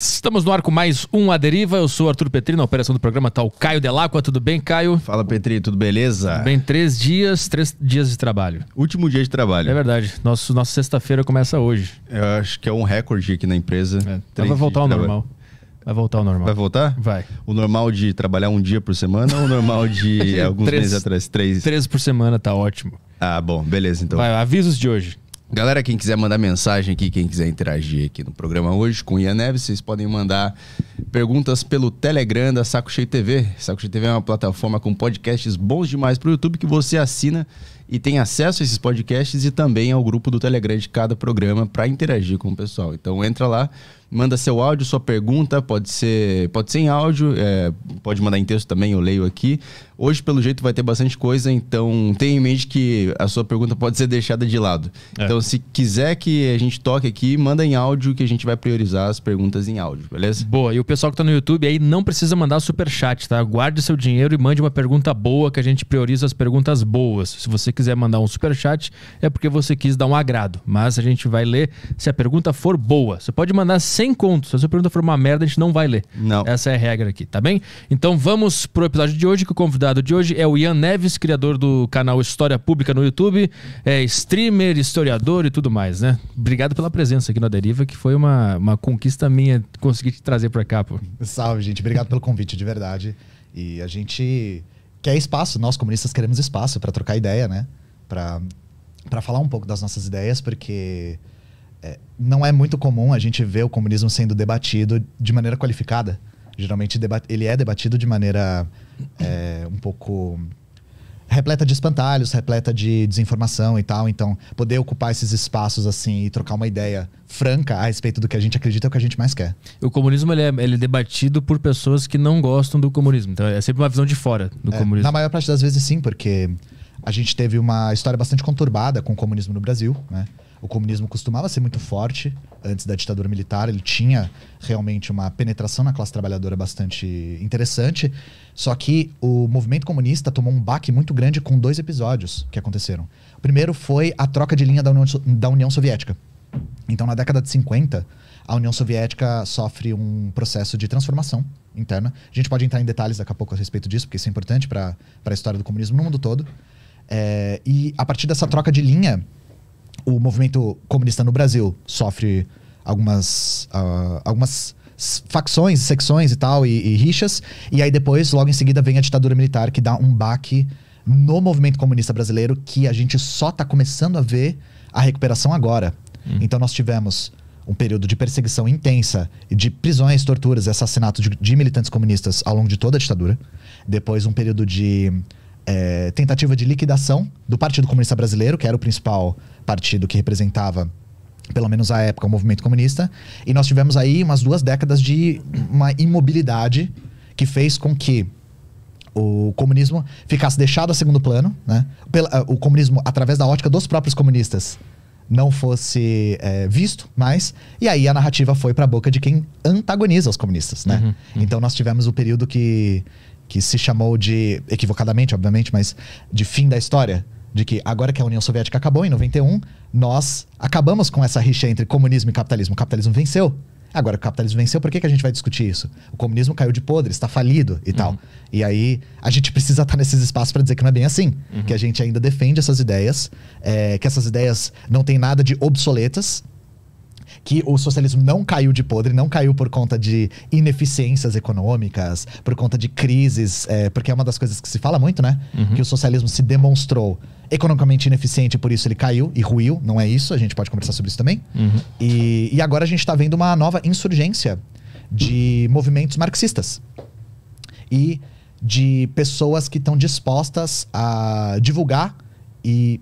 Estamos no ar com mais um A Deriva. Eu sou Arthur Petri, na operação do programa Tá o Caio Delacqua. Tudo bem, Caio? Fala, Petri, tudo beleza? Tudo bem, três dias, três dias de trabalho. Último dia de trabalho. É verdade. Nosso, nossa sexta-feira começa hoje. Eu acho que é um recorde aqui na empresa. É. vai voltar ao normal. Vai voltar ao normal. Vai voltar? Vai. O normal de trabalhar um dia por semana ou o normal de alguns três, meses atrás? Três. Três por semana tá ótimo. Ah, bom, beleza então. Vai, avisos de hoje. Galera, quem quiser mandar mensagem aqui, quem quiser interagir aqui no programa hoje com Ian Neves, vocês podem mandar perguntas pelo Telegram da Saco Cheio TV. Saco Cheio TV é uma plataforma com podcasts bons demais para o YouTube que você assina e tem acesso a esses podcasts e também ao grupo do Telegram de cada programa para interagir com o pessoal. Então entra lá, manda seu áudio, sua pergunta, pode ser, pode ser em áudio, é, pode mandar em texto também, eu leio aqui. Hoje, pelo jeito, vai ter bastante coisa, então tenha em mente que a sua pergunta pode ser deixada de lado. É. Então, se quiser que a gente toque aqui, manda em áudio que a gente vai priorizar as perguntas em áudio, beleza? Boa, e o pessoal que tá no YouTube aí não precisa mandar super chat, tá? Guarde seu dinheiro e mande uma pergunta boa que a gente prioriza as perguntas boas. Se você quiser mandar um super chat, é porque você quis dar um agrado, mas a gente vai ler se a pergunta for boa. Você pode mandar 100 contos. Se a sua pergunta for uma merda, a gente não vai ler. Não. Essa é a regra aqui, tá bem? Então vamos pro episódio de hoje, que o convidado de hoje é o Ian Neves, criador do canal História Pública no YouTube, é streamer, historiador e tudo mais, né? Obrigado pela presença aqui na Deriva, que foi uma, uma conquista minha conseguir te trazer pra cá, pô. Salve, gente. Obrigado pelo convite, de verdade. E a gente quer espaço, nós comunistas queremos espaço para trocar ideia, né? Para falar um pouco das nossas ideias, porque é, não é muito comum a gente ver o comunismo sendo debatido de maneira qualificada. Geralmente ele é debatido de maneira é, um pouco repleta de espantalhos, repleta de desinformação e tal. Então, poder ocupar esses espaços assim e trocar uma ideia franca a respeito do que a gente acredita é o que a gente mais quer. O comunismo ele é, ele é debatido por pessoas que não gostam do comunismo. Então, é sempre uma visão de fora do é, comunismo. Na maior parte das vezes, sim, porque a gente teve uma história bastante conturbada com o comunismo no Brasil, né? O comunismo costumava ser muito forte antes da ditadura militar, ele tinha realmente uma penetração na classe trabalhadora bastante interessante. Só que o movimento comunista tomou um baque muito grande com dois episódios que aconteceram. O primeiro foi a troca de linha da União, da União Soviética. Então, na década de 50, a União Soviética sofre um processo de transformação interna. A gente pode entrar em detalhes daqui a pouco a respeito disso, porque isso é importante para a história do comunismo no mundo todo. É, e a partir dessa troca de linha, o movimento comunista no Brasil sofre algumas, uh, algumas facções, secções e tal, e, e, rixas. E aí depois, logo em seguida, vem a ditadura militar que dá um baque no movimento comunista brasileiro que a gente só está começando a ver a recuperação agora. Hum. Então nós tivemos um período de perseguição intensa, de prisões, torturas, assassinatos de, de militantes comunistas ao longo de toda a ditadura. Depois um período de é, tentativa de liquidação do Partido Comunista Brasileiro, que era o principal partido que representava, pelo menos à época, o movimento comunista. E nós tivemos aí umas duas décadas de uma imobilidade que fez com que o comunismo ficasse deixado a segundo plano, né? Pela, o comunismo, através da ótica dos próprios comunistas, não fosse é, visto mais. E aí a narrativa foi para a boca de quem antagoniza os comunistas, né? Uhum, uhum. Então nós tivemos o período que que se chamou de, equivocadamente, obviamente, mas de fim da história. De que agora que a União Soviética acabou, em 91, nós acabamos com essa rixa entre comunismo e capitalismo. O capitalismo venceu. Agora o capitalismo venceu, por que, que a gente vai discutir isso? O comunismo caiu de podre, está falido e uhum. tal. E aí a gente precisa estar nesses espaços para dizer que não é bem assim. Uhum. Que a gente ainda defende essas ideias, é, que essas ideias não têm nada de obsoletas, que o socialismo não caiu de podre, não caiu por conta de ineficiências econômicas, por conta de crises, é, porque é uma das coisas que se fala muito, né? Uhum. Que o socialismo se demonstrou economicamente ineficiente, por isso ele caiu e ruiu. Não é isso, a gente pode conversar sobre isso também. Uhum. E, e agora a gente está vendo uma nova insurgência de movimentos marxistas. E de pessoas que estão dispostas a divulgar e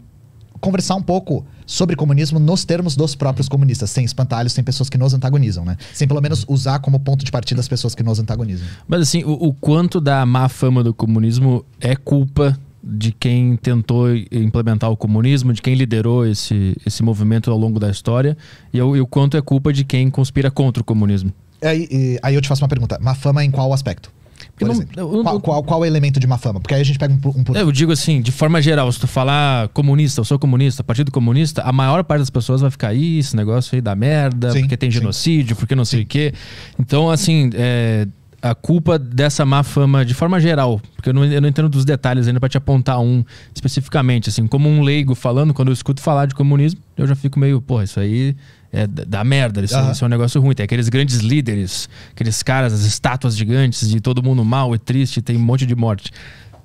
conversar um pouco sobre comunismo nos termos dos próprios comunistas, sem espantalhos, sem pessoas que nos antagonizam, né? Sem pelo menos usar como ponto de partida as pessoas que nos antagonizam. Mas assim, o, o quanto da má fama do comunismo é culpa de quem tentou implementar o comunismo, de quem liderou esse, esse movimento ao longo da história, e, o, e o quanto é culpa de quem conspira contra o comunismo? Aí, é, aí eu te faço uma pergunta: má fama em qual aspecto? Por exemplo, eu, qual, qual, qual, é o elemento de má fama? Porque aí a gente pega um, um por... É, eu digo assim, de forma geral, se tu falar comunista, eu sou comunista, partido comunista, a maior parte das pessoas vai ficar, aí, esse negócio aí da merda, sim, porque tem genocídio, sim. porque não sei sim. o quê. Então, assim, é, a culpa dessa má fama, de forma geral, porque eu não, eu não entendo dos detalhes ainda para te apontar um especificamente, assim, como um leigo falando, quando eu escuto falar de comunismo, eu já fico meio, porra, isso aí é, da merda, eles uhum. são um negócio ruim. Tem aqueles grandes líderes, aqueles caras, as estátuas gigantes de todo mundo mal e triste, tem um monte de morte.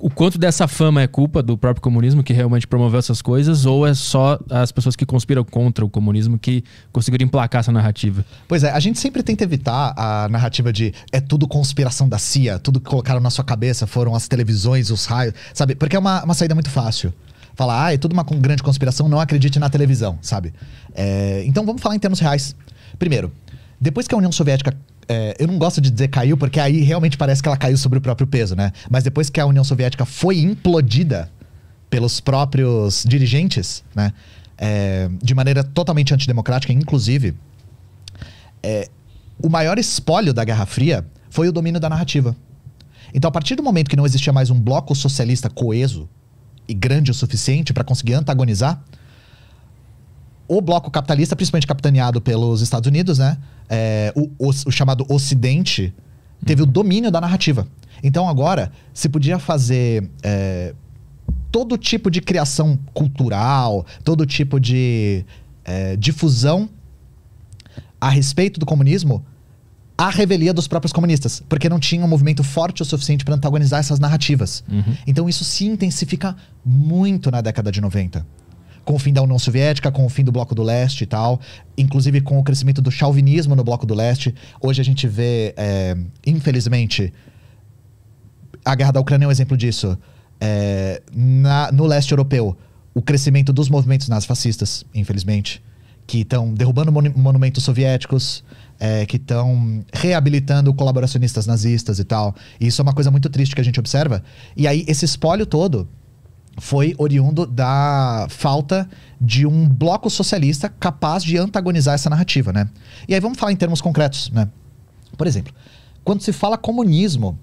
O quanto dessa fama é culpa do próprio comunismo que realmente promoveu essas coisas, ou é só as pessoas que conspiram contra o comunismo que conseguiram emplacar essa narrativa? Pois é, a gente sempre tenta evitar a narrativa de é tudo conspiração da CIA, tudo que colocaram na sua cabeça foram as televisões, os raios, sabe? Porque é uma, uma saída muito fácil falar, ah, é tudo uma grande conspiração, não acredite na televisão, sabe? É, então vamos falar em termos reais. Primeiro, depois que a União Soviética é, eu não gosto de dizer caiu, porque aí realmente parece que ela caiu sobre o próprio peso, né? Mas depois que a União Soviética foi implodida pelos próprios dirigentes, né? É, de maneira totalmente antidemocrática, inclusive, é, o maior espólio da Guerra Fria foi o domínio da narrativa. Então, a partir do momento que não existia mais um bloco socialista coeso, e grande o suficiente para conseguir antagonizar, o bloco capitalista, principalmente capitaneado pelos Estados Unidos, né? É, o, o, o, chamado Ocidente, teve uhum. o domínio da narrativa. Então agora se podia fazer é, todo tipo de criação cultural, todo tipo de é, difusão a respeito do comunismo a revelia dos próprios comunistas, porque não tinha um movimento forte o suficiente para antagonizar essas narrativas. Uhum. Então isso se intensifica muito na década de 90. Com o fim da União Soviética, com o fim do Bloco do Leste e tal, inclusive com o crescimento do chauvinismo no Bloco do Leste. Hoje a gente vê, é, infelizmente, a guerra da Ucrânia é um exemplo disso. É, na, no leste europeu, o crescimento dos movimentos nazifascistas, infelizmente, que estão derrubando mon monumentos soviéticos, é, que estão reabilitando colaboracionistas nazistas e tal. E isso é uma coisa muito triste que a gente observa. E aí, esse espólio todo foi oriundo da falta de um bloco socialista capaz de antagonizar essa narrativa, né? E aí vamos falar em termos concretos, né? Por exemplo, quando se fala comunismo,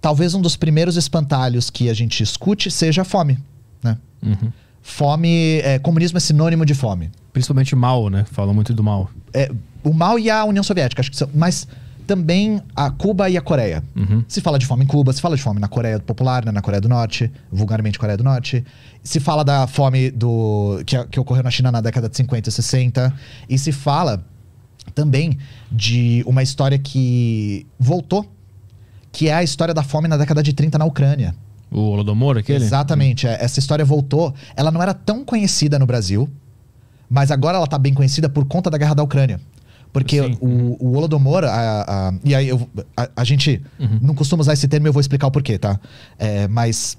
talvez um dos primeiros espantalhos que a gente escute seja a fome, né? Uhum. Fome, é, comunismo é sinônimo de fome. Principalmente mal, né? Fala muito do mal. É, o mal e a União Soviética, acho que são, mas também a Cuba e a Coreia. Uhum. Se fala de fome em Cuba, se fala de fome na Coreia Popular, né, na Coreia do Norte, vulgarmente Coreia do Norte. Se fala da fome do que, que ocorreu na China na década de 50 e 60. E se fala também de uma história que voltou, que é a história da fome na década de 30 na Ucrânia. O Holodomor, aquele? Exatamente. É, essa história voltou. Ela não era tão conhecida no Brasil, mas agora ela está bem conhecida por conta da guerra da Ucrânia. Porque o, o Holodomor, a, a, e aí eu, a, a gente uhum. não costuma usar esse termo eu vou explicar o porquê, tá? É, mas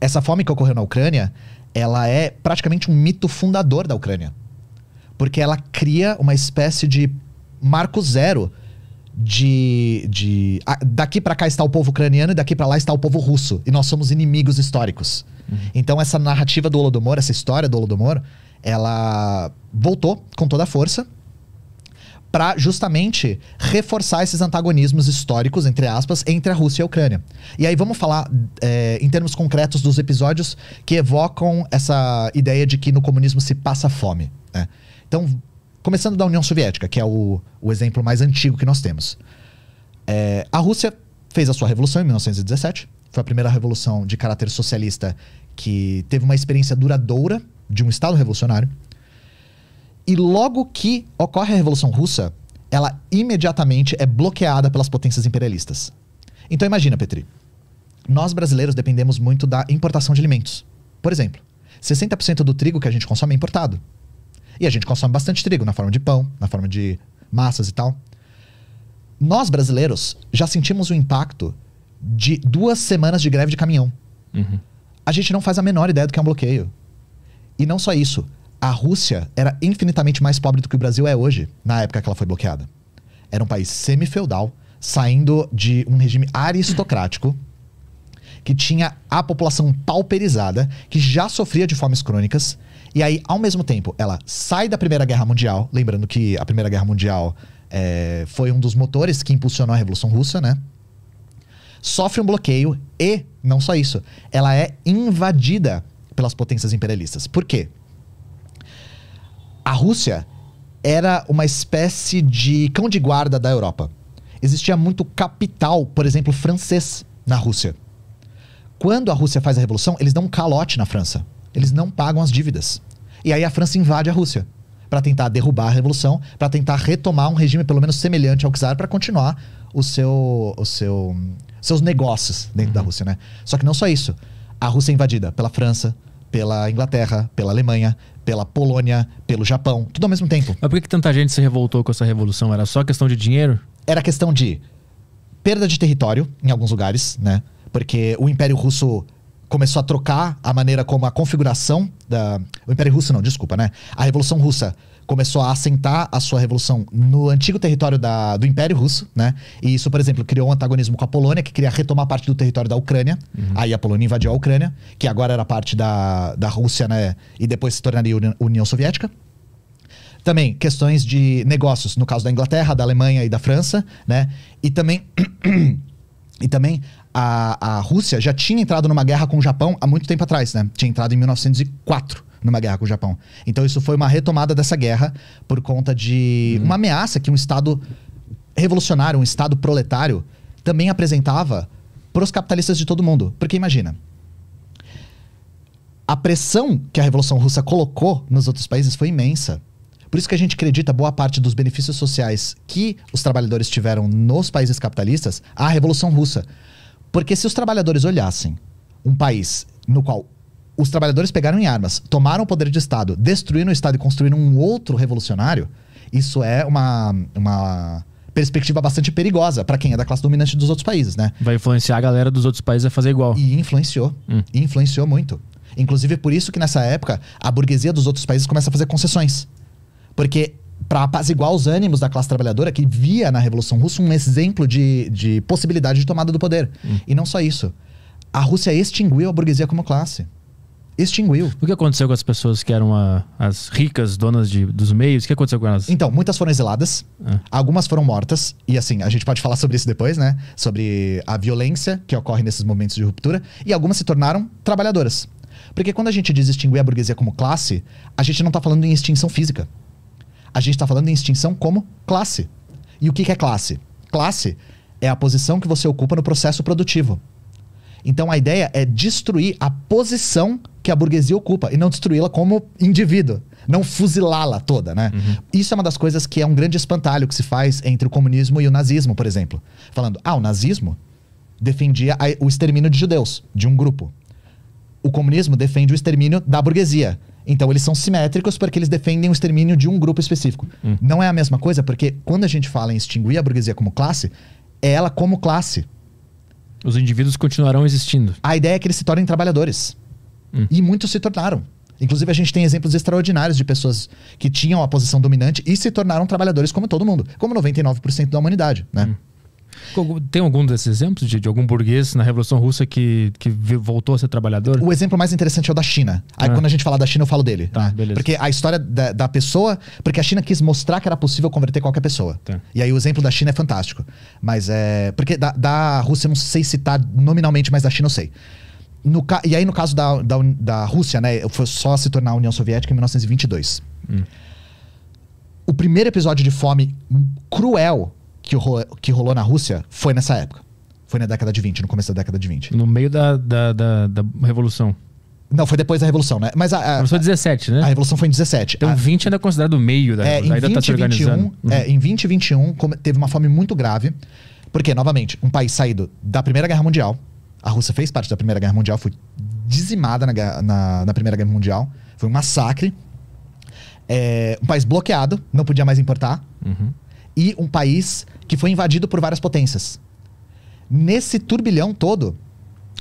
essa fome que ocorreu na Ucrânia, ela é praticamente um mito fundador da Ucrânia. Porque ela cria uma espécie de marco zero de. de a, daqui para cá está o povo ucraniano e daqui para lá está o povo russo. E nós somos inimigos históricos. Uhum. Então, essa narrativa do Holodomor, essa história do Holodomor, ela voltou com toda a força para justamente reforçar esses antagonismos históricos, entre aspas, entre a Rússia e a Ucrânia. E aí vamos falar é, em termos concretos dos episódios que evocam essa ideia de que no comunismo se passa fome. Né? Então, começando da União Soviética, que é o, o exemplo mais antigo que nós temos. É, a Rússia fez a sua revolução em 1917, foi a primeira revolução de caráter socialista que teve uma experiência duradoura de um Estado revolucionário. E logo que ocorre a Revolução Russa, ela imediatamente é bloqueada pelas potências imperialistas. Então imagina, Petri. Nós brasileiros dependemos muito da importação de alimentos. Por exemplo, 60% do trigo que a gente consome é importado. E a gente consome bastante trigo na forma de pão, na forma de massas e tal. Nós brasileiros já sentimos o impacto de duas semanas de greve de caminhão. Uhum. A gente não faz a menor ideia do que é um bloqueio. E não só isso, a Rússia era infinitamente mais pobre do que o Brasil é hoje, na época que ela foi bloqueada. Era um país semi-feudal, saindo de um regime aristocrático, que tinha a população pauperizada, que já sofria de fomes crônicas, e aí, ao mesmo tempo, ela sai da Primeira Guerra Mundial, lembrando que a Primeira Guerra Mundial é, foi um dos motores que impulsionou a Revolução Russa, né? Sofre um bloqueio e, não só isso, ela é invadida pelas potências imperialistas. Por quê? a Rússia era uma espécie de cão de guarda da Europa. Existia muito capital, por exemplo, francês na Rússia. Quando a Rússia faz a revolução, eles dão um calote na França. Eles não pagam as dívidas. E aí a França invade a Rússia para tentar derrubar a revolução, para tentar retomar um regime pelo menos semelhante ao czar para continuar o seu, o seu, seus negócios dentro uhum. da Rússia, né? Só que não só isso. A Rússia é invadida pela França, pela Inglaterra, pela Alemanha pela Polônia, pelo Japão, tudo ao mesmo tempo. Mas por que, tanta gente se revoltou com essa revolução? Era só questão de dinheiro? Era questão de perda de território em alguns lugares, né? Porque o Império Russo começou a trocar a maneira como a configuração da. O Império Russo, não, desculpa, né? A Revolução Russa começou a assentar a sua revolução no antigo território da, do Império Russo, né? E isso, por exemplo, criou um antagonismo com a Polônia, que queria retomar parte do território da Ucrânia. Uhum. Aí a Polônia invadiu a Ucrânia, que agora era parte da, da Rússia, né? E depois se tornaria União Soviética. Também questões de negócios, no caso da Inglaterra, da Alemanha e da França, né? E também. e também a, a Rússia já tinha entrado numa guerra com o Japão há muito tempo atrás, né? Tinha entrado em 1904 numa guerra com o Japão. Então isso foi uma retomada dessa guerra por conta de hum. uma ameaça que um Estado revolucionário, um Estado proletário, também apresentava para os capitalistas de todo mundo. Porque imagina, a pressão que a Revolução Russa colocou nos outros países foi imensa. Por isso que a gente acredita boa parte dos benefícios sociais que os trabalhadores tiveram nos países capitalistas à Revolução Russa. Porque se os trabalhadores olhassem um país no qual os trabalhadores pegaram em armas, tomaram o poder de Estado, destruíram o Estado e construíram um outro revolucionário, isso é uma, uma perspectiva bastante perigosa para quem é da classe dominante dos outros países, né? Vai influenciar a galera dos outros países a fazer igual. E influenciou. Hum. E influenciou muito. Inclusive, por isso que nessa época, a burguesia dos outros países começa a fazer concessões. Porque para apaziguar os ânimos da classe trabalhadora que via na Revolução Russa um exemplo de, de possibilidade de tomada do poder. Hum. E não só isso. A Rússia extinguiu a burguesia como classe. Extinguiu. O que aconteceu com as pessoas que eram a, as ricas donas de, dos meios? O que aconteceu com elas? Então, muitas foram exiladas, ah. algumas foram mortas, e assim, a gente pode falar sobre isso depois, né? Sobre a violência que ocorre nesses momentos de ruptura, e algumas se tornaram trabalhadoras. Porque quando a gente diz extinguir a burguesia como classe, a gente não tá falando em extinção física. A gente está falando em extinção como classe. E o que, que é classe? Classe é a posição que você ocupa no processo produtivo. Então a ideia é destruir a posição que a burguesia ocupa e não destruí-la como indivíduo, não fuzilá-la toda, né? Uhum. Isso é uma das coisas que é um grande espantalho que se faz entre o comunismo e o nazismo, por exemplo. Falando, ah, o nazismo defendia o extermínio de judeus, de um grupo. O comunismo defende o extermínio da burguesia. Então eles são simétricos porque eles defendem o extermínio de um grupo específico. Uhum. Não é a mesma coisa porque quando a gente fala em extinguir a burguesia como classe, é ela como classe os indivíduos continuarão existindo. A ideia é que eles se tornem trabalhadores. Hum. E muitos se tornaram. Inclusive, a gente tem exemplos extraordinários de pessoas que tinham a posição dominante e se tornaram trabalhadores como todo mundo, como 99% da humanidade, né? Hum. Tem algum desses exemplos de, de, algum burguês na Revolução Russa que, que voltou a ser trabalhador? O exemplo mais interessante é o da China. Aí ah. quando a gente fala da China, eu falo dele. Tá, né? beleza. Porque a história da, da, pessoa. Porque a China quis mostrar que era possível converter qualquer pessoa. Tá. E aí o exemplo da China é fantástico. Mas é. Porque da, da Rússia eu não sei citar nominalmente, mas da China eu sei. No, e aí, no caso da, da, da Rússia, né? Foi só se tornar a União Soviética em 1922. Hum. O primeiro episódio de fome cruel que, ro que rolou na Rússia foi nessa época. Foi na década de 20, no começo da década de 20. No meio da, da, da, da Revolução. Não, foi depois da Revolução, né? Mas a, a Revolução 17, né? A Revolução foi em 17. Então a, 20 ainda é considerado o meio da, é, em 20, tá se organizando. 21, é, uhum. é, em 20 e teve uma fome muito grave. Porque, novamente, um país saído da Primeira Guerra Mundial. A Rússia fez parte da Primeira Guerra Mundial, foi dizimada na, na, na Primeira Guerra Mundial. Foi um massacre. É, um país bloqueado, não podia mais importar. Uhum e um país que foi invadido por várias potências. Nesse turbilhão todo,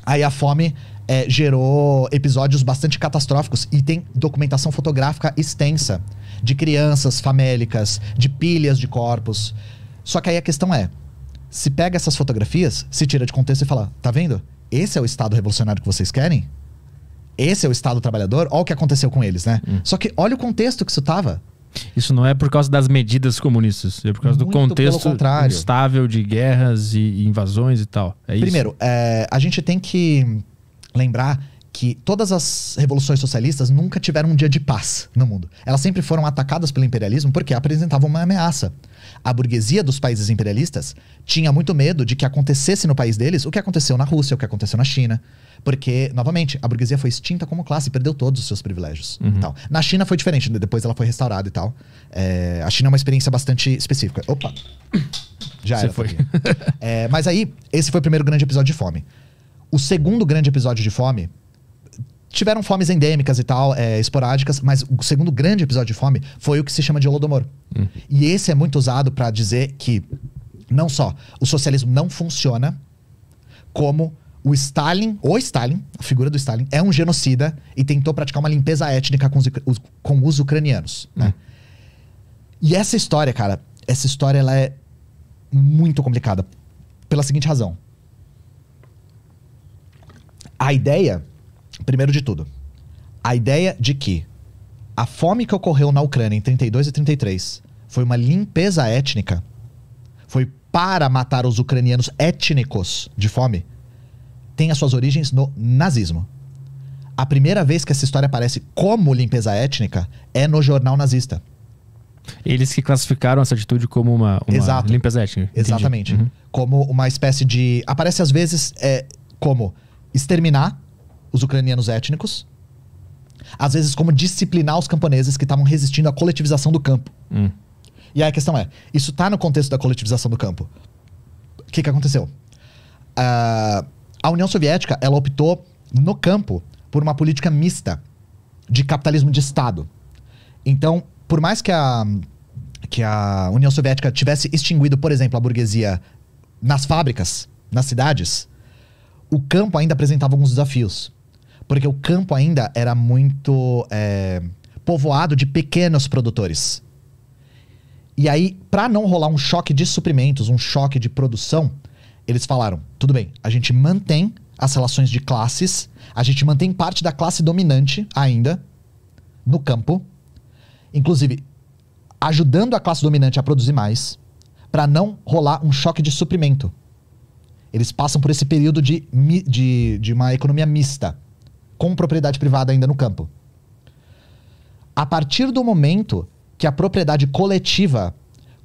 aí a fome é, gerou episódios bastante catastróficos e tem documentação fotográfica extensa de crianças famélicas, de pilhas de corpos. Só que aí a questão é: se pega essas fotografias, se tira de contexto e fala, tá vendo? Esse é o Estado revolucionário que vocês querem? Esse é o Estado trabalhador? Olha o que aconteceu com eles, né? Hum. Só que olha o contexto que isso tava. Isso não é por causa das medidas comunistas, é por causa Muito do contexto instável de guerras e invasões e tal. É Primeiro, é, a gente tem que lembrar que todas as revoluções socialistas nunca tiveram um dia de paz no mundo. Elas sempre foram atacadas pelo imperialismo porque apresentavam uma ameaça. A burguesia dos países imperialistas tinha muito medo de que acontecesse no país deles o que aconteceu na Rússia, o que aconteceu na China. Porque, novamente, a burguesia foi extinta como classe, perdeu todos os seus privilégios. Uhum. Então, na China foi diferente, né? depois ela foi restaurada e tal. É, a China é uma experiência bastante específica. Opa! Já Você era. Foi. é, mas aí, esse foi o primeiro grande episódio de fome. O segundo grande episódio de fome tiveram fomes endêmicas e tal, é, esporádicas, mas o segundo grande episódio de fome foi o que se chama de Holodomor. Hum. E esse é muito usado para dizer que não só o socialismo não funciona, como o Stalin, ou Stalin, a figura do Stalin, é um genocida e tentou praticar uma limpeza étnica com os, com os ucranianos. Né? Hum. E essa história, cara, essa história ela é muito complicada. Pela seguinte razão. A ideia Primeiro de tudo, a ideia de que a fome que ocorreu na Ucrânia em 32 e 33 foi uma limpeza étnica, foi para matar os ucranianos étnicos de fome, tem as suas origens no nazismo. A primeira vez que essa história aparece como limpeza étnica é no jornal nazista. Eles que classificaram essa atitude como uma, uma Exato. limpeza étnica. Entendi. Exatamente. Uhum. Como uma espécie de. Aparece às vezes é, como exterminar os ucranianos étnicos, às vezes como disciplinar os camponeses que estavam resistindo à coletivização do campo. Hum. E aí a questão é, isso está no contexto da coletivização do campo. O que, que aconteceu? Uh, a União Soviética, ela optou no campo por uma política mista de capitalismo de Estado. Então, por mais que a, que a União Soviética tivesse extinguido, por exemplo, a burguesia nas fábricas, nas cidades, o campo ainda apresentava alguns desafios. Porque o campo ainda era muito é, povoado de pequenos produtores. E aí, para não rolar um choque de suprimentos, um choque de produção, eles falaram: tudo bem, a gente mantém as relações de classes, a gente mantém parte da classe dominante ainda no campo, inclusive ajudando a classe dominante a produzir mais, para não rolar um choque de suprimento. Eles passam por esse período de, de, de uma economia mista com propriedade privada ainda no campo. A partir do momento que a propriedade coletiva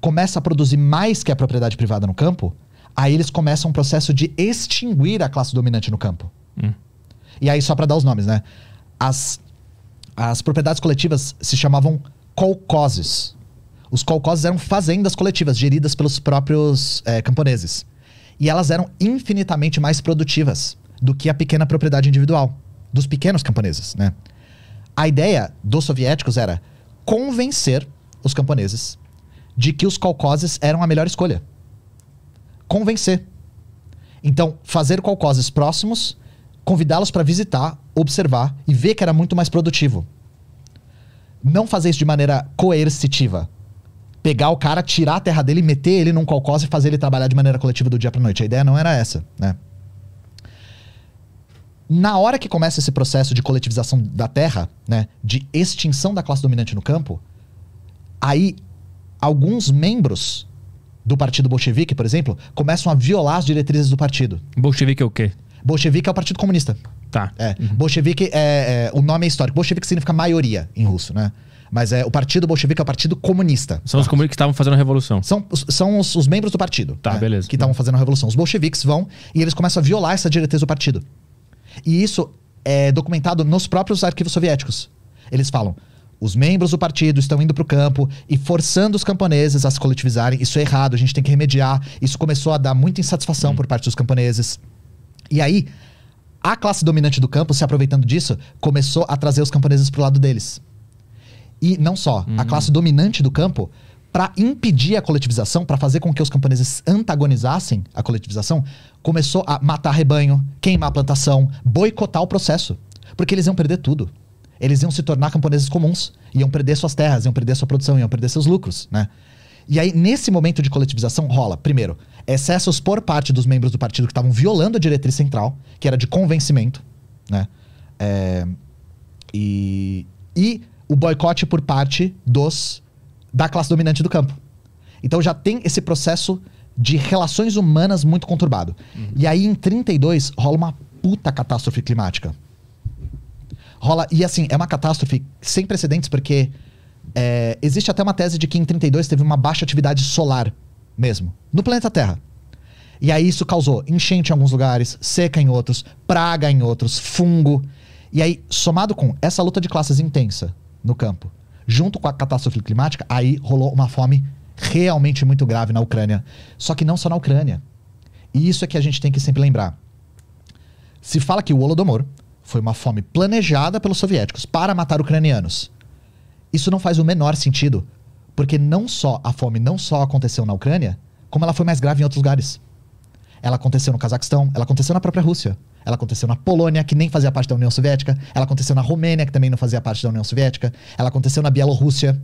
começa a produzir mais que a propriedade privada no campo, aí eles começam um processo de extinguir a classe dominante no campo. Hum. E aí, só para dar os nomes, né? As, as propriedades coletivas se chamavam colcoses. Os colcoses eram fazendas coletivas geridas pelos próprios é, camponeses. E elas eram infinitamente mais produtivas do que a pequena propriedade individual dos pequenos camponeses, né? A ideia dos soviéticos era convencer os camponeses de que os caucoses eram a melhor escolha. Convencer. Então, fazer caucoses próximos, convidá-los para visitar, observar e ver que era muito mais produtivo. Não fazer isso de maneira coercitiva. Pegar o cara, tirar a terra dele, meter ele num caucose e fazer ele trabalhar de maneira coletiva do dia para noite. A ideia não era essa, né? Na hora que começa esse processo de coletivização da terra, né, de extinção da classe dominante no campo, aí alguns membros do Partido Bolchevique, por exemplo, começam a violar as diretrizes do partido. Bolchevique é o quê? Bolchevique é o Partido Comunista. Tá. É. Uhum. Bolchevique é, é, O nome é histórico. Bolchevique significa maioria em russo, né? Mas é o Partido Bolchevique é o Partido Comunista. São os comunistas que estavam fazendo a revolução. São, são os, os membros do partido. Tá, né? beleza. Que estavam uhum. fazendo a revolução. Os bolcheviques vão e eles começam a violar essa diretriz do partido. E isso é documentado nos próprios arquivos soviéticos. Eles falam: os membros do partido estão indo para o campo e forçando os camponeses a se coletivizarem. Isso é errado, a gente tem que remediar. Isso começou a dar muita insatisfação hum. por parte dos camponeses. E aí, a classe dominante do campo, se aproveitando disso, começou a trazer os camponeses para o lado deles. E não só, hum. a classe dominante do campo para impedir a coletivização, para fazer com que os camponeses antagonizassem a coletivização, começou a matar rebanho, queimar plantação, boicotar o processo. Porque eles iam perder tudo. Eles iam se tornar camponeses comuns, iam perder suas terras, iam perder sua produção, iam perder seus lucros, né? E aí, nesse momento de coletivização, rola, primeiro, excessos por parte dos membros do partido que estavam violando a diretriz central, que era de convencimento, né? É, e, e o boicote por parte dos da classe dominante do campo. Então já tem esse processo de relações humanas muito conturbado. Uhum. E aí em 32 rola uma puta catástrofe climática. Rola, e assim, é uma catástrofe sem precedentes porque é, existe até uma tese de que em 32 teve uma baixa atividade solar mesmo, no planeta Terra. E aí isso causou enchente em alguns lugares, seca em outros, praga em outros, fungo. E aí, somado com essa luta de classes intensa no campo, junto com a catástrofe climática, aí rolou uma fome realmente muito grave na Ucrânia. Só que não só na Ucrânia. E isso é que a gente tem que sempre lembrar. Se fala que o Holodomor foi uma fome planejada pelos soviéticos para matar ucranianos. Isso não faz o menor sentido, porque não só a fome não só aconteceu na Ucrânia, como ela foi mais grave em outros lugares. Ela aconteceu no Cazaquistão, ela aconteceu na própria Rússia, ela aconteceu na Polônia, que nem fazia parte da União Soviética, ela aconteceu na Romênia, que também não fazia parte da União Soviética, ela aconteceu na Bielorrússia.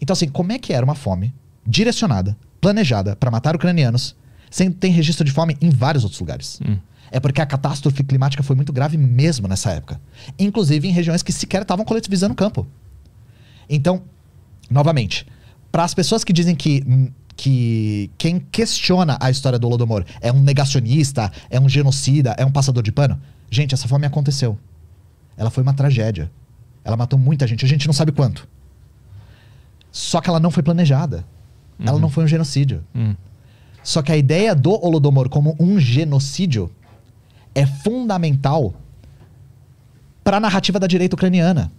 Então, assim, como é que era uma fome direcionada, planejada para matar ucranianos, sem ter registro de fome em vários outros lugares? Hum. É porque a catástrofe climática foi muito grave mesmo nessa época, inclusive em regiões que sequer estavam coletivizando o campo. Então, novamente, para as pessoas que dizem que que quem questiona a história do Holodomor é um negacionista, é um genocida, é um passador de pano. Gente, essa fome aconteceu. Ela foi uma tragédia. Ela matou muita gente, a gente não sabe quanto. Só que ela não foi planejada. Uhum. Ela não foi um genocídio. Uhum. Só que a ideia do Holodomor como um genocídio é fundamental para a narrativa da direita ucraniana.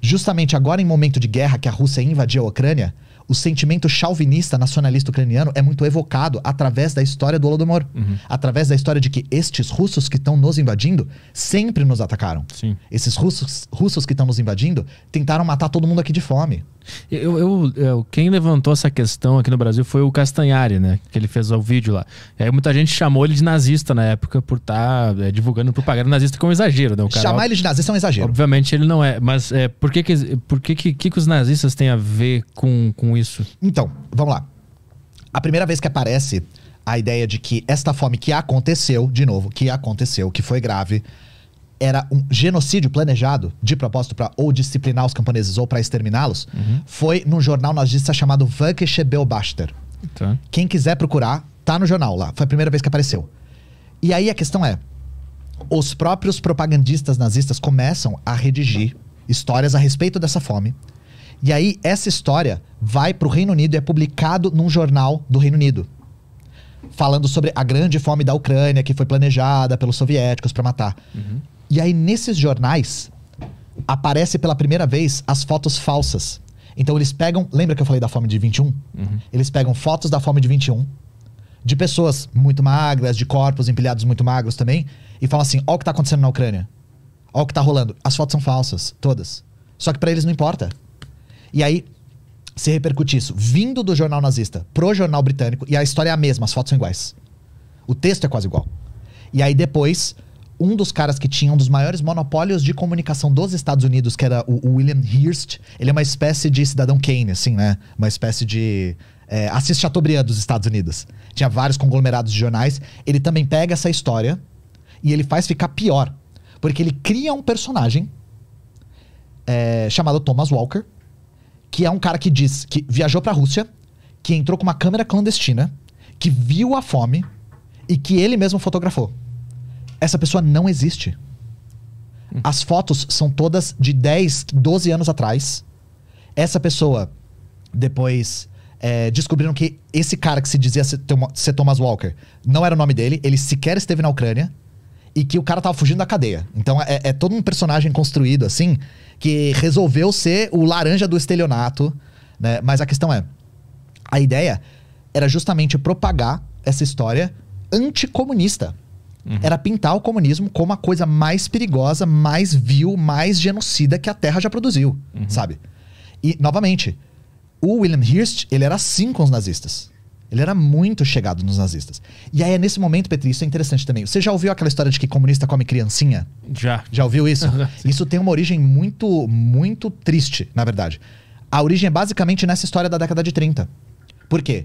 Justamente agora, em momento de guerra que a Rússia invadiu a Ucrânia, o sentimento chauvinista nacionalista ucraniano é muito evocado através da história do Holodomor. Uhum. Através da história de que estes russos que estão nos invadindo sempre nos atacaram. Sim. Esses russos, russos que estão nos invadindo tentaram matar todo mundo aqui de fome. Eu, eu, eu, é, quem levantou essa questão aqui no Brasil foi o Castanhari, né? Que ele fez o vídeo lá. E é, aí muita gente chamou ele de nazista na época por estar tá, é, divulgando propaganda nazista com um exagero, né? O cara, Chamar ele de nazista é um exagero. Obviamente ele não é. Mas é, por, que, que, por que, que, que, os nazistas têm a ver com, com isso? Então, vamos lá. A primeira vez que aparece a ideia de que esta fome que aconteceu, de novo, que aconteceu, que foi grave, era um genocídio planejado de propósito para ou disciplinar os camponeses ou para exterminá-los, uhum. foi num jornal nazista chamado Völkische Beobachter. Tá. Quem quiser procurar, tá no jornal lá. Foi a primeira vez que apareceu. E aí a questão é: os próprios propagandistas nazistas começam a redigir tá. histórias a respeito dessa fome e aí, essa história vai para o Reino Unido e é publicado num jornal do Reino Unido. Falando sobre a grande fome da Ucrânia que foi planejada pelos soviéticos para matar. Uhum. E aí, nesses jornais, aparece pela primeira vez as fotos falsas. Então, eles pegam. Lembra que eu falei da fome de 21? Uhum. Eles pegam fotos da fome de 21, de pessoas muito magras, de corpos empilhados muito magros também, e falam assim: Olha o que está acontecendo na Ucrânia. olha o que está rolando. As fotos são falsas, todas. Só que para eles não importa. E aí se repercute isso, vindo do jornal nazista pro jornal britânico, e a história é a mesma, as fotos são iguais. O texto é quase igual. E aí depois, um dos caras que tinha um dos maiores monopólios de comunicação dos Estados Unidos, que era o William Hearst, ele é uma espécie de cidadão Kane, assim, né? Uma espécie de é, Assis Chateaubriand dos Estados Unidos. Tinha vários conglomerados de jornais. Ele também pega essa história e ele faz ficar pior. Porque ele cria um personagem é, chamado Thomas Walker, que é um cara que diz que viajou para a Rússia, que entrou com uma câmera clandestina, que viu a fome e que ele mesmo fotografou. Essa pessoa não existe. As fotos são todas de 10, 12 anos atrás. Essa pessoa, depois, é, descobriram que esse cara que se dizia ser Thomas Walker não era o nome dele, ele sequer esteve na Ucrânia e que o cara tava fugindo da cadeia. Então é, é todo um personagem construído assim que resolveu ser o laranja do estelionato, né? Mas a questão é, a ideia era justamente propagar essa história anticomunista. Uhum. Era pintar o comunismo como a coisa mais perigosa, mais vil, mais genocida que a Terra já produziu, uhum. sabe? E, novamente, o William Hearst, ele era assim com os nazistas. Ele era muito chegado nos nazistas. E aí é nesse momento, Petri, isso é interessante também. Você já ouviu aquela história de que comunista come criancinha? Já. Já ouviu isso? isso tem uma origem muito, muito triste, na verdade. A origem é basicamente nessa história da década de 30. Por quê?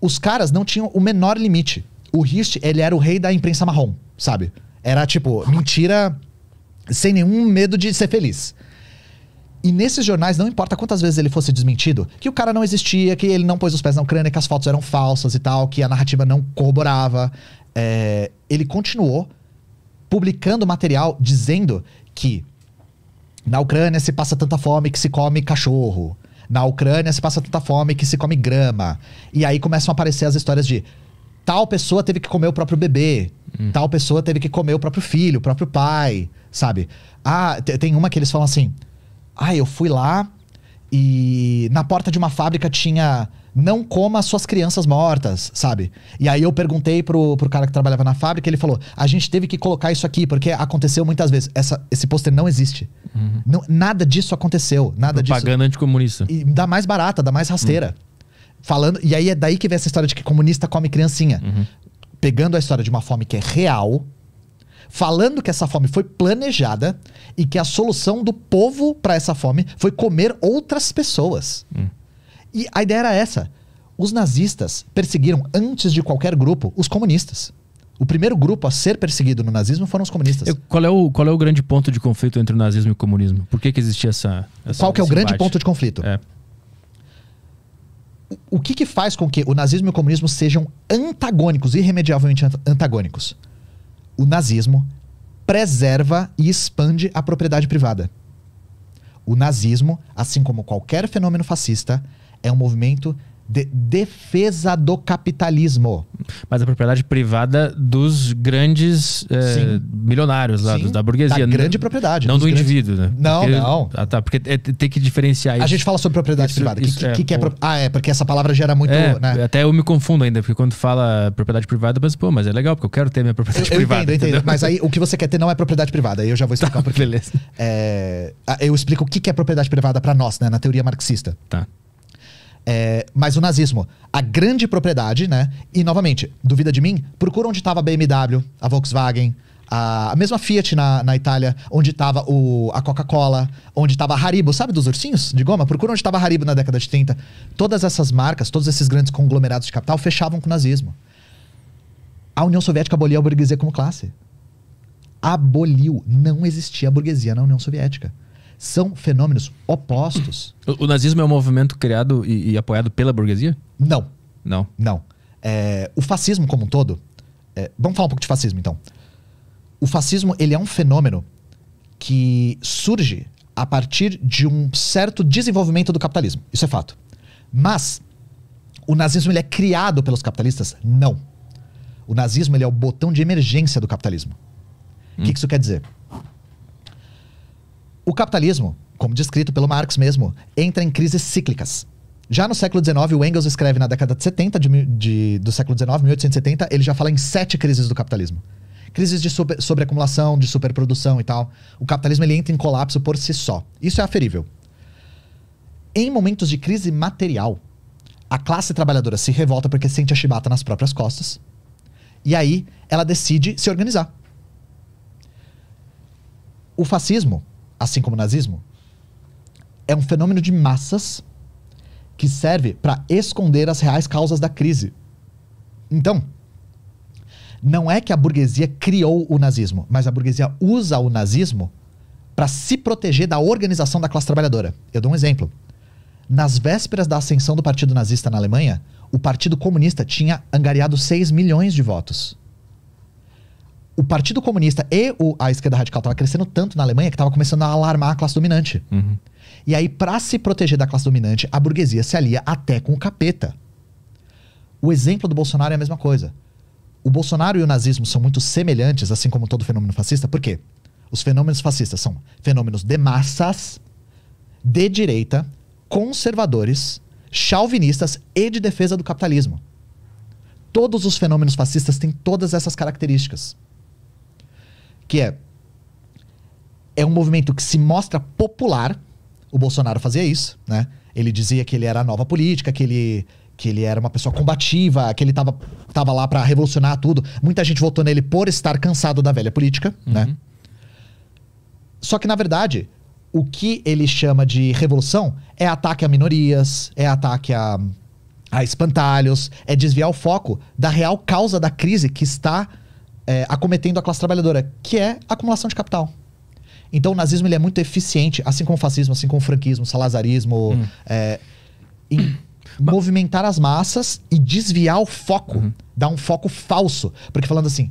Os caras não tinham o menor limite. O Hirst, ele era o rei da imprensa marrom, sabe? Era tipo, mentira sem nenhum medo de ser feliz. E nesses jornais, não importa quantas vezes ele fosse desmentido, que o cara não existia, que ele não pôs os pés na Ucrânia, que as fotos eram falsas e tal, que a narrativa não corroborava, é, ele continuou publicando material dizendo que na Ucrânia se passa tanta fome que se come cachorro. Na Ucrânia se passa tanta fome que se come grama. E aí começam a aparecer as histórias de tal pessoa teve que comer o próprio bebê, hum. tal pessoa teve que comer o próprio filho, o próprio pai, sabe? Ah, tem uma que eles falam assim: ah, eu fui lá e na porta de uma fábrica tinha não coma suas crianças mortas, sabe? E aí eu perguntei pro, pro cara que trabalhava na fábrica, ele falou: a gente teve que colocar isso aqui, porque aconteceu muitas vezes. Essa, esse pôster não existe. Uhum. Não, nada disso aconteceu. Nada Propaganda disso. anticomunista. E dá mais barata, dá mais rasteira. Uhum. Falando. E aí é daí que vem essa história de que comunista come criancinha. Uhum. Pegando a história de uma fome que é real, falando que essa fome foi planejada e que a solução do povo para essa fome foi comer outras pessoas. Hum. E a ideia era essa. Os nazistas perseguiram, antes de qualquer grupo, os comunistas. O primeiro grupo a ser perseguido no nazismo foram os comunistas. Eu, qual, é o, qual é o grande ponto de conflito entre o nazismo e o comunismo? Por que, que existia essa, essa Qual que é o grande ponto de conflito? É. O, o que, que faz com que o nazismo e o comunismo sejam antagônicos, irremediavelmente antagônicos? o nazismo preserva e expande a propriedade privada. O nazismo, assim como qualquer fenômeno fascista, é um movimento de, defesa do capitalismo. Mas a propriedade privada dos grandes é, milionários lá, da burguesia. Da grande não, propriedade. Não do grandes... indivíduo, né? Não, porque, não. Ah, tá, porque é, tem que diferenciar isso. A gente fala sobre propriedade isso, privada. O que, é, que, que é, Ah, é, porque essa palavra gera muito. É, né? Até eu me confundo ainda, porque quando fala propriedade privada, eu penso, pô, mas é legal, porque eu quero ter minha propriedade eu, privada. Eu entendo, entendeu? entendo. Mas aí o que você quer ter não é propriedade privada. Aí eu já vou explicar tá, porque. Beleza. É, eu explico o que é propriedade privada para nós, né? Na teoria marxista. Tá. É, mas o nazismo, a grande propriedade, né? E novamente, duvida de mim? Procura onde estava a BMW, a Volkswagen, a, a, mesma Fiat na, na Itália, onde estava a Coca-Cola, onde estava a Haribo, sabe dos ursinhos de goma? Procura onde estava a Haribo na década de 30. Todas essas marcas, todos esses grandes conglomerados de capital fechavam com o nazismo. A União Soviética aboliu a burguesia como classe. Aboliu. Não existia burguesia na União Soviética são fenômenos opostos. O, o nazismo é um movimento criado e, e, apoiado pela burguesia? Não. Não. Não. É, o fascismo como um todo. É, vamos falar um pouco de fascismo então. O fascismo ele é um fenômeno que surge a partir de um certo desenvolvimento do capitalismo. Isso é fato. Mas o nazismo ele é criado pelos capitalistas? Não. O nazismo ele é o botão de emergência do capitalismo. O hum. que, que isso quer dizer? O capitalismo, como descrito pelo Marx mesmo, entra em crises cíclicas. Já no século XIX, o Engels escreve na década de 70 de, de, do século XIX, 1870, ele já fala em sete crises do capitalismo. Crises de sobreacumulação, de superprodução e tal. O capitalismo ele entra em colapso por si só. Isso é aferível. Em momentos de crise material, a classe trabalhadora se revolta porque sente a chibata nas próprias costas. E aí ela decide se organizar. O fascismo, assim como o nazismo, é um fenômeno de massas que serve para esconder as reais causas da crise. Então, não é que a burguesia criou o nazismo, mas a burguesia usa o nazismo para se proteger da organização da classe trabalhadora. Eu dou um exemplo. Nas vésperas da ascensão do Partido Nazista na Alemanha, o Partido Comunista tinha angariado 6 milhões de votos o Partido Comunista e o, a esquerda radical estava crescendo tanto na Alemanha que estava começando a alarmar a classe dominante. Uhum. E aí, para se proteger da classe dominante, a burguesia se alia até com o capeta. O exemplo do Bolsonaro é a mesma coisa. O Bolsonaro e o nazismo são muito semelhantes, assim como todo fenômeno fascista, por quê? Os fenômenos fascistas são fenômenos de massas, de direita, conservadores, chauvinistas e de defesa do capitalismo. Todos os fenômenos fascistas têm todas essas características que é é um movimento que se mostra popular. O Bolsonaro fazia isso, né? Ele dizia que ele era a nova política, que ele que ele era uma pessoa combativa, que ele estava tava lá para revolucionar tudo. Muita gente votou nele por estar cansado da velha política, uhum. né? Só que, na verdade, o que ele chama de revolução é ataque a minorias, é ataque a, a espantalhos, é desviar o foco da real causa da crise que está é, acometendo a classe trabalhadora, que é acumulação de capital. Então o nazismo ele é muito eficiente, assim como o fascismo, assim como o franquismo, o salazarismo, hum. é, em movimentar as massas e desviar o foco, uhum. dar um foco falso. Porque falando assim,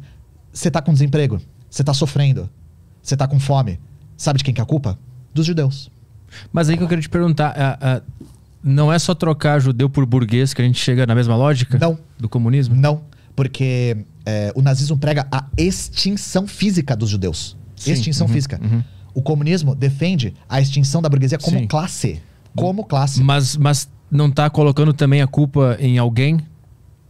você tá com desemprego, você tá sofrendo, você tá com fome, sabe de quem que é a culpa? Dos judeus. Mas aí que eu quero te perguntar, não é só trocar judeu por burguês que a gente chega na mesma lógica? Não. Do comunismo? Não. Porque é, o nazismo prega a extinção física dos judeus. Sim, extinção uhum, física. Uhum. O comunismo defende a extinção da burguesia como Sim. classe. Como classe. Mas, mas não está colocando também a culpa em alguém?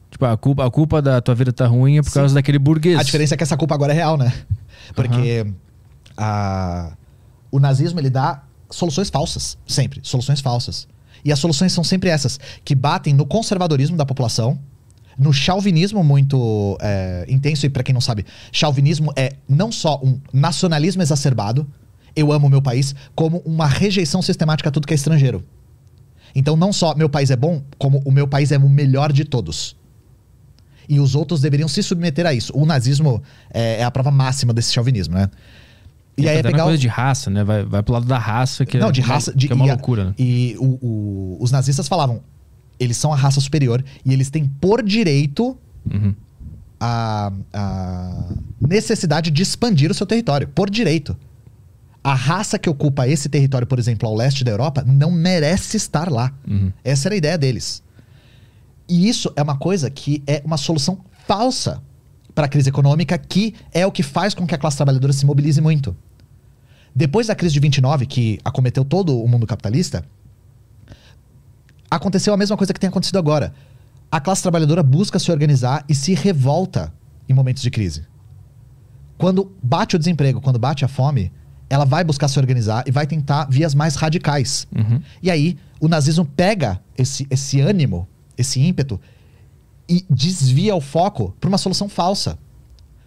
Tipo, a culpa, a culpa da tua vida tá ruim é por Sim. causa daquele burguês. A diferença é que essa culpa agora é real, né? Porque uhum. a, o nazismo ele dá soluções falsas, sempre. Soluções falsas. E as soluções são sempre essas, que batem no conservadorismo da população, no chauvinismo muito é, intenso, e para quem não sabe, chauvinismo é não só um nacionalismo exacerbado, eu amo meu país, como uma rejeição sistemática a tudo que é estrangeiro. Então, não só meu país é bom, como o meu país é o melhor de todos. E os outros deveriam se submeter a isso. O nazismo é, é a prova máxima desse chauvinismo, né? E, tá aí é pegar coisa o... de raça, né? Vai, vai pro lado da raça, que, não, é, de raça, de, que é uma e, loucura. Né? E o, o, os nazistas falavam, eles são a raça superior e eles têm por direito uhum. a, a, necessidade de expandir o seu território. Por direito. A raça que ocupa esse território, por exemplo, ao leste da Europa, não merece estar lá. Uhum. Essa era a ideia deles. E isso é uma coisa que é uma solução falsa para a crise econômica, que é o que faz com que a classe trabalhadora se mobilize muito. Depois da crise de 29, que acometeu todo o mundo capitalista, aconteceu a mesma coisa que tem acontecido agora. A classe trabalhadora busca se organizar e se revolta em momentos de crise. Quando bate o desemprego, quando bate a fome, ela vai buscar se organizar e vai tentar vias mais radicais. Uhum. E aí, o nazismo pega esse, esse ânimo, esse ímpeto, e desvia o foco para uma solução falsa.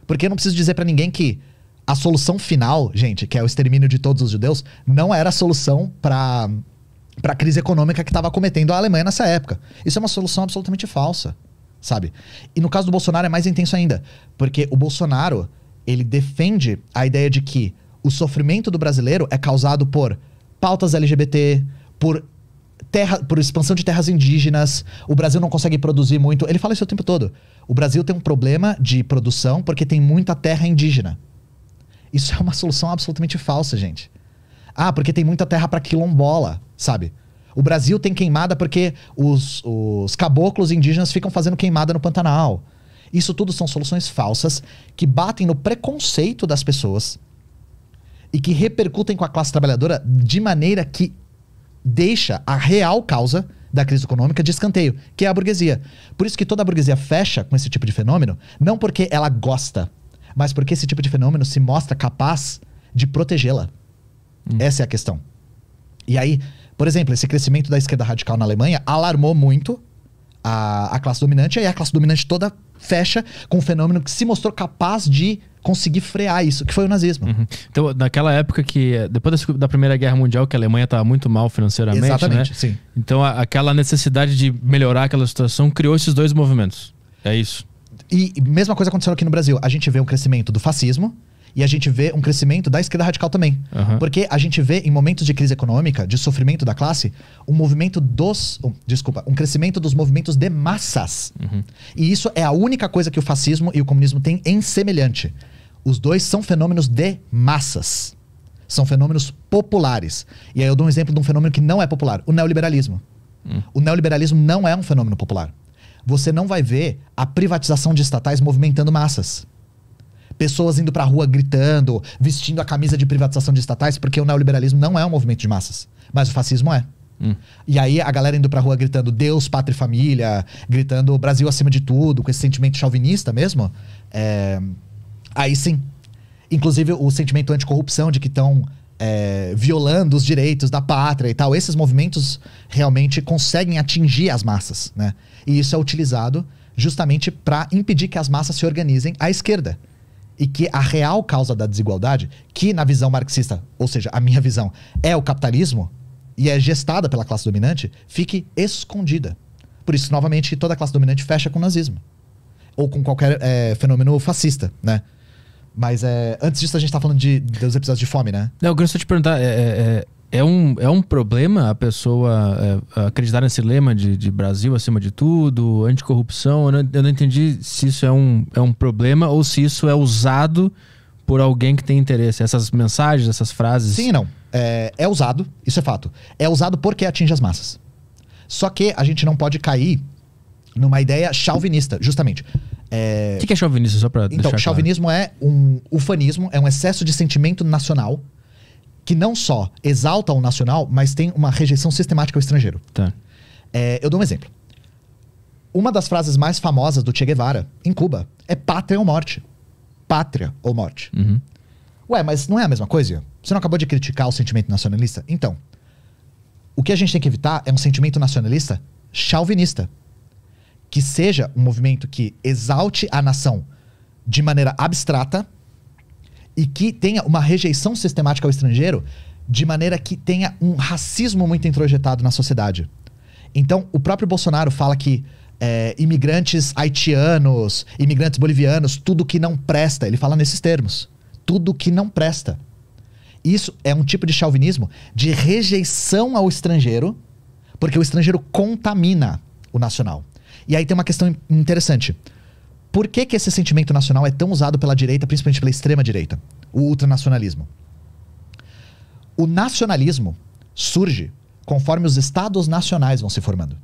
Porque eu não preciso dizer para ninguém que a solução final, gente, que é o extermínio de todos os judeus, não era a solução para para a crise econômica que estava cometendo a Alemanha nessa época. Isso é uma solução absolutamente falsa, sabe? E no caso do Bolsonaro é mais intenso ainda, porque o Bolsonaro, ele defende a ideia de que o sofrimento do brasileiro é causado por pautas LGBT, por terra, por expansão de terras indígenas, o Brasil não consegue produzir muito. Ele fala isso o tempo todo. O Brasil tem um problema de produção porque tem muita terra indígena. Isso é uma solução absolutamente falsa, gente. Ah, porque tem muita terra para quilombola, sabe? O Brasil tem queimada porque os, os caboclos indígenas ficam fazendo queimada no Pantanal. Isso tudo são soluções falsas que batem no preconceito das pessoas e que repercutem com a classe trabalhadora de maneira que deixa a real causa da crise econômica de escanteio, que é a burguesia. Por isso que toda a burguesia fecha com esse tipo de fenômeno, não porque ela gosta, mas porque esse tipo de fenômeno se mostra capaz de protegê-la. Hum. Essa é a questão. E aí, por exemplo, esse crescimento da esquerda radical na Alemanha alarmou muito a, a classe dominante, e aí a classe dominante toda fecha com um fenômeno que se mostrou capaz de conseguir frear isso, que foi o nazismo. Uhum. Então, naquela época que, depois da Primeira Guerra Mundial, que a Alemanha estava muito mal financeiramente, né? Exatamente, né? sim. Então, a, aquela necessidade de melhorar aquela situação criou esses dois movimentos. É isso. E mesma coisa aconteceu aqui no Brasil. A gente vê um crescimento do fascismo, e a gente vê um crescimento da esquerda radical também. Uhum. Porque a gente vê, em momentos de crise econômica, de sofrimento da classe, um movimento dos. Um, desculpa, um crescimento dos movimentos de massas. Uhum. E isso é a única coisa que o fascismo e o comunismo têm em semelhante. Os dois são fenômenos de massas. São fenômenos populares. E aí eu dou um exemplo de um fenômeno que não é popular: o neoliberalismo. Uhum. O neoliberalismo não é um fenômeno popular. Você não vai ver a privatização de estatais movimentando massas pessoas indo pra rua gritando, vestindo a camisa de privatização de estatais, porque o neoliberalismo não é um movimento de massas, mas o fascismo é. Hum. E aí a galera indo pra rua gritando Deus, pátria e família, gritando Brasil acima de tudo, com esse sentimento chauvinista mesmo. É... Aí sim. Inclusive o sentimento anticorrupção de que estão é, violando os direitos da pátria e tal. Esses movimentos realmente conseguem atingir as massas, né? E isso é utilizado justamente para impedir que as massas se organizem à esquerda e que a real causa da desigualdade, que na visão marxista, ou seja, a minha visão, é o capitalismo e é gestada pela classe dominante, fique escondida. Por isso, novamente, toda a classe dominante fecha com o nazismo ou com qualquer é, fenômeno fascista, né? Mas é, antes disso, a gente tá falando de, dos episódios de fome, né? Não, eu queria só te perguntar, é, é, é é um, é um problema a pessoa é, acreditar nesse lema de, de, Brasil acima de tudo, anticorrupção. Eu não, eu não entendi se isso é um, é um problema ou se isso é usado por alguém que tem interesse. Essas mensagens, essas frases. Sim e não. É, é usado, isso é fato. É usado porque atinge as massas. Só que a gente não pode cair numa ideia chauvinista, justamente. É... O que, é chauvinismo? Só pra então, chauvinismo claro. é um ufanismo, é um excesso de sentimento nacional que não só exalta o nacional, mas tem uma rejeição sistemática ao estrangeiro. Tá. É, eu dou um exemplo. Uma das frases mais famosas do Che Guevara, em Cuba, é pátria ou morte. Pátria ou morte. Uhum. Ué, mas não é a mesma coisa? Você não acabou de criticar o sentimento nacionalista? Então, o que a gente tem que evitar é um sentimento nacionalista chauvinista. Que seja um movimento que exalte a nação de maneira abstrata, e que tenha uma rejeição sistemática ao estrangeiro de maneira que tenha um racismo muito introjetado na sociedade. Então, o próprio Bolsonaro fala que é, imigrantes haitianos, imigrantes bolivianos, tudo que não presta, ele fala nesses termos. Tudo que não presta. Isso é um tipo de chauvinismo de rejeição ao estrangeiro, porque o estrangeiro contamina o nacional. E aí tem uma questão interessante. Por que, que esse sentimento nacional é tão usado pela direita, principalmente pela extrema direita? O ultranacionalismo. O nacionalismo surge conforme os estados nacionais vão se formando.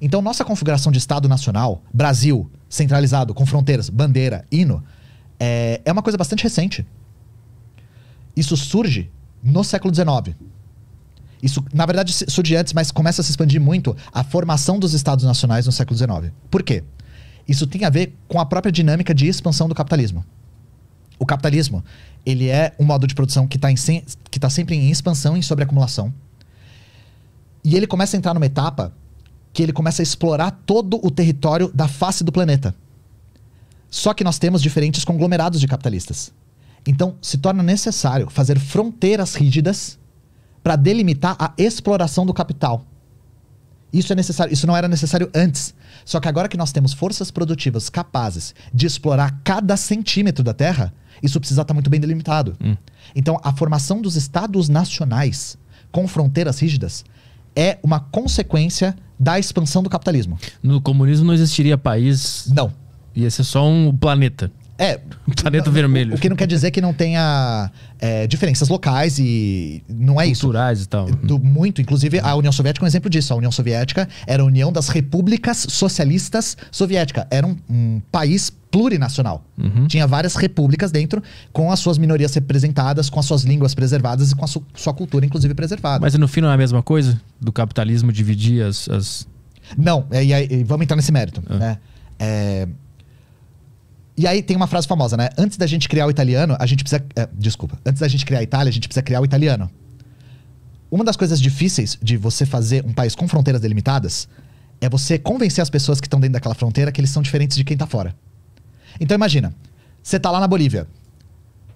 Então, nossa configuração de Estado Nacional, Brasil, centralizado, com fronteiras, bandeira, hino, é, é uma coisa bastante recente. Isso surge no século XIX. Isso, na verdade, surge antes, mas começa a se expandir muito a formação dos Estados Nacionais no século XIX. Por quê? Isso tem a ver com a própria dinâmica de expansão do capitalismo. O capitalismo, ele é um modo de produção que está se, tá sempre em expansão e sobreacumulação. E ele começa a entrar numa etapa que ele começa a explorar todo o território da face do planeta. Só que nós temos diferentes conglomerados de capitalistas. Então, se torna necessário fazer fronteiras rígidas para delimitar a exploração do capital. Isso é necessário, isso não era necessário antes. Só que agora que nós temos forças produtivas capazes de explorar cada centímetro da Terra, isso precisa estar muito bem delimitado. Hum. Então, a formação dos estados nacionais com fronteiras rígidas é uma consequência da expansão do capitalismo. No comunismo não existiria país. Não. Ia ser só um planeta. É. Planeta Vermelho. O que não quer dizer que não tenha é, diferenças locais e não é Culturais isso. Culturais e tal. Do, muito. Inclusive, a União Soviética é um exemplo disso. A União Soviética era a União das Repúblicas Socialistas Soviética. Era um, um país plurinacional. Uhum. Tinha várias repúblicas dentro, com as suas minorias representadas, com as suas línguas preservadas e com a su sua cultura, inclusive, preservada. Mas no fim não é a mesma coisa? Do capitalismo dividir as. as... Não, e, vamos entrar nesse mérito. Ah. Né? É e aí tem uma frase famosa, né? Antes da gente criar o italiano, a gente precisa. É, desculpa. Antes da gente criar a Itália, a gente precisa criar o italiano. Uma das coisas difíceis de você fazer um país com fronteiras delimitadas é você convencer as pessoas que estão dentro daquela fronteira que eles são diferentes de quem tá fora. Então imagina, você tá lá na Bolívia.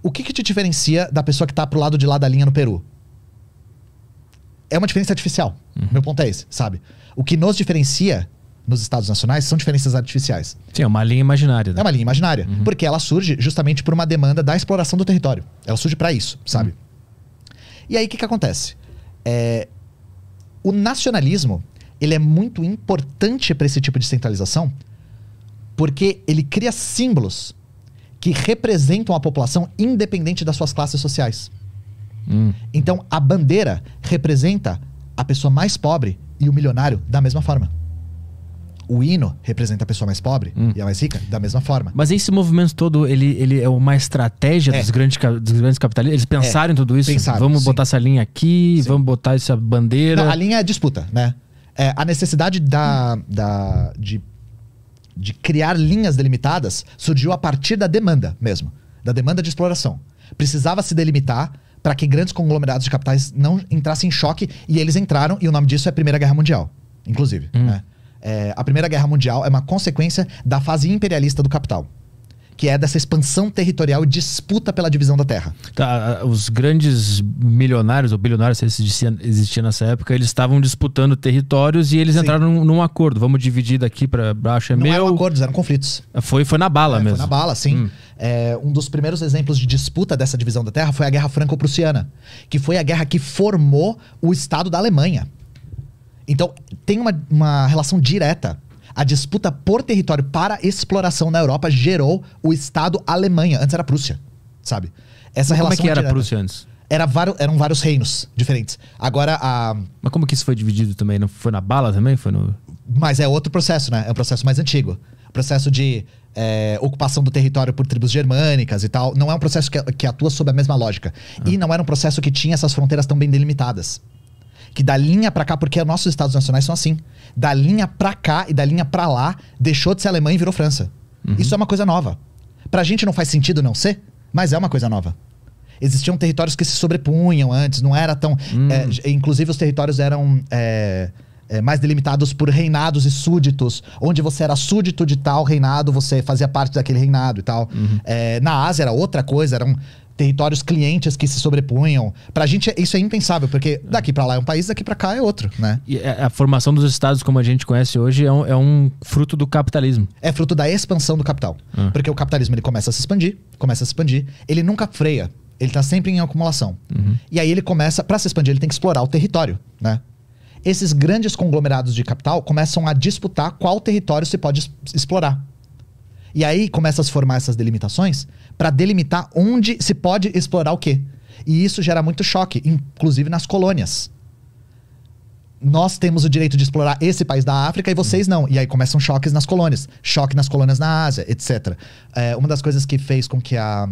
O que, que te diferencia da pessoa que tá pro lado de lá da linha no Peru? É uma diferença artificial. Uhum. Meu ponto é esse, sabe? O que nos diferencia nos estados nacionais são diferenças artificiais. Sim, é uma linha imaginária. Né? É uma linha imaginária, uhum. porque ela surge justamente por uma demanda da exploração do território. Ela surge para isso, uhum. sabe? Uhum. E aí o que, que acontece? É, o nacionalismo ele é muito importante para esse tipo de centralização, porque ele cria símbolos que representam a população independente das suas classes sociais. Hum. Então a bandeira representa a pessoa mais pobre e o milionário da mesma forma o hino representa a pessoa mais pobre hum. e a mais rica, da mesma forma. Mas esse movimento todo, ele, ele é uma estratégia é. Dos, grandes, dos grandes capitalistas? Eles é. pensaram em tudo isso? Pensaram, vamos sim. botar essa linha aqui, sim. vamos botar essa bandeira. Não, a linha é disputa, né? É, a necessidade da, da, de, de criar linhas delimitadas surgiu a partir da demanda mesmo, da demanda de exploração. Precisava se delimitar para que grandes conglomerados de capitais não entrassem em choque e eles entraram e o nome disso é Primeira Guerra Mundial, inclusive. Hum. Né? é, a Primeira Guerra Mundial é uma consequência da fase imperialista do capital que é dessa expansão territorial e disputa pela divisão da terra. Tá, os grandes milionários ou bilionários, se existia, existia nessa época, eles estavam disputando territórios e eles Sim. entraram num, num, acordo. Vamos dividir daqui para baixo. É Não meu... eram acordos, eram conflitos. Foi, foi na bala é, mesmo. Foi na bala, sim. Hum. É, um dos primeiros exemplos de disputa dessa divisão da terra foi a Guerra Franco-Prussiana, que foi a guerra que formou o Estado da Alemanha. Então, tem uma, uma relação direta. A disputa por território para exploração na Europa gerou o Estado Alemanha. Antes era Prússia, sabe? Essa relação. Como é que era direta. Prússia antes? Era vários, eram vários reinos diferentes. Agora a. Mas como que isso foi dividido também? Não foi na bala também? Foi no. Mas é outro processo, né? É um processo mais antigo. Processo de é, ocupação do território por tribos germânicas e tal. Não é um processo que, que atua sob a mesma lógica. Ah. E não era um processo que tinha essas fronteiras tão bem delimitadas que da linha para cá, porque nossos estados nacionais são assim. Da linha para cá e da linha para lá, deixou de ser Alemanha e virou França. Uhum. Isso é uma coisa nova. Pra gente não faz sentido não ser, mas é uma coisa nova. Existiam territórios que se sobrepunham antes, não era tão. Hum. É, inclusive, os territórios eram. É, é, mais delimitados por reinados e súditos, onde você era súdito de tal reinado, você fazia parte daquele reinado e tal. Uhum. É, na Ásia era outra coisa, eram territórios clientes que se sobrepunham. Pra gente isso é impensável, porque daqui para lá é um país, daqui para cá é outro, né? E é, a formação dos estados como a gente conhece hoje é um, é um fruto do capitalismo. É fruto da expansão do capital. Ah. Porque o capitalismo ele começa a se expandir, começa a se expandir, ele nunca freia. Ele tá sempre em acumulação. Uhum. E aí ele começa, para se expandir, ele tem que explorar o território, né? Esses grandes conglomerados de capital começam a disputar qual território se pode explorar. E aí começa a se formar essas delimitações para delimitar onde se pode explorar o quê. E isso gera muito choque, inclusive nas colônias. Nós temos o direito de explorar esse país da África e vocês não. E aí começam choques nas colônias, choque nas colônias na Ásia, etc. É, uma das coisas que fez com que a,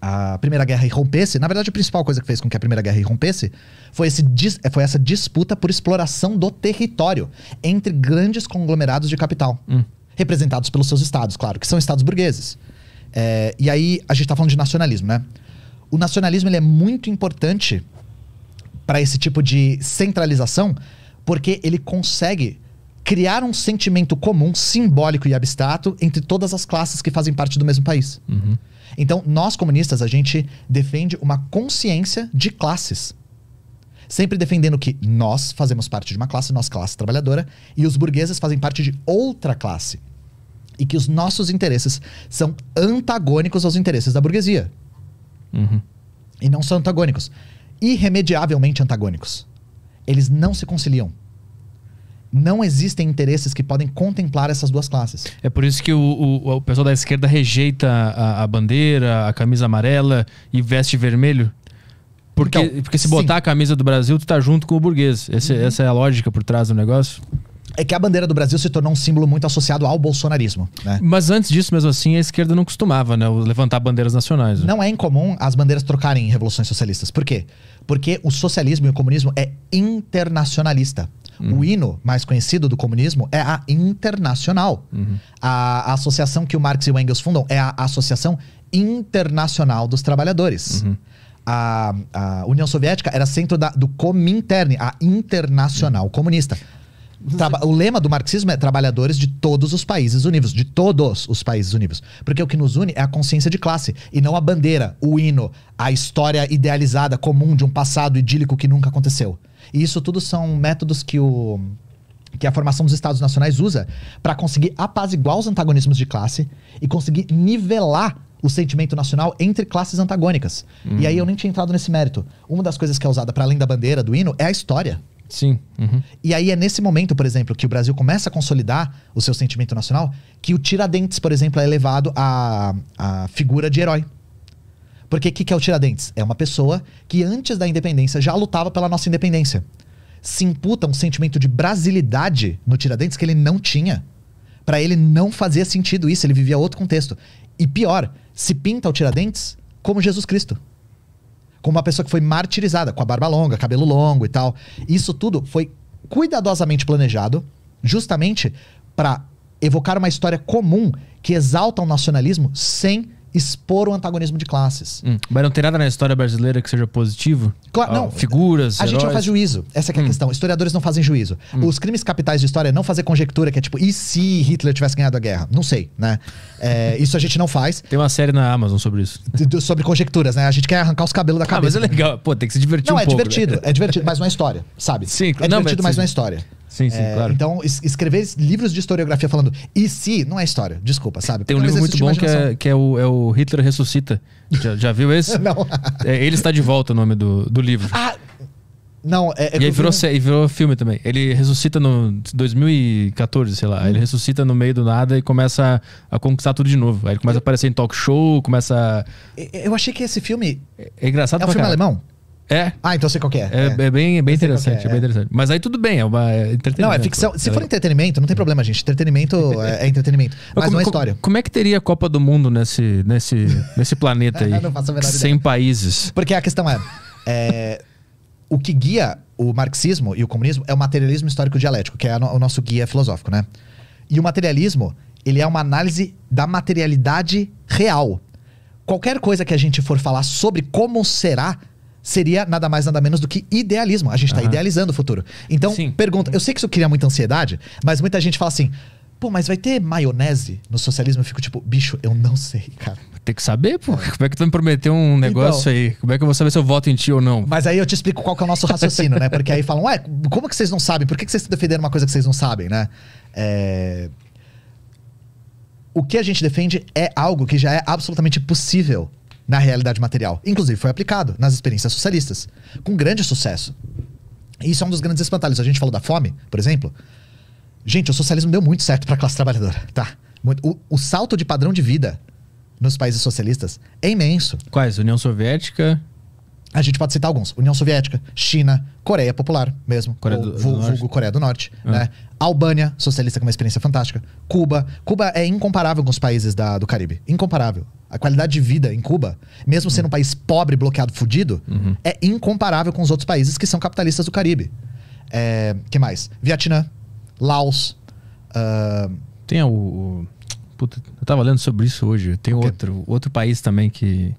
a Primeira Guerra irrompesse, na verdade a principal coisa que fez com que a Primeira Guerra irrompesse foi, esse, foi essa disputa por exploração do território entre grandes conglomerados de capital. Hum representados pelos seus estados, claro, que são estados burgueses. É, e aí a gente está falando de nacionalismo, né? O nacionalismo ele é muito importante para esse tipo de centralização, porque ele consegue criar um sentimento comum, simbólico e abstrato entre todas as classes que fazem parte do mesmo país. Uhum. Então, nós comunistas, a gente defende uma consciência de classes. Sempre defendendo que nós fazemos parte de uma classe, nossa classe trabalhadora, e os burgueses fazem parte de outra classe e que os nossos interesses são antagônicos aos interesses da burguesia. Uhum. E não são antagônicos. Irremediavelmente antagônicos. Eles não se conciliam. Não existem interesses que podem contemplar essas duas classes. É por isso que o, o, o pessoal da esquerda rejeita a, a, bandeira, a camisa amarela e veste vermelho. Porque, então, porque se botar sim. a camisa do Brasil, tu tá junto com o burguês. Esse, uhum. Essa é a lógica por trás do negócio é que a bandeira do Brasil se tornou um símbolo muito associado ao bolsonarismo. Né? Mas antes disso, mesmo assim, a esquerda não costumava né, levantar bandeiras nacionais. Né? Não é incomum as bandeiras trocarem em revoluções socialistas. Por quê? Porque o socialismo e o comunismo é internacionalista. Uhum. O hino mais conhecido do comunismo é a Internacional. Uhum. A, a, associação que o Marx e o Engels fundam é a Associação Internacional dos Trabalhadores. Uhum. A, a, União Soviética era centro da, do Comintern, a Internacional uhum. Comunista. Traba o lema do marxismo é trabalhadores de todos os países unidos, de todos os países unidos. Porque o que nos une é a consciência de classe, e não a bandeira, o hino, a história idealizada comum de um passado idílico que nunca aconteceu. E isso tudo são métodos que o que a formação dos estados nacionais usa para conseguir apaziguar os antagonismos de classe e conseguir nivelar o sentimento nacional entre classes antagônicas. Hum. E aí eu nem tinha entrado nesse mérito. Uma das coisas que é usada para além da bandeira, do hino, é a história. Sim. Uhum. E aí é nesse momento, por exemplo, que o Brasil começa a consolidar o seu sentimento nacional, que o Tiradentes, por exemplo, é elevado à, à figura de herói. Porque o que, que é o Tiradentes? É uma pessoa que antes da independência já lutava pela nossa independência. Se imputa um sentimento de brasilidade no Tiradentes que ele não tinha. Para ele não fazia sentido isso, ele vivia outro contexto. E pior, se pinta o Tiradentes como Jesus Cristo com uma pessoa que foi martirizada, com a barba longa, cabelo longo e tal. Isso tudo foi cuidadosamente planejado, justamente para evocar uma história comum que exalta o nacionalismo sem expor o antagonismo de classes. Hum. Mas não tem nada na história brasileira que seja positivo? Claro, não. figuras, A heróis. gente não faz juízo. Essa é, hum. a questão. Historiadores não fazem juízo. Hum. Os crimes capitais de história é não fazer conjectura, que é tipo, e se Hitler tivesse ganhado a guerra? Não sei, né? É, isso a gente não faz. Tem uma série na Amazon sobre isso. sobre conjecturas, né? A gente quer arrancar os cabelos da ah, cabeça. Ah, mas é legal. Pô, tem que se divertir não, um é pouco. Não, é divertido. Né? É divertido, mas não é história, sabe? Sim, É divertido, mas, mas uma não é história. Sim, sim, é, claro. Então, es escrever livros de historiografia falando e se não é história, desculpa, sabe? Tem um livro muito bom que, é, que é, o, é o Hitler Ressuscita. Já, já viu esse? não. É, ele está de volta o nome do, do livro. Ah! Não, é, é e aí virou, filme... virou filme também. Ele ressuscita no 2014, sei lá. Hum. Ele uhum. ressuscita no meio do nada e começa a, conquistar tudo de novo. Aí ele começa eu... a aparecer em talk show, começa. Eu achei que esse filme. É, é engraçado. É um filme caralho. alemão? É. Ah, então sei qual é. É, é. é bem, é bem interessante, é. é bem é. interessante. Mas aí tudo bem, é uma é entretenimento. Não, é ficção. Se for é. entretenimento, não tem problema, gente. Entretenimento é, entretenimento. Mas como, não é história. Como é que teria a Copa do Mundo nesse, nesse, nesse planeta aí? não faço a menor ideia. Sem países. Porque a questão é o que guia o marxismo e o comunismo é o materialismo histórico dialético, que é o nosso guia filosófico, né? E o materialismo, ele é uma análise da materialidade real. Qualquer coisa que a gente for falar sobre como será seria nada mais nada menos do que idealismo. A gente está uhum. idealizando o futuro. Então, Sim. pergunta, eu sei que isso cria muita ansiedade, mas muita gente fala assim: "Pô, mas vai ter maionese no socialismo?" Eu fico tipo: "Bicho, eu não sei, cara." Tem que saber, pô. Como é que tu me prometeu um então. negócio então, aí? Como é que eu vou saber se eu voto em ti ou não? Mas aí eu te explico qual que é o nosso raciocínio, né? Porque aí falam, ué, como é que vocês não sabem? Por que, que vocês estão defendendo uma coisa que vocês não sabem, né? É... O que a gente defende é algo que já é absolutamente possível na realidade material. Inclusive foi aplicado nas experiências socialistas, com grande sucesso. E isso é um dos grandes espantalhos. A gente falou da fome, por exemplo. Gente, o socialismo deu muito certo para a classe trabalhadora, tá? O, o salto de padrão de vida nos países socialistas é imenso. Quais? União Soviética? A gente pode citar alguns: União Soviética, China, Coreia Popular mesmo, Coreia do, vulgo, do vulgo Coreia do Norte, ah. né? Albânia, socialista com uma experiência fantástica, Cuba. Cuba é incomparável com os países da, do Caribe. Incomparável. A qualidade de vida em Cuba, mesmo sendo uhum. um país pobre, bloqueado, fudido, uhum. é incomparável com os outros países que são capitalistas do Caribe. É, que mais? Vietnã, Laos. Uh... Tem o. o puta, eu tava lendo sobre isso hoje. Tem outro, outro país também que,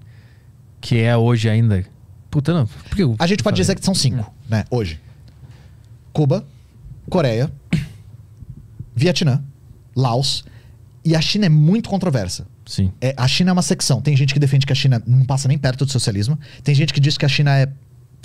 que é hoje ainda Puta, não. a gente pode falei? dizer que são cinco, né? Hoje. Cuba, Coreia, Vietnã, Laos e a China é muito controversa. Sim. É, a China é uma secção. Tem gente que defende que a China não passa nem perto do socialismo. Tem gente que diz que a China é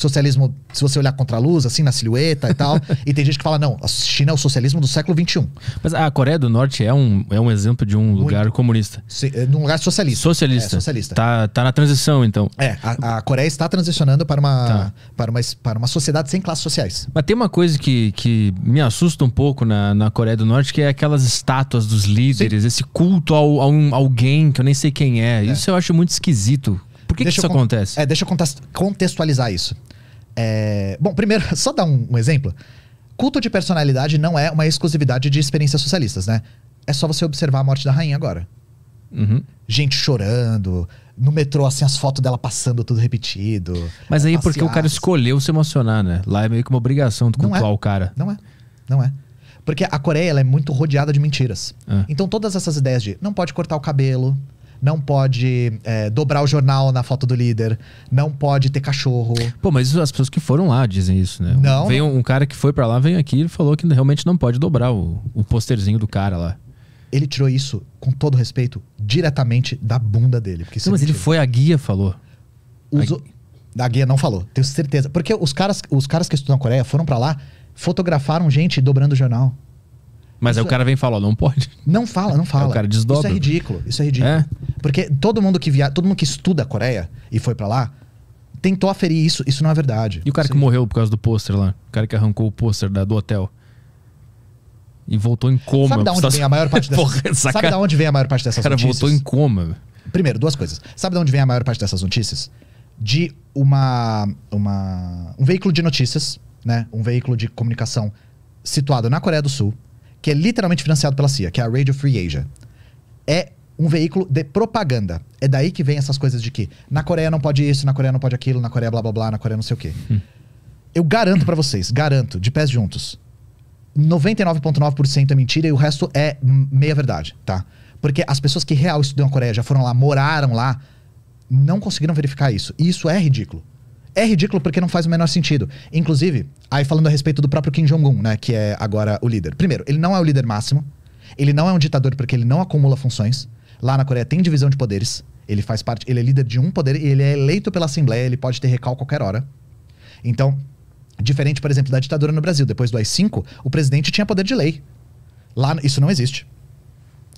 socialismo, se você olhar contra a luz, assim, na silhueta e tal. e tem gente que fala, não, a China é o socialismo do século XXI. Mas a Coreia do Norte é um, é um exemplo de um Muito. lugar comunista. Se, é, num lugar socialista. Socialista. É, socialista. Tá, tá na transição, então. É, a, a Coreia está transicionando para uma, tá. para, uma, para uma sociedade sem classes sociais. Mas tem uma coisa que, que me assusta um pouco na, na Coreia do Norte, que é aquelas estátuas dos líderes, Sim. esse culto ao, a alguém que eu nem sei quem é. é. Isso eu acho muito esquisito que, que isso acontece? É, deixa eu contextualizar isso. É, bom, primeiro, só dar um, um exemplo. Culto de personalidade não é uma exclusividade de experiências socialistas, né? É só você observar a morte da rainha agora. Uhum. Gente chorando, no metrô, assim, as fotos dela passando tudo repetido. Mas aí porque o cara escolheu se emocionar, né? Lá é meio que uma obrigação de é. cultuar é, o cara. Não é, não é. Porque a Coreia ela é muito rodeada de mentiras. Ah. Então todas essas ideias de não pode cortar o cabelo, não pode é, dobrar o jornal na foto do líder, não pode ter cachorro. Pô, mas as pessoas que foram lá dizem isso, né? Não. Vem um, um cara que foi para lá, vem aqui e falou que realmente não pode dobrar o, o posterzinho do cara lá. Ele tirou isso, com todo respeito, diretamente da bunda dele. Porque não, é mas ele foi, a guia falou. Os, a... a... guia não falou, tenho certeza. Porque os caras, os caras que estudam na Coreia foram para lá, fotografaram gente dobrando o jornal. Mas isso aí o cara vem e fala, ó, não pode. Não fala, não fala. Aí o cara desdobra. Isso é ridículo, isso é ridículo. É? Porque todo mundo que via, todo mundo que estuda a Coreia e foi para lá, tentou aferir isso, isso não é verdade. E o cara Sim. que morreu por causa do pôster lá, o cara que arrancou o pôster do hotel e voltou em coma. Sabe da onde vem a maior parte dessas Porra, Sabe da onde vem a maior parte dessas o cara notícias? voltou em coma. Primeiro, duas coisas. Sabe da onde vem a maior parte dessas notícias? De uma uma um veículo de notícias, né? Um veículo de comunicação situado na Coreia do Sul que é literalmente financiado pela CIA, que é a Radio Free Asia. É um veículo de propaganda. É daí que vem essas coisas de que na Coreia não pode isso, na Coreia não pode aquilo, na Coreia blá blá blá, na Coreia não sei o quê. Hum. Eu garanto para vocês, garanto, de pés juntos. 99,9% é mentira e o resto é meia verdade, tá? Porque as pessoas que real estudam a Coreia, já foram lá, moraram lá, não conseguiram verificar isso. E isso é ridículo. É ridículo porque não faz o menor sentido. Inclusive, aí falando a respeito do próprio Kim Jong-un, né, que é agora o líder. Primeiro, ele não é o líder máximo. Ele não é um ditador porque ele não acumula funções. Lá na Coreia tem divisão de poderes. Ele faz parte, ele é líder de um poder e ele é eleito pela Assembleia, ele pode ter recal qualquer hora. Então, diferente, por exemplo, da ditadura no Brasil, depois do AI-5, o presidente tinha poder de lei. Lá isso não existe.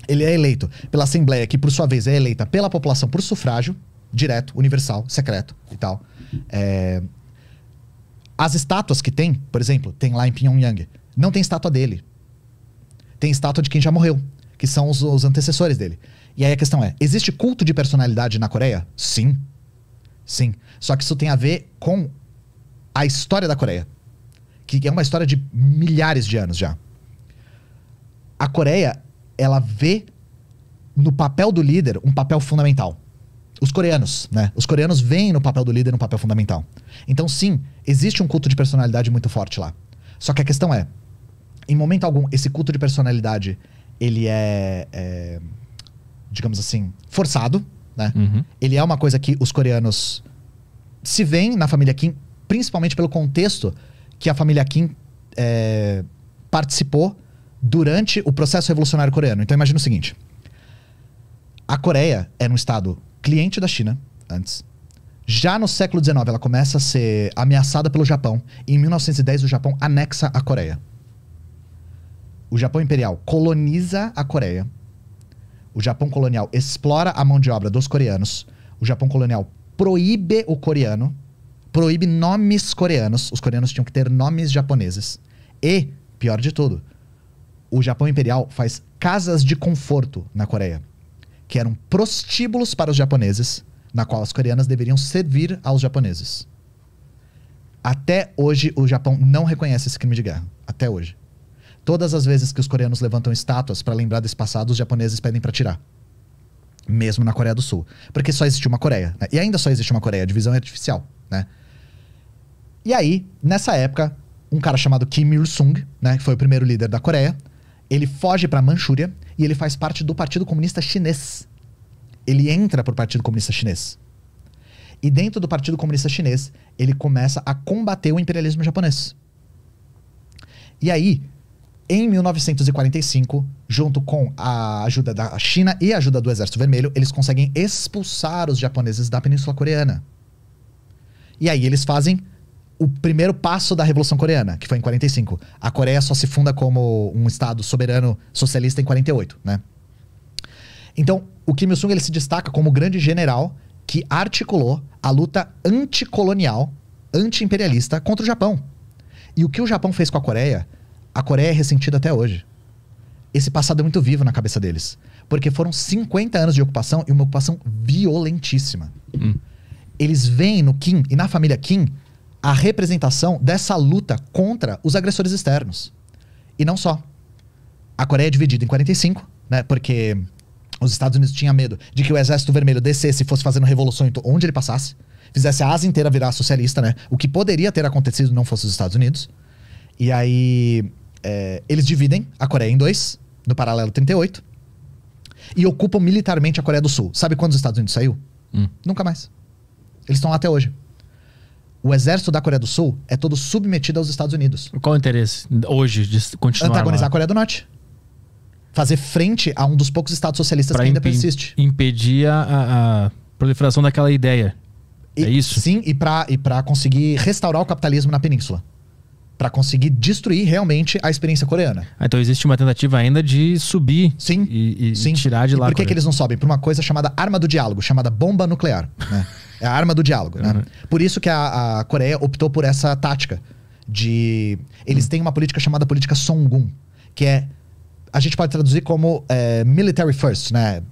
Ele é eleito pela Assembleia, que por sua vez é eleita pela população por sufrágio direto, universal, secreto e tal. É, as estátuas que tem, por exemplo, tem lá em Pyongyang, não tem estátua dele. Tem estátua de quem já morreu, que são os, os antecessores dele. E aí a questão é: existe culto de personalidade na Coreia? Sim. Sim. Só que isso tem a ver com a história da Coreia, que é uma história de milhares de anos já. A Coreia, ela vê no papel do líder um papel fundamental os coreanos, né? Os coreanos veem no papel do líder um papel fundamental. Então, sim, existe um culto de personalidade muito forte lá. Só que a questão é, em momento algum, esse culto de personalidade, ele é, é digamos assim, forçado, né? Uhum. Ele é uma coisa que os coreanos se veem na família Kim, principalmente pelo contexto que a família Kim é, participou durante o processo revolucionário coreano. Então, imagina o seguinte a Coreia era é um estado cliente da China antes. Já no século XIX, ela começa a ser ameaçada pelo Japão. E em 1910, o Japão anexa a Coreia. O Japão Imperial coloniza a Coreia. O Japão colonial explora a mão de obra dos coreanos. O Japão colonial proíbe o coreano, proíbe nomes coreanos. Os coreanos tinham que ter nomes japoneses. E, pior de tudo, o Japão Imperial faz casas de conforto na Coreia que eram prostíbulos para os japoneses, na qual as coreanas deveriam servir aos japoneses. Até hoje, o Japão não reconhece esse crime de guerra. Até hoje. Todas as vezes que os coreanos levantam estátuas para lembrar desse passado, os japoneses pedem para tirar. Mesmo na Coreia do Sul. Porque só existe uma Coreia. Né? E ainda só existe uma Coreia. A divisão é artificial, né? E aí, nessa época, um cara chamado Kim Il-sung, né? Que foi o primeiro líder da Coreia. Ele foge a Manchúria e ele faz parte do Partido Comunista Chinês. Ele entra pro Partido Comunista Chinês. E dentro do Partido Comunista Chinês, ele começa a combater o imperialismo japonês. E aí, em 1945, junto com a ajuda da China e a ajuda do Exército Vermelho, eles conseguem expulsar os japoneses da Península Coreana. E aí eles fazem o primeiro passo da Revolução Coreana, que foi em 45. A Coreia só se funda como um estado soberano socialista em 48, né? Então, o Kim Il-sung ele se destaca como grande general que articulou a luta anticolonial, anti-imperialista contra o Japão. E o que o Japão fez com a Coreia, a Coreia é ressentida até hoje. Esse passado é muito vivo na cabeça deles. Porque foram 50 anos de ocupação e uma ocupação violentíssima. Hum. Eles veem no Kim e na família Kim a representação dessa luta contra os agressores externos. E não só. A Coreia é dividida em 45, né? Porque os Estados Unidos tinham medo de que o Exército Vermelho descesse e fosse fazendo revolução onde ele passasse, fizesse a asa inteira virar socialista, né? O que poderia ter acontecido não fosse os Estados Unidos. E aí é, eles dividem a Coreia em dois, no paralelo 38, e ocupam militarmente a Coreia do Sul. Sabe quando os Estados Unidos saiu? Hum. Nunca mais. Eles estão lá até hoje o exército da Coreia do Sul é todo submetido aos Estados Unidos. Qual o interesse hoje de continuar? Antagonizar lá? a Coreia do Norte. Fazer frente a um dos poucos estados socialistas pra que ainda persiste. Impedir a, a proliferação daquela ideia. E, é isso? Sim, e para e conseguir restaurar o capitalismo na península para conseguir destruir realmente a experiência coreana. Ah, então existe uma tentativa ainda de subir sim, e, e sim. tirar de lá. E por que, que eles não sobem? Por uma coisa chamada arma do diálogo, chamada bomba nuclear. Né? É a arma do diálogo. Né? Uhum. Né? Por isso que a, a, Coreia optou por essa tática de... Eles uhum. têm uma política chamada política Songun, que é... A gente pode traduzir como é, military first, né?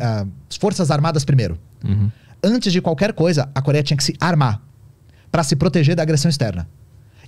As ah, forças armadas primeiro. Uhum. Antes de qualquer coisa, a Coreia tinha que se armar para se proteger da agressão externa.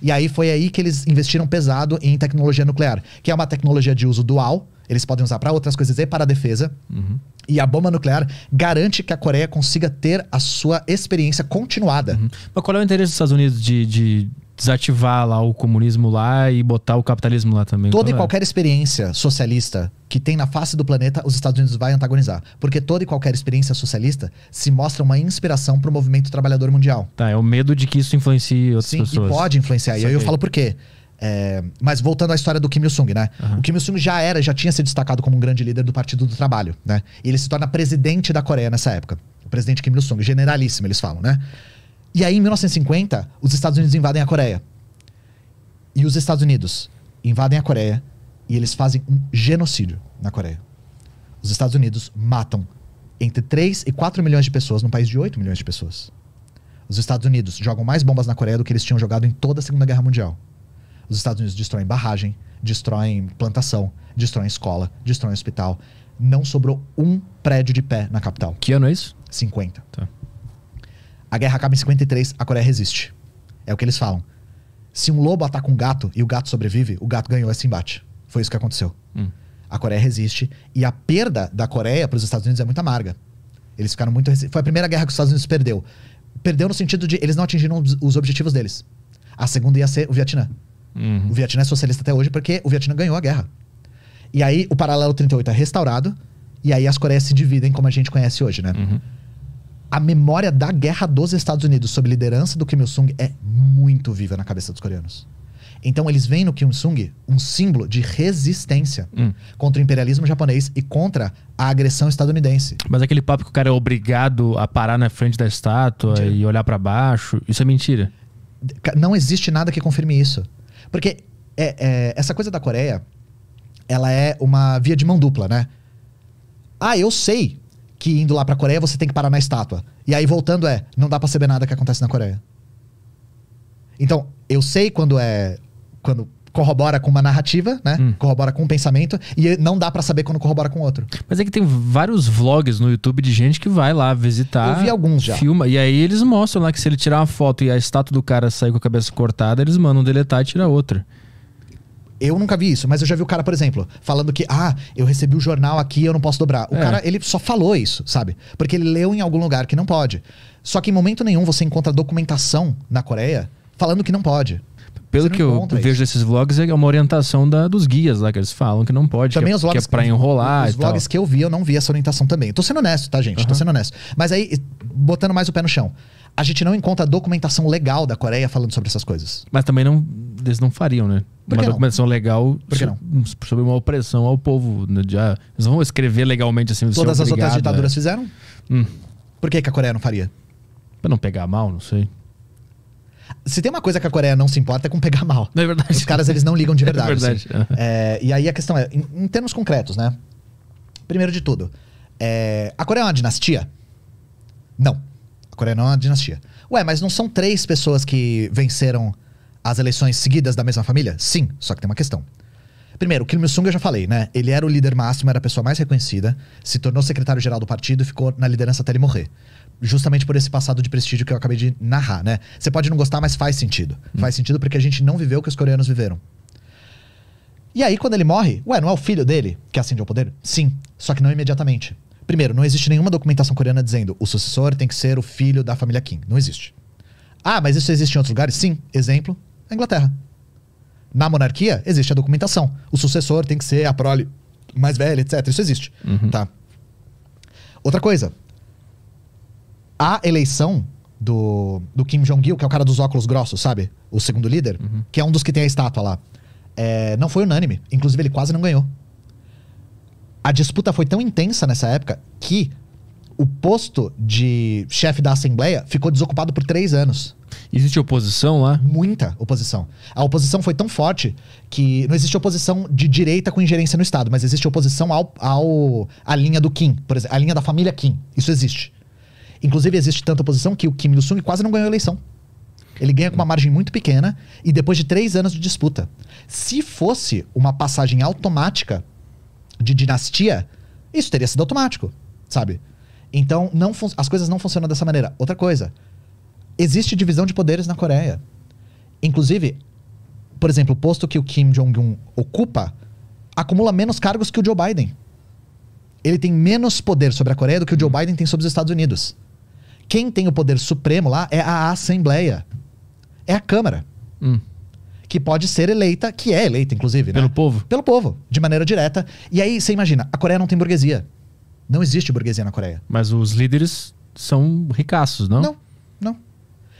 E aí foi aí que eles investiram pesado em tecnologia nuclear, que é uma tecnologia de uso dual. Eles podem usar para outras coisas e para a defesa. Uhum. E a bomba nuclear garante que a Coreia consiga ter a sua experiência continuada. Uhum. Mas qual é o interesse dos Estados Unidos de, de desativar lá o comunismo lá e botar o capitalismo lá também. Toda e então, é. qualquer experiência socialista que tem na face do planeta, os Estados Unidos vai antagonizar. Porque toda e qualquer experiência socialista se mostra uma inspiração para o movimento trabalhador mundial. Tá, é o medo de que isso influencie outras Sim, pessoas. Sim, pode influenciar. E aí eu falo por quê. É, mas voltando à história do Kim Il-sung, né? Uhum. O Kim Il-sung já era, já tinha se destacado como um grande líder do Partido do Trabalho, né? E ele se torna presidente da Coreia nessa época. O presidente Kim Il-sung, generalíssimo, eles falam, né? E aí, em 1950, os Estados Unidos invadem a Coreia. E os Estados Unidos invadem a Coreia e eles fazem um genocídio na Coreia. Os Estados Unidos matam entre 3 e 4 milhões de pessoas num país de 8 milhões de pessoas. Os Estados Unidos jogam mais bombas na Coreia do que eles tinham jogado em toda a Segunda Guerra Mundial. Os Estados Unidos destroem barragem, destroem plantação, destroem escola, destroem hospital. Não sobrou um prédio de pé na capital. Que ano é isso? 50. Tá. A guerra acaba em 53, a Coreia resiste. É o que eles falam. Se um lobo ataca um gato e o gato sobrevive, o gato ganhou esse embate. Foi isso que aconteceu. Hum. A Coreia resiste e a perda da Coreia para os Estados Unidos é muito amarga. Eles ficaram muito. Foi a primeira guerra que os Estados Unidos perdeu. Perdeu no sentido de eles não atingiram os objetivos deles. A segunda ia ser o Vietnã. Uhum. O Vietnã é socialista até hoje porque o Vietnã ganhou a guerra. E aí o paralelo 38 é restaurado e aí as Coreias se dividem como a gente conhece hoje, né? Uhum a memória da guerra dos Estados Unidos sob liderança do Kim Il-sung é muito viva na cabeça dos coreanos. Então eles veem no Kim Il-sung um símbolo de resistência hum. contra o imperialismo japonês e contra a agressão estadunidense. Mas aquele papo que o cara é obrigado a parar na frente da estátua mentira. e olhar para baixo, isso é mentira. Não existe nada que confirme isso. Porque é, é, essa coisa da Coreia, ela é uma via de mão dupla, né? Ah, eu sei que indo lá pra Coreia você tem que parar na estátua. E aí voltando é, não dá pra saber nada que acontece na Coreia. Então, eu sei quando é. Quando corrobora com uma narrativa, né? Hum. Corrobora com um pensamento e não dá para saber quando corrobora com outro. Mas é que tem vários vlogs no YouTube de gente que vai lá visitar. Eu vi alguns já. Filma e aí eles mostram lá que se ele tirar uma foto e a estátua do cara sair com a cabeça cortada, eles mandam deletar e tirar outra. Eu nunca vi isso, mas eu já vi o cara, por exemplo, falando que, ah, eu recebi o jornal aqui, eu não posso dobrar. O é. cara, ele só falou isso, sabe? Porque ele leu em algum lugar que não pode. Só que em momento nenhum você encontra documentação na Coreia falando que não pode. Pelo que eu vejo desses vlogs, é uma orientação da, dos guias lá que eles falam que não pode, também que, é- os vlogs, que é pra enrolar. Os vlogs tal. que eu vi, eu não vi essa orientação também. Eu tô sendo honesto, tá, gente? Uhum. Tô sendo honesto. Mas aí botando mais o pé no chão. A gente não encontra documentação legal da Coreia falando sobre essas coisas. Mas também não, eles não fariam, né? uma não? documentação legal sobre uma opressão ao povo. Né? Já, eles vão escrever legalmente assim. Todas as outras ditaduras é. fizeram? Hum. Por que, que a Coreia não faria? Pra não pegar mal, não sei. Se tem uma coisa que a Coreia não se importa é com pegar mal. Não é verdade. Os caras, eles não ligam de verdade. É verdade. Assim. É, e aí a questão é, em, em termos concretos, né? Primeiro de tudo, é, a Coreia é uma dinastia? Não. A Coreia não é uma dinastia. Ué, mas não são três pessoas que venceram as eleições seguidas da mesma família? Sim, só que tem uma questão. Primeiro, Kim Il-sung eu já falei, né? Ele era o líder máximo, era a pessoa mais reconhecida, se tornou secretário-geral do partido e ficou na liderança até ele morrer. Justamente por esse passado de prestígio que eu acabei de narrar, né? Você pode não gostar, mas faz sentido. Hum. Faz sentido porque a gente não viveu o que os coreanos viveram. E aí, quando ele morre, ué, não é o filho dele que acendeu o poder? Sim, só que não imediatamente. Primeiro, não existe nenhuma documentação coreana dizendo o sucessor tem que ser o filho da família Kim. Não existe. Ah, mas isso existe em outros lugares? Sim. Exemplo, a Inglaterra. Na monarquia, existe a documentação. O sucessor tem que ser a prole mais velha, etc. Isso existe. Uhum. Tá? Outra coisa. A eleição do, do Kim Jong-il, que é o cara dos óculos grossos, sabe? O segundo líder, uhum. que é um dos que tem a estátua lá. É, não foi unânime. Inclusive, ele quase não ganhou a disputa foi tão intensa nessa época que o posto de chefe da Assembleia ficou desocupado por três anos. Existe oposição lá? Muita oposição. A oposição foi tão forte que não existe oposição de direita com ingerência no Estado, mas existe oposição ao, ao à linha do Kim, por exemplo, a linha da família Kim. Isso existe. Inclusive, existe tanta oposição que o Kim Il-sung quase não ganhou a eleição. Ele ganha com uma margem muito pequena e depois de três anos de disputa. Se fosse uma passagem automática de dinastia, isso teria sido automático, sabe? Então, não as coisas não funcionam dessa maneira. Outra coisa, existe divisão de poderes na Coreia. Inclusive, por exemplo, o posto que o Kim Jong-un ocupa acumula menos cargos que o Joe Biden. Ele tem menos poder sobre a Coreia do que o Joe hum. Biden tem sobre os Estados Unidos. Quem tem o poder supremo lá é a Assembleia. É a Câmara. Hum que pode ser eleita, que é eleita, inclusive. Né? Pelo povo? Pelo povo, de maneira direta. E aí você imagina, a Coreia não tem burguesia. Não existe burguesia na Coreia. Mas os líderes são ricaços, não? Não, não.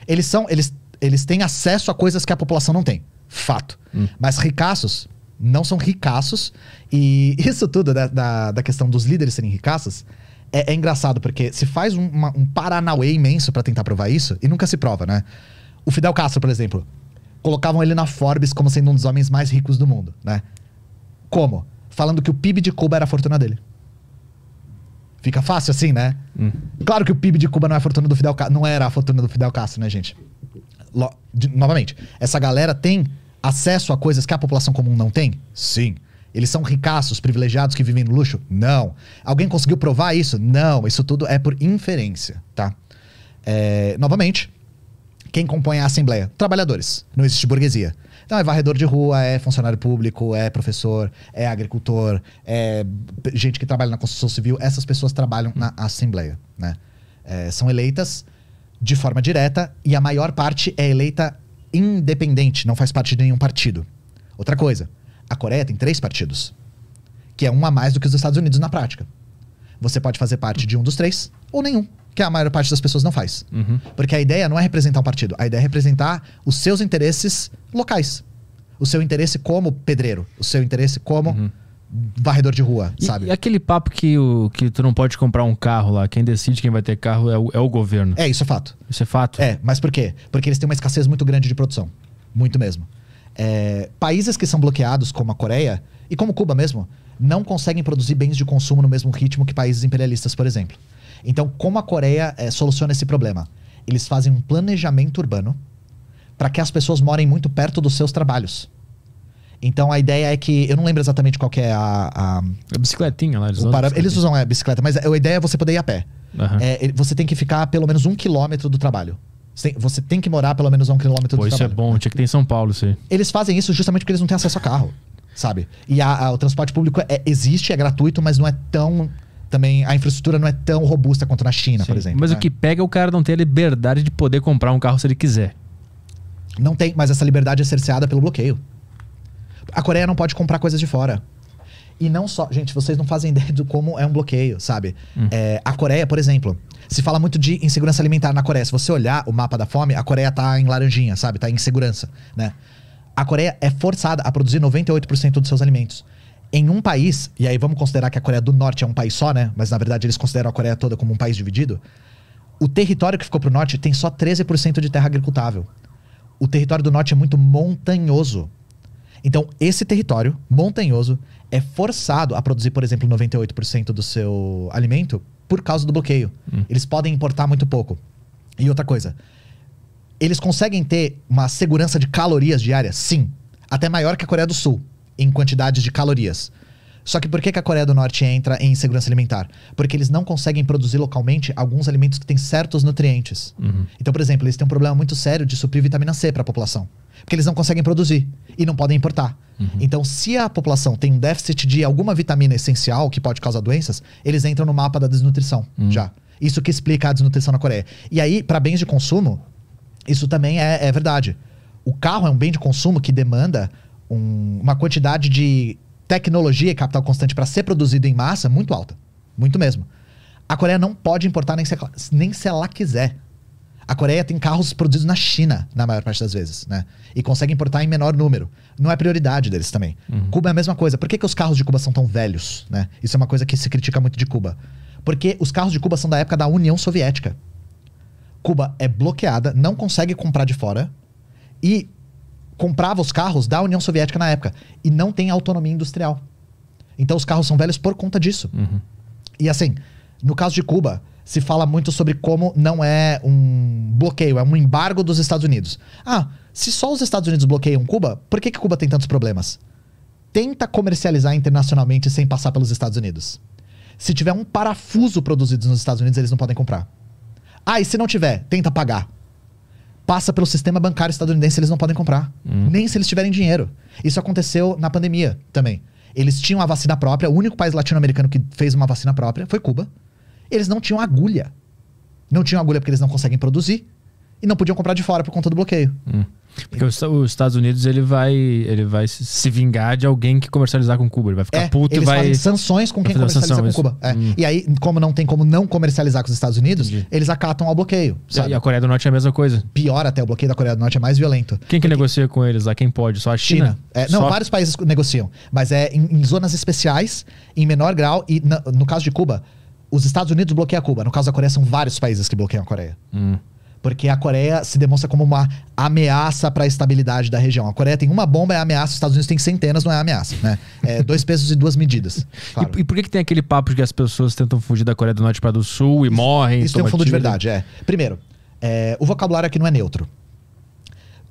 Eles são, eles, eles têm acesso a coisas que a população não tem. Fato. Hum. Mas ricaços não são ricaços. E isso tudo da, da, da questão dos líderes serem ricaços é, é engraçado, porque se faz um, uma, um paranauê imenso para tentar provar isso e nunca se prova, né? O Fidel Castro, por exemplo, colocavam ele na Forbes como sendo um dos homens mais ricos do mundo, né? Como? Falando que o PIB de Cuba era a fortuna dele. Fica fácil assim, né? Hum. Claro que o PIB de Cuba não é a fortuna do Fidel Castro, não era a fortuna do Fidel Castro, né, gente? Lo... De... novamente, essa galera tem acesso a coisas que a população comum não tem? Sim. Eles são ricaços, privilegiados que vivem no luxo? Não. Alguém conseguiu provar isso? Não. Isso tudo é por inferência, tá? É... novamente, quem compõe a Assembleia? Trabalhadores. Não existe burguesia. Então é varredor de rua, é funcionário público, é professor, é agricultor, é gente que trabalha na construção civil. Essas pessoas trabalham na Assembleia, né? É, são eleitas de forma direta e a maior parte é eleita independente, não faz parte de nenhum partido. Outra coisa, a Coreia tem três partidos, que é um a mais do que os Estados Unidos na prática. Você pode fazer parte de um dos três ou nenhum que a maior parte das pessoas não faz. Uhum. Porque a ideia não é representar um partido, a ideia é representar os seus interesses locais. O seu interesse como pedreiro, o seu interesse como uhum. varredor de rua, e, sabe? E aquele papo que, o, que tu não pode comprar um carro lá, quem decide quem vai ter carro é o, é o governo. É, isso é fato. Isso é fato? É, mas por quê? Porque eles têm uma escassez muito grande de produção. Muito mesmo. É, países que são bloqueados, como a Coreia, e como Cuba mesmo, não conseguem produzir bens de consumo no mesmo ritmo que países imperialistas, por exemplo. Então, como a Coreia é, soluciona esse problema? Eles fazem um planejamento urbano para que as pessoas morem muito perto dos seus trabalhos. Então a ideia é que. Eu não lembro exatamente qual é a. A, a é bicicletinha lá. Eles, usam, para... eles usam a é, bicicleta, mas a ideia é você poder ir a pé. Uhum. É, você tem que ficar pelo menos um quilômetro do trabalho. Você tem, você tem que morar pelo menos um quilômetro Pô, do isso é trabalho. Isso é bom, tinha que ter em São Paulo isso aí. Eles fazem isso justamente porque eles não têm acesso a carro. Sabe? E a, a, o transporte público é, existe, é gratuito, mas não é tão também a infraestrutura não é tão robusta quanto na China, Sim. por exemplo. Mas né? o que pega é o cara não ter a liberdade de poder comprar um carro se ele quiser. Não tem, mas essa liberdade é cerceada pelo bloqueio. A Coreia não pode comprar coisas de fora. E não só. Gente, vocês não fazem ideia do como é um bloqueio, sabe? Hum. É, a Coreia, por exemplo, se fala muito de insegurança alimentar na Coreia. Se você olhar o mapa da fome, a Coreia tá em laranjinha, sabe? Tá em insegurança, né? A Coreia é forçada a produzir 98% dos seus alimentos em um país, e aí vamos considerar que a Coreia do Norte é um país só, né? Mas na verdade eles consideram a Coreia toda como um país dividido. O território que ficou pro norte tem só 13% de terra agricultável. O território do norte é muito montanhoso. Então, esse território montanhoso é forçado a produzir, por exemplo, 98% do seu alimento por causa do bloqueio. Hum. Eles podem importar muito pouco. E outra coisa, eles conseguem ter uma segurança de calorias diárias? Sim. Até maior que a Coreia do Sul em quantidade de calorias. Só que por que, que, a Coreia do Norte entra em insegurança alimentar? Porque eles não conseguem produzir localmente alguns alimentos que têm certos nutrientes. Uhum. Então, por exemplo, eles têm um problema muito sério de suprir vitamina C para a população. Porque eles não conseguem produzir e não podem importar. Uhum. Então, se a população tem um déficit de alguma vitamina essencial que pode causar doenças, eles entram no mapa da desnutrição uhum. já. Isso que explica a desnutrição na Coreia. E aí, para bens de consumo, isso também é, é verdade. O carro é um bem de consumo que demanda um, uma quantidade de tecnologia e capital constante para ser produzido em massa muito alta. Muito mesmo. A Coreia não pode importar nem se, ela, nem se ela quiser. A Coreia tem carros produzidos na China, na maior parte das vezes, né? E consegue importar em menor número. Não é prioridade deles também. Uhum. Cuba é a mesma coisa. Por que, que os carros de Cuba são tão velhos, né? Isso é uma coisa que se critica muito de Cuba. Porque os carros de Cuba são da época da União Soviética. Cuba é bloqueada, não consegue comprar de fora. E comprava os carros da União Soviética na época e não tem autonomia industrial. Então os carros são velhos por conta disso. Uhum. E assim, no caso de Cuba, se fala muito sobre como não é um bloqueio, é um embargo dos Estados Unidos. Ah, se só os Estados Unidos bloqueiam Cuba, por que, que Cuba tem tantos problemas? Tenta comercializar internacionalmente sem passar pelos Estados Unidos. Se tiver um parafuso produzido nos Estados Unidos, eles não podem comprar. Ah, e se não tiver, tenta pagar passa pelo sistema bancário estadunidense, eles não podem comprar. Hum. Nem se eles tiverem dinheiro. Isso aconteceu na pandemia também. Eles tinham a vacina própria, o único país latino-americano que fez uma vacina própria foi Cuba. Eles não tinham agulha. Não tinham agulha porque eles não conseguem produzir e não podiam comprar de fora por conta do bloqueio. Hum. Porque os, os, Estados Unidos ele vai, ele vai se vingar de alguém que comercializar com Cuba. Ele vai ficar é, puto e vai. Fazem sanções com quem comercializa sanção, com Cuba. É. Hum. E aí, como não tem como não comercializar com os Estados Unidos, Entendi. eles acatam ao bloqueio. Sabe? E a Coreia do Norte é a mesma coisa. Pior até, o bloqueio da Coreia do Norte é mais violento. Quem que Porque... negocia com eles lá? Quem pode? Só a China? China. É, não, Só... vários países negociam. Mas é em, em, zonas especiais, em menor grau, e na, no caso de Cuba, os Estados Unidos bloqueiam Cuba. No caso da Coreia, são vários países que bloqueiam a Coreia. Hum porque a Coreia se demonstra como uma ameaça para a estabilidade da região. A Coreia tem uma bomba, é ameaça, os Estados Unidos tem centenas, não é ameaça, né? É dois pesos e duas medidas. Claro. E, e, por que, que tem aquele papo de que as pessoas tentam fugir da Coreia do Norte para do Sul e isso, morrem? Isso tem um fundo tiro. de verdade, é. Primeiro, é, o vocabulário aqui não é neutro.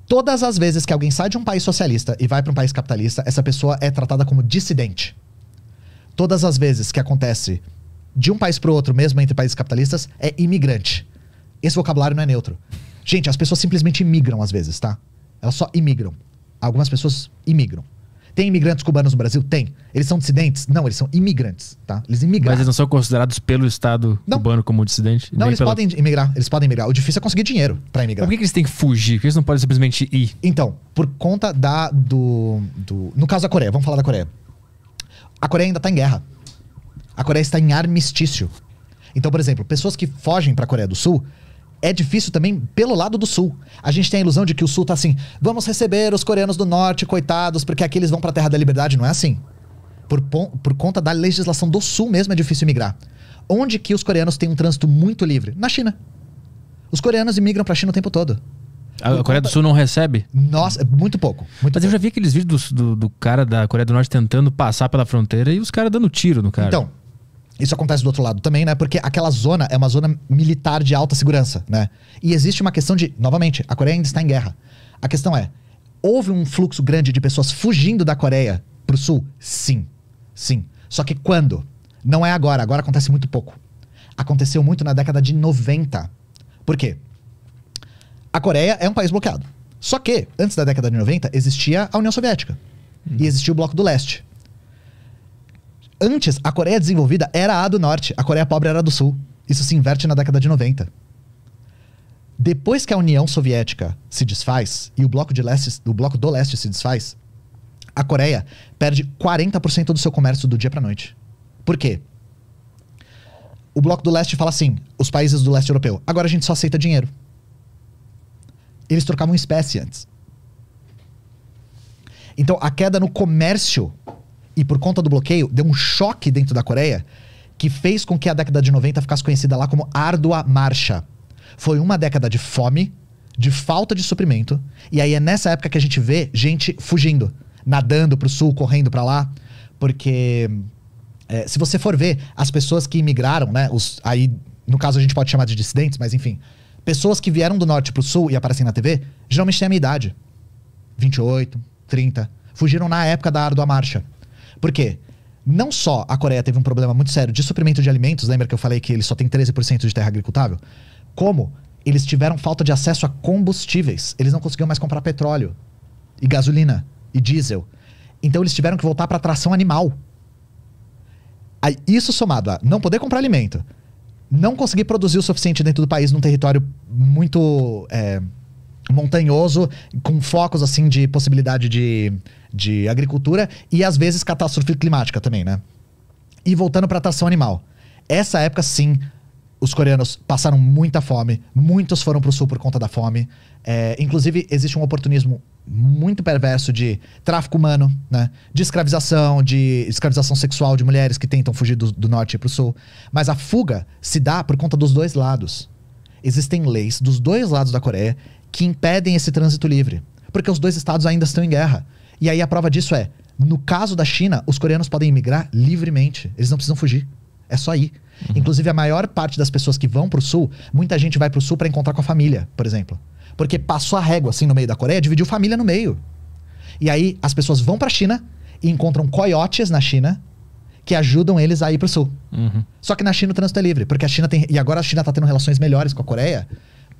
Todas as vezes que alguém sai de um país socialista e vai para um país capitalista, essa pessoa é tratada como dissidente. Todas as vezes que acontece de um país para o outro, mesmo entre países capitalistas, é imigrante. Esse vocabulário não é neutro. Gente, as pessoas simplesmente imigram às vezes, tá? Elas só imigram. Algumas pessoas imigram. Tem imigrantes cubanos no Brasil? Tem. Eles são dissidentes? Não, eles são imigrantes, tá? Eles imigram. Mas eles não são considerados pelo Estado não. cubano como dissidente? Não, eles pela... podem imigrar. Eles podem imigrar. O difícil é conseguir dinheiro para imigrar. por que, que, eles têm que fugir? Por que eles não podem simplesmente ir? Então, por conta da... Do, do... No caso da Coreia, vamos falar da Coreia. A Coreia ainda tá em guerra. A Coreia está em armistício. Então, por exemplo, pessoas que fogem para a Coreia do Sul é difícil também pelo lado do sul. A gente tem a ilusão de que o sul tá assim, vamos receber os coreanos do norte, coitados, porque aqui eles vão pra terra da liberdade. Não é assim. Por, por conta da legislação do sul mesmo é difícil migrar. Onde que os coreanos têm um trânsito muito livre? Na China. Os coreanos imigram pra China o tempo todo. A, a Coreia do Sul não recebe? Nossa, é muito pouco. Muito Mas pouco. eu já vi aqueles vídeos do, do, do cara da Coreia do Norte tentando passar pela fronteira e os caras dando tiro no cara. Então, isso acontece do outro lado também, né? Porque aquela zona é uma zona militar de alta segurança, né? E existe uma questão de, novamente, a Coreia ainda está em guerra. A questão é: houve um fluxo grande de pessoas fugindo da Coreia para o sul? Sim. Sim. Só que quando? Não é agora, agora acontece muito pouco. Aconteceu muito na década de 90. Por quê? A Coreia é um país bloqueado. Só que, antes da década de 90, existia a União Soviética. E uhum. existia o Bloco do Leste. Antes, a Coreia desenvolvida era a do norte, a Coreia pobre era a do sul. Isso se inverte na década de 90. Depois que a União Soviética se desfaz e o bloco, de leste, o bloco do leste se desfaz, a Coreia perde 40% do seu comércio do dia para noite. Por quê? O bloco do leste fala assim: os países do leste europeu, agora a gente só aceita dinheiro. Eles trocavam espécie antes. Então a queda no comércio e por conta do bloqueio, deu um choque dentro da Coreia que fez com que a década de 90 ficasse conhecida lá como árdua marcha. Foi uma década de fome, de falta de suprimento, e aí é nessa época que a gente vê gente fugindo, nadando pro sul, correndo para lá, porque é, se você for ver as pessoas que imigraram, né, os, aí no caso a gente pode chamar de dissidentes, mas enfim, pessoas que vieram do norte pro sul e aparecem na TV, geralmente têm a minha idade, 28, 30, fugiram na época da árdua marcha. Por quê? Não só a Coreia teve um problema muito sério de suprimento de alimentos, lembra que eu falei que eles só têm 13% de terra agricultável? Como eles tiveram falta de acesso a combustíveis. Eles não conseguiam mais comprar petróleo e gasolina e diesel. Então eles tiveram que voltar para tração animal. Aí, isso somado a não poder comprar alimento, não conseguir produzir o suficiente dentro do país num território muito é, montanhoso, com focos assim de possibilidade de, de agricultura e às vezes catástrofe climática também, né? E voltando para a atração animal. Essa época sim, os coreanos passaram muita fome, muitos foram para o sul por conta da fome. É, inclusive existe um oportunismo muito perverso de tráfico humano, né? De escravização, de escravização sexual de mulheres que tentam fugir do, do norte para o sul. Mas a fuga se dá por conta dos dois lados existem leis dos dois lados da Coreia que impedem esse trânsito livre. Porque os dois estados ainda estão em guerra. E aí a prova disso é: no caso da China, os coreanos podem emigrar livremente. Eles não precisam fugir. É só ir. Uhum. Inclusive, a maior parte das pessoas que vão para o sul, muita gente vai para o sul para encontrar com a família, por exemplo. Porque passou a régua assim no meio da Coreia, dividiu família no meio. E aí as pessoas vão para a China e encontram coiotes na China que ajudam eles a ir para o sul. Uhum. Só que na China o trânsito é livre, porque a China tem. E agora a China está tendo relações melhores com a Coreia,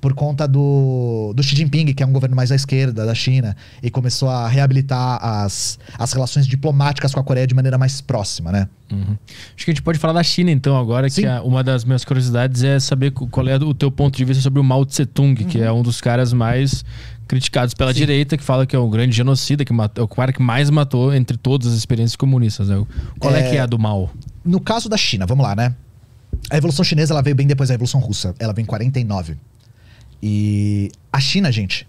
por conta do, do Xi Jinping, que é um governo mais à esquerda da China, e começou a reabilitar as, as relações diplomáticas com a Coreia de maneira mais próxima, né? Uhum. Acho que a gente pode falar da China então agora, Sim. que é uma das minhas curiosidades é saber qual é o teu ponto de vista sobre o Mao Tse-tung, uhum. que é um dos caras mais criticados pela Sim. direita, que fala que é um grande genocida, que matou, é o cara que mais matou entre todas as experiências comunistas. Né? Qual é... é, que é a do mal? No caso da China, vamos lá, né? A Revolução Chinesa ela veio bem depois da Revolução Russa. Ela veio em 49. E a China, gente,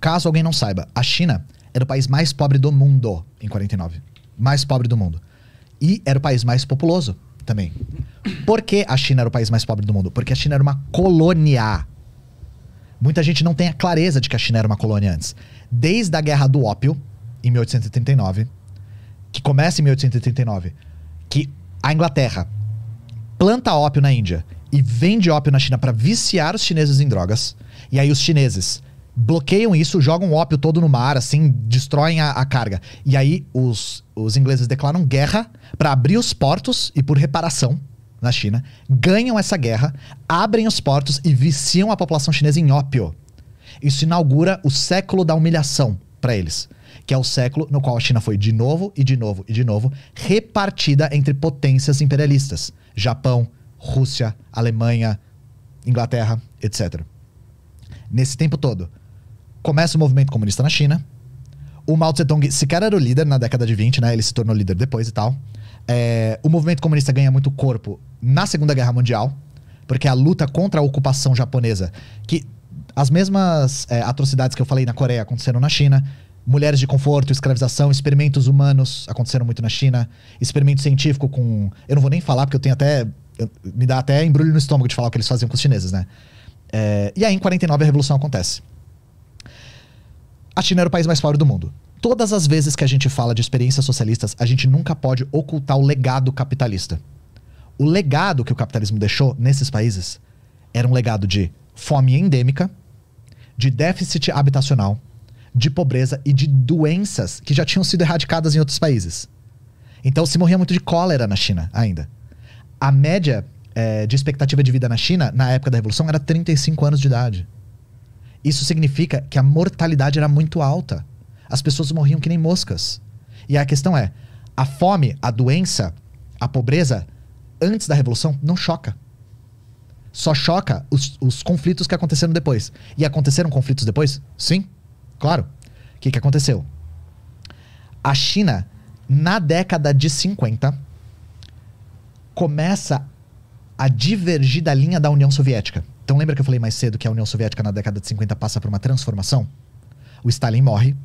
caso alguém não saiba, a China era o país mais pobre do mundo em 49. Mais pobre do mundo. E era o país mais populoso também. Por que a China era o país mais pobre do mundo? Porque a China era uma colônia. Muita gente não tem a clareza de que a China era uma colônia antes. Desde a Guerra do Ópio, em 1839, que começa em 1839, que a Inglaterra planta ópio na Índia e vende ópio na China para viciar os chineses em drogas e aí os chineses bloqueiam isso, jogam o ópio todo no mar, assim, destroem a, a carga. E aí os, os ingleses declaram guerra para abrir os portos e por reparação na China, ganham essa guerra, abrem os portos e viciam a população chinesa em ópio. Isso inaugura o século da humilhação para eles, que é o século no qual a China foi de novo e de novo e de novo repartida entre potências imperialistas: Japão, Rússia, Alemanha, Inglaterra, etc nesse tempo todo. Começa o movimento comunista na China. O Mao Tse-tung sequer era o líder na década de 20, né? Ele se tornou líder depois e tal. É, o movimento comunista ganha muito corpo na Segunda Guerra Mundial, porque é a luta contra a ocupação japonesa, que as mesmas é, atrocidades que eu falei na Coreia aconteceram na China, mulheres de conforto, escravização, experimentos humanos aconteceram muito na China, experimento científico com. Eu não vou nem falar, porque eu tenho até. Eu, me dá até embrulho no estômago de falar o que eles faziam com os chineses, né? É, e aí, em 49, a revolução acontece. A China era o país mais pobre do mundo. Todas as vezes que a gente fala de experiências socialistas, a gente nunca pode ocultar o legado capitalista. O legado que o capitalismo deixou nesses países era um legado de fome endêmica, de déficit habitacional, de pobreza e de doenças que já tinham sido erradicadas em outros países. Então se morria muito de cólera na China ainda. A média é, de expectativa de vida na China, na época da Revolução, era 35 anos de idade. Isso significa que a mortalidade era muito alta. As pessoas morriam que nem moscas. E a questão é: a fome, a doença, a pobreza, antes da Revolução, não choca. Só choca os, os conflitos que aconteceram depois. E aconteceram conflitos depois? Sim, claro. O que, que aconteceu? A China, na década de 50, começa a divergir da linha da União Soviética. Então lembra que eu falei mais cedo que a União Soviética na década de 50 passa por uma transformação? O Stalin morre.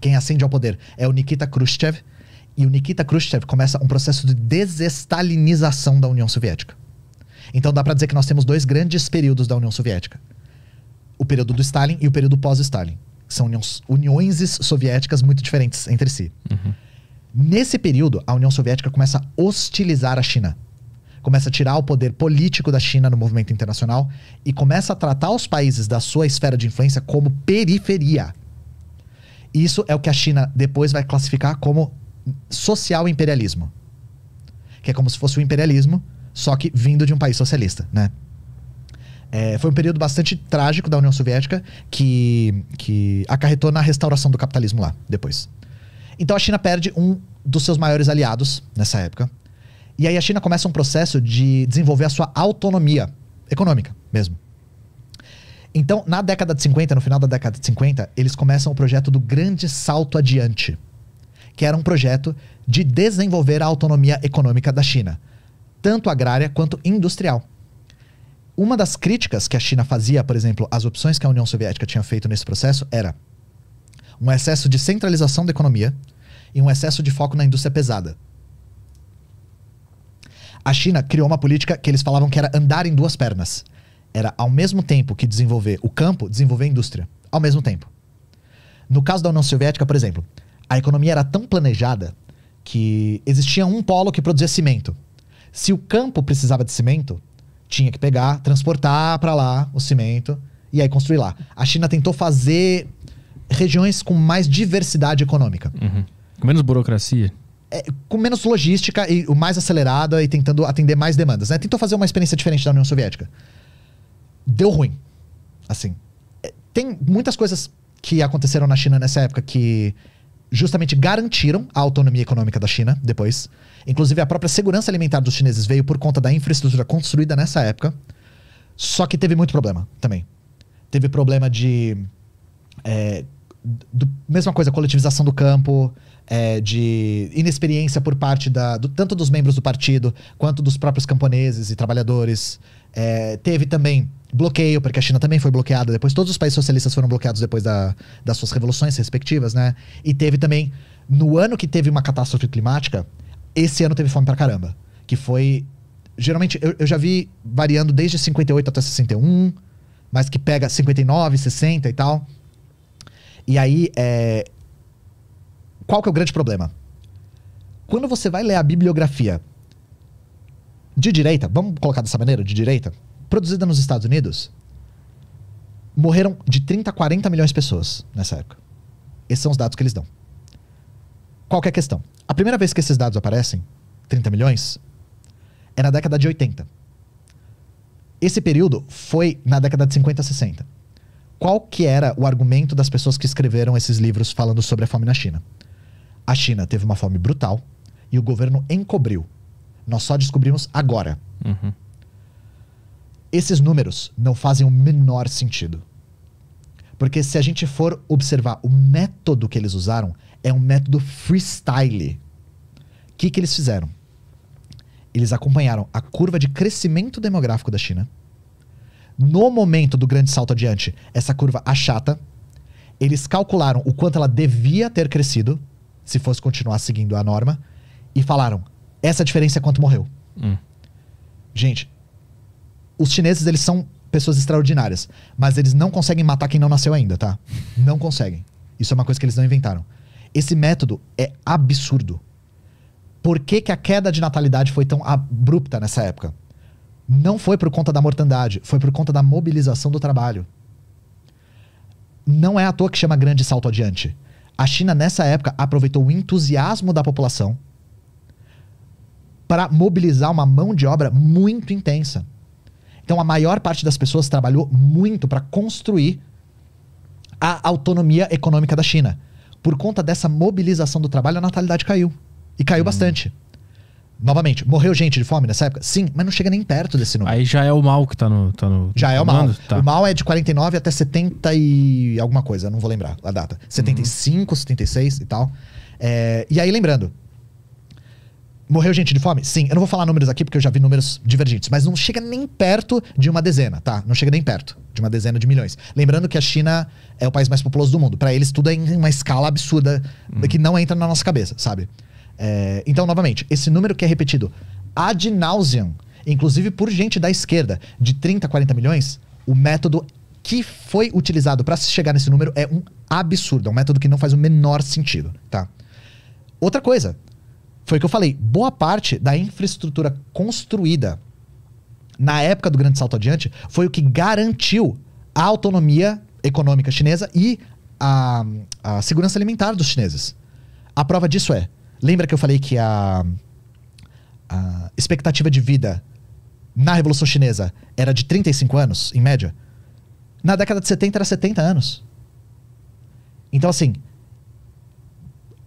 Quem ascende ao poder é o Nikita Khrushchev. E o Nikita Khrushchev começa um processo de desestalinização da União Soviética. Então dá para dizer que nós temos dois grandes períodos da União Soviética: o período do Stalin e o período pós-Stalin. São uniões, uniões soviéticas muito diferentes entre si. Uhum. Nesse período, a União Soviética começa a hostilizar a China começa a tirar o poder político da China no movimento internacional e começa a tratar os países da sua esfera de influência como periferia. Isso é o que a China depois vai classificar como social imperialismo. Que é como se fosse o imperialismo, só que vindo de um país socialista, né? É, foi um período bastante trágico da União Soviética que, que acarretou na restauração do capitalismo lá, depois. Então a China perde um dos seus maiores aliados nessa época, e aí a China começa um processo de desenvolver a sua autonomia econômica mesmo. Então, na década de 50, no final da década de 50, eles começam o projeto do Grande Salto Adiante, que era um projeto de desenvolver a autonomia econômica da China, tanto agrária quanto industrial. Uma das críticas que a China fazia, por exemplo, às opções que a União Soviética tinha feito nesse processo era um excesso de centralização da economia e um excesso de foco na indústria pesada. A China criou uma política que eles falavam que era andar em duas pernas. Era ao mesmo tempo que desenvolver o campo, desenvolver a indústria. Ao mesmo tempo. No caso da União Soviética, por exemplo, a economia era tão planejada que existia um polo que produzia cimento. Se o campo precisava de cimento, tinha que pegar, transportar para lá o cimento e aí construir lá. A China tentou fazer regiões com mais diversidade econômica. Uhum. Com menos burocracia é, com menos logística e o mais acelerada e tentando atender mais demandas, né? Tentou fazer uma experiência diferente da União Soviética. Deu ruim. Assim. É, tem muitas coisas que aconteceram na China nessa época que justamente garantiram a autonomia econômica da China depois. Inclusive, a própria segurança alimentar dos chineses veio por conta da infraestrutura construída nessa época. Só que teve muito problema também. Teve problema de. É, do, mesma coisa, coletivização do campo, é, de inexperiência por parte da, do, tanto dos membros do partido quanto dos próprios camponeses e trabalhadores. É, teve também bloqueio, porque a China também foi bloqueada depois. Todos os países socialistas foram bloqueados depois da, das suas revoluções respectivas, né? E teve também, no ano que teve uma catástrofe climática, esse ano teve fome pra caramba. Que foi. Geralmente, eu, eu já vi variando desde 58 até 61, mas que pega 59, 60 e tal. E aí, é, qual que é o grande problema? Quando você vai ler a bibliografia de direita, vamos colocar dessa maneira, de direita, produzida nos Estados Unidos, morreram de 30 a 40 milhões de pessoas nessa época. Esses são os dados que eles dão. Qual que é a questão? A primeira vez que esses dados aparecem, 30 milhões, é na década de 80. Esse período foi na década de 50 a 60. Qual que era o argumento das pessoas que escreveram esses livros falando sobre a fome na China? A China teve uma fome brutal e o governo encobriu. Nós só descobrimos agora. Uhum. Esses números não fazem o menor sentido. Porque se a gente for observar o método que eles usaram, é um método freestyle. O que, que eles fizeram? Eles acompanharam a curva de crescimento demográfico da China. No momento do grande salto adiante, essa curva achata. Eles calcularam o quanto ela devia ter crescido se fosse continuar seguindo a norma, e falaram: essa diferença é quanto morreu. Hum. Gente, os chineses, eles são pessoas extraordinárias, mas eles não conseguem matar quem não nasceu ainda, tá? Não conseguem. Isso é uma coisa que eles não inventaram. Esse método é absurdo. Por que, que a queda de natalidade foi tão abrupta nessa época? Não foi por conta da mortandade, foi por conta da mobilização do trabalho. Não é à toa que chama grande salto adiante. A China, nessa época, aproveitou o entusiasmo da população para mobilizar uma mão de obra muito intensa. Então, a maior parte das pessoas trabalhou muito para construir a autonomia econômica da China. Por conta dessa mobilização do trabalho, a natalidade caiu. E caiu hum. bastante. Novamente, morreu gente de fome nessa época? Sim, mas não chega nem perto desse número. Aí já é o mal que tá no. Tá no já tá é o mal. Tá. O mal é de 49 até 70 e alguma coisa, não vou lembrar a data. 75, uhum. 76 e tal. É, e aí, lembrando. Morreu gente de fome? Sim. Eu não vou falar números aqui porque eu já vi números divergentes, mas não chega nem perto de uma dezena, tá? Não chega nem perto de uma dezena de milhões. Lembrando que a China é o país mais populoso do mundo. Para eles, tudo é em uma escala absurda uhum. que não entra na nossa cabeça, sabe? É, então, novamente, esse número que é repetido ad nauseam, inclusive por gente da esquerda, de 30 40 milhões, o método que foi utilizado para se chegar nesse número é um absurdo, é um método que não faz o menor sentido, tá? Outra coisa, foi o que eu falei, boa parte da infraestrutura construída na época do Grande Salto Adiante foi o que garantiu a autonomia econômica chinesa e a, a segurança alimentar dos chineses. A prova disso é, Lembra que eu falei que a, a expectativa de vida na Revolução Chinesa era de 35 anos, em média? Na década de 70 era 70 anos. Então, assim,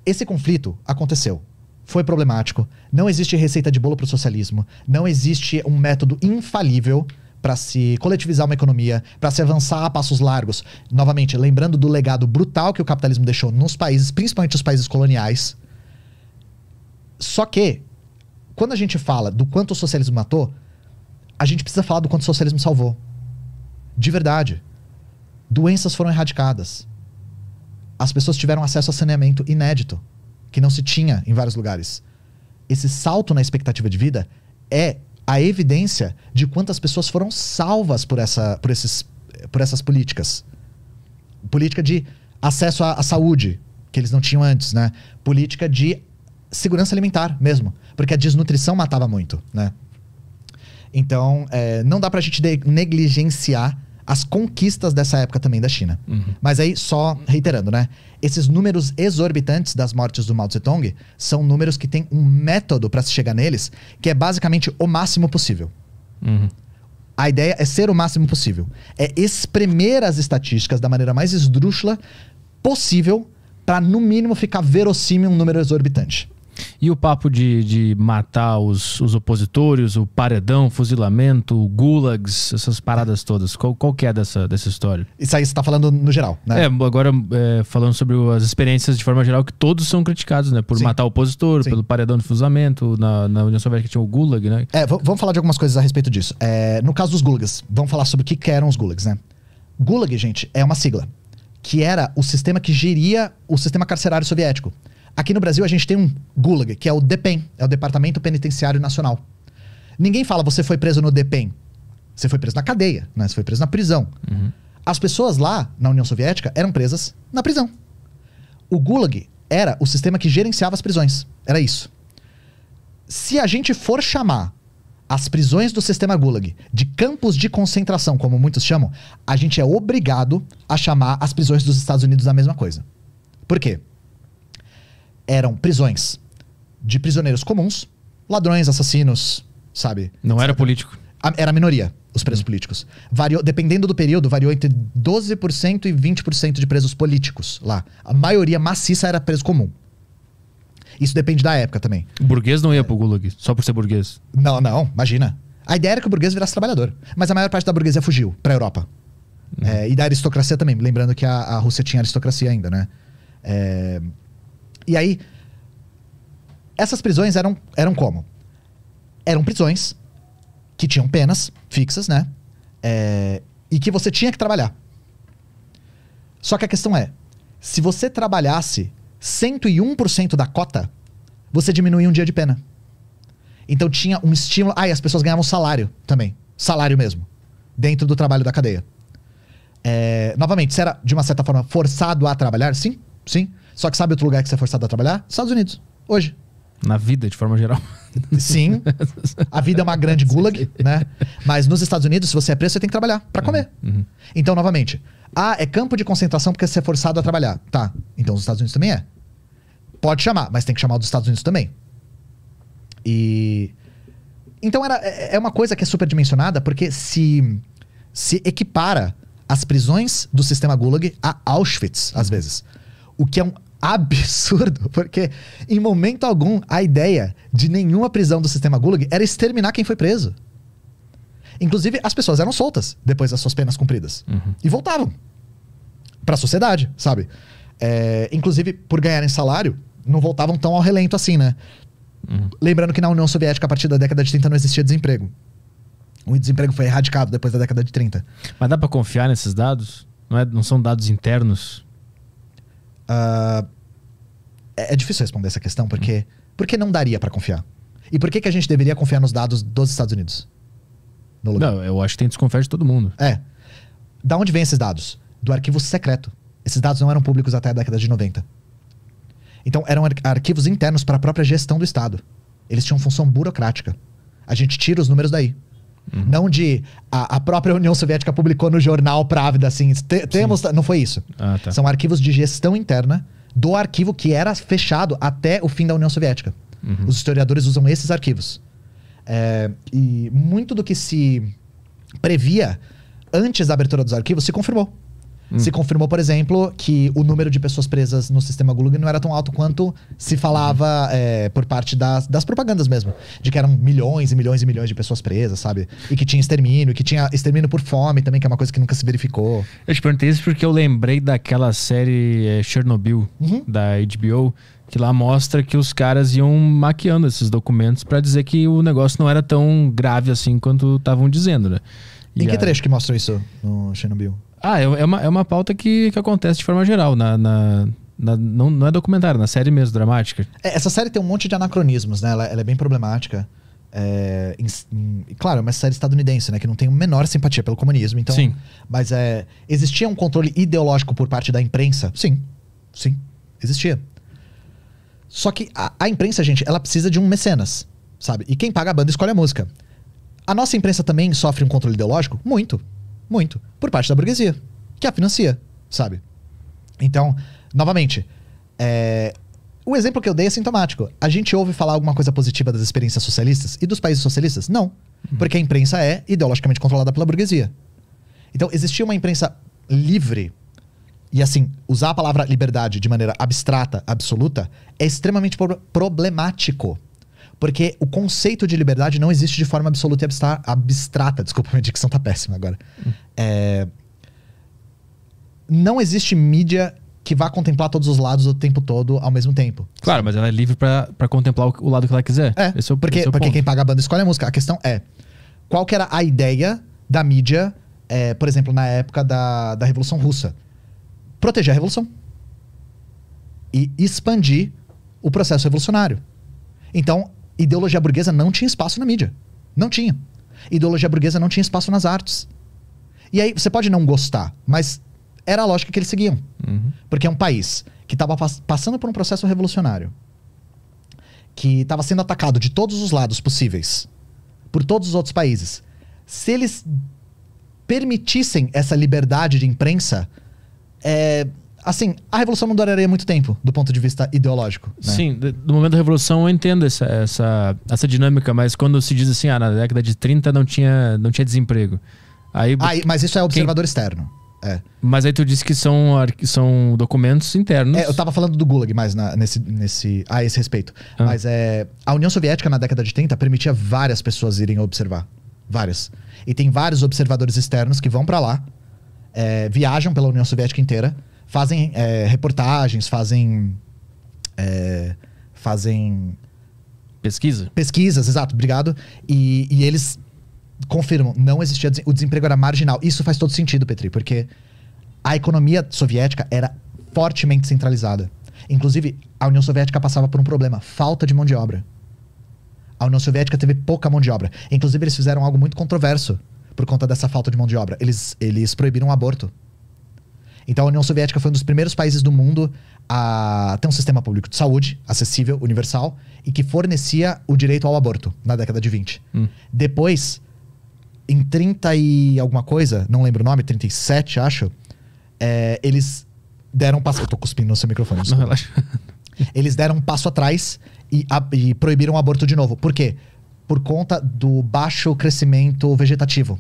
esse conflito aconteceu. Foi problemático. Não existe receita de bolo para o socialismo. Não existe um método infalível para se coletivizar uma economia, para se avançar a passos largos. Novamente, lembrando do legado brutal que o capitalismo deixou nos países, principalmente os países coloniais, só que, quando a gente fala do quanto o socialismo matou, a gente precisa falar do quanto o socialismo salvou. De verdade. Doenças foram erradicadas. As pessoas tiveram acesso a saneamento inédito, que não se tinha em vários lugares. Esse salto na expectativa de vida é a evidência de quantas pessoas foram salvas por, essa, por, esses, por essas políticas. Política de acesso à, à saúde, que eles não tinham antes, né? Política de segurança alimentar mesmo. Porque a desnutrição matava muito, né? Então, é, não dá pra gente negligenciar as conquistas dessa época também da China. Uhum. Mas aí, só reiterando, né? Esses números exorbitantes das mortes do Mao Zedong são números que tem um método para se chegar neles, que é basicamente o máximo possível. Uhum. A ideia é ser o máximo possível. É espremer as estatísticas da maneira mais esdrúxula possível para no mínimo ficar verossímil um número exorbitante. E o papo de, de matar os, os opositores, o paredão, fuzilamento, o gulags, essas paradas todas. Qual, qual que é dessa, dessa história? Isso aí você está falando no geral, né? É, agora é, falando sobre as experiências de forma geral, que todos são criticados, né? Por Sim. matar o opositor, Sim. pelo paredão de fuzilamento, na, na União Soviética tinha o gulag, né? É, vamos falar de algumas coisas a respeito disso. É, no caso dos gulags, vamos falar sobre o que, que eram os gulags, né? Gulag, gente, é uma sigla. Que era o sistema que geria o sistema carcerário soviético. Aqui no Brasil a gente tem um gulag, que é o DEPEN, é o Departamento Penitenciário Nacional. Ninguém fala você foi preso no DEPEN. Você foi preso na cadeia, né? Você foi preso na prisão. Uhum. As pessoas lá na União Soviética eram presas na prisão. O gulag era o sistema que gerenciava as prisões. Era isso. Se a gente for chamar as prisões do sistema Gulag de campos de concentração, como muitos chamam, a gente é obrigado a chamar as prisões dos Estados Unidos da mesma coisa. Por quê? eram prisões de prisioneiros comuns, ladrões, assassinos, sabe? Não era político. Era a minoria, os presos uhum. políticos. Variou, dependendo do período, variou entre 12% e 20% de presos políticos lá. A maioria maciça era preso comum. Isso depende da época também. O burguês não ia pro Gulag, só por ser burguês. Não, não, imagina. A ideia era que o burguês virasse trabalhador. Mas a maior parte da burguesia fugiu pra Europa. Uhum. É, e da aristocracia também. Lembrando que a, a Rússia tinha aristocracia ainda, né? É, e aí, essas prisões eram, eram como? Eram prisões que tinham penas fixas, né? É, e que você tinha que trabalhar. Só que a questão é: se você trabalhasse 101% da cota, você diminuía um dia de pena. Então tinha um estímulo. Ah, e as pessoas ganhavam salário também. Salário mesmo. Dentro do trabalho da cadeia. É, novamente, se era de uma certa forma forçado a trabalhar, sim, sim. Só que sabe outro lugar que você é forçado a trabalhar? Estados Unidos. Hoje. Na vida, de forma geral. Sim. A vida é uma grande gulag, né? Mas nos Estados Unidos, se você é preso, você tem que trabalhar para uhum. comer. Uhum. Então, novamente, ah, é campo de concentração porque você é forçado a trabalhar. Tá. Então os Estados Unidos também é. Pode chamar, mas tem que chamar dos Estados Unidos também. E. Então era, é, é uma coisa que é superdimensionada porque se, se equipara as prisões do sistema Gulag a Auschwitz, às vezes. O que é um absurdo, porque em momento algum a ideia de nenhuma prisão do sistema Gulag era exterminar quem foi preso. Inclusive, as pessoas eram soltas depois das suas penas cumpridas uhum. e voltavam para a sociedade, sabe? É, inclusive, por ganharem salário, não voltavam tão ao relento assim, né? Uhum. Lembrando que na União Soviética, a partir da década de 30, não existia desemprego. O desemprego foi erradicado depois da década de 30. Mas dá para confiar nesses dados? Não, é, não são dados internos? Uh, é, difícil responder essa questão, porque, porque não daria para confiar. E por que, que a gente deveria confiar nos dados dos Estados Unidos? Não, eu acho que tem desconfiança de todo mundo. É. Da onde vem esses dados? Do arquivo secreto. Esses dados não eram públicos até a década de 90. Então, eram ar arquivos internos para a própria gestão do Estado. Eles tinham função burocrática. A gente tira os números daí. Uhum. Não de a, a, própria União Soviética publicou no jornal Pravda assim, te, temos, Sim. não foi isso. Ah, tá. São arquivos de gestão interna do arquivo que era fechado até o fim da União Soviética. Uhum. Os historiadores usam esses arquivos. É, e muito do que se previa antes da abertura dos arquivos se confirmou. Hum. Se confirmou, por exemplo, que o número de pessoas presas no sistema Gulag não era tão alto quanto se falava é, por parte das, das propagandas mesmo. De que eram milhões e milhões e milhões de pessoas presas, sabe? E que tinha extermínio, e que tinha extermínio por fome também, que é uma coisa que nunca se verificou. Eu te perguntei isso porque eu lembrei daquela série é, Chernobyl, uhum. da HBO, que lá mostra que os caras iam maquiando esses documentos para dizer que o negócio não era tão grave assim quanto estavam dizendo, né? E em que trecho que mostra isso no Chernobyl? Ah, é, é uma, é uma pauta que, que acontece de forma geral na, na... Na, não, não, é documentário, na série mesmo, dramática. É, essa série tem um monte de anacronismos, né? Ela, ela é bem problemática. É, em, em, claro, é uma série estadunidense, né? Que não tem a menor simpatia pelo comunismo, então. Sim. Mas é, existia um controle ideológico por parte da imprensa? Sim. Sim. Existia. Só que a, a imprensa, gente, ela precisa de um mecenas, sabe? E quem paga a banda escolhe a música. A nossa imprensa também sofre um controle ideológico? Muito. Muito. Por parte da burguesia, que a financia, sabe? Então, novamente, é, o exemplo que eu dei é sintomático. A gente ouve falar alguma coisa positiva das experiências socialistas e dos países socialistas? Não. Uhum. Porque a imprensa é ideologicamente controlada pela burguesia. Então, existia uma imprensa livre. E assim, usar a palavra liberdade de maneira abstrata, absoluta, é extremamente problemático. Porque o conceito de liberdade não existe de forma absoluta e abstrata. Desculpa, minha dicção tá péssima agora. Hum. É, não existe mídia que vá contemplar todos os lados o tempo todo ao mesmo tempo. Claro, mas ela é livre para contemplar o, o, lado que ela quiser. É, esse é o, porque, é o porque quem paga a banda escolhe a música. A questão é, qual que era a ideia da mídia, é, por exemplo, na época da, da Revolução Russa? Proteger a Revolução. E expandir o processo revolucionário. Então, Ideologia burguesa não tinha espaço na mídia. Não tinha. Ideologia burguesa não tinha espaço nas artes. E aí, você pode não gostar, mas era a lógica que eles seguiam. Uhum. Porque é um país que estava pass passando por um processo revolucionário, que estava sendo atacado de todos os lados possíveis, por todos os outros países. Se eles permitissem essa liberdade de imprensa, é, assim, a revolução não duraria muito tempo, do ponto de vista ideológico. Né? Sim, do momento da revolução eu entendo essa, essa, essa dinâmica, mas quando se diz assim, ah, na década de 30 não tinha, não tinha desemprego. Aí, mas isso é observador quem... externo. É. Mas aí tu disse que são, são documentos internos. É, eu tava falando do Gulag mais na, nesse, nesse, a esse respeito. Ah. Mas é, a União Soviética na década de 30 permitia várias pessoas irem observar. Várias. E tem vários observadores externos que vão para lá, é, viajam pela União Soviética inteira fazem é, reportagens, fazem. É, fazem. Pesquisa? Pesquisas, exato, obrigado. E, e eles confirmam, não existia. O desemprego era marginal. Isso faz todo sentido, Petri, porque a economia soviética era fortemente centralizada. Inclusive, a União Soviética passava por um problema: falta de mão de obra. A União Soviética teve pouca mão de obra. Inclusive, eles fizeram algo muito controverso por conta dessa falta de mão de obra. Eles, eles proibiram o aborto. Então a União Soviética foi um dos primeiros países do mundo a ter um sistema público de saúde acessível, universal, e que fornecia o direito ao aborto na década de 20. Hum. Depois, em 30 e alguma coisa, não lembro o nome, 37, acho, é, eles deram um passo. Eu tô cuspindo no seu microfone. Não, relaxa. Eles deram um passo atrás e, a, e proibiram o aborto de novo. Por quê? Por conta do baixo crescimento vegetativo.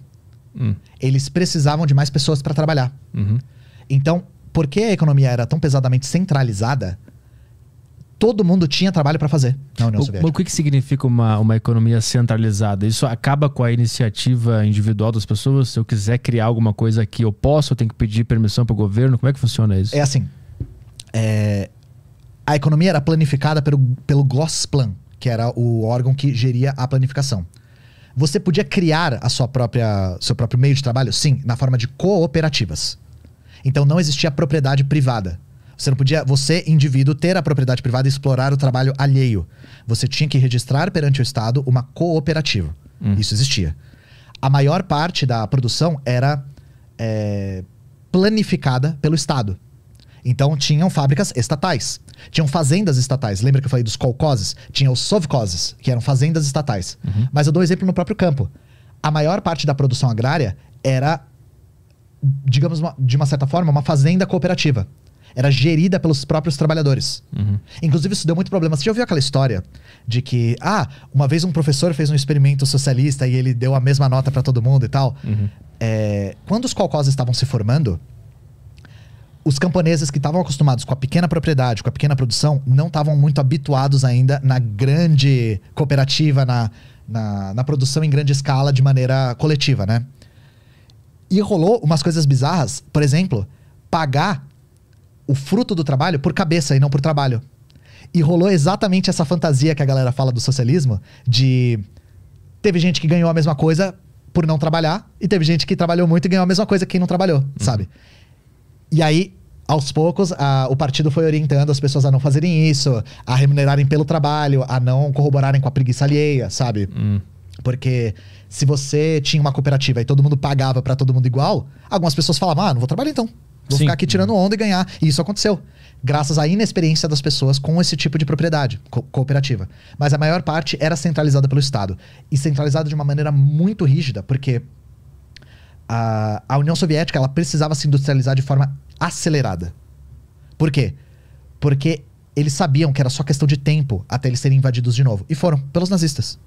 Hum. Eles precisavam de mais pessoas para trabalhar. Uhum. Então, porque a economia era tão pesadamente centralizada, todo mundo tinha trabalho para fazer na União o, Soviética. O que, que significa uma, uma economia centralizada? Isso acaba com a iniciativa individual das pessoas? Se eu quiser criar alguma coisa aqui, eu posso? Eu tenho que pedir permissão para o governo? Como é que funciona isso? É assim. É, a economia era planificada pelo, pelo Gosplan, que era o órgão que geria a planificação. Você podia criar a sua própria, seu próprio meio de trabalho? Sim, na forma de cooperativas. Então não existia propriedade privada. Você não podia, você, indivíduo, ter a propriedade privada e explorar o trabalho alheio. Você tinha que registrar perante o Estado uma cooperativa. Hum. Isso existia. A maior parte da produção era é, planificada pelo Estado. Então tinham fábricas estatais. Tinham fazendas estatais. Lembra que eu falei dos colcoses? Tinha os sovcoses, que eram fazendas estatais. Uhum. Mas eu dou um exemplo no próprio campo. A maior parte da produção agrária era digamos, uma, de uma certa forma, uma fazenda cooperativa. Era gerida pelos próprios trabalhadores. Uhum. Inclusive, isso deu muito problema. Você já ouviu aquela história de que, ah, uma vez um professor fez um experimento socialista e ele deu a mesma nota para todo mundo e tal? Uhum. É, quando os colcós estavam se formando, os camponeses que estavam acostumados com a pequena propriedade, com a pequena produção, não estavam muito habituados ainda na grande cooperativa, na, na, na, produção em grande escala de maneira coletiva, né? E rolou umas coisas bizarras, por exemplo, pagar o fruto do trabalho por cabeça e não por trabalho. E rolou exatamente essa fantasia que a galera fala do socialismo, de teve gente que ganhou a mesma coisa por não trabalhar, e teve gente que trabalhou muito e ganhou a mesma coisa que quem não trabalhou, uhum. sabe? E aí, aos poucos, a, o partido foi orientando as pessoas a não fazerem isso, a remunerarem pelo trabalho, a não corroborarem com a preguiça alheia, sabe? Uhum. Porque se você tinha uma cooperativa e todo mundo pagava para todo mundo igual, algumas pessoas falavam: ah, não vou trabalhar então. Vou Sim. ficar aqui tirando onda e ganhar. E isso aconteceu. Graças à inexperiência das pessoas com esse tipo de propriedade co cooperativa. Mas a maior parte era centralizada pelo Estado. E centralizada de uma maneira muito rígida, porque a, a União Soviética ela precisava se industrializar de forma acelerada. Por quê? Porque eles sabiam que era só questão de tempo até eles serem invadidos de novo. E foram, pelos nazistas.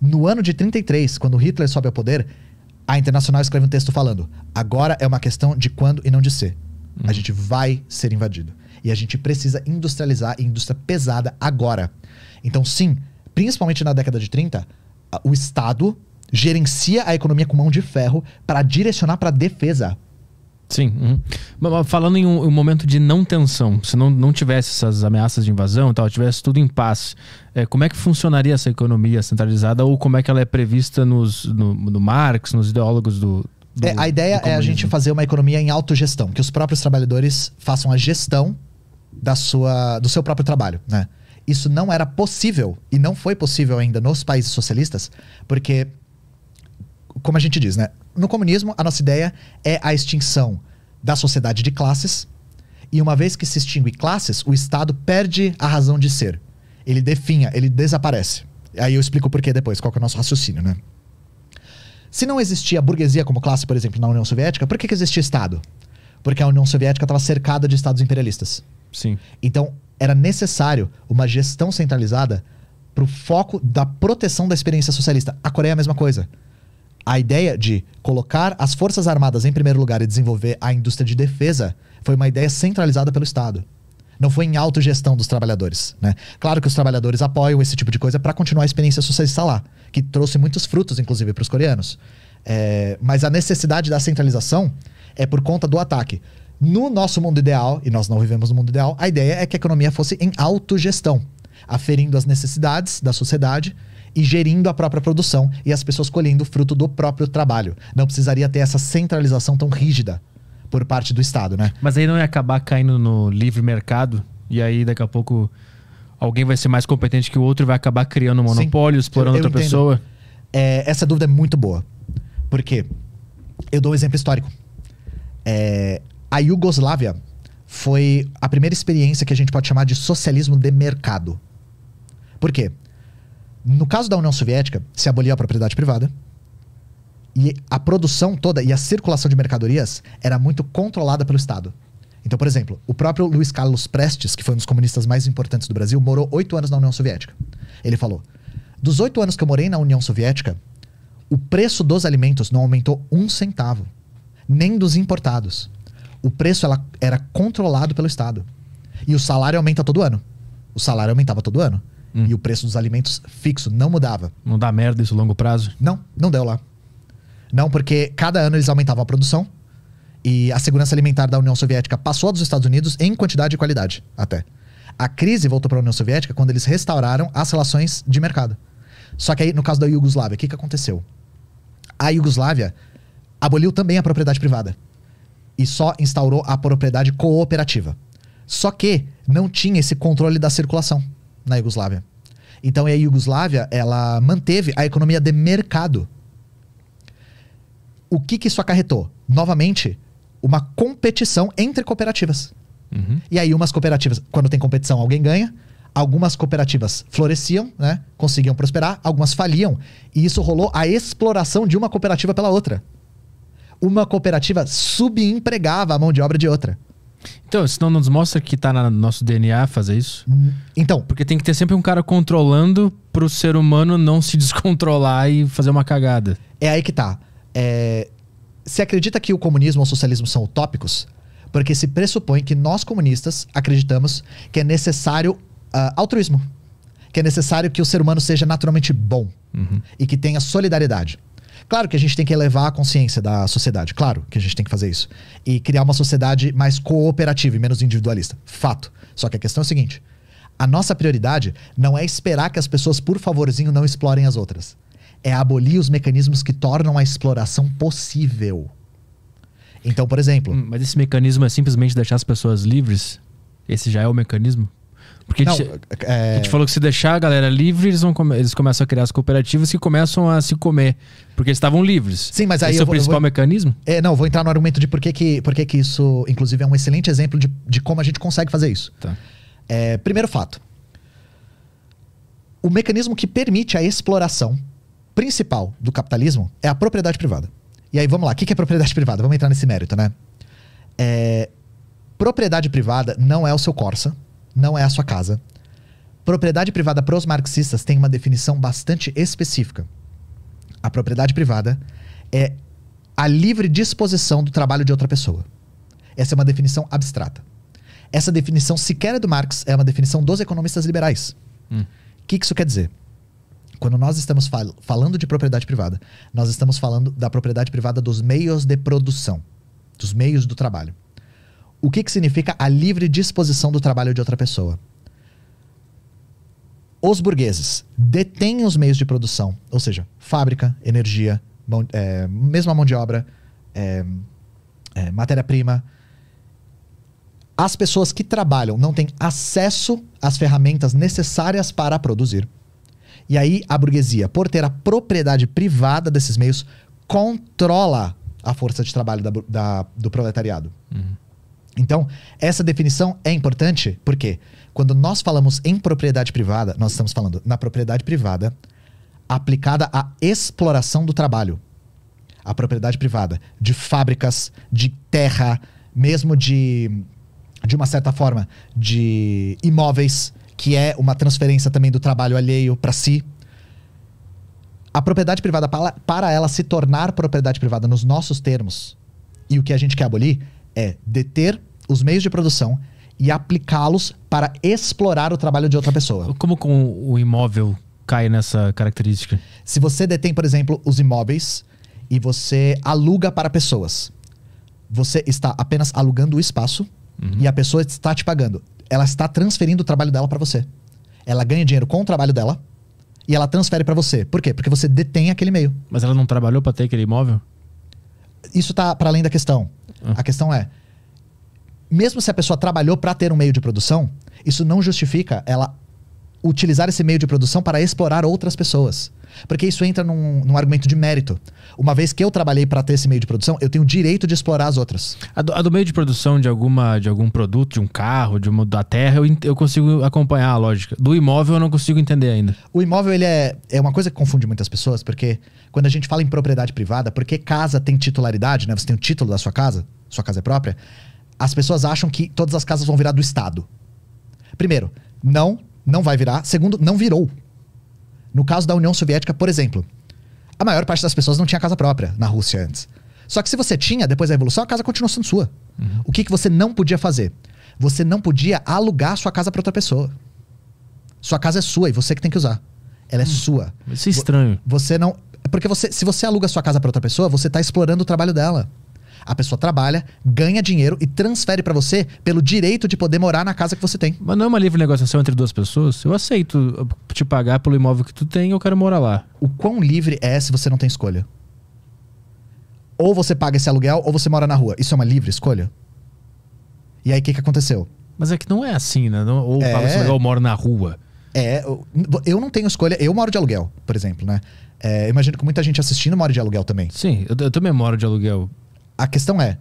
No ano de 33, quando Hitler sobe ao poder, a Internacional escreve um texto falando: agora é uma questão de quando e não de ser. A gente vai ser invadido. E a gente precisa industrializar a indústria pesada agora. Então, sim, principalmente na década de 30, o Estado gerencia a economia com mão de ferro para direcionar para a defesa. Sim. Uhum. Falando em um, um, momento de não tensão, se não, não tivesse essas ameaças de invasão e tal, tivesse tudo em paz, é, como é que funcionaria essa economia centralizada ou como é que ela é prevista nos, no, no Marx, nos ideólogos do. do é, a ideia é a gente fazer uma economia em autogestão, que os próprios trabalhadores façam a gestão da sua, do seu próprio trabalho, né? Isso não era possível e não foi possível ainda nos países socialistas, porque como a gente diz, né? No comunismo, a nossa ideia é a extinção da sociedade de classes. E uma vez que se extingue classes, o Estado perde a razão de ser. Ele definha, ele desaparece. Aí eu explico por que depois, qual que é o nosso raciocínio, né? Se não existia burguesia como classe, por exemplo, na União Soviética, por que, que existia Estado? Porque a União Soviética estava cercada de Estados imperialistas. Sim. Então, era necessário uma gestão centralizada para o foco da proteção da experiência socialista. A Coreia é a mesma coisa a ideia de colocar as Forças Armadas em primeiro lugar e desenvolver a indústria de defesa foi uma ideia centralizada pelo Estado. Não foi em autogestão dos trabalhadores. Né? Claro que os trabalhadores apoiam esse tipo de coisa para continuar a experiência socialista lá, que trouxe muitos frutos, inclusive, para os coreanos. É, mas a necessidade da centralização é por conta do ataque. No nosso mundo ideal, e nós não vivemos no mundo ideal, a ideia é que a economia fosse em autogestão, aferindo as necessidades da sociedade e gerindo a própria produção e as pessoas colhendo o fruto do próprio trabalho. Não precisaria ter essa centralização tão rígida por parte do Estado, né? Mas aí não ia acabar caindo no livre mercado e aí daqui a pouco alguém vai ser mais competente que o outro e vai acabar criando um monopólio, Sim, explorando eu, eu outra entendo. pessoa? É, essa dúvida é muito boa. porque Eu dou um exemplo histórico. É, a Iugoslávia foi a primeira experiência que a gente pode chamar de socialismo de mercado. Por quê? No caso da União Soviética, se abolia a propriedade privada. E a produção toda e a circulação de mercadorias era muito controlada pelo Estado. Então, por exemplo, o próprio Luiz Carlos Prestes, que foi um dos comunistas mais importantes do Brasil, morou oito anos na União Soviética. Ele falou: Dos oito anos que eu morei na União Soviética, o preço dos alimentos não aumentou um centavo, nem dos importados. O preço ela, era controlado pelo Estado. E o salário aumenta todo ano. O salário aumentava todo ano. Hum. E o preço dos alimentos fixo, não mudava. Não dá merda isso a longo prazo? Não, não deu lá. Não, porque cada ano eles aumentavam a produção e a segurança alimentar da União Soviética passou dos Estados Unidos em quantidade e qualidade, até. A crise voltou para a União Soviética quando eles restauraram as relações de mercado. Só que aí, no caso da Iugoslávia, o que, que aconteceu? A Iugoslávia aboliu também a propriedade privada e só instaurou a propriedade cooperativa. Só que não tinha esse controle da circulação na Iugoslávia. Então a Iugoslávia, ela manteve a economia de mercado. O que, que isso acarretou? Novamente, uma competição entre cooperativas. Uhum. E aí umas cooperativas, quando tem competição, alguém ganha. Algumas cooperativas floresciam, né? Conseguiam prosperar, algumas faliam. E isso rolou a exploração de uma cooperativa pela outra. Uma cooperativa subempregava a mão de obra de outra. Então, senão não nos mostra que tá no nosso DNA fazer isso? Hum, então. Porque tem que ter sempre um cara controlando pro ser humano não se descontrolar e fazer uma cagada. É aí que tá. É... Você acredita que o comunismo ou o socialismo são utópicos? Porque se pressupõe que nós comunistas acreditamos que é necessário uh, altruísmo. Que é necessário que o ser humano seja naturalmente bom. Uhum. E que tenha solidariedade. Claro que a gente tem que elevar a consciência da sociedade, claro que a gente tem que fazer isso. E criar uma sociedade mais cooperativa e menos individualista. Fato. Só que a questão é o seguinte: a nossa prioridade não é esperar que as pessoas, por favorzinho, não explorem as outras. É abolir os mecanismos que tornam a exploração possível. Então, por exemplo. Hum, mas esse mecanismo é simplesmente deixar as pessoas livres? Esse já é o mecanismo? Porque não, a, gente, é... a, gente, falou que se deixar a galera livre, eles, vão come eles começam a criar as cooperativas que começam a se comer. Porque eles estavam livres. Sim, mas aí. Esse é o vou, principal vou... mecanismo? É, não, vou entrar no argumento de por que, que, por que, que isso, inclusive, é um excelente exemplo de, de como a gente consegue fazer isso. Tá. É, primeiro fato. O mecanismo que permite a exploração principal do capitalismo é a propriedade privada. E aí, vamos lá, o que, que é propriedade privada? Vamos entrar nesse mérito, né? É, propriedade privada não é o seu Corsa não é a sua casa. Propriedade privada para os marxistas tem uma definição bastante específica. A propriedade privada é a livre disposição do trabalho de outra pessoa. Essa é uma definição abstrata. Essa definição sequer é do Marx, é uma definição dos economistas liberais. O hum. que, que isso quer dizer? Quando nós estamos fal falando de propriedade privada, nós estamos falando da propriedade privada dos meios de produção, dos meios do trabalho o que, que significa a livre disposição do trabalho de outra pessoa. Os burgueses detêm os meios de produção, ou seja, fábrica, energia, mão, é, mesma mão de obra, é, é, matéria-prima. As pessoas que trabalham não têm acesso às ferramentas necessárias para produzir. E aí a burguesia, por ter a propriedade privada desses meios, controla a força de trabalho da, da, do proletariado. Uhum. Então, essa definição é importante porque quando nós falamos em propriedade privada, nós estamos falando na propriedade privada aplicada à exploração do trabalho. A propriedade privada de fábricas, de terra, mesmo de, de uma certa forma, de imóveis, que é uma transferência também do trabalho alheio para si. A propriedade privada, para ela se tornar propriedade privada nos nossos termos, e o que a gente quer abolir é deter os meios de produção e aplicá-los para explorar o trabalho de outra pessoa. Como com o imóvel cai nessa característica? Se você detém, por exemplo, os imóveis e você aluga para pessoas, você está apenas alugando o espaço uhum. e a pessoa está te pagando. Ela está transferindo o trabalho dela para você. Ela ganha dinheiro com o trabalho dela e ela transfere para você. Por quê? Porque você detém aquele meio. Mas ela não trabalhou para ter aquele imóvel? Isso tá para além da questão. Ah. A questão é, mesmo se a pessoa trabalhou para ter um meio de produção, isso não justifica ela utilizar esse meio de produção para explorar outras pessoas. Porque isso entra num, num argumento de mérito. Uma vez que eu trabalhei para ter esse meio de produção, eu tenho o direito de explorar as outras. A do, a do, meio de produção de, alguma, de algum produto, de um carro, de uma, da terra, eu, eu consigo acompanhar a lógica. Do imóvel, eu não consigo entender ainda. O imóvel ele é, é uma coisa que confunde muitas pessoas, porque quando a gente fala em propriedade privada, porque casa tem titularidade, né? Você tem o título da sua casa, sua casa é própria as pessoas acham que todas as casas vão virar do Estado. Primeiro, não, não vai virar. Segundo, não virou. No caso da União Soviética, por exemplo, a maior parte das pessoas não tinha casa própria na Rússia antes. Só que se você tinha, depois da Revolução, a casa continuou sendo sua. Uhum. O que, que você não podia fazer? Você não podia alugar sua casa para outra pessoa. Sua casa é sua e você que tem que usar. Ela é hum, sua. Isso é estranho. Você não. Porque você, se você aluga sua casa para outra pessoa, você tá explorando o trabalho dela. A pessoa trabalha, ganha dinheiro e transfere para você pelo direito de poder morar na casa que você tem. Mas não é uma livre negociação entre duas pessoas? Eu aceito uh, te pagar pelo imóvel que tu tem, eu quero morar lá. O quão livre é se você não tem escolha? Ou você paga esse aluguel ou você mora na rua. Isso é uma livre escolha? E aí o que, que aconteceu? Mas é que não é assim, né? Não, ou é... paga esse é. aluguel ou mora na rua. É, eu não tenho escolha. Eu moro de aluguel, por exemplo, né? É, imagino que muita gente assistindo mora de aluguel também. Sim, eu, eu também moro de aluguel a questão é: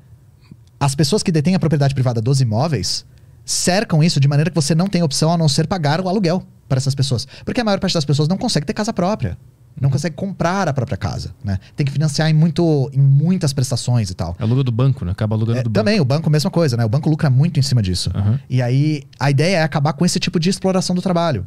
as pessoas que detêm a propriedade privada dos imóveis cercam isso de maneira que você não tem opção a não ser pagar o aluguel para essas pessoas. Porque a maior parte das pessoas não consegue ter casa própria. Não consegue comprar a própria casa, né? Tem que financiar em, muito, em muitas prestações e tal. Aluga é do banco, né? Acaba alugando é, do banco. Também, o banco, mesma coisa, né? O banco lucra muito em cima disso. Uhum. E aí, a ideia é acabar com esse tipo de exploração do trabalho.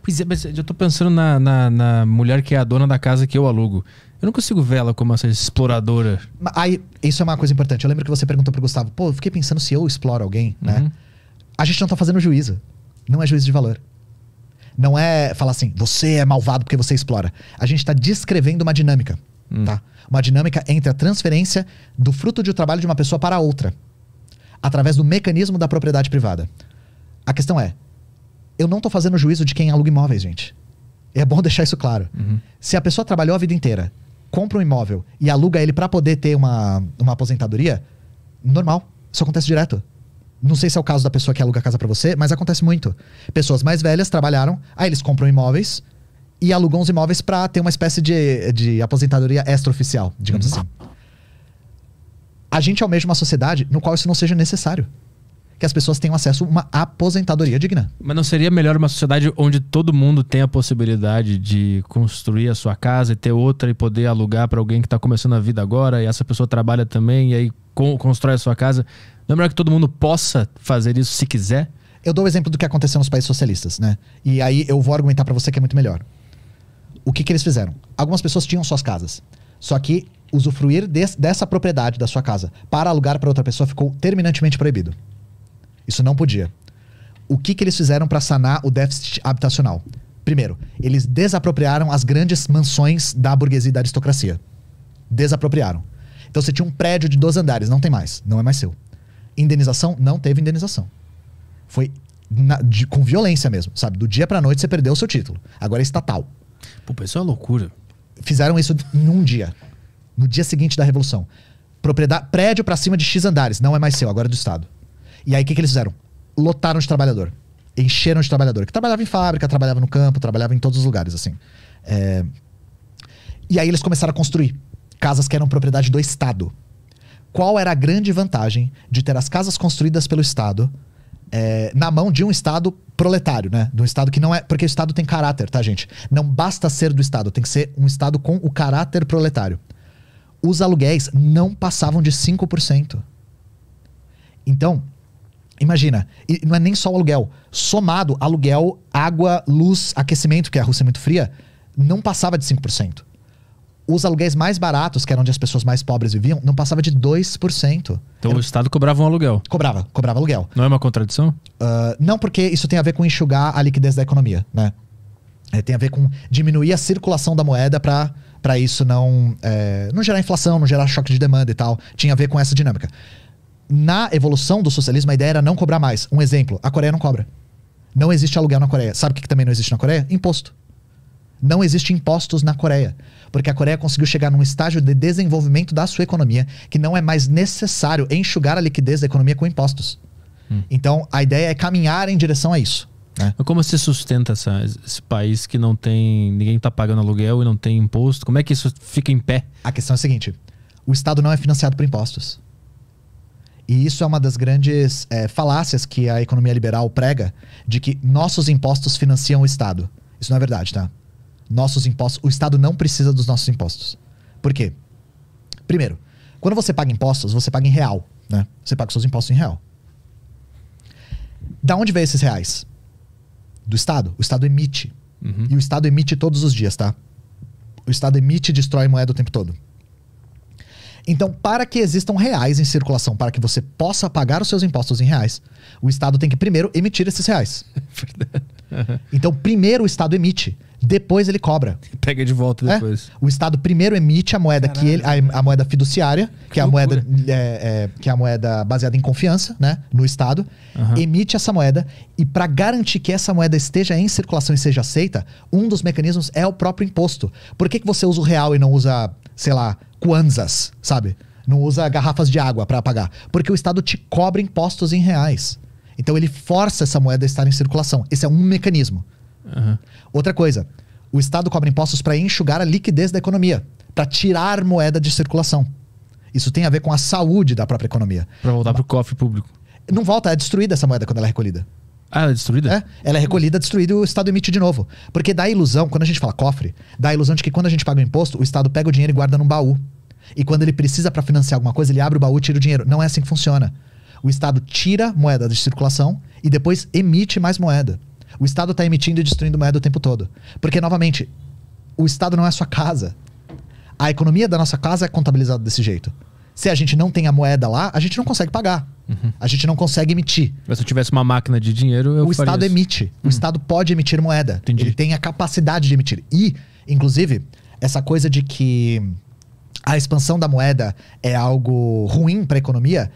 Pois é, mas eu tô pensando na, na, na mulher que é a dona da casa que eu alugo. Eu não consigo ver ela como essa exploradora. Aí, isso é uma coisa importante. Eu lembro que você perguntou pro Gustavo, pô, eu fiquei pensando se eu exploro alguém, né? uhum. né? A gente não tá fazendo juízo. Não é juízo de valor. Não é falar assim, você é malvado porque você explora. A gente tá descrevendo uma dinâmica, hum. tá? Uma dinâmica entre a transferência do fruto de um trabalho de uma pessoa para outra, através do mecanismo da propriedade privada. A questão é, eu não tô fazendo juízo de quem aluga imóveis, gente. É bom deixar isso claro. Uhum. Se a pessoa trabalhou a vida inteira, compra um imóvel e aluga ele para poder ter uma, uma aposentadoria, normal. Isso acontece direto. Não sei se é o caso da pessoa que aluga a casa para você, mas acontece muito. Pessoas mais velhas trabalharam, aí eles compram imóveis e alugam os imóveis para ter uma espécie de, de aposentadoria extraoficial, digamos uhum. assim. A gente almeja uma sociedade no qual isso não seja necessário que as pessoas tenham acesso a uma aposentadoria digna. Mas não seria melhor uma sociedade onde todo mundo tem a possibilidade de construir a sua casa e ter outra e poder alugar para alguém que está começando a vida agora e essa pessoa trabalha também e aí constrói a sua casa? Não é melhor que todo mundo possa fazer isso se quiser? Eu dou o exemplo do que aconteceu nos países socialistas, né? E aí eu vou argumentar para você que é muito melhor. O que, que eles fizeram? Algumas pessoas tinham suas casas. Só que usufruir des, dessa propriedade da sua casa para alugar para outra pessoa ficou terminantemente proibido. Isso não podia. O que, que eles fizeram para sanar o déficit habitacional? Primeiro, eles desapropriaram as grandes mansões da burguesia e da aristocracia. Desapropriaram. Então você tinha um prédio de 12 andares, não tem mais, não é mais seu. Indenização? Não teve indenização. Foi na, de, com violência mesmo, sabe? Do dia pra noite você perdeu o seu título. Agora é estatal. Pô, isso é uma loucura. Fizeram isso em um dia. No dia seguinte da Revolução. Propriedade, prédio para cima de X andares, não é mais seu, agora é do Estado. E aí o que, que eles fizeram? Lotaram de trabalhador. Encheram de trabalhador. Que trabalhava em fábrica, trabalhava no campo, trabalhava em todos os lugares, assim. É... E aí eles começaram a construir casas que eram propriedade do Estado. Qual era a grande vantagem de ter as casas construídas pelo Estado é, na mão de um Estado proletário, né? De um Estado que não é. Porque o Estado tem caráter, tá, gente? Não basta ser do Estado, tem que ser um Estado com o caráter proletário. Os aluguéis não passavam de 5%. Então, imagina, e não é nem só o aluguel. Somado, aluguel, água, luz, aquecimento, que a Rússia é muito fria, não passava de 5%. Os aluguéis mais baratos, que eram onde as pessoas mais pobres viviam, não passava de 2%. Então Era... o Estado cobrava um aluguel? Cobrava, cobrava aluguel. Não é uma contradição? Uh, não, porque isso tem a ver com enxugar a liquidez da economia, né? É, tem a ver com diminuir a circulação da moeda para para isso não, é, não gerar inflação, não gerar choque de demanda e tal. Tinha a ver com essa dinâmica na evolução do socialismo, a ideia era não cobrar mais. Um exemplo: a Coreia não cobra. Não existe aluguel na Coreia. Sabe o que, também não existe na Coreia? Imposto. Não existe impostos na Coreia. Porque a Coreia conseguiu chegar num estágio de desenvolvimento da sua economia que não é mais necessário enxugar a liquidez da economia com impostos. Hum. Então, a ideia é caminhar em direção a isso. Né? Como se sustenta essa, esse país que não tem. ninguém está pagando aluguel e não tem imposto? Como é que isso fica em pé? A questão é a seguinte: o Estado não é financiado por impostos. E isso é uma das grandes é, falácias que a economia liberal prega, de que nossos impostos financiam o Estado. Isso não é verdade, tá? Nossos impostos, o Estado não precisa dos nossos impostos. Por quê? Primeiro, quando você paga impostos, você paga em real, né? Você paga os seus impostos em real. Da onde vem esses reais? Do Estado. O Estado emite. Uhum. E o Estado emite todos os dias, tá? O Estado emite e destrói moeda o tempo todo. Então, para que existam reais em circulação, para que você possa pagar os seus impostos em reais, o Estado tem que primeiro emitir esses reais. É então, primeiro o Estado emite, depois ele cobra. Pega de volta é? depois. É? O Estado primeiro emite a moeda Caralho, que ele, a, a, moeda fiduciária, que, que é a moeda é, é, que é a moeda baseada em confiança, né, no Estado, uhum. emite essa moeda e para garantir que essa moeda esteja em circulação e seja aceita, um dos mecanismos é o próprio imposto. Por que, que você usa o real e não usa, sei lá, kwanzas, sabe? Não usa garrafas de água para pagar. Porque o Estado te cobra impostos em reais. Então ele força essa moeda a estar em circulação. Esse é um mecanismo. Uhum. Outra coisa, o Estado cobra impostos para enxugar a liquidez da economia, para tirar moeda de circulação. Isso tem a ver com a saúde da própria economia. Para voltar para o cofre público. Não volta, é destruída essa moeda quando ela é recolhida. Ah, ela é destruída? É, ela é recolhida, destruída e o Estado emite de novo. Porque dá a ilusão, quando a gente fala cofre, dá a ilusão de que quando a gente paga o imposto, o Estado pega o dinheiro e guarda num baú. E quando ele precisa para financiar alguma coisa, ele abre o baú e tira o dinheiro. Não é assim que funciona. O Estado tira moeda de circulação e depois emite mais moeda. O Estado está emitindo e destruindo moeda o tempo todo. Porque, novamente, o Estado não é a sua casa. A economia da nossa casa é contabilizada desse jeito. Se a gente não tem a moeda lá, a gente não consegue pagar. Uhum. A gente não consegue emitir. Mas se eu tivesse uma máquina de dinheiro, eu O Estado isso. emite. Uhum. O hum. Estado pode emitir moeda. Entendi. Ele tem a capacidade de emitir. E, inclusive, essa coisa de que a expansão da moeda é algo ruim para a economia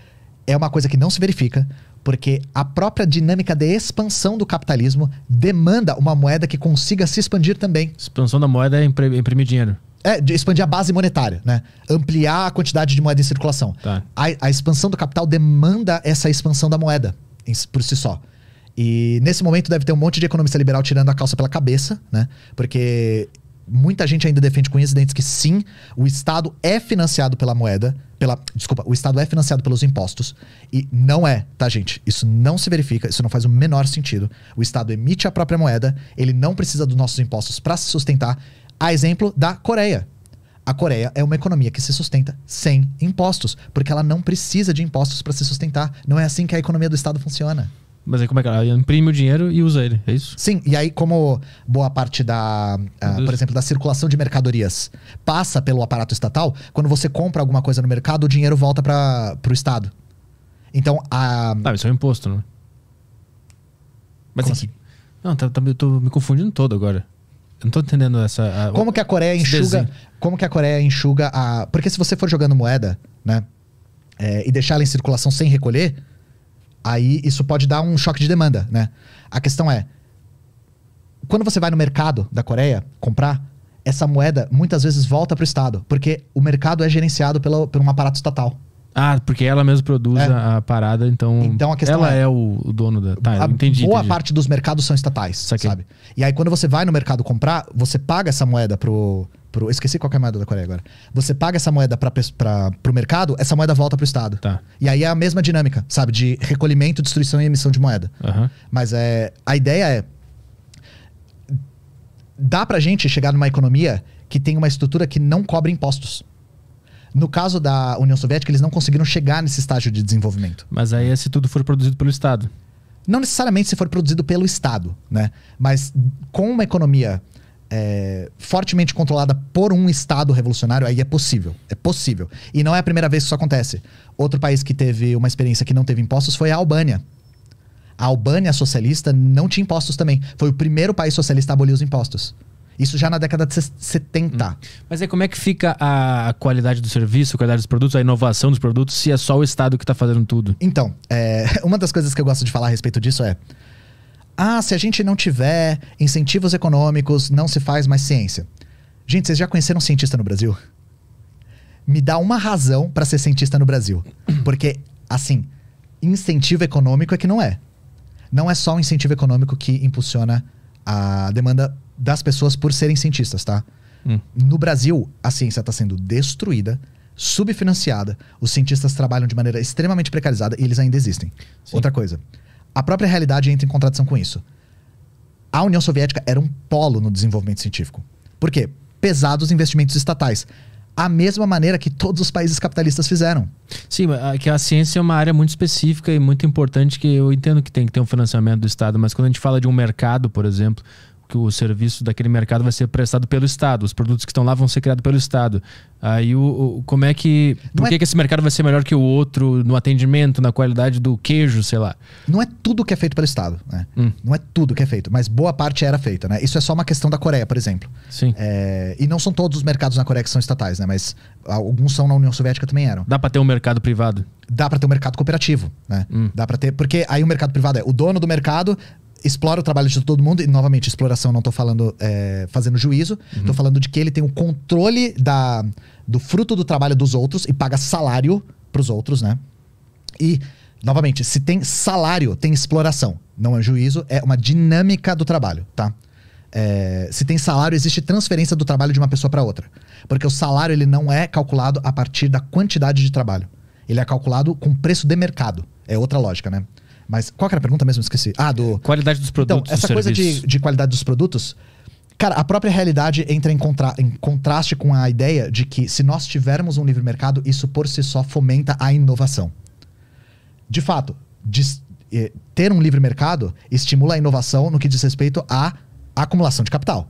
é uma coisa que não se verifica porque a própria dinâmica de expansão do capitalismo demanda uma moeda que consiga se expandir também. Expansão da moeda é, é imprimir dinheiro. É, expandir a base monetária, né? Ampliar a quantidade de moeda em circulação. Tá. A, a, expansão do capital demanda essa expansão da moeda em, por si só. E nesse momento deve ter um monte de economista liberal tirando a calça pela cabeça, né? Porque muita gente ainda defende com incidentes que sim, o Estado é financiado pela moeda, pela, desculpa, o Estado é financiado pelos impostos e não é, tá gente? Isso não se verifica, isso não faz o menor sentido. O Estado emite a própria moeda, ele não precisa dos nossos impostos para se sustentar, a exemplo da Coreia. A Coreia é uma economia que se sustenta sem impostos, porque ela não precisa de impostos para se sustentar. Não é assim que a economia do Estado funciona. Mas aí como é que ela é? imprime o dinheiro e usa ele, é isso? Sim, e aí como boa parte da, uh, por exemplo, da circulação de mercadorias passa pelo aparato estatal, quando você compra alguma coisa no mercado, o dinheiro volta para o Estado. Então a... Ah, isso é um imposto, né? Mas assim? Não, tá, tá, eu tô me confundindo todo agora. Eu não tô entendendo essa... A, como que a Coreia enxuga... Desenho. Como que a Coreia enxuga a... Porque se você for jogando moeda, né? É, e deixar ela em circulação sem recolher Aí isso pode dar um choque de demanda, né? A questão é, quando você vai no mercado da Coreia comprar, essa moeda muitas vezes volta para o Estado, porque o mercado é gerenciado pelo por um aparato estatal. Ah, porque ela mesma produz é. a parada, então, então a questão ela é, é o, o, dono da. Tá, a, entendi. Boa entendi. parte dos mercados são estatais, sabe? E aí quando você vai no mercado comprar, você paga essa moeda pro, pro esqueci qual é a moeda da Coreia agora. Você paga essa moeda para pro mercado, essa moeda volta pro estado. Tá. E aí é a mesma dinâmica, sabe, de recolhimento, destruição e emissão de moeda. Uhum. Mas é a ideia é dá pra gente chegar numa economia que tem uma estrutura que não cobra impostos. No caso da União Soviética, eles não conseguiram chegar nesse estágio de desenvolvimento. Mas aí é se tudo for produzido pelo Estado. Não necessariamente se for produzido pelo Estado, né? Mas com uma economia é, fortemente controlada por um Estado revolucionário, aí é possível. É possível. E não é a primeira vez que isso acontece. Outro país que teve uma experiência que não teve impostos foi a Albânia. A Albânia socialista não tinha impostos também. Foi o primeiro país socialista a abolir os impostos. Isso já na década de 70. Hum. Mas aí como é que fica a qualidade do serviço, a qualidade dos produtos, a inovação dos produtos, se é só o Estado que está fazendo tudo? Então, é, uma das coisas que eu gosto de falar a respeito disso é... Ah, se a gente não tiver incentivos econômicos, não se faz mais ciência. Gente, vocês já conheceram um cientista no Brasil? Me dá uma razão para ser cientista no Brasil. Porque, assim, incentivo econômico é que não é. Não é só o incentivo econômico que impulsiona a demanda das pessoas por serem cientistas, tá? Hum. No Brasil, a ciência está sendo destruída, subfinanciada, os cientistas trabalham de maneira extremamente precarizada e eles ainda existem. Sim. Outra coisa, a própria realidade entra em contradição com isso. A União Soviética era um polo no desenvolvimento científico. Por quê? Pesados investimentos estatais a mesma maneira que todos os países capitalistas fizeram. Sim, ah, que a ciência é uma área muito específica e muito importante que eu entendo que tem que ter um financiamento do Estado, mas quando a gente fala de um mercado, por exemplo, que o serviço daquele mercado vai ser prestado pelo Estado, os produtos que estão lá vão ser criados pelo Estado. Aí o, o como é que. Por não é que, é... que esse mercado vai ser melhor que o outro no atendimento, na qualidade do queijo, sei lá? Não é tudo que é feito pelo Estado, né? Hum. Não é tudo que é feito, mas boa parte era feita, né? Isso é só uma questão da Coreia, por exemplo. Sim. É... e não são todos os mercados na Coreia que são estatais, né? Mas alguns são na União Soviética também eram. Dá para ter um mercado privado? Dá para ter um mercado cooperativo, né? Hum. Dá para ter. Porque aí o mercado privado é o dono do mercado explora o trabalho de todo mundo, e novamente, exploração não estou falando é, fazendo juízo, estou uhum. falando de que ele tem o controle da, do fruto do trabalho dos outros e paga salário para os outros, né? E, novamente, se tem salário, tem exploração. Não é juízo, é uma dinâmica do trabalho, tá? É, se tem salário, existe transferência do trabalho de uma pessoa para outra. Porque o salário ele não é calculado a partir da quantidade de trabalho. Ele é calculado com preço de mercado. É outra lógica, né? Mas qual era a pergunta mesmo? Esqueci. Ah, do. Qualidade dos então, produtos. Então, essa coisa de, de qualidade dos produtos. Cara, a própria realidade entra em, contra em, contraste com a ideia de que se nós tivermos um livre mercado, isso por si só fomenta a inovação. De fato, eh, ter um livre mercado estimula a inovação no que diz respeito à acumulação de capital.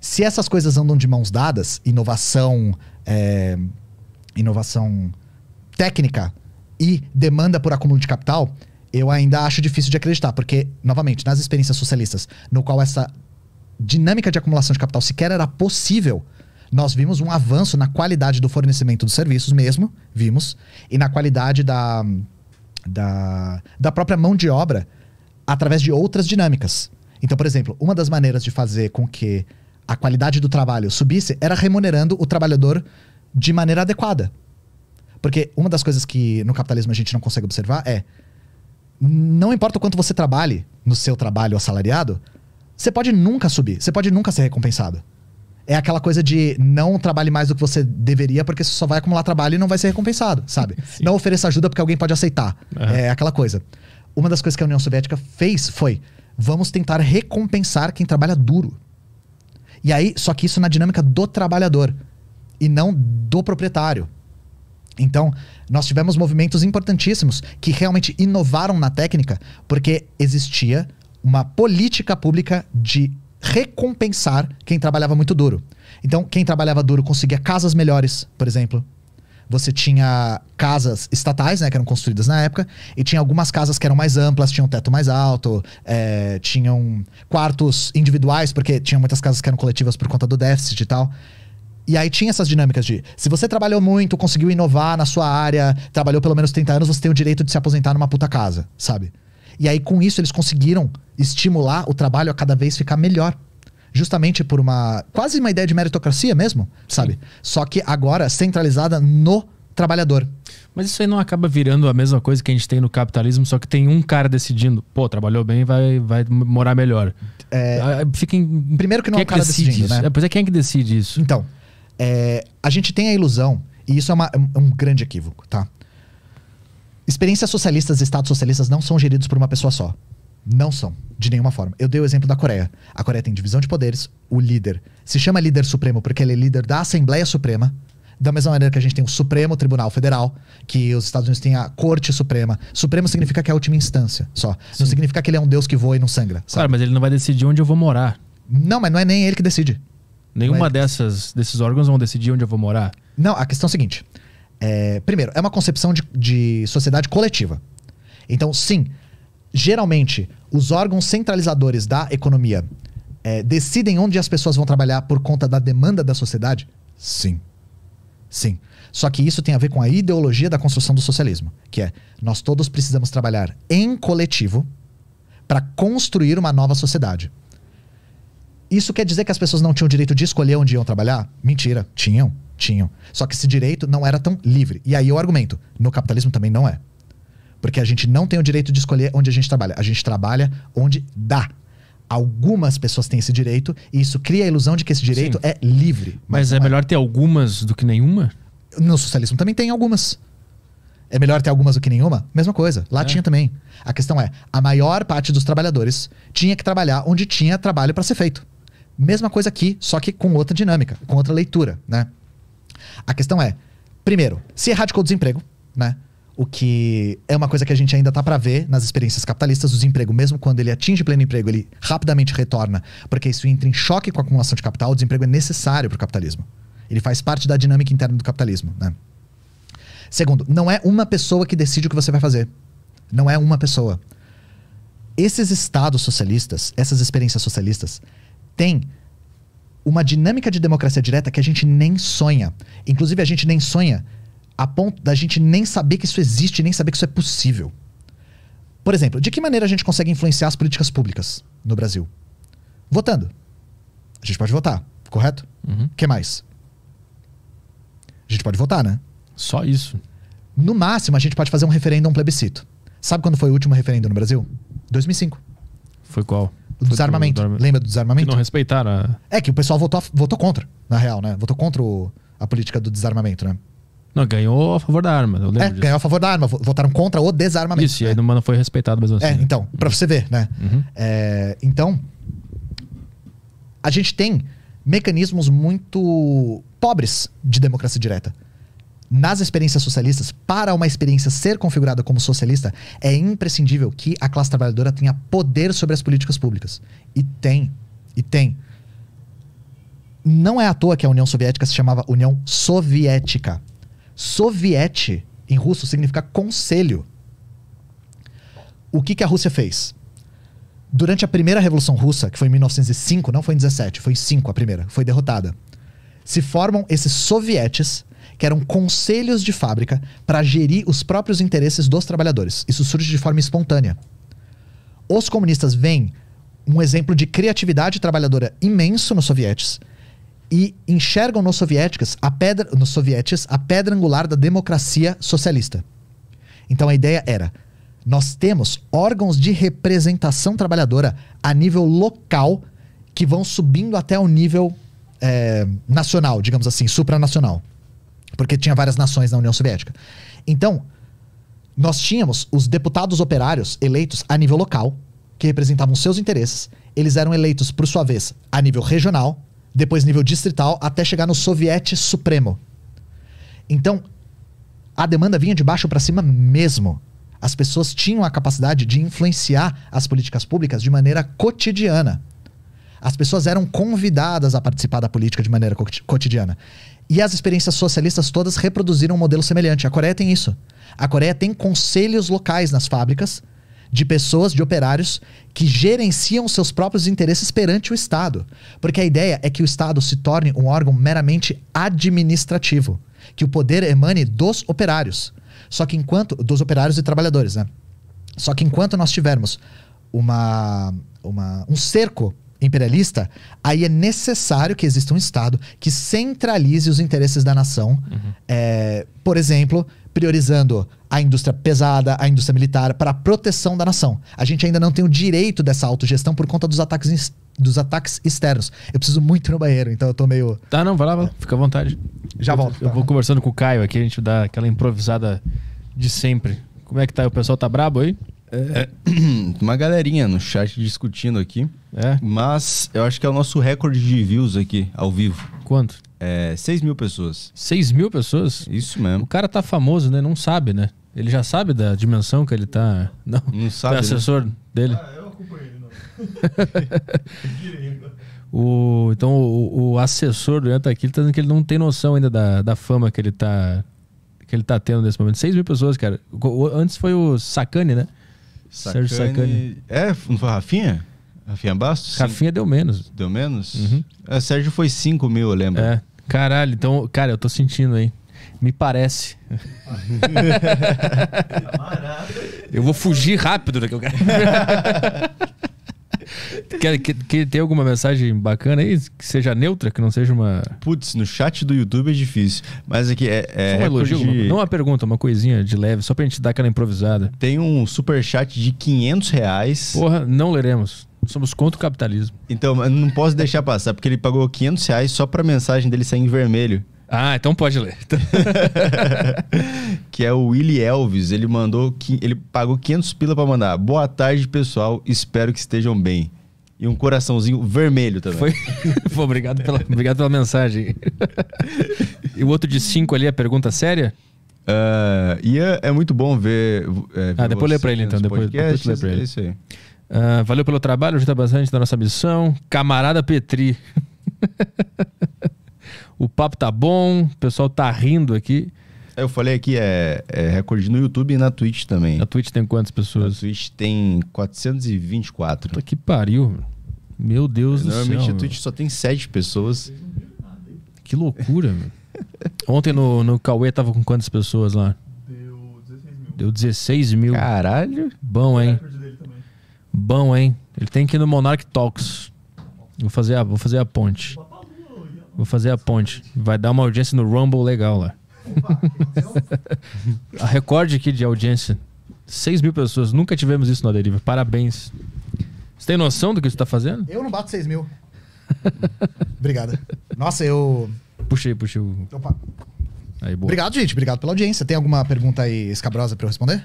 Se essas coisas andam de mãos dadas, inovação, é, inovação técnica e demanda por acúmulo de capital, eu ainda acho difícil de acreditar, porque, novamente, nas experiências socialistas, no qual essa dinâmica de acumulação de capital sequer era possível, nós vimos um avanço na qualidade do fornecimento dos serviços mesmo, vimos, e na qualidade da, da, da própria mão de obra através de outras dinâmicas. Então, por exemplo, uma das maneiras de fazer com que a qualidade do trabalho subisse era remunerando o trabalhador de maneira adequada. Porque uma das coisas que no capitalismo a gente não consegue observar é não importa o quanto você trabalhe no seu trabalho assalariado, você pode nunca subir, você pode nunca ser recompensado. É aquela coisa de não trabalhe mais do que você deveria, porque você só vai acumular trabalho e não vai ser recompensado, sabe? Sim. Não ofereça ajuda porque alguém pode aceitar. Uhum. É aquela coisa. Uma das coisas que a União Soviética fez foi: vamos tentar recompensar quem trabalha duro. E aí, só que isso na dinâmica do trabalhador e não do proprietário. Então, nós tivemos movimentos importantíssimos que realmente inovaram na técnica, porque existia uma política pública de recompensar quem trabalhava muito duro. Então, quem trabalhava duro conseguia casas melhores, por exemplo. Você tinha casas estatais, né, que eram construídas na época, e tinha algumas casas que eram mais amplas, tinham teto mais alto, é, tinham quartos individuais, porque tinha muitas casas que eram coletivas por conta do déficit e tal. E aí tinha essas dinâmicas de se você trabalhou muito, conseguiu inovar na sua área, trabalhou pelo menos 30 anos, você tem o direito de se aposentar numa puta casa, sabe? E aí com isso eles conseguiram estimular o trabalho a cada vez ficar melhor. Justamente por uma. quase uma ideia de meritocracia mesmo, sabe? Sim. Só que agora centralizada no trabalhador. Mas isso aí não acaba virando a mesma coisa que a gente tem no capitalismo, só que tem um cara decidindo, pô, trabalhou bem, vai, vai morar melhor. É, ah, Fiquem, primeiro que não é quem é o cara decidindo, né? É, pois é, quem é que decide isso? Então, é, a gente tem a ilusão, e isso é, uma, é um grande equívoco, tá? Experiências socialistas e estados socialistas não são geridos por uma pessoa só. Não são, de nenhuma forma. Eu dei o exemplo da Coreia. A Coreia tem divisão de poderes, o líder se chama líder supremo porque ele é líder da Assembleia Suprema. Da mesma maneira que a gente tem o Supremo Tribunal Federal, que os Estados Unidos têm a Corte Suprema. Supremo significa que é a última instância, só. Sim. Não significa que ele é um deus que voa e não sangra. Sabe? Claro, mas ele não vai decidir onde eu vou morar. Não, mas não é nem ele que decide. Nenhuma dessas, desses órgãos vão decidir onde eu vou morar? Não, a questão é a seguinte. É, primeiro, é uma concepção de, de sociedade coletiva. Então, sim, geralmente, os órgãos centralizadores da economia é, decidem onde as pessoas vão trabalhar por conta da demanda da sociedade? Sim. Sim. Só que isso tem a ver com a ideologia da construção do socialismo, que é nós todos precisamos trabalhar em coletivo para construir uma nova sociedade. Isso quer dizer que as pessoas não tinham direito de escolher onde iam trabalhar? Mentira, tinham, tinham. Só que esse direito não era tão livre. E aí eu argumento, no capitalismo também não é. Porque a gente não tem o direito de escolher onde a gente trabalha. A gente trabalha onde dá. Algumas pessoas têm esse direito e isso cria a ilusão de que esse direito Sim. é livre. Mas, mas é, é melhor ter algumas do que nenhuma? No socialismo também tem algumas. É melhor ter algumas do que nenhuma? Mesma coisa. Lá é. tinha também. A questão é: a maior parte dos trabalhadores tinha que trabalhar onde tinha trabalho para ser feito. Mesma coisa aqui, só que com outra dinâmica, com outra leitura, né? A questão é, primeiro, se erradicou o desemprego, né? O que é uma coisa que a gente ainda tá para ver nas experiências capitalistas, o desemprego, mesmo quando ele atinge pleno emprego, ele rapidamente retorna, porque isso entra em choque com a acumulação de capital, o desemprego é necessário para o capitalismo. Ele faz parte da dinâmica interna do capitalismo, né? Segundo, não é uma pessoa que decide o que você vai fazer. Não é uma pessoa. Esses estados socialistas, essas experiências socialistas, tem uma dinâmica de democracia direta que a gente nem sonha. Inclusive, a gente nem sonha a ponto da gente nem saber que isso existe, nem saber que isso é possível. Por exemplo, de que maneira a gente consegue influenciar as políticas públicas no Brasil? Votando. A gente pode votar, correto? O uhum. que mais? A gente pode votar, né? Só isso. No máximo, a gente pode fazer um referendo, um plebiscito. Sabe quando foi o último referendo no Brasil? 2005. Foi qual? O desarmamento. Do... Lembra do desarmamento? Que não respeitaram. A... É que o pessoal votou, votou contra, na real, né? Votou contra o, a política do desarmamento, né? Não, ganhou a favor da arma, eu É, disso. ganhou a favor da arma, votaram contra o desarmamento. Isso, né? e aí não foi respeitado mesmo assim. É, né? então, pra você ver, né? Uhum. É, então, a gente tem mecanismos muito pobres de democracia direta nas experiências socialistas, para uma experiência ser configurada como socialista, é imprescindível que a classe trabalhadora tenha poder sobre as políticas públicas. E tem. E tem. Não é à toa que a União Soviética se chamava União Soviética. Soviete, em russo, significa conselho. O que, que a Rússia fez? Durante a primeira Revolução Russa, que foi em 1905, não foi em 17, foi em 5 a primeira, foi derrotada. Se formam esses sovietes que eram conselhos de fábrica para gerir os próprios interesses dos trabalhadores. Isso surge de forma espontânea. Os comunistas veem um exemplo de criatividade trabalhadora imenso nos soviéticos e enxergam nos soviéticos a pedra, nos soviéticos a pedra angular da democracia socialista. Então a ideia era: nós temos órgãos de representação trabalhadora a nível local que vão subindo até o nível é, nacional, digamos assim, supranacional porque tinha várias nações na União Soviética. Então, nós tínhamos os deputados operários eleitos a nível local, que representavam seus interesses. Eles eram eleitos, por sua vez, a nível regional, depois nível distrital, até chegar no Soviete Supremo. Então, a demanda vinha de baixo para cima mesmo. As pessoas tinham a capacidade de influenciar as políticas públicas de maneira cotidiana. As pessoas eram convidadas a participar da política de maneira cotidiana. E as experiências socialistas todas reproduziram um modelo semelhante. A Coreia tem isso. A Coreia tem conselhos locais nas fábricas de pessoas, de operários, que gerenciam seus próprios interesses perante o Estado. Porque a ideia é que o Estado se torne um órgão meramente administrativo, que o poder emane dos operários. Só que enquanto. dos operários e trabalhadores, né? Só que enquanto nós tivermos uma, uma, um cerco imperialista, aí é necessário que exista um Estado que centralize os interesses da nação. Uhum. É, por exemplo, priorizando a indústria pesada, a indústria militar, para a proteção da nação. A gente ainda não tem o direito dessa autogestão por conta dos ataques, dos ataques externos. Eu preciso muito ir no banheiro, então eu tô meio. Tá, não, vai lá, é. fica à vontade. Já eu, volto. Eu tá. vou conversando com o Caio aqui, a gente dá aquela improvisada de sempre. Como é que tá? O pessoal tá brabo aí? É. uma galerinha no chat discutindo aqui. É. Mas eu acho que é o nosso recorde de views aqui, ao vivo. Quanto? É, 6 mil pessoas. 6 mil pessoas? Isso mesmo. O cara tá famoso, né? Não sabe, né? Ele já sabe da dimensão que ele tá. Não, não tá sabe. É assessor né? dele. Ah, eu acompanho ele, não. o, então, o, o assessor do Ian tá aqui, ele tá dizendo que ele não tem noção ainda da, da fama que ele tá. Que ele tá tendo nesse momento. 6 mil pessoas, cara. O, antes foi o Sacane, né? Sacani... Sérgio Sacani. É, não foi Rafinha? Rafinha Bastos? Rafinha deu menos. Deu menos? Uhum. É, Sérgio foi 5 mil, eu lembro. É. Caralho, então, cara, eu tô sentindo aí. Me parece. eu vou fugir rápido daquele cara. Quer, que, que tem alguma mensagem bacana aí? Que seja neutra, que não seja uma. Putz, no chat do YouTube é difícil. Mas aqui é. é um elogio, de... Não uma pergunta, uma coisinha de leve, só pra gente dar aquela improvisada. Tem um super chat de 500 reais. Porra, não leremos. Somos contra o capitalismo. Então, não posso deixar passar, porque ele pagou 500 reais só pra mensagem dele sair em vermelho. Ah, então pode ler. que é o Willy Elvis. Ele mandou. Ele pagou 500 pila para mandar. Boa tarde, pessoal. Espero que estejam bem. E um coraçãozinho vermelho também. Foi, Foi obrigado, pela, obrigado pela mensagem. e o outro de 5 ali, a pergunta séria? Uh, e é, é, muito bom ver. É, ver ah, depois lê pra ele então. Depois, depois lê pra é ele. É isso aí. Uh, valeu pelo trabalho, ajuda bastante na nossa missão. Camarada Petri. O papo tá bom, o pessoal tá rindo aqui. Eu falei aqui, é, é recorde no YouTube e na Twitch também. Na Twitch tem quantas pessoas? Na Twitch tem 424. Puta que pariu. Meu Deus é, do normalmente céu. Normalmente a Twitch meu. só tem 7 pessoas. Que loucura, meu. Ontem no, no Cauê tava com quantas pessoas lá? Deu 16 mil. Deu 16 mil. Caralho. Bom, hein? Bom, hein? Ele tem que ir no Monarch Talks. Vou fazer a, vou fazer a ponte. Vou fazer a ponte. Vai dar uma audiência no Rumble legal lá. Opa, a recorde aqui de audiência: 6 mil pessoas. Nunca tivemos isso na deriva. Parabéns. Você tem noção do que você está fazendo? Eu não bato 6 mil. Obrigado. Nossa, eu. Puxei, puxei o. Opa. Aí, boa. Obrigado, gente. Obrigado pela audiência. Tem alguma pergunta aí escabrosa para eu responder?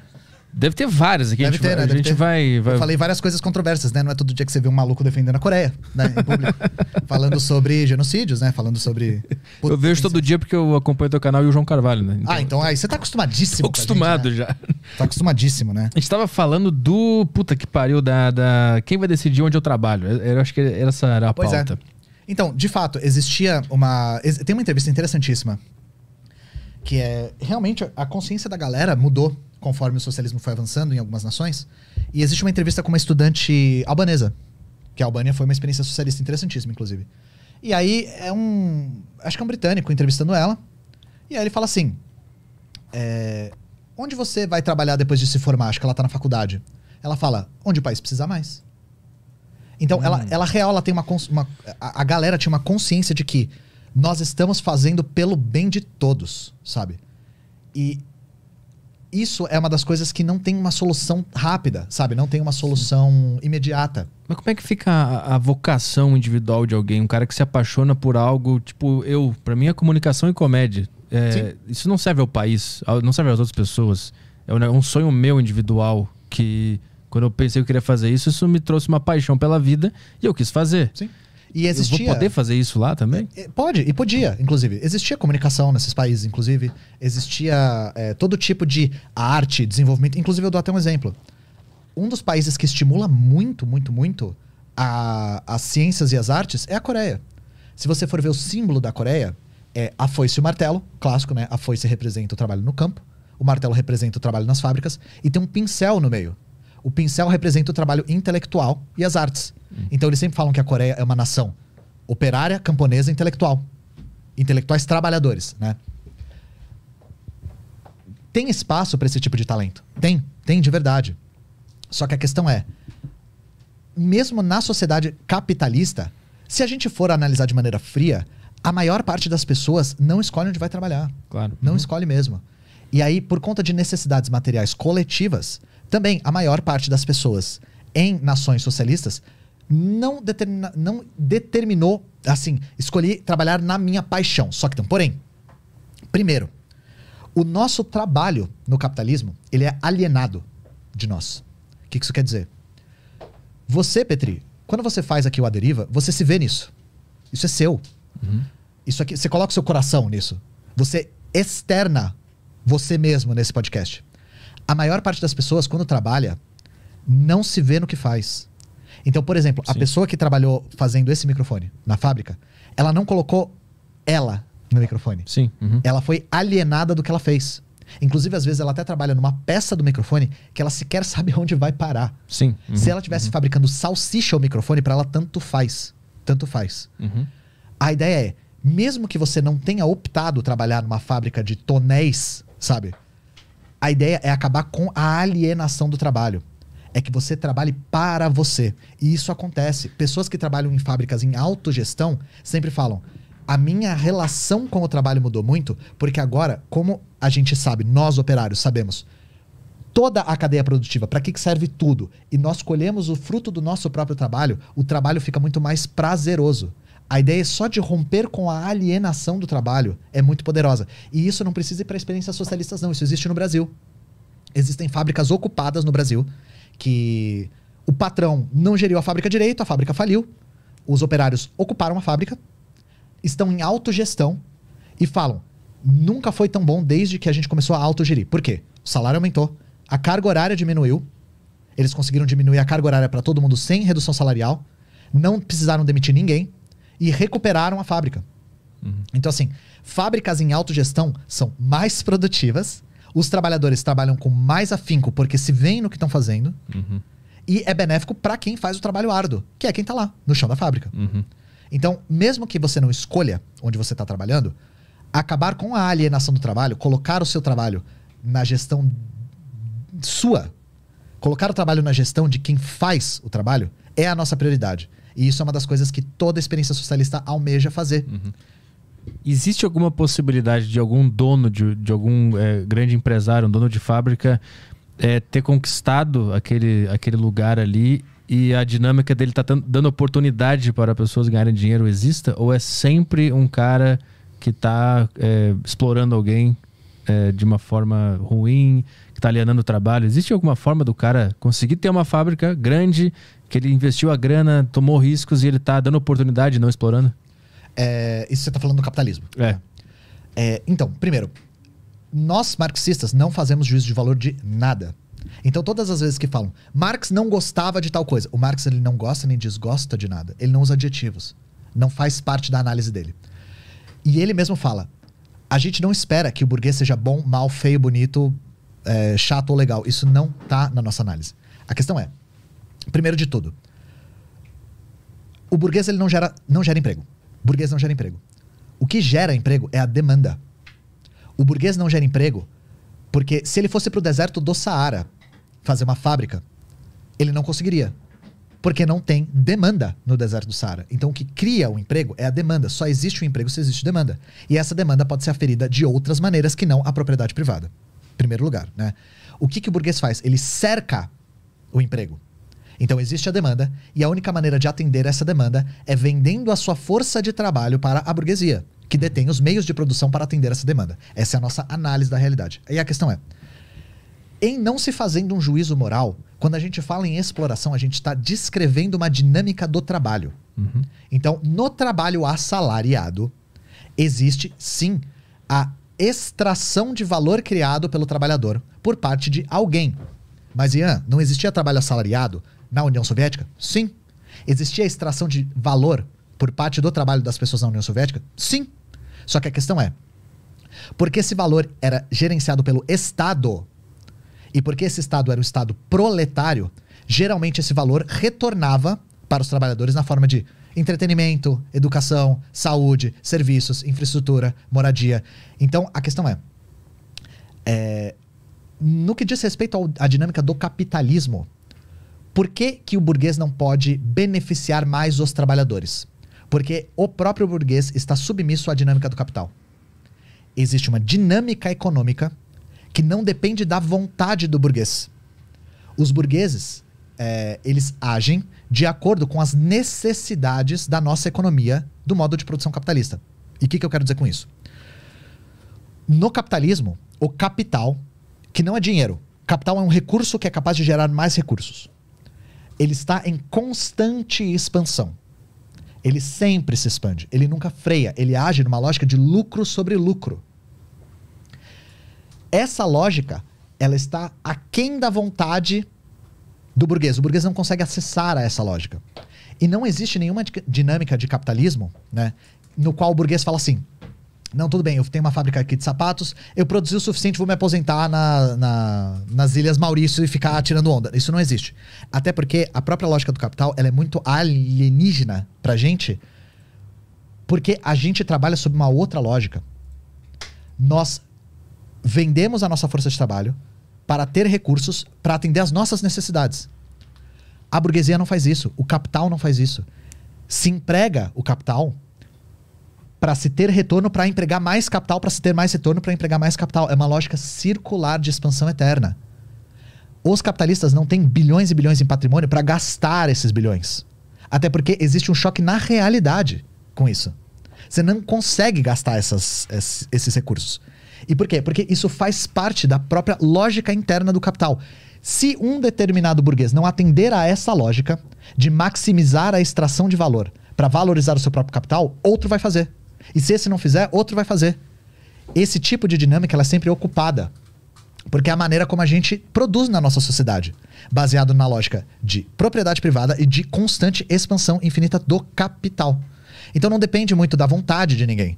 Deve ter várias aqui. Deve a gente, ter, né? a gente vai, vai, Eu falei várias coisas controversas, né? Não é todo dia que você vê um maluco defendendo a Coreia, né? Em público. Falando sobre genocídios, né? Falando sobre. Eu vejo todo dia porque eu acompanho teu canal e o João Carvalho, né? Então... Ah, então aí você tá acostumadíssimo. Tô acostumado gente, né? já. Tá acostumadíssimo, né? A gente tava falando do. Puta que pariu, da. da... Quem vai decidir onde eu trabalho? É, eu acho que essa era a pois é. pauta. É. Então, de fato, existia uma. Tem uma entrevista interessantíssima que é realmente a consciência da galera mudou conforme o socialismo foi avançando em algumas nações. E existe uma entrevista com uma estudante albanesa, que a Albânia foi uma experiência socialista interessantíssima, inclusive. E aí é um. Acho que é um britânico entrevistando ela. E aí ele fala assim: é, Onde você vai trabalhar depois de se formar? Acho que ela tá na faculdade. Ela fala: Onde o país precisa mais. Então, hum. ela, ela real, ela tem uma, uma. a galera tinha uma consciência de que nós estamos fazendo pelo bem de todos, sabe? E isso é uma das coisas que não tem uma solução rápida, sabe? Não tem uma solução Sim. imediata. Mas como é que fica a, a, vocação individual de alguém? Um cara que se apaixona por algo, tipo, eu, para mim é comunicação e comédia. É, isso não serve ao país, não serve às outras pessoas. É um, é um sonho meu individual que, quando eu pensei que eu queria fazer isso, isso me trouxe uma paixão pela vida e eu quis fazer. Sim. E existia. Eu vou poder fazer isso lá também? É, é, pode, e podia, inclusive. Existia comunicação nesses países, inclusive. Existia é, todo tipo de arte, desenvolvimento. Inclusive, eu dou até um exemplo. Um dos países que estimula muito, muito, muito a, as ciências e as artes é a Coreia. Se você for ver o símbolo da Coreia, é a foice e o martelo, clássico, né? A foice representa o trabalho no campo, o martelo representa o trabalho nas fábricas, e tem um pincel no meio. O pincel representa o trabalho intelectual e as artes. Hum. Então eles sempre falam que a Coreia é uma nação operária, camponesa, intelectual. Intelectuais trabalhadores, né? Tem espaço para esse tipo de talento. Tem, tem de verdade. Só que a questão é, mesmo na sociedade capitalista, se a gente for analisar de maneira fria, a maior parte das pessoas não escolhe onde vai trabalhar. Claro. Não uhum. escolhe mesmo. E aí, por conta de necessidades materiais coletivas, também, a maior parte das pessoas em nações socialistas não, determina, não determinou, assim, escolhi trabalhar na minha paixão. Só que, então, porém, primeiro, o nosso trabalho no capitalismo, ele é alienado de nós. O que, isso quer dizer? Você, Petri, quando você faz aqui o A Deriva, você se vê nisso. Isso é seu. Uhum. Isso aqui, você coloca o seu coração nisso. Você externa você mesmo nesse podcast a maior parte das pessoas, quando trabalha, não se vê no que faz. Então, por exemplo, Sim. a pessoa que trabalhou fazendo esse microfone na fábrica, ela não colocou ela no microfone. Sim. Uhum. Ela foi alienada do que ela fez. Inclusive, às vezes, ela até trabalha numa peça do microfone que ela sequer sabe onde vai parar. Sim. Uhum. Se ela estivesse uhum. fabricando salsicha ou microfone, para ela tanto faz. Tanto faz. Uhum. A ideia é, mesmo que você não tenha optado trabalhar numa fábrica de tonéis, sabe? A ideia é acabar com a alienação do trabalho. É que você trabalhe para você. E isso acontece. Pessoas que trabalham em fábricas em autogestão sempre falam: a minha relação com o trabalho mudou muito, porque agora, como a gente sabe, nós operários sabemos, toda a cadeia produtiva, para que, que serve tudo, e nós colhemos o fruto do nosso próprio trabalho, o trabalho fica muito mais prazeroso. A ideia é só de romper com a alienação do trabalho é muito poderosa. E isso não precisa ir para experiências socialistas, não. Isso existe no Brasil. Existem fábricas ocupadas no Brasil que o patrão não geriu a fábrica direito, a fábrica faliu, os operários ocuparam a fábrica, estão em autogestão e falam: nunca foi tão bom desde que a gente começou a autogerir. Por quê? O salário aumentou, a carga horária diminuiu, eles conseguiram diminuir a carga horária para todo mundo sem redução salarial, não precisaram demitir ninguém, e recuperaram a fábrica. Uhum. Então, assim, fábricas em autogestão são mais produtivas, os trabalhadores trabalham com mais afinco porque se veem no que estão fazendo, uhum. e é benéfico para quem faz o trabalho árduo, que é quem está lá, no chão da fábrica. Uhum. Então, mesmo que você não escolha onde você está trabalhando, acabar com a alienação do trabalho, colocar o seu trabalho na gestão sua, colocar o trabalho na gestão de quem faz o trabalho, é a nossa prioridade. E isso é uma das coisas que toda experiência socialista almeja fazer. Uhum. Existe alguma possibilidade de algum dono, de, de algum é, grande empresário, um dono de fábrica, é, ter conquistado aquele, aquele lugar ali e a dinâmica dele tá dando oportunidade para pessoas ganharem dinheiro exista? Ou é sempre um cara que está é, eh, explorando alguém é, de uma forma ruim, que está alienando o trabalho? Existe alguma forma do cara conseguir ter uma fábrica grande que ele investiu a grana, tomou riscos e ele está dando oportunidade, não explorando? É, isso você está falando do capitalismo. É. é. Então, primeiro, nós marxistas não fazemos juízo de valor de nada. Então, todas as vezes que falam, Marx não gostava de tal coisa, o Marx ele não gosta nem desgosta de nada. Ele não usa adjetivos. Não faz parte da análise dele. E ele mesmo fala: a gente não espera que o burguês seja bom, mal, feio, bonito, é, chato ou legal. Isso não está na nossa análise. A questão é, primeiro de tudo, o burguês ele não gera, não gera emprego. O burguês não gera emprego. O que gera emprego é a demanda. O burguês não gera emprego porque se ele fosse para o deserto do Saara fazer uma fábrica, ele não conseguiria. Porque não tem demanda no deserto do Saara. Então o que cria o emprego é a demanda. Só existe o emprego se existe demanda. E essa demanda pode ser aferida de outras maneiras que não a propriedade privada. Em primeiro lugar, né? O que, que o burguês faz? Ele cerca o emprego. Então existe a demanda, e a única maneira de atender essa demanda é vendendo a sua força de trabalho para a burguesia, que detém os meios de produção para atender essa demanda. Essa é a nossa análise da realidade. E a questão é: em não se fazendo um juízo moral, quando a gente fala em exploração, a gente está descrevendo uma dinâmica do trabalho. Uhum. Então, no trabalho assalariado, existe sim a extração de valor criado pelo trabalhador por parte de alguém. Mas, Ian, não existia trabalho assalariado na União Soviética? Sim. Existia extração de valor por parte do trabalho das pessoas na União Soviética? Sim. Só que a questão é: porque esse valor era gerenciado pelo Estado, e porque esse Estado era o Estado proletário, geralmente esse valor retornava para os trabalhadores na forma de entretenimento, educação, saúde, serviços, infraestrutura, moradia. Então a questão é, é no que diz respeito à dinâmica do capitalismo, por que, que o burguês não pode beneficiar mais os trabalhadores? Porque o próprio burguês está submisso à dinâmica do capital. Existe uma dinâmica econômica que não depende da vontade do burguês. Os burgueses, é, eles agem de acordo com as necessidades da nossa economia, do modo de produção capitalista. E o que, que eu quero dizer com isso? No capitalismo, o capital, que não é dinheiro, capital é um recurso que é capaz de gerar mais recursos ele está em constante expansão. Ele sempre se expande, ele nunca freia, ele age numa lógica de lucro sobre lucro. Essa lógica, ela está aquém da vontade do burguês. O burguês não consegue acessar a essa lógica. E não existe nenhuma dinâmica de capitalismo, né, no qual o burguês fala assim: não, tudo bem, eu tenho uma fábrica aqui de sapatos, eu produzi o suficiente, vou me aposentar na, na, nas Ilhas Maurício e ficar tirando onda. Isso não existe. Até porque a própria lógica do capital ela é muito alienígena pra gente, porque a gente trabalha sob uma outra lógica. Nós vendemos a nossa força de trabalho para ter recursos para atender as nossas necessidades. A burguesia não faz isso, o capital não faz isso. Se emprega o capital para se ter retorno para empregar mais capital, para se ter mais retorno para empregar mais capital. É uma lógica circular de expansão eterna. Os capitalistas não têm bilhões e bilhões em patrimônio para gastar esses bilhões. Até porque existe um choque na realidade com isso. Você não consegue gastar essas, esses recursos. E por quê? Porque isso faz parte da própria lógica interna do capital. Se um determinado burguês não atender a essa lógica de maximizar a extração de valor para valorizar o seu próprio capital, outro vai fazer. E se esse não fizer, outro vai fazer. Esse tipo de dinâmica ela é sempre ocupada. Porque é a maneira como a gente produz na nossa sociedade, baseado na lógica de propriedade privada e de constante expansão infinita do capital. Então não depende muito da vontade de ninguém.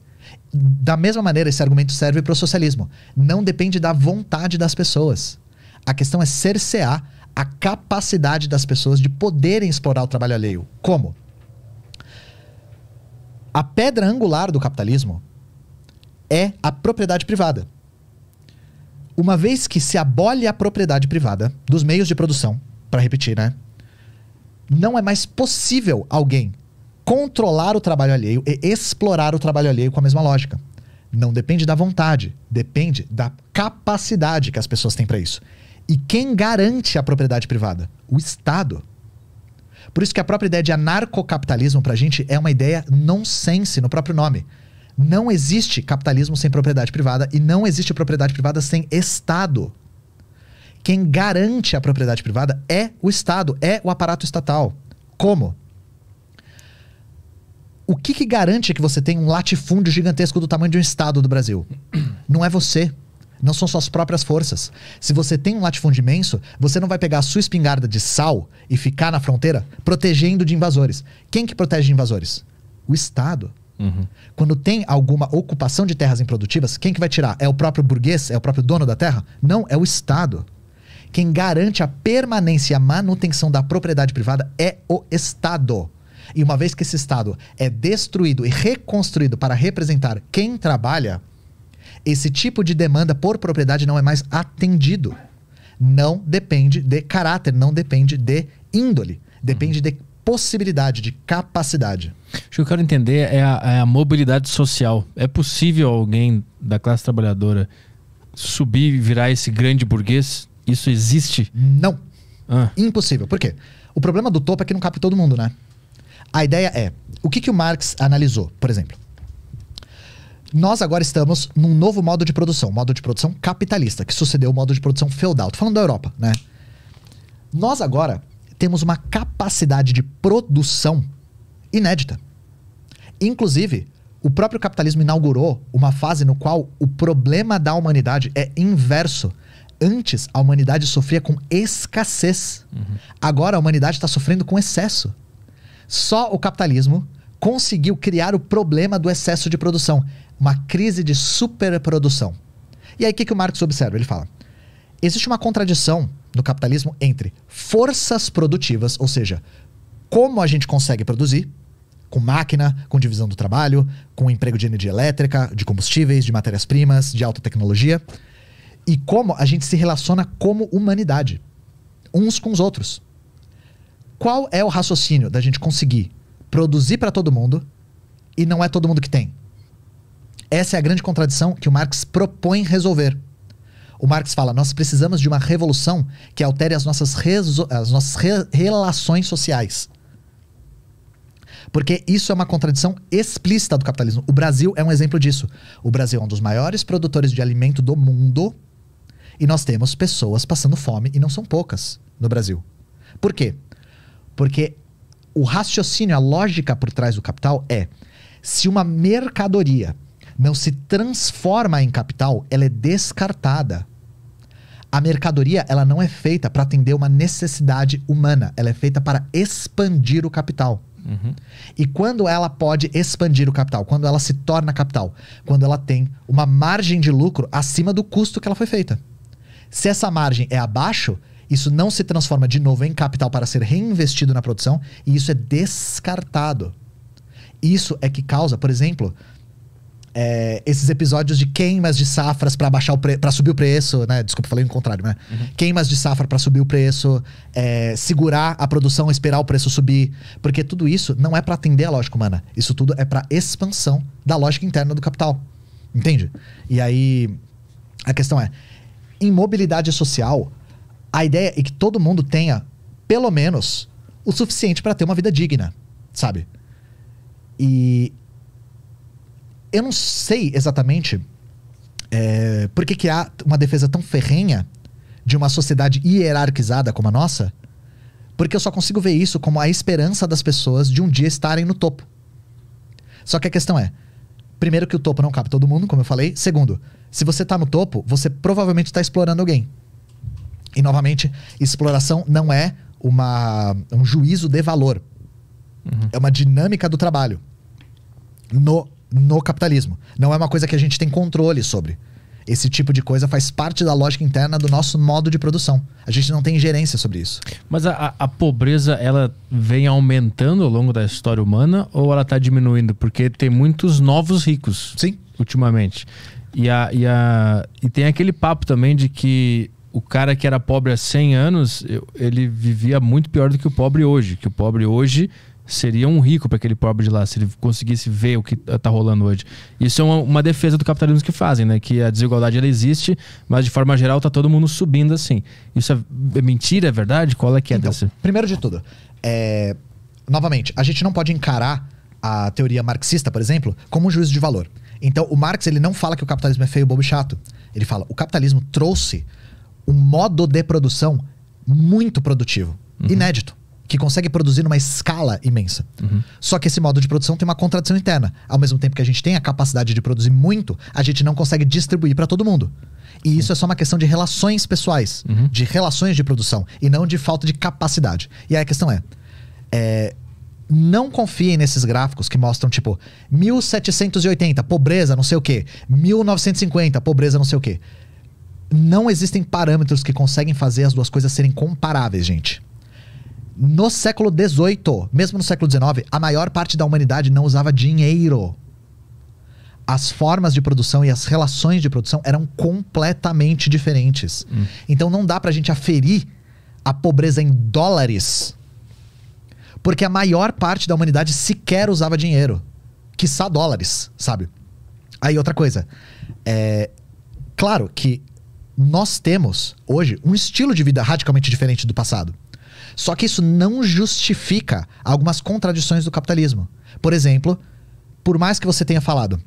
Da mesma maneira, esse argumento serve para o socialismo. Não depende da vontade das pessoas. A questão é cercear a capacidade das pessoas de poderem explorar o trabalho alheio. Como? A pedra angular do capitalismo é a propriedade privada. Uma vez que se abole a propriedade privada dos meios de produção, para repetir, né? Não é mais possível alguém controlar o trabalho alheio e explorar o trabalho alheio com a mesma lógica. Não depende da vontade, depende da capacidade que as pessoas têm para isso. E quem garante a propriedade privada? O Estado. Por isso que a própria ideia de anarcocapitalismo pra gente é uma ideia nonsense no próprio nome. Não existe capitalismo sem propriedade privada e não existe propriedade privada sem Estado. Quem garante a propriedade privada é o Estado, é o aparato estatal. Como? O que, que garante que você tem um latifúndio gigantesco do tamanho de um Estado do Brasil? Não é você. Não são suas próprias forças. Se você tem um latifúndio imenso, você não vai pegar a sua espingarda de sal e ficar na fronteira protegendo de invasores. Quem que protege de invasores? O Estado. Uhum. Quando tem alguma ocupação de terras improdutivas, quem que vai tirar? É o próprio burguês? É o próprio dono da terra? Não, é o Estado. Quem garante a permanência e a manutenção da propriedade privada é o Estado. E uma vez que esse Estado é destruído e reconstruído para representar quem trabalha, esse tipo de demanda por propriedade não é mais atendido. Não depende de caráter, não depende de índole. Depende uhum. de possibilidade, de capacidade. O que eu quero entender é a, é a mobilidade social. É possível alguém da classe trabalhadora subir e virar esse grande burguês? Isso existe? Não. Ah. Impossível. Por quê? O problema do topo é que não cabe todo mundo, né? A ideia é: o que, que o Marx analisou, por exemplo? Nós agora estamos num novo modo de produção, modo de produção capitalista, que sucedeu o modo de produção feudal. Tô falando da Europa, né? Nós agora temos uma capacidade de produção inédita. Inclusive, o próprio capitalismo inaugurou uma fase no qual o problema da humanidade é inverso. Antes, a humanidade sofria com escassez. Uhum. Agora, a humanidade está sofrendo com excesso. Só o capitalismo conseguiu criar o problema do excesso de produção, uma crise de superprodução. E aí o que, que o Marx observa? Ele fala: existe uma contradição no capitalismo entre forças produtivas, ou seja, como a gente consegue produzir, com máquina, com divisão do trabalho, com emprego de energia elétrica, de combustíveis, de matérias-primas, de alta tecnologia, e como a gente se relaciona como humanidade, uns com os outros. Qual é o raciocínio da gente conseguir produzir para todo mundo e não é todo mundo que tem. Essa é a grande contradição que o Marx propõe resolver. O Marx fala: nós precisamos de uma revolução que altere as nossas, as nossas re relações sociais. Porque isso é uma contradição explícita do capitalismo. O Brasil é um exemplo disso. O Brasil é um dos maiores produtores de alimento do mundo e nós temos pessoas passando fome e não são poucas no Brasil. Por quê? Porque o raciocínio, a lógica por trás do capital é: se uma mercadoria não se transforma em capital, ela é descartada. A mercadoria ela não é feita para atender uma necessidade humana, ela é feita para expandir o capital. Uhum. E quando ela pode expandir o capital? Quando ela se torna capital? Quando ela tem uma margem de lucro acima do custo que ela foi feita. Se essa margem é abaixo, isso não se transforma de novo em capital para ser reinvestido na produção e isso é descartado. Isso é que causa, por exemplo, é, esses episódios de queimas de safras para baixar o para subir o preço, né? Desculpa, falei o contrário, né? Uhum. Queimas de safra para subir o preço, é, segurar a produção, esperar o preço subir, porque tudo isso não é para atender a lógica humana. Isso tudo é para expansão da lógica interna do capital, entende? E aí a questão é, imobilidade social, a ideia é que todo mundo tenha, pelo menos, o suficiente para ter uma vida digna, sabe? E eu não sei exatamente é, por que, que há uma defesa tão ferrenha de uma sociedade hierarquizada como a nossa, porque eu só consigo ver isso como a esperança das pessoas de um dia estarem no topo. Só que a questão é: primeiro, que o topo não cabe todo mundo, como eu falei. Segundo, se você está no topo, você provavelmente está explorando alguém. E novamente, exploração não é uma, um juízo de valor. Uhum. É uma dinâmica do trabalho no, no capitalismo. Não é uma coisa que a gente tem controle sobre. Esse tipo de coisa faz parte da lógica interna do nosso modo de produção. A gente não tem ingerência sobre isso. Mas a, a pobreza, ela vem aumentando ao longo da história humana ou ela está diminuindo? Porque tem muitos novos ricos. Sim. Ultimamente. E, a, e, a, e tem aquele papo também de que o cara que era pobre há 100 anos, ele vivia muito pior do que o pobre hoje. Que o pobre hoje seria um rico para aquele pobre de lá, se ele conseguisse ver o que está rolando hoje. Isso é uma, uma, defesa do capitalismo que fazem, né? Que a desigualdade ela existe, mas de forma geral tá todo mundo subindo assim. Isso é, é, mentira, é verdade? Qual é que é então, dessa? Primeiro de tudo, é... novamente, a gente não pode encarar a teoria marxista, por exemplo, como um juízo de valor. Então, o Marx ele não fala que o capitalismo é feio, bobo e chato. Ele fala: o capitalismo trouxe um modo de produção muito produtivo, uhum. inédito, que consegue produzir numa escala imensa. Uhum. Só que esse modo de produção tem uma contradição interna. Ao mesmo tempo que a gente tem a capacidade de produzir muito, a gente não consegue distribuir para todo mundo. E isso é só uma questão de relações pessoais, uhum. de relações de produção, e não de falta de capacidade. E aí a questão é, é não confiem nesses gráficos que mostram, tipo, 1780, pobreza, não sei o quê. 1950, pobreza, não sei o quê não existem parâmetros que conseguem fazer as duas coisas serem comparáveis, gente. No século XVIII, mesmo no século XIX, a maior parte da humanidade não usava dinheiro. As formas de produção e as relações de produção eram completamente diferentes. Hum. Então não dá pra gente aferir a pobreza em dólares, porque a maior parte da humanidade sequer usava dinheiro, que só dólares, sabe? Aí outra coisa, é claro que nós temos, hoje, um estilo de vida radicalmente diferente do passado. Só que isso não justifica algumas contradições do capitalismo. Por exemplo, por mais que você tenha falado,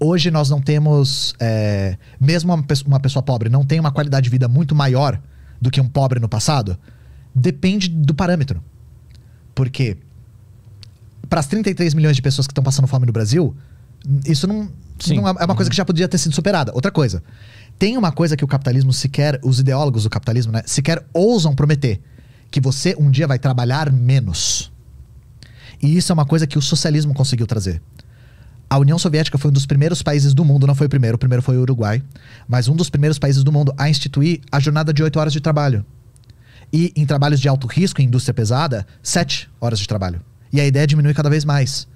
hoje nós não temos, é, mesmo uma pessoa, uma pessoa pobre não tem uma qualidade de vida muito maior do que um pobre no passado, depende do parâmetro. Porque para as 33 milhões de pessoas que estão passando fome no Brasil, isso não, não é, é uma coisa uhum. que já podia ter sido superada. Outra coisa, tem uma coisa que o capitalismo sequer, os ideólogos do capitalismo, né, sequer ousam prometer: que você um dia vai trabalhar menos. E isso é uma coisa que o socialismo conseguiu trazer. A União Soviética foi um dos primeiros países do mundo, não foi o primeiro, o primeiro foi o Uruguai, mas um dos primeiros países do mundo a instituir a jornada de 8 horas de trabalho. E em trabalhos de alto risco, em indústria pesada, 7 horas de trabalho. E a ideia diminui cada vez mais.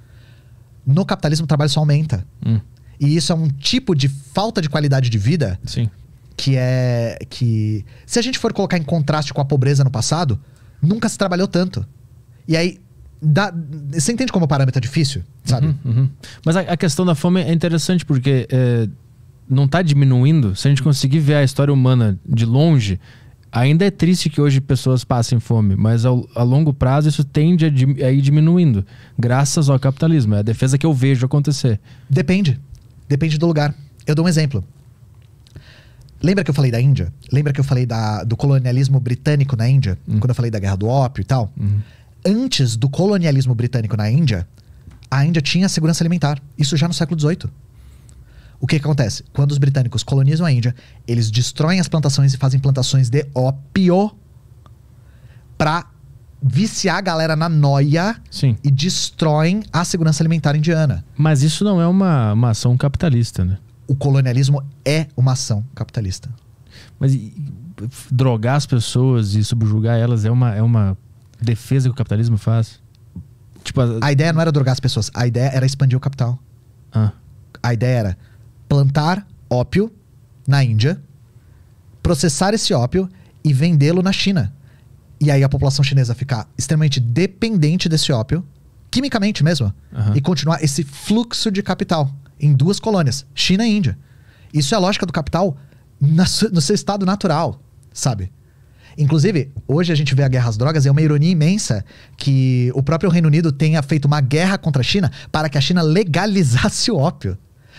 No capitalismo, o trabalho só aumenta. Hum. E isso é um tipo de falta de qualidade de vida. Sim. Que é. que Se a gente for colocar em contraste com a pobreza no passado, nunca se trabalhou tanto. E aí. Dá, você entende como o parâmetro é difícil, uhum, sabe? Uhum, uhum. Mas a, a, questão da fome é interessante porque é, não está diminuindo. Se a gente conseguir ver a história humana de longe, ainda é triste que hoje pessoas passem fome, mas ao, a longo prazo isso tende a, a ir diminuindo, graças ao capitalismo. É a defesa que eu vejo acontecer. Depende. Depende do lugar. Eu dou um exemplo. Lembra que eu falei da Índia? Lembra que eu falei da, do colonialismo britânico na Índia? Uhum. Quando eu falei da guerra do ópio e tal? Uhum. Antes do colonialismo britânico na Índia, a Índia tinha segurança alimentar. Isso já no século XVIII. O que, que acontece? Quando os britânicos colonizam a Índia, eles destroem as plantações e fazem plantações de ópio para viciar a galera na noia Sim. e destroem a segurança alimentar indiana. Mas isso não é uma, uma ação capitalista, né? O colonialismo é uma ação capitalista. Mas e, drogar as pessoas e subjugar elas é uma, é uma defesa que o capitalismo faz? Tipo, a... a ideia não era drogar as pessoas, a ideia era expandir o capital. Ah. A ideia era plantar ópio na Índia, processar esse ópio e vendê-lo na China e aí a população chinesa ficar extremamente dependente desse ópio, quimicamente mesmo, uhum. e continuar esse fluxo de capital em duas colônias, China e Índia. Isso é a lógica do capital na, no seu estado natural, sabe? Inclusive, hoje a gente vê a guerra às drogas, é uma ironia imensa que o próprio Reino Unido tenha feito uma guerra contra a China para que a China legalizasse o ópio.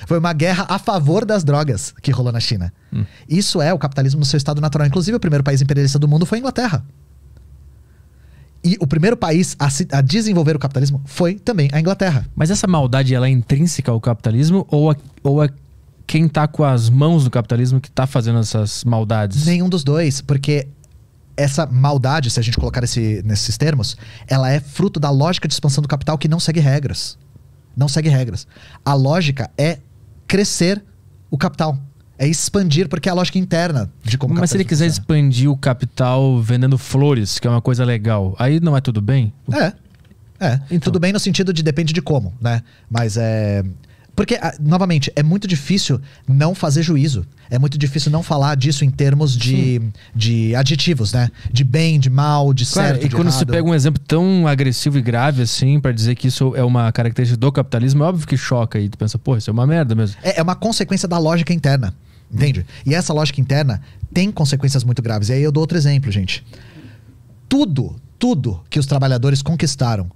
Foi uma guerra a favor das drogas que rolou na China. Hum. Isso é o capitalismo no seu estado natural. Inclusive, o primeiro país imperialista do mundo foi a Inglaterra. E o primeiro país a, se, a, desenvolver o capitalismo foi também a Inglaterra. Mas essa maldade ela é intrínseca ao capitalismo ou a, ou é quem está com as mãos do capitalismo que está fazendo essas maldades? Nenhum dos dois, porque essa maldade, se a gente colocar esse, nesses termos, ela é fruto da lógica de expansão do capital que não segue regras. Não segue regras. A lógica é crescer o capital. É expandir, porque é a lógica interna de como Mas se ele quiser expandir o capital vendendo flores, que é uma coisa legal, aí não é tudo bem? É. É. Então. Tudo bem no sentido de depende de como, né? Mas é. Porque, ah, novamente, é muito difícil não fazer juízo. É muito difícil não falar disso em termos de, de adjetivos, né? De bem, de mal, de claro, certo. E de quando errado. pega um exemplo tão agressivo e grave assim, para dizer que isso é uma característica do capitalismo, é óbvio que choca e tu pensa, pô, isso é uma merda mesmo. É, é uma consequência da lógica interna. Entende? E essa lógica interna tem consequências muito graves. E aí eu dou outro exemplo, gente. Tudo, tudo que os trabalhadores conquistaram,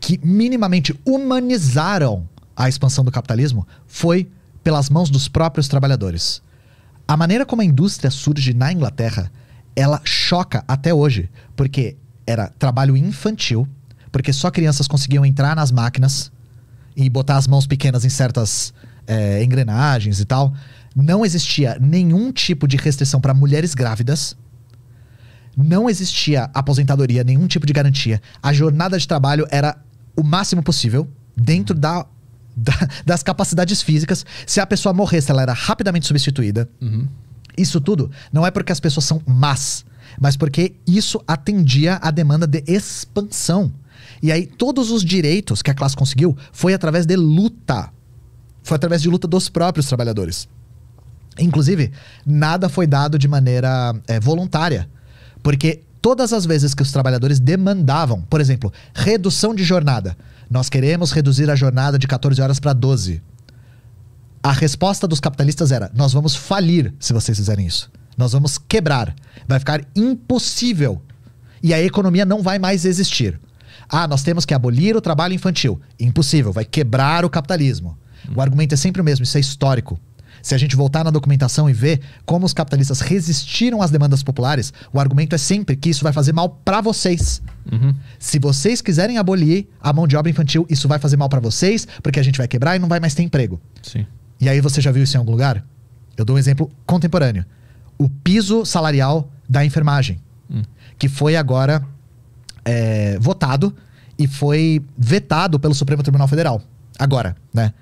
que minimamente humanizaram a expansão do capitalismo, foi pelas mãos dos próprios trabalhadores. A maneira como a indústria surge na Inglaterra, ela choca até hoje, porque era trabalho infantil, porque só crianças conseguiam entrar nas máquinas e botar as mãos pequenas em certas é, engrenagens e tal não existia nenhum tipo de restrição para mulheres grávidas. Não existia aposentadoria, nenhum tipo de garantia. A jornada de trabalho era o máximo possível, dentro da, da das capacidades físicas. Se a pessoa morresse, ela era rapidamente substituída. Uhum. Isso tudo não é porque as pessoas são más, mas porque isso atendia a demanda de expansão. E aí, todos os direitos que a classe conseguiu foi através de luta. Foi através de luta dos próprios trabalhadores. Inclusive, nada foi dado de maneira é, voluntária. Porque todas as vezes que os trabalhadores demandavam, por exemplo, redução de jornada. Nós queremos reduzir a jornada de 14 horas para 12. A resposta dos capitalistas era: nós vamos falir se vocês fizerem isso. Nós vamos quebrar. Vai ficar impossível. E a economia não vai mais existir. Ah, nós temos que abolir o trabalho infantil. Impossível, vai quebrar o capitalismo. O argumento é sempre o mesmo, isso é histórico. Se a gente voltar na documentação e ver como os capitalistas resistiram às demandas populares, o argumento é sempre que isso vai fazer mal para vocês. Uhum. Se vocês quiserem abolir a mão de obra infantil, isso vai fazer mal para vocês, porque a gente vai quebrar e não vai mais ter emprego. Sim. E aí você já viu isso em algum lugar? Eu dou um exemplo contemporâneo. O piso salarial da enfermagem, hum. que foi agora é, votado e foi vetado pelo Supremo Tribunal Federal. Agora, né?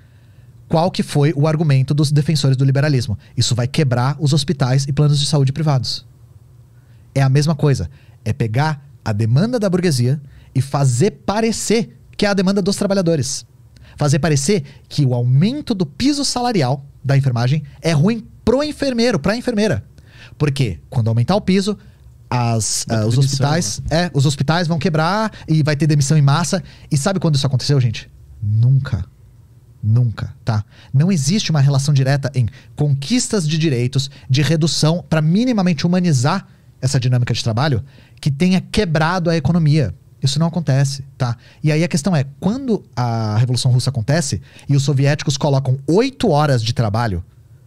Qual que foi o argumento dos defensores do liberalismo? Isso vai quebrar os hospitais e planos de saúde privados. É a mesma coisa. É pegar a demanda da burguesia e fazer parecer que é a demanda dos trabalhadores. Fazer parecer que o aumento do piso salarial da enfermagem é ruim pro enfermeiro, pra enfermeira. Porque quando aumentar o piso, as, uh, os hospitais, né? é, os hospitais vão quebrar e vai ter demissão em massa. E sabe quando isso aconteceu, gente? Nunca. Nunca, tá? Não existe uma relação direta em conquistas de direitos, de redução, para minimamente humanizar essa dinâmica de trabalho, que tenha quebrado a economia. Isso não acontece, tá? E aí a questão é, quando a Revolução Russa acontece e os soviéticos colocam oito horas de trabalho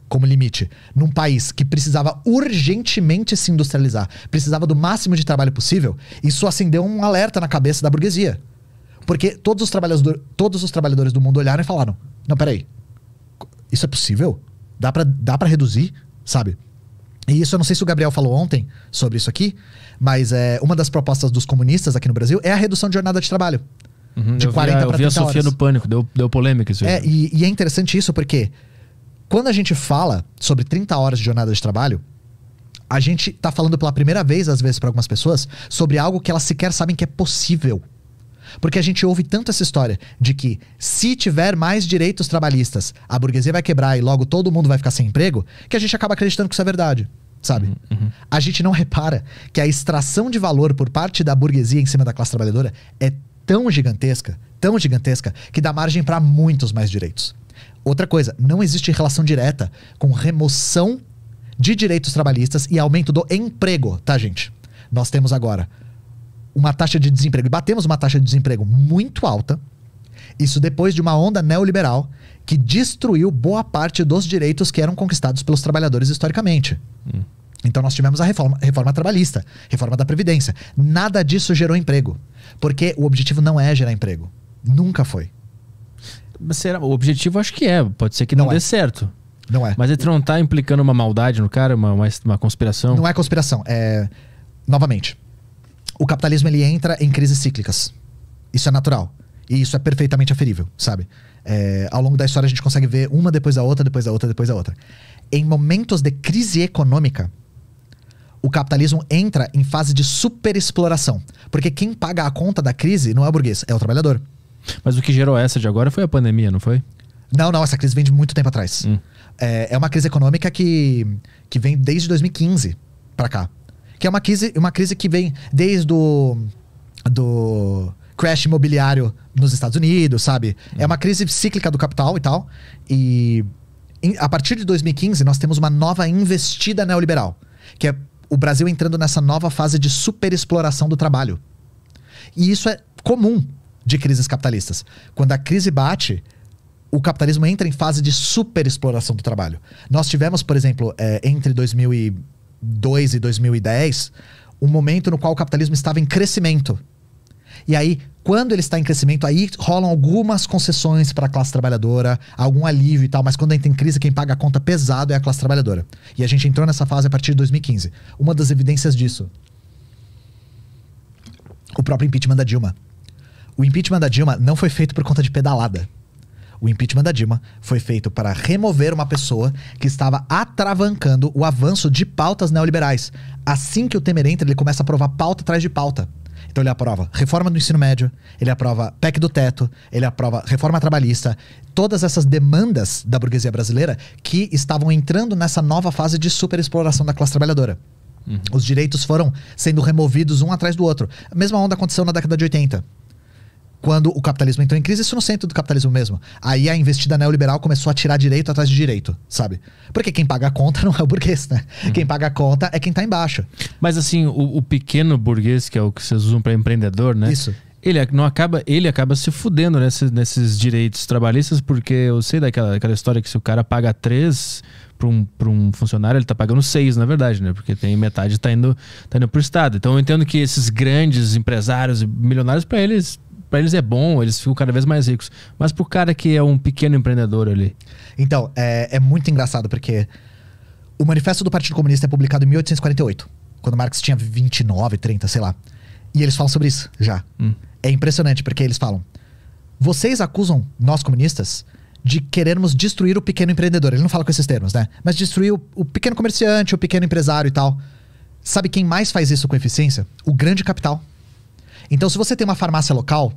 como limite num país que precisava urgentemente se industrializar, precisava do máximo de trabalho possível, isso acendeu um alerta na cabeça da burguesia. Porque todos os, trabalhadores, todos os trabalhadores do mundo olharam e falaram: não, peraí, isso é possível? Dá pra, dá reduzir, sabe? E isso eu não sei se o Gabriel falou ontem sobre isso aqui, mas é, uma das propostas dos comunistas aqui no Brasil é a redução de jornada de trabalho. Uhum, de 40 para 30 horas. Eu vi é, a Sofia horas. no pânico, deu, deu polêmica isso. É, e, e é interessante isso porque quando a gente fala sobre 30 horas de jornada de trabalho, a gente tá falando pela primeira vez, às vezes, para algumas pessoas, sobre algo que elas sequer sabem que é possível porque a gente ouve tanto essa história de que se tiver mais direitos trabalhistas, a burguesia vai quebrar e logo todo mundo vai ficar sem emprego, que a gente acaba acreditando que isso é verdade sabe? Uhum. uhum. A gente não repara que a extração de valor por parte da burguesia em cima da classe trabalhadora é tão gigantesca, tão gigantesca, que dá margem para muitos mais direitos. Outra coisa, não existe relação direta com remoção de direitos trabalhistas e aumento do emprego, tá, gente? Nós temos agora uma taxa de desemprego, batemos uma taxa de desemprego muito alta, isso depois de uma onda neoliberal que destruiu boa parte dos direitos que eram conquistados pelos trabalhadores historicamente. Hum. Então nós tivemos a reforma, reforma trabalhista, reforma da Previdência. Nada disso gerou emprego. Porque o objetivo não é gerar emprego. Nunca foi. Mas será? O objetivo acho que é. Pode ser que não, não é. dê certo. Não é. Mas ele não está implicando uma maldade no cara, uma, uma, uma conspiração? Não é conspiração. É. Novamente, o capitalismo ele entra em crises cíclicas. Isso é natural. E isso é perfeitamente aferível, sabe? É, ao longo da história a gente consegue ver uma depois da outra, depois da outra, depois da outra. Em momentos de crise econômica, o capitalismo entra em fase de superexploração. Porque quem paga a conta da crise não é o burguês, é o trabalhador. Mas o que gerou essa de agora foi a pandemia, não foi? Não, não, essa crise vem de muito tempo atrás. Hum. É, é uma crise econômica que, que vem desde 2015 para cá. Que é uma crise, uma crise que vem desde o. do crash imobiliário nos Estados Unidos, sabe? É uma crise cíclica do capital e tal. E em, a partir de 2015, nós temos uma nova investida neoliberal, que é o Brasil entrando nessa nova fase de superexploração do trabalho. E isso é comum de crises capitalistas. Quando a crise bate, o capitalismo entra em fase de superexploração do trabalho. Nós tivemos, por exemplo, é, entre 2000 e 2002 e 2010, um momento no qual o capitalismo estava em crescimento. E aí, quando ele está em crescimento, aí rolam algumas concessões para a classe trabalhadora, algum alívio e tal, mas quando a gente tem crise, quem paga a conta pesado é a classe trabalhadora. E a gente entrou nessa fase a partir de 2015. Uma das evidências disso. O próprio impeachment da Dilma. O impeachment da Dilma não foi feito por conta de pedalada. O impeachment da Dilma foi feito para remover uma pessoa que estava atravancando o avanço de pautas neoliberais. Assim que o Temer entra, ele começa a aprovar pauta atrás de pauta. Então ele aprova reforma do ensino médio, ele aprova PEC do teto, ele aprova reforma trabalhista, todas essas demandas da burguesia brasileira que estavam entrando nessa nova fase de superexploração da classe trabalhadora. Uhum. Os direitos foram sendo removidos um atrás do outro. A mesma onda aconteceu na década de 80 quando o capitalismo entrou em crise, isso no centro do capitalismo mesmo. Aí a investida neoliberal começou a tirar direito atrás de direito, sabe? Porque quem paga a conta não é o burguês, né? Uhum. Quem paga a conta é quem tá embaixo. Mas assim, o, o pequeno burguês, que é o que vocês usam para empreendedor, né? Isso ele não acaba, ele acaba se fudendo nesses, nesses direitos trabalhistas, porque eu sei daquela, daquela história que se o cara paga três para um, um funcionário, ele está pagando seis, na verdade, né? Porque tem metade está indo, tá indo pro Estado. Então eu entendo que esses grandes empresários e milionários, para eles, para eles é bom, eles ficam cada vez mais ricos. Mas pro cara que é um pequeno empreendedor ali. Então, é, é muito engraçado, porque o Manifesto do Partido Comunista é publicado em 1848, quando Marx tinha 29, 30, sei lá. E eles falam sobre isso já. Hum. É impressionante, porque eles falam: vocês acusam nós comunistas de querermos destruir o pequeno empreendedor. Ele não fala com esses termos, né? Mas destruir o, o, pequeno comerciante, o pequeno empresário e tal. Sabe quem mais faz isso com eficiência? O grande capital. Então, se você tem uma farmácia local,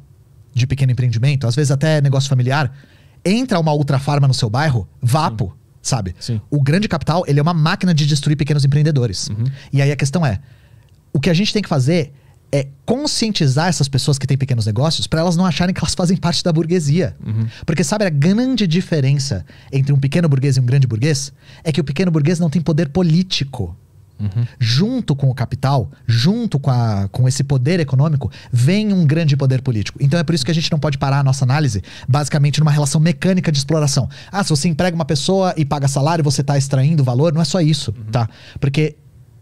de pequeno empreendimento, às vezes até negócio familiar, entra uma outra farma no seu bairro, vapo. Sim. Sabe? Sim. O grande capital, ele é uma máquina de destruir pequenos empreendedores. Uhum. E aí a questão é, o que a gente tem que fazer é conscientizar essas pessoas que têm pequenos negócios para elas não acharem que elas fazem parte da burguesia. Uhum. Porque sabe a grande diferença entre um pequeno burguês e um grande burguês? É que o pequeno burguês não tem poder político. Junto com o capital, junto com, a, com esse poder econômico, vem um grande poder político. Então é por isso que a gente não pode parar a nossa análise basicamente numa relação mecânica de exploração. Ah, se você emprega uma pessoa e paga salário, você está extraindo valor. Não é só isso, uhum. tá? Porque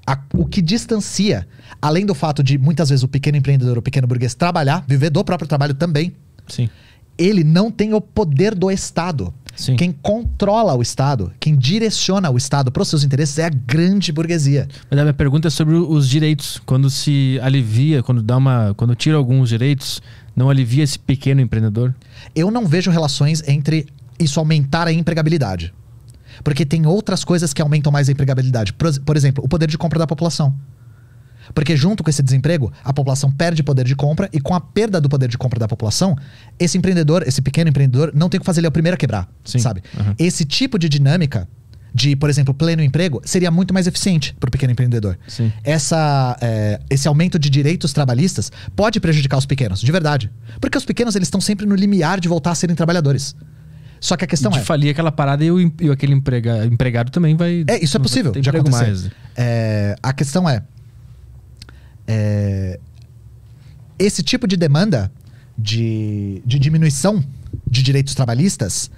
a, o que distancia, além do fato de muitas vezes o pequeno empreendedor, o pequeno burguês trabalhar, viver do próprio trabalho também, Sim. ele não tem o poder do Estado. Sim. Quem controla o Estado, quem direciona o Estado para os seus interesses é a grande burguesia. Mas a minha pergunta é sobre os direitos. Quando se alivia, quando dá uma, quando tira alguns direitos, não alivia esse pequeno empreendedor? Eu não vejo relações entre isso aumentar a empregabilidade. Porque tem outras coisas que aumentam mais a empregabilidade. Por, por exemplo, o poder de compra da população. Porque junto com esse desemprego, a população perde poder de compra e com a perda do poder de compra da população, esse empreendedor, esse pequeno empreendedor, não tem o que fazer, ele é o primeiro a quebrar, Sim. sabe? Uhum. Esse tipo de dinâmica de, por exemplo, pleno emprego, seria muito mais eficiente para o pequeno empreendedor. Sim. Essa, é, esse aumento de direitos trabalhistas pode prejudicar os pequenos, de verdade. Porque os pequenos eles estão sempre no limiar de voltar a serem trabalhadores. Só que a questão e é. falir aquela parada e, o, e aquele emprega, empregado também vai. É, isso é possível. Já aconteceu. mais. É, a questão é: é, esse tipo de demanda de, de diminuição de direitos trabalhistas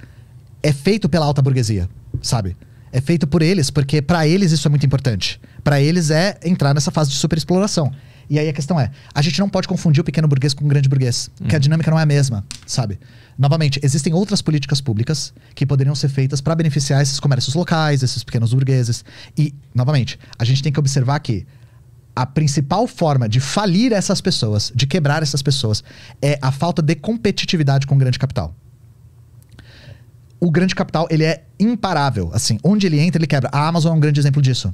é feito pela alta burguesia, sabe? É feito por eles, porque para eles isso é muito importante. Para eles é entrar nessa fase de superexploração. E aí a questão é, a gente não pode confundir o pequeno burguês com o grande burguês, uhum. que a uhum. dinâmica não é a mesma, sabe? Novamente, existem outras políticas públicas que poderiam ser feitas para beneficiar esses comércios locais, esses pequenos burgueses. E, novamente, a gente tem que observar que a principal forma de falir essas pessoas, de quebrar essas pessoas, é a falta de competitividade com o grande capital. O grande capital, ele é imparável. Assim, onde ele entra, ele quebra. A Amazon é um grande exemplo disso.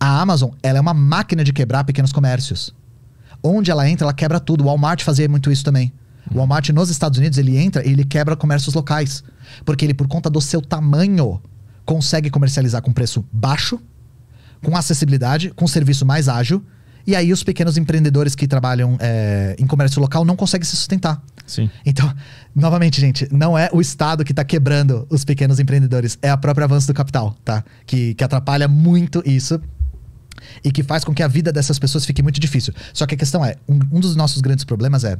A Amazon, ela é uma máquina de quebrar pequenos comércios. Onde ela entra, ela quebra tudo. O Walmart fazia muito isso também. O Walmart nos Estados Unidos, ele entra e ele quebra comércios locais. Porque ele, por conta do seu tamanho, consegue comercializar com preço baixo com acessibilidade, com serviço mais ágil. E aí os pequenos empreendedores que trabalham é, em comércio local não conseguem se sustentar. Sim. Então, novamente, gente, não é o Estado que está quebrando os pequenos empreendedores, é a própria avanço do capital, tá? Que, que atrapalha muito isso e que faz com que a vida dessas pessoas fique muito difícil. Só que a questão é, um, um dos nossos grandes problemas é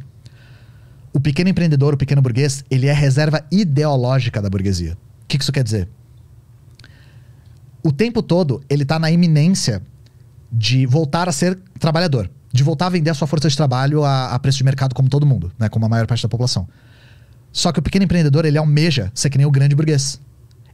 o pequeno empreendedor, o pequeno burguês, ele é reserva ideológica da burguesia. O que, que isso quer dizer? o tempo todo ele está na iminência de voltar a ser trabalhador, de voltar a vender a sua força de trabalho a, a preço de mercado como todo mundo, né, como a maior parte da população. Só que o pequeno empreendedor, ele almeja ser que nem o grande burguês.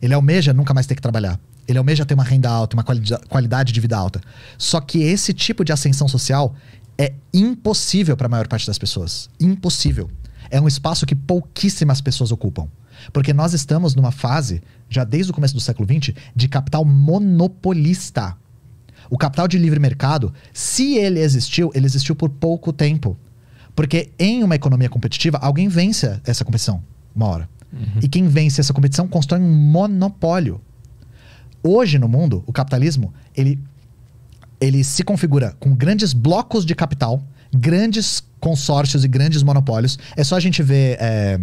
Ele almeja nunca mais ter que trabalhar. Ele almeja ter uma renda alta, uma qualidade de vida alta. Só que esse tipo de ascensão social é impossível para a maior parte das pessoas. Impossível. É um espaço que pouquíssimas pessoas ocupam. Porque nós estamos numa fase, já desde o começo do século XX, de capital monopolista. O capital de livre mercado, se ele existiu, ele existiu por pouco tempo. Porque em uma economia competitiva, alguém vence essa competição uma hora. Uhum. E quem vence essa competição constrói um monopólio. Hoje no mundo, o capitalismo, ele, ele se configura com grandes blocos de capital, grandes consórcios e grandes monopólios. É só a gente ver. É,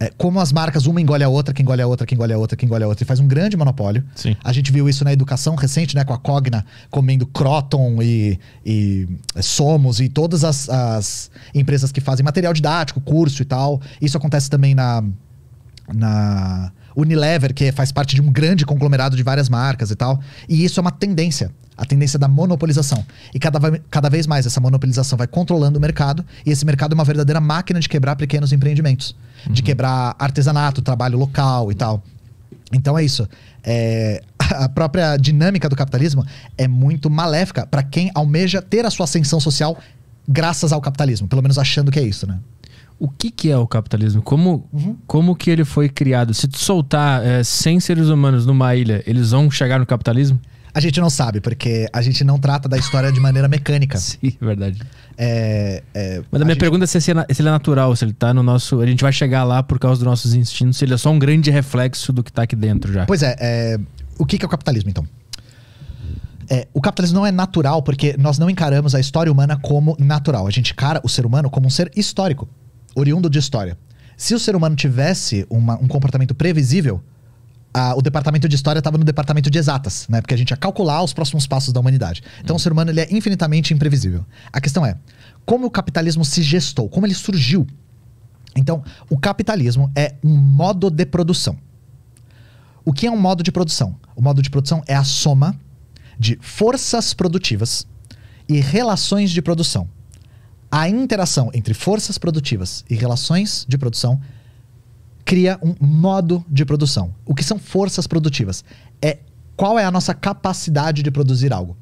é, como as marcas, uma engole a outra, que engole a outra, que engole a outra, que engole a outra, e faz um grande monopólio. Sim. A gente viu isso na educação recente, né, com a Cogna comendo Croton e, e é, Somos e todas as, as, empresas que fazem material didático, curso e tal. Isso acontece também na. na Unilever, que faz parte de um grande conglomerado de várias marcas e tal. E isso é uma tendência. A tendência da monopolização. E cada, cada vez mais essa monopolização vai controlando o mercado, e esse mercado é uma verdadeira máquina de quebrar pequenos empreendimentos, uhum. de quebrar artesanato, trabalho local e tal. Então é isso. É, a própria dinâmica do capitalismo é muito maléfica para quem almeja ter a sua ascensão social graças ao capitalismo, pelo menos achando que é isso, né? o que, que é o capitalismo? Como, uhum. como que ele foi criado? Se tu soltar é, 100 seres humanos numa ilha, eles vão chegar no capitalismo? A gente não sabe, porque a gente não trata da história de maneira mecânica. Sim, é verdade. É, é, Mas a, a minha gente... pergunta é se, é se, ele é natural, se ele tá no nosso. A gente vai chegar lá por causa dos nossos instintos, se ele é só um grande reflexo do que tá aqui dentro já. Pois é, é o que, que é o capitalismo, então? É, o capitalismo não é natural porque nós não encaramos a história humana como natural. A gente encara o ser humano como um ser histórico oriundo de história. Se o ser humano tivesse uma, um comportamento previsível, a, o departamento de história estava no departamento de exatas, né? Porque a gente ia calcular os próximos passos da humanidade. Então hum. o ser humano ele é infinitamente imprevisível. A questão é, como o capitalismo se gestou? Como ele surgiu? Então, o capitalismo é um modo de produção. O que é um modo de produção? O modo de produção é a soma de forças produtivas e relações de produção a interação entre forças produtivas e relações de produção cria um modo de produção. O que são forças produtivas? É qual é a nossa capacidade de produzir algo.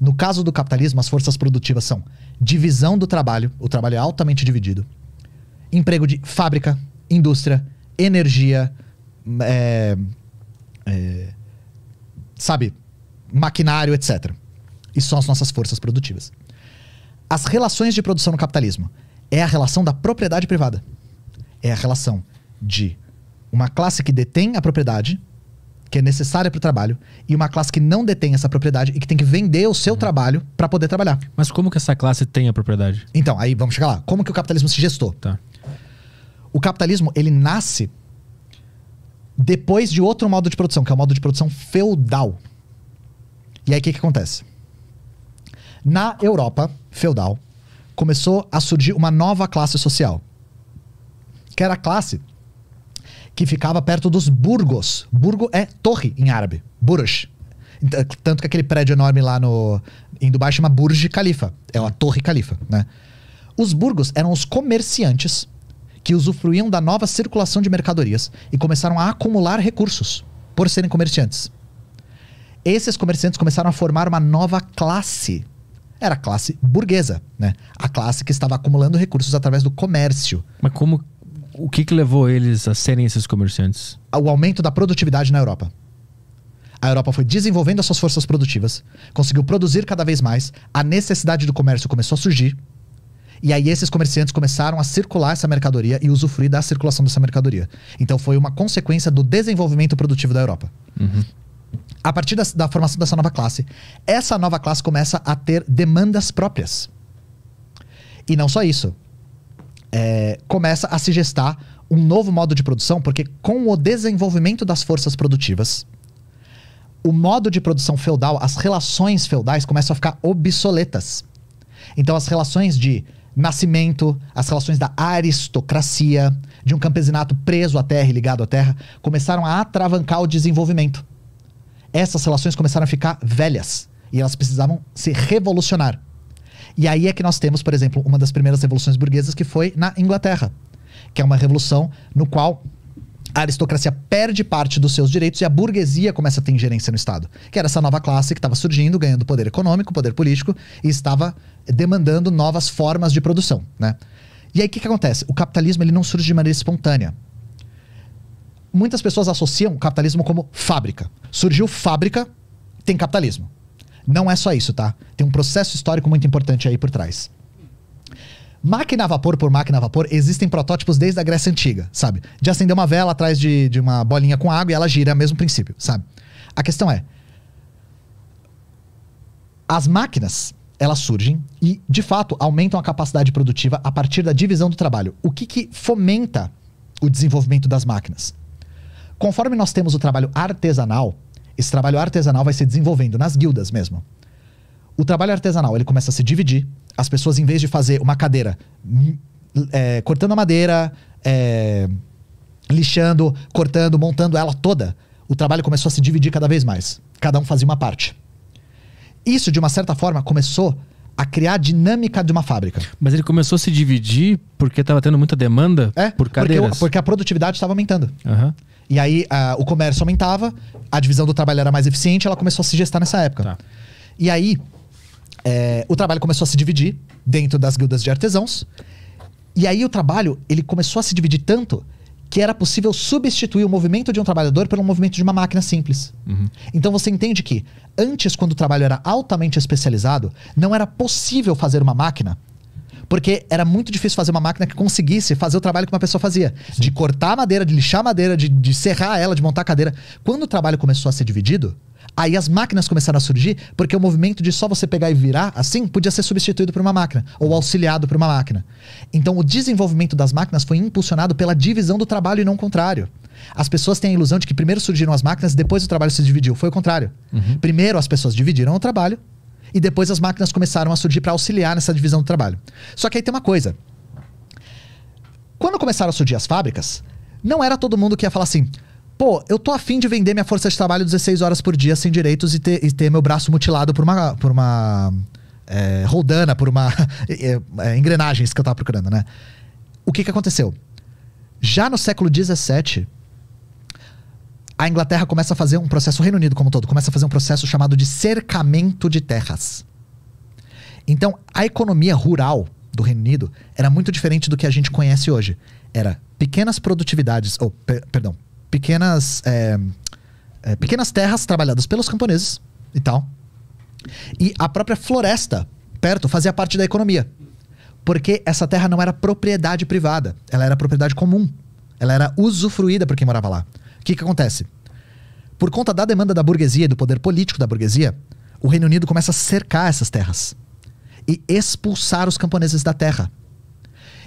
No caso do capitalismo, as forças produtivas são divisão do trabalho, o trabalho é altamente dividido, emprego de fábrica, indústria, energia, hum, é, é, sabe, maquinário, etc. E são as nossas forças produtivas as relações de produção no capitalismo. É a relação da propriedade privada. É a relação de uma classe que detém a propriedade, que é necessária para o trabalho, e uma classe que não detém essa propriedade e que tem que vender o seu uhum. trabalho para poder trabalhar. Mas como que essa classe tem a propriedade? Então, aí vamos chegar lá. Como que o capitalismo se gestou? Tá. O capitalismo, ele nasce depois de outro modo de produção, que é o modo de produção feudal. E aí o que, que acontece? Na Europa feudal, começou a surgir uma nova classe social, que era a classe que ficava perto dos burgos. Burgo é torre em árabe, burj. Tanto que aquele prédio enorme lá no em Dubai chama Burj Khalifa, é uma torre califa, né? Os burgos eram os comerciantes que usufruíam da nova circulação de mercadorias e começaram a acumular recursos por serem comerciantes. Esses comerciantes começaram a formar uma nova classe era a classe burguesa, né? A classe que estava acumulando recursos através do comércio. Mas como o que, que levou eles a serem esses comerciantes? O aumento da produtividade na Europa. A Europa foi desenvolvendo as suas forças produtivas, conseguiu produzir cada vez mais, a necessidade do comércio começou a surgir. E aí esses comerciantes começaram a circular essa mercadoria e usufruir da circulação dessa mercadoria. Então foi uma consequência do desenvolvimento produtivo da Europa. Uhum a partir da, da formação dessa nova classe, essa nova classe começa a ter demandas próprias. E não só isso. É, começa a se gestar um novo modo de produção, porque com o desenvolvimento das forças produtivas, o modo de produção feudal, as relações feudais começam a ficar obsoletas. Então, as relações de nascimento, as relações da aristocracia, de um campesinato preso à terra e ligado à terra, começaram a atravancar o desenvolvimento essas relações começaram a ficar velhas e elas precisavam se revolucionar. E aí é que nós temos, por exemplo, uma das primeiras revoluções burguesas que foi na Inglaterra, que é uma revolução no qual a aristocracia perde parte dos seus direitos e a burguesia começa a ter ingerência no Estado, que era essa nova classe que estava surgindo, ganhando poder econômico, poder político e estava demandando novas formas de produção, né? E aí o que, que acontece? O capitalismo ele não surge de maneira espontânea muitas pessoas associam o capitalismo como fábrica. Surgiu fábrica, tem capitalismo. Não é só isso, tá? Tem um processo histórico muito importante aí por trás. Máquina a vapor por máquina a vapor, existem protótipos desde a Grécia Antiga, sabe? De acender uma vela atrás de, de uma bolinha com água e ela gira, é o mesmo princípio, sabe? A questão é. As máquinas, elas surgem e, de fato, aumentam a capacidade produtiva a partir da divisão do trabalho. O que, que fomenta o desenvolvimento das máquinas? Conforme nós temos o trabalho artesanal, esse trabalho artesanal vai se desenvolvendo nas guildas mesmo. O trabalho artesanal ele começa a se dividir. As pessoas, em vez de fazer uma cadeira hum, é, cortando a madeira, é, lixando, cortando, montando ela toda, o trabalho começou a se dividir cada vez mais. Cada um fazia uma parte. Isso, de uma certa forma, começou a criar a dinâmica de uma fábrica. Mas ele começou a se dividir porque estava tendo muita demanda é, por cadeiras? Porque, porque a produtividade estava aumentando. Uhum. E aí o comércio aumentava, a divisão do trabalho era mais eficiente, ela começou a se gestar nessa época. Tá. E aí é, o trabalho começou a se dividir dentro das guildas de artesãos. E aí o trabalho ele começou a se dividir tanto que era possível substituir o movimento de um trabalhador pelo movimento de uma máquina simples. Uhum. Então você entende que antes, quando o trabalho era altamente especializado, não era possível fazer uma máquina porque era muito difícil fazer uma máquina que conseguisse fazer o trabalho que uma pessoa fazia. Sim. De cortar a madeira, de lixar a madeira, de, de serrar ela, de montar a cadeira. Quando o trabalho começou a ser dividido, Aí as máquinas começaram a surgir, porque o movimento de só você pegar e virar assim podia ser substituído por uma máquina ou auxiliado por uma máquina. Então o desenvolvimento das máquinas foi impulsionado pela divisão do trabalho e não o contrário. As pessoas têm a ilusão de que primeiro surgiram as máquinas, depois o trabalho se dividiu. Foi o contrário. Uhum. Primeiro as pessoas dividiram o trabalho, e depois as máquinas começaram a surgir para auxiliar nessa divisão do trabalho. Só que aí tem uma coisa. Quando começaram a surgir as fábricas, não era todo mundo que ia falar assim: pô, eu tô afim de vender minha força de trabalho 16 horas por dia sem direitos e ter, e ter meu braço mutilado por uma, por uma é, roldana, por uma é, é, que eu tava procurando, né? O que que aconteceu? Já no século 17 a Inglaterra começa a fazer um processo, o Reino Unido como um todo, começa a fazer um processo chamado de cercamento de terras. Então, a economia rural do Reino Unido era muito diferente do que a gente conhece hoje. Era pequenas produtividades, ou, per, perdão, pequenas, é, é, pequenas terras trabalhadas pelos camponeses e tal. E a própria floresta perto fazia parte da economia. Porque essa terra não era propriedade privada, ela era propriedade comum. Ela era usufruída por quem morava lá. O que, que acontece? Por conta da demanda da burguesia e do poder político da burguesia, o Reino Unido começa a cercar essas terras e expulsar os camponeses da terra.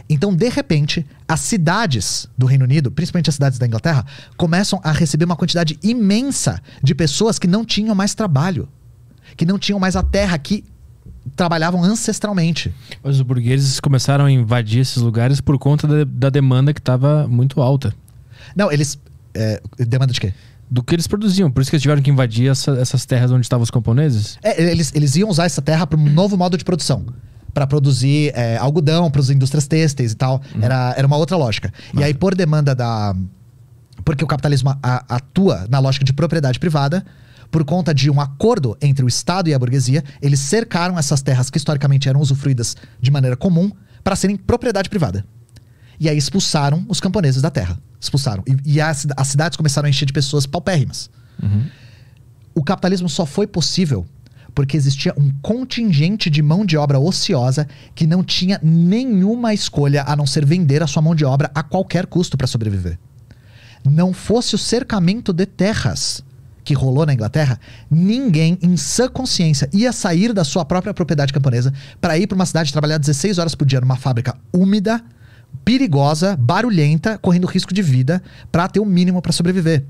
Então, de repente, as cidades do Reino Unido, principalmente as cidades da Inglaterra, começam a receber uma quantidade imensa de pessoas que não tinham mais trabalho, que não tinham mais a terra que trabalhavam ancestralmente. Mas Os burgueses começaram a invadir esses lugares por conta da, da demanda que estava muito alta. Não, eles é, demanda de quê? do que eles produziam. Por isso que eles tiveram que invadir essa, essas terras onde estavam os camponeses? É, eles, eles iam usar essa terra para um novo modo de produção. Para produzir é, algodão, para as indústrias têxteis e tal. Uhum. Era, era uma outra lógica. Mas... E aí, por demanda da. Porque o capitalismo a, atua na lógica de propriedade privada, por conta de um acordo entre o Estado e a burguesia, eles cercaram essas terras que historicamente eram usufruídas de maneira comum para serem propriedade privada. E aí expulsaram os camponeses da terra. Expulsaram. E, e as, as, cidades começaram a encher de pessoas paupérrimas. Uhum. O capitalismo só foi possível porque existia um contingente de mão de obra ociosa que não tinha nenhuma escolha a não ser vender a sua mão de obra a qualquer custo para sobreviver. Não fosse o cercamento de terras que rolou na Inglaterra, ninguém em sã consciência ia sair da sua própria propriedade camponesa para ir para uma cidade trabalhar 16 horas por dia numa fábrica úmida perigosa, barulhenta, correndo risco de vida para ter o mínimo para sobreviver.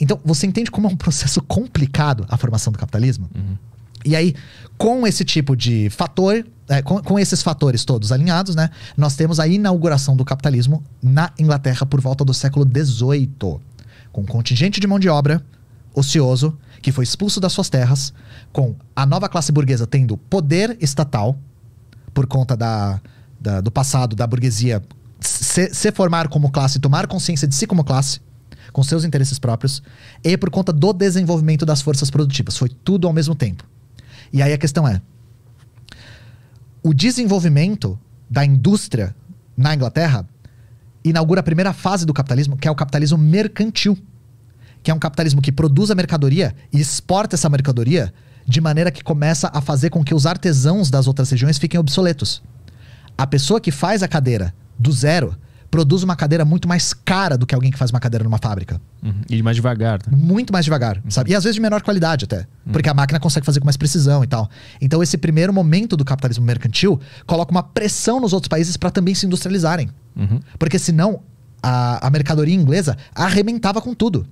Então, você entende como é um processo complicado a formação do capitalismo? Uhum. E aí, com esse tipo de fator, é, com, com, esses fatores todos alinhados, né, nós temos a inauguração do capitalismo na Inglaterra por volta do século XVIII, com um contingente de mão de obra ocioso que foi expulso das suas terras, com a nova classe burguesa tendo poder estatal por conta da da, do passado da burguesia se, se formar como classe, tomar consciência de si como classe, com seus interesses próprios, e por conta do desenvolvimento das forças produtivas. Foi tudo ao mesmo tempo. E aí a questão é: o desenvolvimento da indústria na Inglaterra inaugura a primeira fase do capitalismo, que é o capitalismo mercantil, que é um capitalismo que produz a mercadoria e exporta essa mercadoria de maneira que começa a fazer com que os artesãos das outras regiões fiquem obsoletos. A pessoa que faz a cadeira do zero produz uma cadeira muito mais cara do que alguém que faz uma cadeira numa fábrica. Uhum. E mais devagar. Tá? Muito mais devagar, uhum. sabe? E às vezes de menor qualidade até. Uhum. Porque a máquina consegue fazer com mais precisão e tal. Então esse primeiro momento do capitalismo mercantil coloca uma pressão nos outros países para também se industrializarem. Uhum. Porque senão a, a mercadoria inglesa arrebentava com tudo.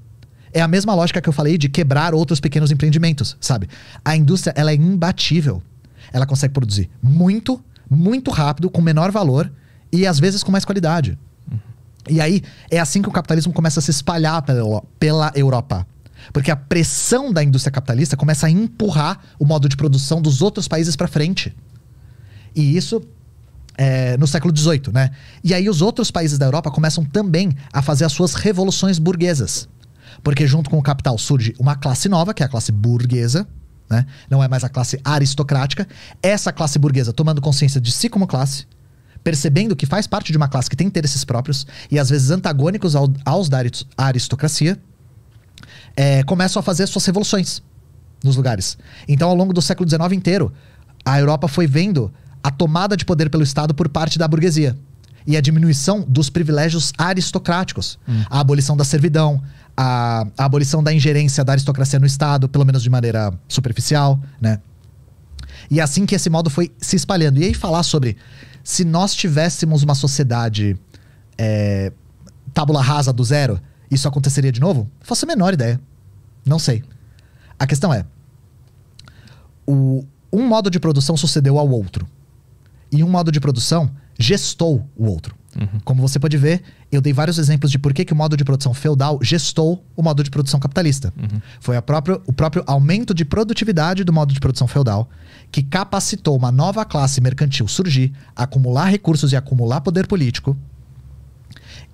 É a mesma lógica que eu falei de quebrar outros pequenos empreendimentos, sabe? A indústria, ela é imbatível. Ela consegue produzir muito muito rápido, com menor valor e às vezes com mais qualidade. Uhum. E aí é assim que o capitalismo começa a se espalhar pela, Europa. Porque a pressão da indústria capitalista começa a empurrar o modo de produção dos outros países para frente. E isso é, no século XVIII, né? E aí os outros países da Europa começam também a fazer as suas revoluções burguesas. Porque junto com o capital surge uma classe nova, que é a classe burguesa, né? Não é mais a classe aristocrática. Essa classe burguesa tomando consciência de si como classe, percebendo que faz parte de uma classe que tem interesses próprios e às vezes antagônicos ao, aos da aristocracia, é, começam a fazer suas revoluções nos lugares. Então, ao longo do século XIX inteiro, a Europa foi vendo a tomada de poder pelo Estado por parte da burguesia e a diminuição dos privilégios aristocráticos, hum. a abolição da servidão, a, a abolição da ingerência da aristocracia no Estado, pelo menos de maneira superficial, né? E é assim que esse modo foi se espalhando. E aí falar sobre se nós tivéssemos uma sociedade é, tábula rasa do zero, isso aconteceria de novo? Faço a menor ideia. Não sei. A questão é: o, um modo de produção sucedeu ao outro. E um modo de produção gestou o outro. Uhum. Como você pode ver, eu dei vários exemplos de por que, que o modo de produção feudal gestou o modo de produção capitalista. Uhum. Foi próprio, o próprio aumento de produtividade do modo de produção feudal que capacitou uma nova classe mercantil surgir, acumular recursos e acumular poder político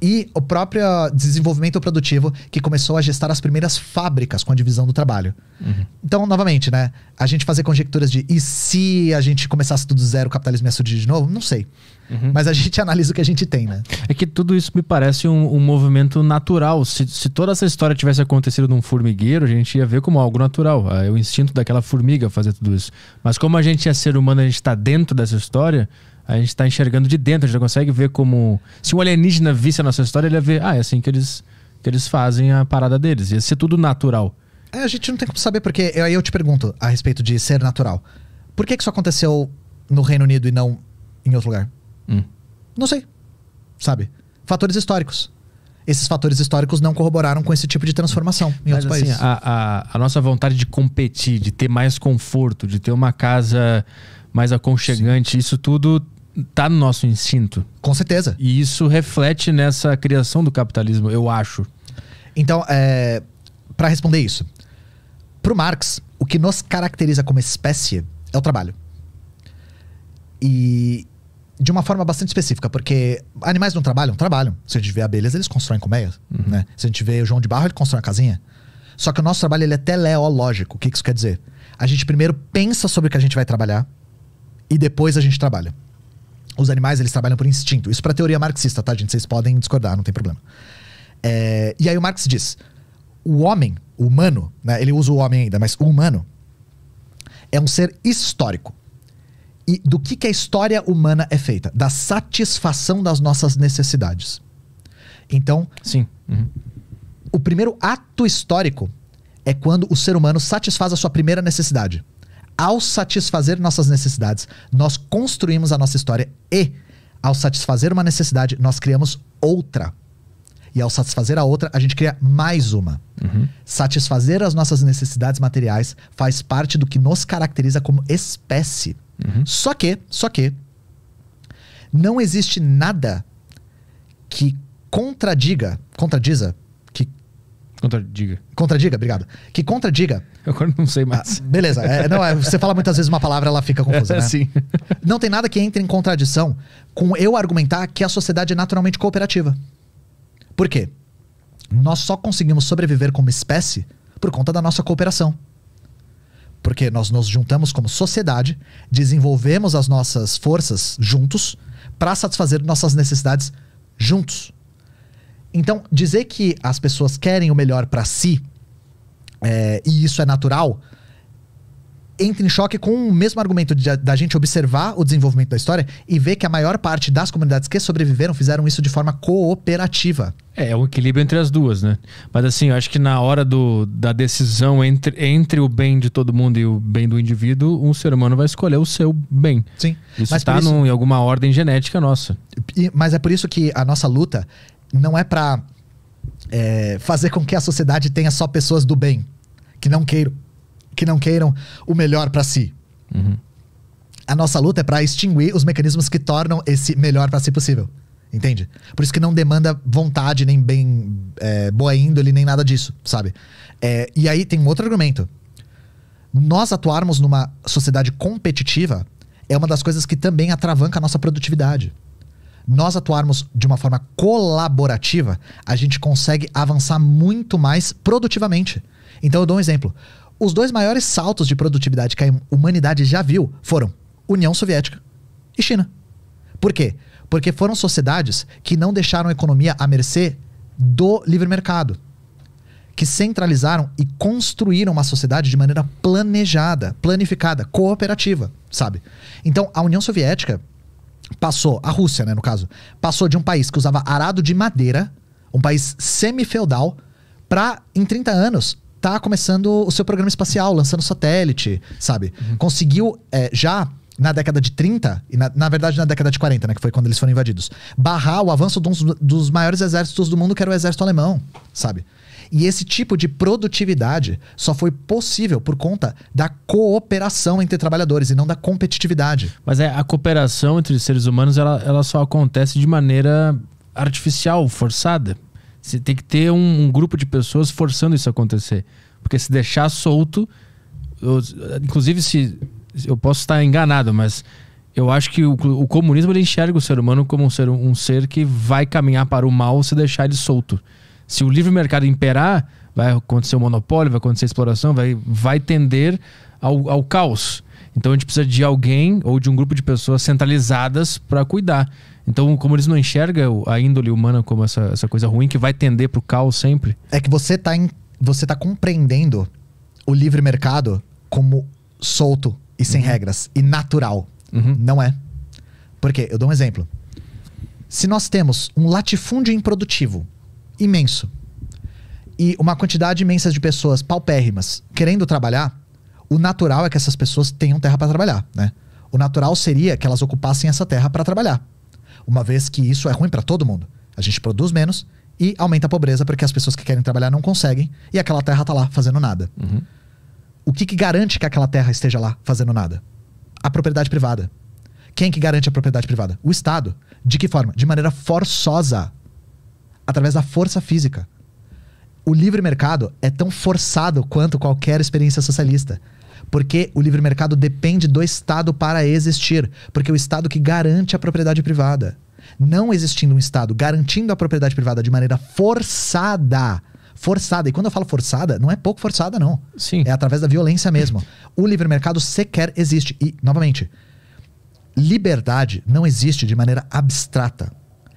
e o próprio desenvolvimento produtivo que começou a gestar as primeiras fábricas com a divisão do trabalho. Uhum. Então, novamente, né? A gente fazer conjecturas de e se a gente começasse tudo zero, o capitalismo ia surgir de novo? Não sei. Uhum. Mas a gente analisa o que a gente tem, né? É que tudo isso me parece um, um movimento natural. Se, se, toda essa história tivesse acontecido num formigueiro, a gente ia ver como algo natural. É, é o instinto daquela formiga fazer tudo isso. Mas como a gente é ser humano, a gente está dentro dessa história, a gente está enxergando de dentro, a gente já consegue ver como. Se um alienígena visse a nossa história, ele ia ver, ah, é assim que eles, que eles fazem a parada deles. Ia ser tudo natural. É, a gente não tem como saber, porque aí eu te pergunto a respeito de ser natural. Por que, que isso aconteceu no Reino Unido e não em outro lugar? Hum. Não sei. Sabe? Fatores históricos. Esses fatores históricos não corroboraram com esse tipo de transformação em Mas, outros assim, países. A, a, a nossa vontade de competir, de ter mais conforto, de ter uma casa mais aconchegante, Sim. isso tudo tá no nosso instinto. Com certeza. E isso reflete nessa criação do capitalismo, eu acho. Então, é, para responder isso, o Marx, o que nos caracteriza como espécie é o trabalho. E de uma forma bastante específica, porque animais não trabalham? Trabalham. Se a gente vê abelhas, eles constroem colmeias. Uhum. Né? Se a gente vê o João de Barro, ele constrói uma casinha. Só que o nosso trabalho ele é teleológico. O que isso quer dizer? A gente primeiro pensa sobre o que a gente vai trabalhar e depois a gente trabalha os animais eles trabalham por instinto. Isso para teoria marxista, tá, gente? Vocês podem discordar, não tem problema. É, e aí o Marx diz: o homem, o humano, né, ele usa o homem ainda, mas o humano é um ser histórico. E do que, que a história humana é feita? Da satisfação das nossas necessidades. Então. Sim. Uhum. O primeiro ato histórico é quando o ser humano satisfaz a sua primeira necessidade. Ao satisfazer nossas necessidades, nós construímos a nossa história e, ao satisfazer uma necessidade, nós criamos outra. E ao satisfazer a outra, a gente cria mais uma. Uhum. Satisfazer as nossas necessidades materiais faz parte do que nos caracteriza como espécie. Uhum. Só que, só que, não existe nada que contradiga, contradiza Contradiga. Contradiga, obrigado. Que contradiga. Eu agora não sei mais. Ah, beleza. É, não, é, você fala muitas vezes uma palavra, ela fica confusa, é, né? Sim. Não tem nada que entre em contradição com eu argumentar que a sociedade é naturalmente cooperativa. Por quê? Nós só conseguimos sobreviver como espécie por conta da nossa cooperação. Porque nós nos juntamos como sociedade, desenvolvemos as nossas forças juntos para satisfazer nossas necessidades juntos. Então, dizer que as pessoas querem o melhor para si, é, e isso é natural, entra em choque com o mesmo argumento de, da gente observar o desenvolvimento da história e ver que a maior parte das comunidades que sobreviveram fizeram isso de forma cooperativa. É, é um equilíbrio entre as duas, né? Mas assim, eu acho que na hora do, da decisão entre, entre o bem de todo mundo e o bem do indivíduo, um ser humano vai escolher o seu bem. Sim. Isso está em alguma ordem genética nossa. E, mas é por isso que a nossa luta não é para é, fazer com que a sociedade tenha só pessoas do bem, que não queiram, que não queiram o melhor para si. Uhum. A nossa luta é para extinguir os mecanismos que tornam esse melhor para si possível. Entende? Por isso que não demanda vontade, nem bem é, boa índole, nem nada disso, sabe? É, e aí tem um outro argumento. Nós atuarmos numa sociedade competitiva é uma das coisas que também atravanca a nossa produtividade nós atuarmos de uma forma colaborativa, a gente consegue avançar muito mais produtivamente. Então eu dou um exemplo. Os dois maiores saltos de produtividade que a humanidade já viu foram União Soviética e China. Por quê? Porque foram sociedades que não deixaram a economia à mercê do livre mercado, que centralizaram e construíram uma sociedade de maneira planejada, planificada, cooperativa, sabe? Então, a União Soviética passou, a Rússia, né, no caso, passou de um país que usava arado de madeira, um país semi-feudal, para em 30 anos tá começando o seu programa espacial, lançando satélite, sabe? Uhum. Conseguiu é, já na década de 30, e na, na, verdade na década de 40, né, que foi quando eles foram invadidos, barrar o avanço de um dos maiores exércitos do mundo, que era o exército alemão, sabe? E esse tipo de produtividade só foi possível por conta da cooperação entre trabalhadores e não da competitividade. Mas é, a cooperação entre seres humanos ela, ela só acontece de maneira artificial, forçada. Você tem que ter um, um grupo de pessoas forçando isso a acontecer. Porque se deixar solto, eu, inclusive se eu posso estar enganado, mas eu acho que o, o comunismo enxerga o ser humano como um ser, um ser que vai caminhar para o mal se deixar ele solto se o livre mercado imperar, vai acontecer o monopólio, vai acontecer a exploração, vai, vai tender ao, ao caos. Então a gente precisa de alguém ou de um grupo de pessoas centralizadas para cuidar. Então, como eles não enxergam a índole humana como essa, essa coisa ruim que vai tender para o caos sempre. É que você está você tá compreendendo o livre mercado como solto e sem uhum. regras e natural. Uhum. Não é. Porque, eu dou um exemplo. Se nós temos um latifúndio improdutivo, imenso e uma quantidade imensa de pessoas paupérrimas querendo trabalhar, o natural é que essas pessoas tenham terra para trabalhar, né? O natural seria que elas ocupassem essa terra para trabalhar, uma vez que isso é ruim para todo mundo. A gente produz menos e aumenta a pobreza porque as pessoas que querem trabalhar não conseguem e aquela terra tá lá fazendo nada. Uhum. O que, que garante que aquela terra esteja lá fazendo nada? A propriedade privada. Quem que garante a propriedade privada? O Estado. De que forma? De maneira forçosa através da força física. O livre mercado é tão forçado quanto qualquer experiência socialista. Porque o livre mercado depende do Estado para existir. Porque é o Estado que garante a propriedade privada. Não existindo um Estado garantindo a propriedade privada de maneira forçada, forçada. E quando eu falo forçada, não é pouco forçada, não. Sim. É através da violência mesmo. O livre mercado sequer existe. E, novamente, liberdade não existe de maneira abstrata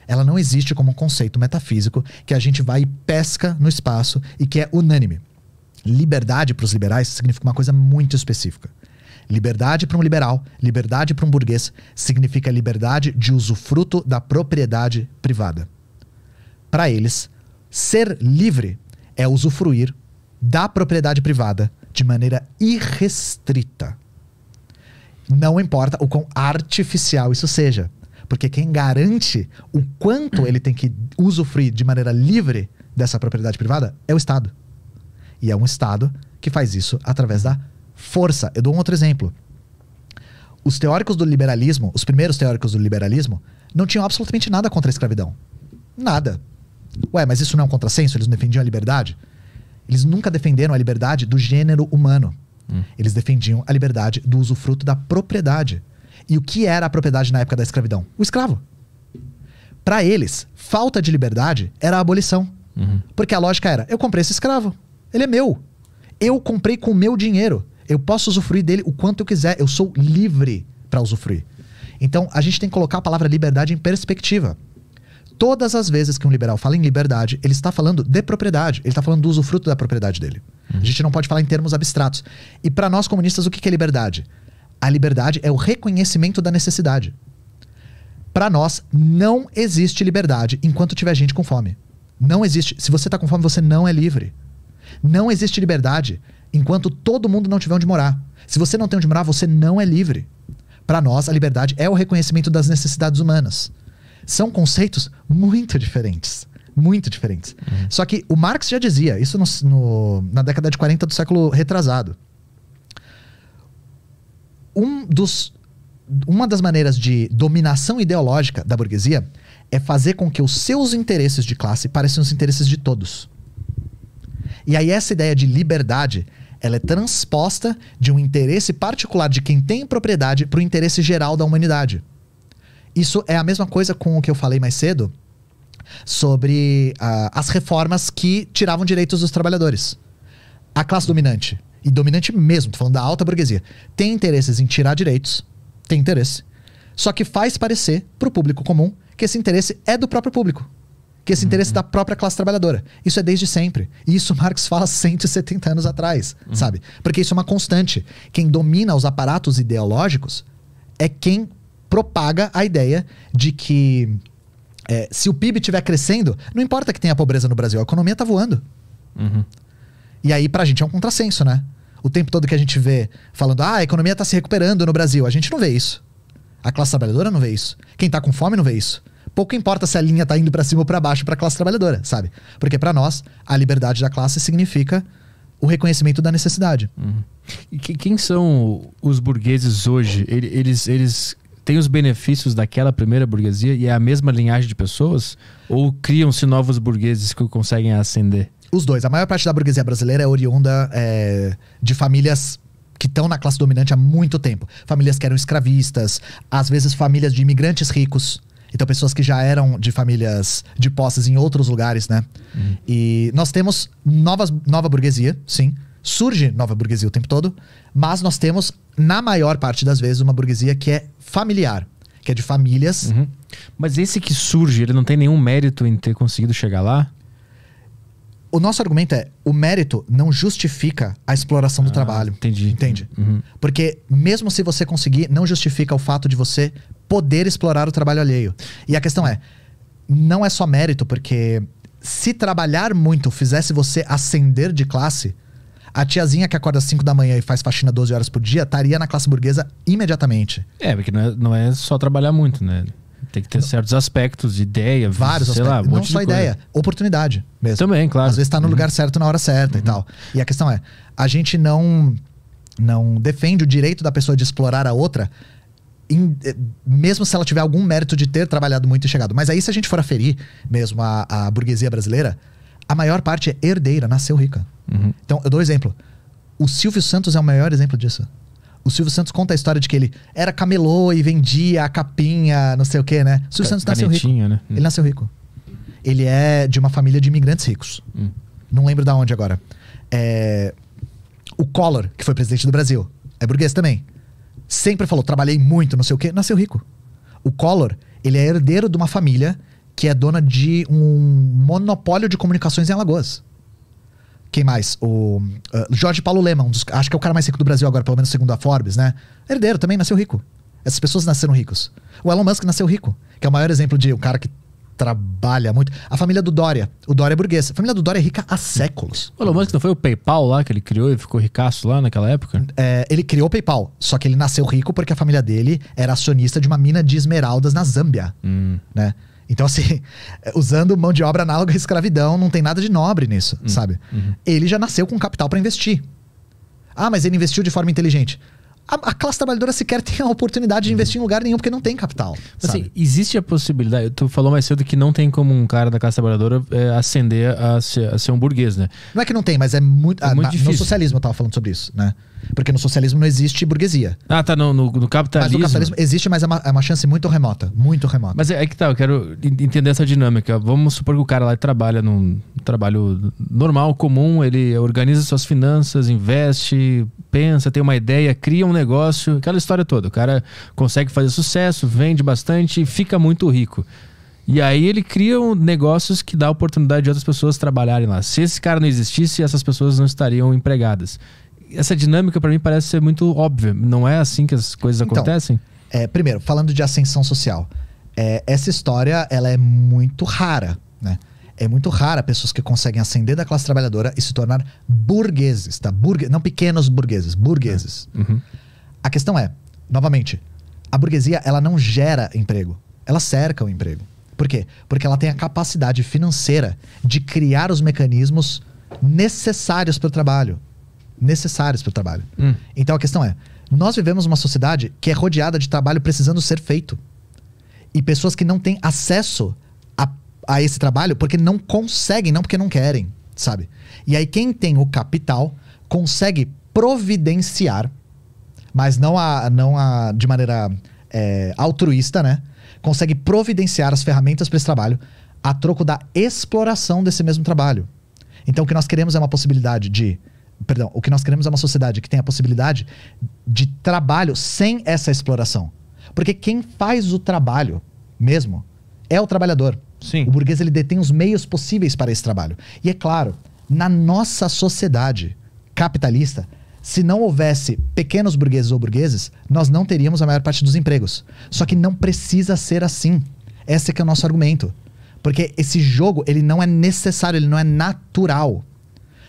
ela não existe como um conceito metafísico que a gente vai e pesca no espaço e que é unânime. Liberdade para os liberais significa uma coisa muito específica. Liberdade para um liberal, liberdade para um burguês, significa liberdade de usufruto da propriedade privada. Para eles, ser livre é usufruir da propriedade privada de maneira irrestrita. Não importa o quão artificial isso seja. Porque quem garante o quanto ele tem que usufruir de maneira livre dessa propriedade privada é o Estado. E é um Estado que faz isso através da força. Eu dou um outro exemplo. Os teóricos do liberalismo, os primeiros teóricos do liberalismo, não tinham absolutamente nada contra a escravidão. Nada. Ué, mas isso não é um contrassenso? Eles não defendiam a liberdade? Eles nunca defenderam a liberdade do gênero humano. Hum. Eles defendiam a liberdade do usufruto da propriedade. E o que era a propriedade na época da escravidão? O escravo. Para eles, falta de liberdade era a abolição. Uhum. Porque a lógica era: eu comprei esse escravo, ele é meu. Eu comprei com o meu dinheiro. Eu posso usufruir dele o quanto eu quiser. Eu sou livre para usufruir. Então, a gente tem que colocar a palavra liberdade em perspectiva. Todas as vezes que um liberal fala em liberdade, ele está falando de propriedade, ele está falando do usufruto da propriedade dele. Uhum. A gente não pode falar em termos abstratos. E para nós comunistas, o que é liberdade? A liberdade é o reconhecimento da necessidade. Para nós, não existe liberdade enquanto tiver gente com fome. Não existe. Se você está com fome, você não é livre. Não existe liberdade enquanto todo mundo não tiver onde morar. Se você não tem onde morar, você não é livre. Para nós, a liberdade é o reconhecimento das necessidades humanas. São conceitos muito diferentes. Muito diferentes. Uhum. Só que o Marx já dizia, isso no, no, na década de 40 do século retrasado um dos, uma das maneiras de dominação ideológica da burguesia é fazer com que os seus interesses de classe pareçam os interesses de todos. E aí essa ideia de liberdade, ela é transposta de um interesse particular de quem tem propriedade para o interesse geral da humanidade. Isso é a mesma coisa com o que eu falei mais cedo sobre uh, as reformas que tiravam direitos dos trabalhadores. A classe dominante e dominante mesmo, tô falando da alta burguesia, tem interesses em tirar direitos, tem interesse, só que faz parecer para o público comum que esse interesse é do próprio público, que esse uhum. interesse é da própria classe trabalhadora. Isso é desde sempre. E isso Marx fala 170 anos atrás, uhum. sabe? Porque isso é uma constante. Quem domina os aparatos ideológicos é quem propaga a ideia de que é, se o PIB estiver crescendo, não importa que tenha pobreza no Brasil, a economia está voando. Uhum. E aí, pra gente, é um contrassenso, né? O tempo todo que a gente vê falando, ah, a economia tá se recuperando no Brasil, a gente não vê isso. A classe trabalhadora não vê isso. Quem tá com fome não vê isso. Pouco importa se a linha tá indo para cima ou para baixo para a classe trabalhadora, sabe? Porque para nós, a liberdade da classe significa o reconhecimento da necessidade. Uhum. E quem são os burgueses hoje? Eles, eles têm os benefícios daquela primeira burguesia e é a mesma linhagem de pessoas? Ou criam-se novos burgueses que conseguem ascender? Os dois. A maior parte da burguesia brasileira é oriunda é, de famílias que estão na classe dominante há muito tempo. Famílias que eram escravistas, às vezes famílias de imigrantes ricos. Então, pessoas que já eram de famílias de posses em outros lugares, né? Uhum. E nós temos novas, nova burguesia, sim. Surge nova burguesia o tempo todo, mas nós temos, na maior parte das vezes, uma burguesia que é familiar, que é de famílias. Uhum. Mas esse que surge, ele não tem nenhum mérito em ter conseguido chegar lá? o nosso argumento é: o mérito não justifica a exploração do ah, trabalho. Entendi. Entende? Uhum. uhum. Porque mesmo se você conseguir, não justifica o fato de você poder explorar o trabalho alheio. E a questão é: não é só mérito, porque se trabalhar muito fizesse você ascender de classe, a tiazinha que acorda às 5 da manhã e faz faxina 12 horas por dia estaria na classe burguesa imediatamente. É, porque não é, não é só trabalhar muito, né? Tem que ter não. certos aspectos, ideia, vários, sei aspectos, lá, um não só ideia, coisa. oportunidade mesmo. Também, claro. Às vezes está no uhum. lugar certo na hora certa uhum. e tal. E a questão é, a gente não não defende o direito da pessoa de explorar a outra, em, eh, mesmo se ela tiver algum mérito de ter trabalhado muito e chegado. Mas aí, se a gente for aferir mesmo a, a burguesia brasileira, a maior parte é herdeira, nasceu rica. Uhum. Então, eu dou um exemplo. O Silvio Santos é o maior exemplo disso. O Silvio Santos conta a história de que ele era camelô e vendia a capinha, não sei o quê, né? O Silvio Ca Santos nasceu rico. Né? Ele nasceu rico. Ele é de uma família de imigrantes ricos. Hum. Não lembro da onde agora. É... O Collor, que foi presidente do Brasil, é burguês também. Sempre falou, trabalhei muito, não sei o quê, nasceu rico. O Collor, ele é herdeiro de uma família que é dona de um monopólio de comunicações em Alagoas. Quem mais? O uh, Jorge Paulo Lema, um dos, acho que é o cara mais rico do Brasil agora, pelo menos segundo a Forbes, né? Herdeiro também, nasceu rico. Essas pessoas nasceram ricos. O Elon Musk nasceu rico, que é o maior exemplo de um cara que trabalha muito. A família do Dória. O Dória é burguês. A família do Dória é rica há séculos. O Elon Musk não foi o PayPal lá que ele criou e ficou ricaço lá naquela época? É, ele criou o PayPal, só que ele nasceu rico porque a família dele era acionista de uma mina de esmeraldas na Zâmbia, hum. né? Então, assim, usando mão de obra análoga à escravidão, não tem nada de nobre nisso, uhum. sabe? Uhum. Ele já nasceu com capital para investir. Ah, mas ele investiu de forma inteligente. A, a, classe trabalhadora sequer tem a oportunidade de uhum. investir em lugar nenhum porque não tem capital. Assim, existe a possibilidade. Tu falou mais cedo que não tem como um cara da classe trabalhadora é, ascender a ser, a ser, um burguês, né? Não é que não tem, mas é muito. É ah, muito a, na, difícil. No socialismo eu tava falando sobre isso, né? Porque no socialismo não existe burguesia. Ah, tá. Não, no, no capitalismo. Mas no capitalismo existe, mas é uma, é uma chance muito remota. Muito remota. Mas é, é, que tá, eu quero entender essa dinâmica. Vamos supor que o cara lá trabalha num trabalho normal, comum, ele organiza suas finanças, investe, pensa, tem uma ideia, cria um negócio, aquela história toda. O cara consegue fazer sucesso, vende bastante e fica muito rico. E aí ele cria um negócios que dá oportunidade de outras pessoas trabalharem lá. Se esse cara não existisse, essas pessoas não estariam empregadas essa dinâmica para mim parece ser muito óbvia. Não é assim que as coisas então, acontecem? É, primeiro, falando de ascensão social. É, essa história ela é muito rara, né? É muito rara pessoas que conseguem ascender da classe trabalhadora e se tornar burgueses, tá? Burgue não pequenos burgueses, burgueses. É. Uhum. A questão é, novamente, a burguesia ela não gera emprego, ela cerca o emprego. Por quê? Porque ela tem a capacidade financeira de criar os mecanismos necessários para o trabalho necessários para o trabalho. Hum. Então a questão é: nós vivemos uma sociedade que é rodeada de trabalho precisando ser feito. E pessoas que não têm acesso a, a esse trabalho porque não conseguem, não porque não querem, sabe? E aí quem tem o capital consegue providenciar, mas não a, não a, de maneira é, altruísta, né? Consegue providenciar as ferramentas para esse trabalho a troco da exploração desse mesmo trabalho. Então o que nós queremos é uma possibilidade de Perdão, o que nós queremos é uma sociedade que tenha a possibilidade de trabalho sem essa exploração. Porque quem faz o trabalho mesmo é o trabalhador. Sim. O burguês ele detém os meios possíveis para esse trabalho. E é claro, na nossa sociedade capitalista, se não houvesse pequenos burgueses ou burgueses, nós não teríamos a maior parte dos empregos. Só que não precisa ser assim. Esse é que é o nosso argumento. Porque esse jogo, ele não é necessário, ele não é natural.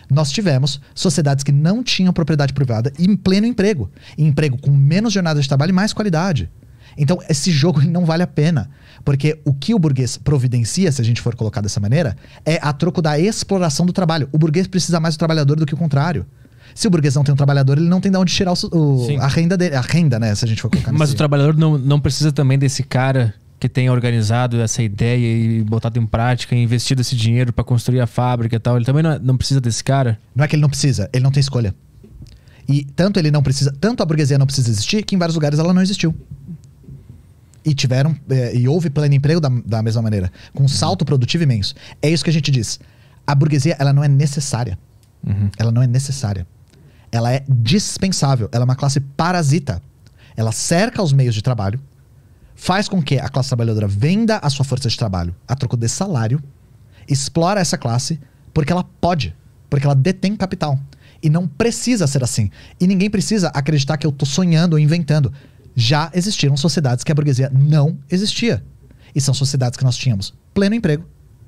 Nós tivemos sociedades que não tinham propriedade privada em pleno emprego. E emprego com menos jornada de trabalho e mais qualidade. Então, esse jogo não vale a pena. Porque o que o burguês providencia, se a gente for colocar dessa maneira, é a troco da exploração do trabalho. O burguês precisa mais do trabalhador do que o contrário. Se o burguês não tem um trabalhador, ele não tem de onde tirar o, o, a renda dele. A renda, né? Se a gente for colocar Mas nesse... o trabalhador não, não precisa também desse cara que tenha organizado essa ideia e botado em prática e investido esse dinheiro para construir a fábrica e tal. Ele também não, é, não, precisa desse cara? Não é que ele não precisa, ele não tem escolha. E tanto ele não precisa, tanto a burguesia não precisa existir, que em vários lugares ela não existiu. E tiveram, é, e houve pleno emprego da, da mesma maneira, com um salto produtivo imenso. É isso que a gente diz. A burguesia, ela não é necessária. Uhum. Ela não é necessária. Ela é dispensável, ela é uma classe parasita. Ela cerca os meios de trabalho, faz com que a classe trabalhadora venda a sua força de trabalho a troco de salário, explora essa classe porque ela pode, porque ela detém capital. E não precisa ser assim. E ninguém precisa acreditar que eu estou sonhando ou inventando. Já existiram sociedades que a burguesia não existia. E são sociedades que nós tínhamos pleno emprego,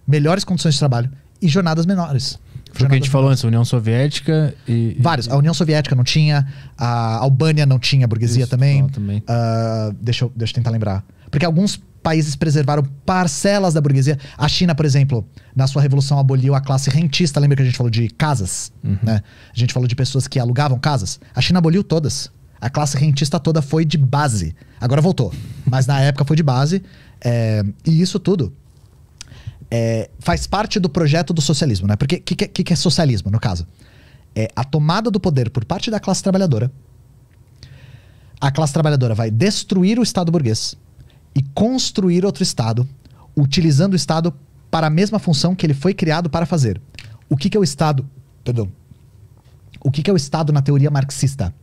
melhores condições de trabalho e jornadas menores. Foi o que a gente falou antes, União Soviética e. Vários. A União Soviética não tinha, a Albânia não tinha burguesia Isso, também. Não, também. Uh, deixa, eu, deixa eu tentar lembrar. Porque alguns países preservaram parcelas da burguesia. A China, por exemplo, na sua revolução aboliu a classe rentista. Lembra que a gente falou de casas? Uhum. Né? A gente falou de pessoas que alugavam casas. A China aboliu todas. A classe rentista toda foi de base. Agora voltou. Mas na época foi de base. É, e isso tudo é, faz parte do projeto do socialismo, né? Porque o que, que, que, é socialismo, no caso? É a tomada do poder por parte da classe trabalhadora. A classe trabalhadora vai destruir o Estado burguês e construir outro Estado, utilizando o Estado para a mesma função que ele foi criado para fazer. O que, que é o Estado? Perdão. O que, que é o Estado na teoria marxista?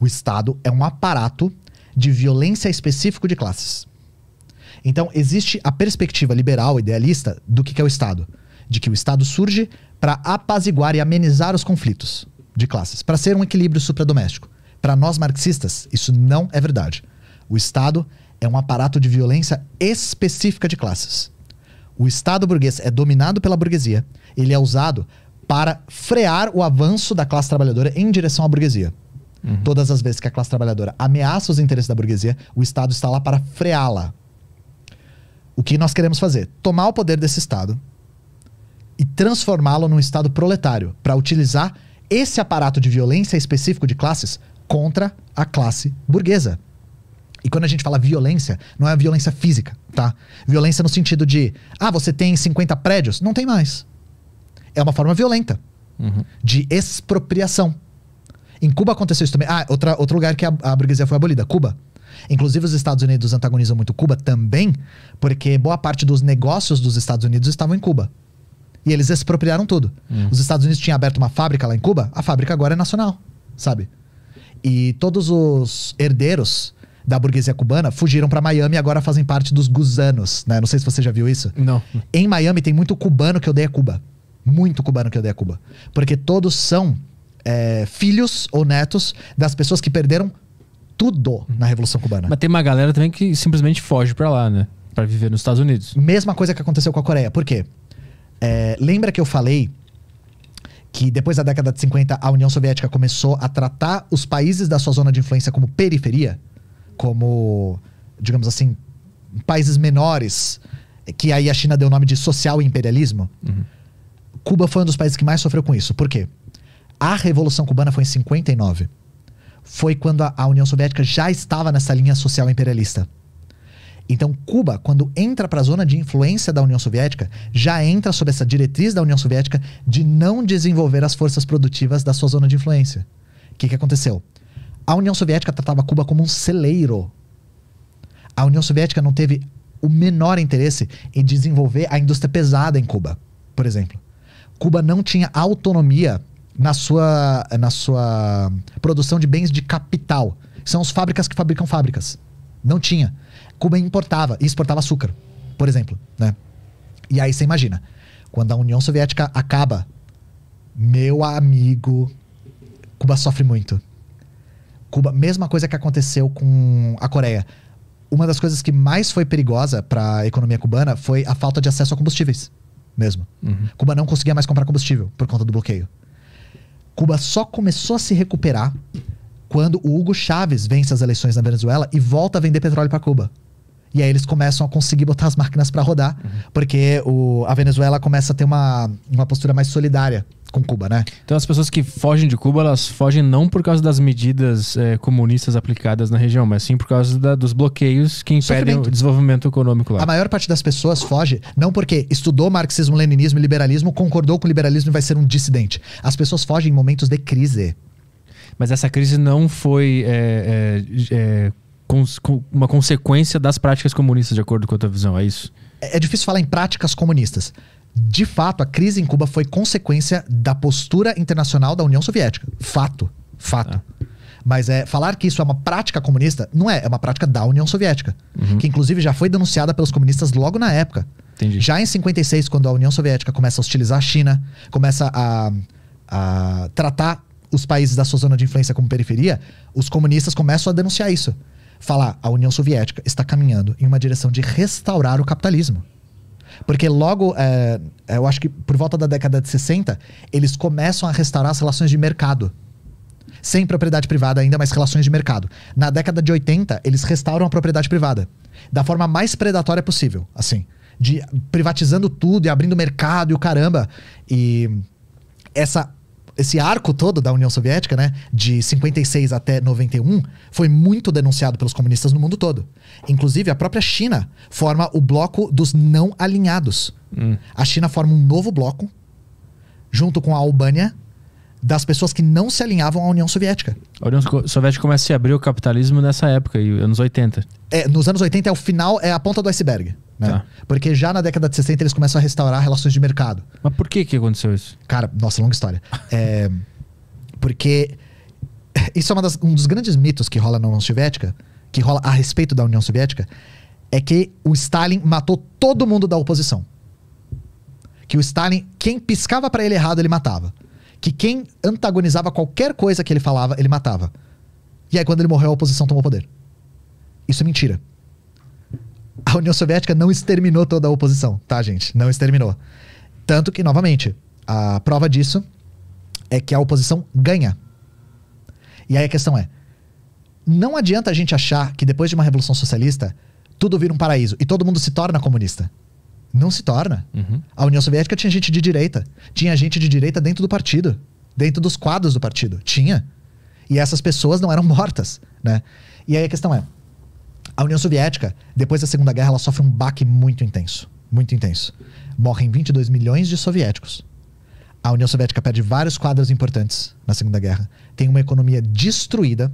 O Estado é um aparato de violência específico de classes. Então, existe a perspectiva liberal, idealista, do que, que é o Estado. De que o Estado surge para apaziguar e amenizar os conflitos de classes, para ser um equilíbrio supradoméstico. Para nós marxistas, isso não é verdade. O Estado é um aparato de violência específica de classes. O Estado burguês é dominado pela burguesia, ele é usado para frear o avanço da classe trabalhadora em direção à burguesia. Uhum. Todas as vezes que a classe trabalhadora ameaça os interesses da burguesia, o Estado está lá para freá-la o que nós queremos fazer? Tomar o poder desse Estado e transformá-lo num Estado proletário, para utilizar esse aparato de violência específico de classes contra a classe burguesa. E quando a gente fala violência, não é a violência física, tá? Violência no sentido de, ah, você tem 50 prédios? Não tem mais. É uma forma violenta uhum. de expropriação. Em Cuba aconteceu isso também. Ah, outra, outro lugar que a, a burguesia foi abolida, Cuba. Inclusive, os Estados Unidos antagonizam muito Cuba também, porque boa parte dos negócios dos Estados Unidos estavam em Cuba. E eles expropriaram tudo. Hum. Os Estados Unidos tinham aberto uma fábrica lá em Cuba, a fábrica agora é nacional, sabe? E todos os herdeiros da burguesia cubana fugiram para Miami e agora fazem parte dos gusanos, né? Não sei se você já viu isso. Não. Em Miami tem muito cubano que odeia Cuba. Muito cubano que odeia Cuba. Porque todos são é, filhos ou netos das pessoas que perderam tudo na Revolução Cubana. Mas tem uma galera também que simplesmente foge para lá, né? Para viver nos Estados Unidos. Mesma coisa que aconteceu com a Coreia. Por quê? É, lembra que eu falei que depois da década de 50 a União Soviética começou a tratar os países da sua zona de influência como periferia, como, digamos assim, países menores, que aí a China deu o nome de social imperialismo. Uhum. Cuba foi um dos países que mais sofreu com isso. Por quê? A Revolução Cubana foi em 59 foi quando a, a União Soviética já estava nessa linha social imperialista. Então, Cuba, quando entra para a zona de influência da União Soviética, já entra sob essa diretriz da União Soviética de não desenvolver as forças produtivas da sua zona de influência. O que, que aconteceu? A União Soviética tratava Cuba como um celeiro. A União Soviética não teve o menor interesse em desenvolver a indústria pesada em Cuba, por exemplo. Cuba não tinha autonomia na sua, na sua produção de bens de capital. São as fábricas que fabricam fábricas. Não tinha. Cuba importava e exportava açúcar, por exemplo. Né? E aí você imagina, quando a União Soviética acaba, meu amigo, Cuba sofre muito. Cuba, mesma coisa que aconteceu com a Coreia. Uma das coisas que mais foi perigosa para a economia cubana foi a falta de acesso a combustíveis, mesmo. Uhum. Cuba não conseguia mais comprar combustível por conta do bloqueio. Cuba só começou a se recuperar quando o Hugo Chávez vence as eleições na Venezuela e volta a vender petróleo para Cuba. E aí eles começam a conseguir botar as máquinas para rodar, uhum. porque o, a Venezuela começa a ter uma, uma postura mais solidária com Cuba, né? Então as pessoas que fogem de Cuba, elas fogem não por causa das medidas é, comunistas aplicadas na região, mas sim por causa da, dos bloqueios que impedem o desenvolvimento econômico lá. A maior parte das pessoas foge não porque estudou marxismo, leninismo e liberalismo, concordou com o liberalismo e vai ser um dissidente. As pessoas fogem em momentos de crise. Mas essa crise não foi é, é, cons, uma consequência das práticas comunistas, de acordo com a tua visão, é isso? É, é difícil falar em práticas comunistas. De fato, a crise em Cuba foi consequência da postura internacional da União Soviética. Fato. Fato. Ah. Mas é, falar que isso é uma prática comunista, não é, é uma prática da União Soviética. Uhum. Que inclusive já foi denunciada pelos comunistas logo na época. Entendi. Já em 56, quando a União Soviética começa a hostilizar a China, começa a, a tratar os países da sua zona de influência como periferia, os comunistas começam a denunciar isso falar a União Soviética está caminhando em uma direção de restaurar o capitalismo. Porque logo, é, é eu acho que por volta da década de 60, eles começam a restaurar as relações de mercado. Sem propriedade privada ainda, mas relações de mercado. Na década de 80, eles restauram a propriedade privada. Da forma mais predatória possível, assim. De privatizando tudo e abrindo mercado e o caramba. E essa esse arco todo da União Soviética, né, de 56 até 91, foi muito denunciado pelos comunistas no mundo todo. Inclusive, a própria China forma o bloco dos não alinhados. Hum. A China forma um novo bloco, junto com a Albânia, das pessoas que não se alinhavam à União Soviética. A União Soviética começa a se abrir o capitalismo nessa época, anos 80. É, nos anos 80 é o final, é a ponta do iceberg. Né? Tá. Porque já na década de 60 eles começam a restaurar relações de mercado. Mas por que que aconteceu isso? Cara, nossa, longa história. é, porque isso é das, um dos grandes mitos que rola na União Soviética, que rola a respeito da União Soviética, é que o Stalin matou todo mundo da oposição. Que o Stalin, quem piscava para ele errado, ele matava que quem antagonizava qualquer coisa que ele falava, ele matava. E aí, quando ele morreu, a oposição tomou poder. Isso é mentira. A União Soviética não exterminou toda a oposição, tá, gente? Não exterminou. Tanto que, novamente, a prova disso é que a oposição ganha. E aí a questão é: não adianta a gente achar que depois de uma revolução socialista, tudo vira um paraíso e todo mundo se torna comunista. Não se torna. Uhum. A União Soviética tinha gente de direita. Tinha gente de direita dentro do partido. Dentro dos quadros do partido. Tinha. E essas pessoas não eram mortas, né? E aí a questão é... A União Soviética, depois da Segunda Guerra, ela sofre um baque muito intenso. Muito intenso. Morrem 22 milhões de soviéticos. A União Soviética perde vários quadros importantes na Segunda Guerra. Tem uma economia destruída.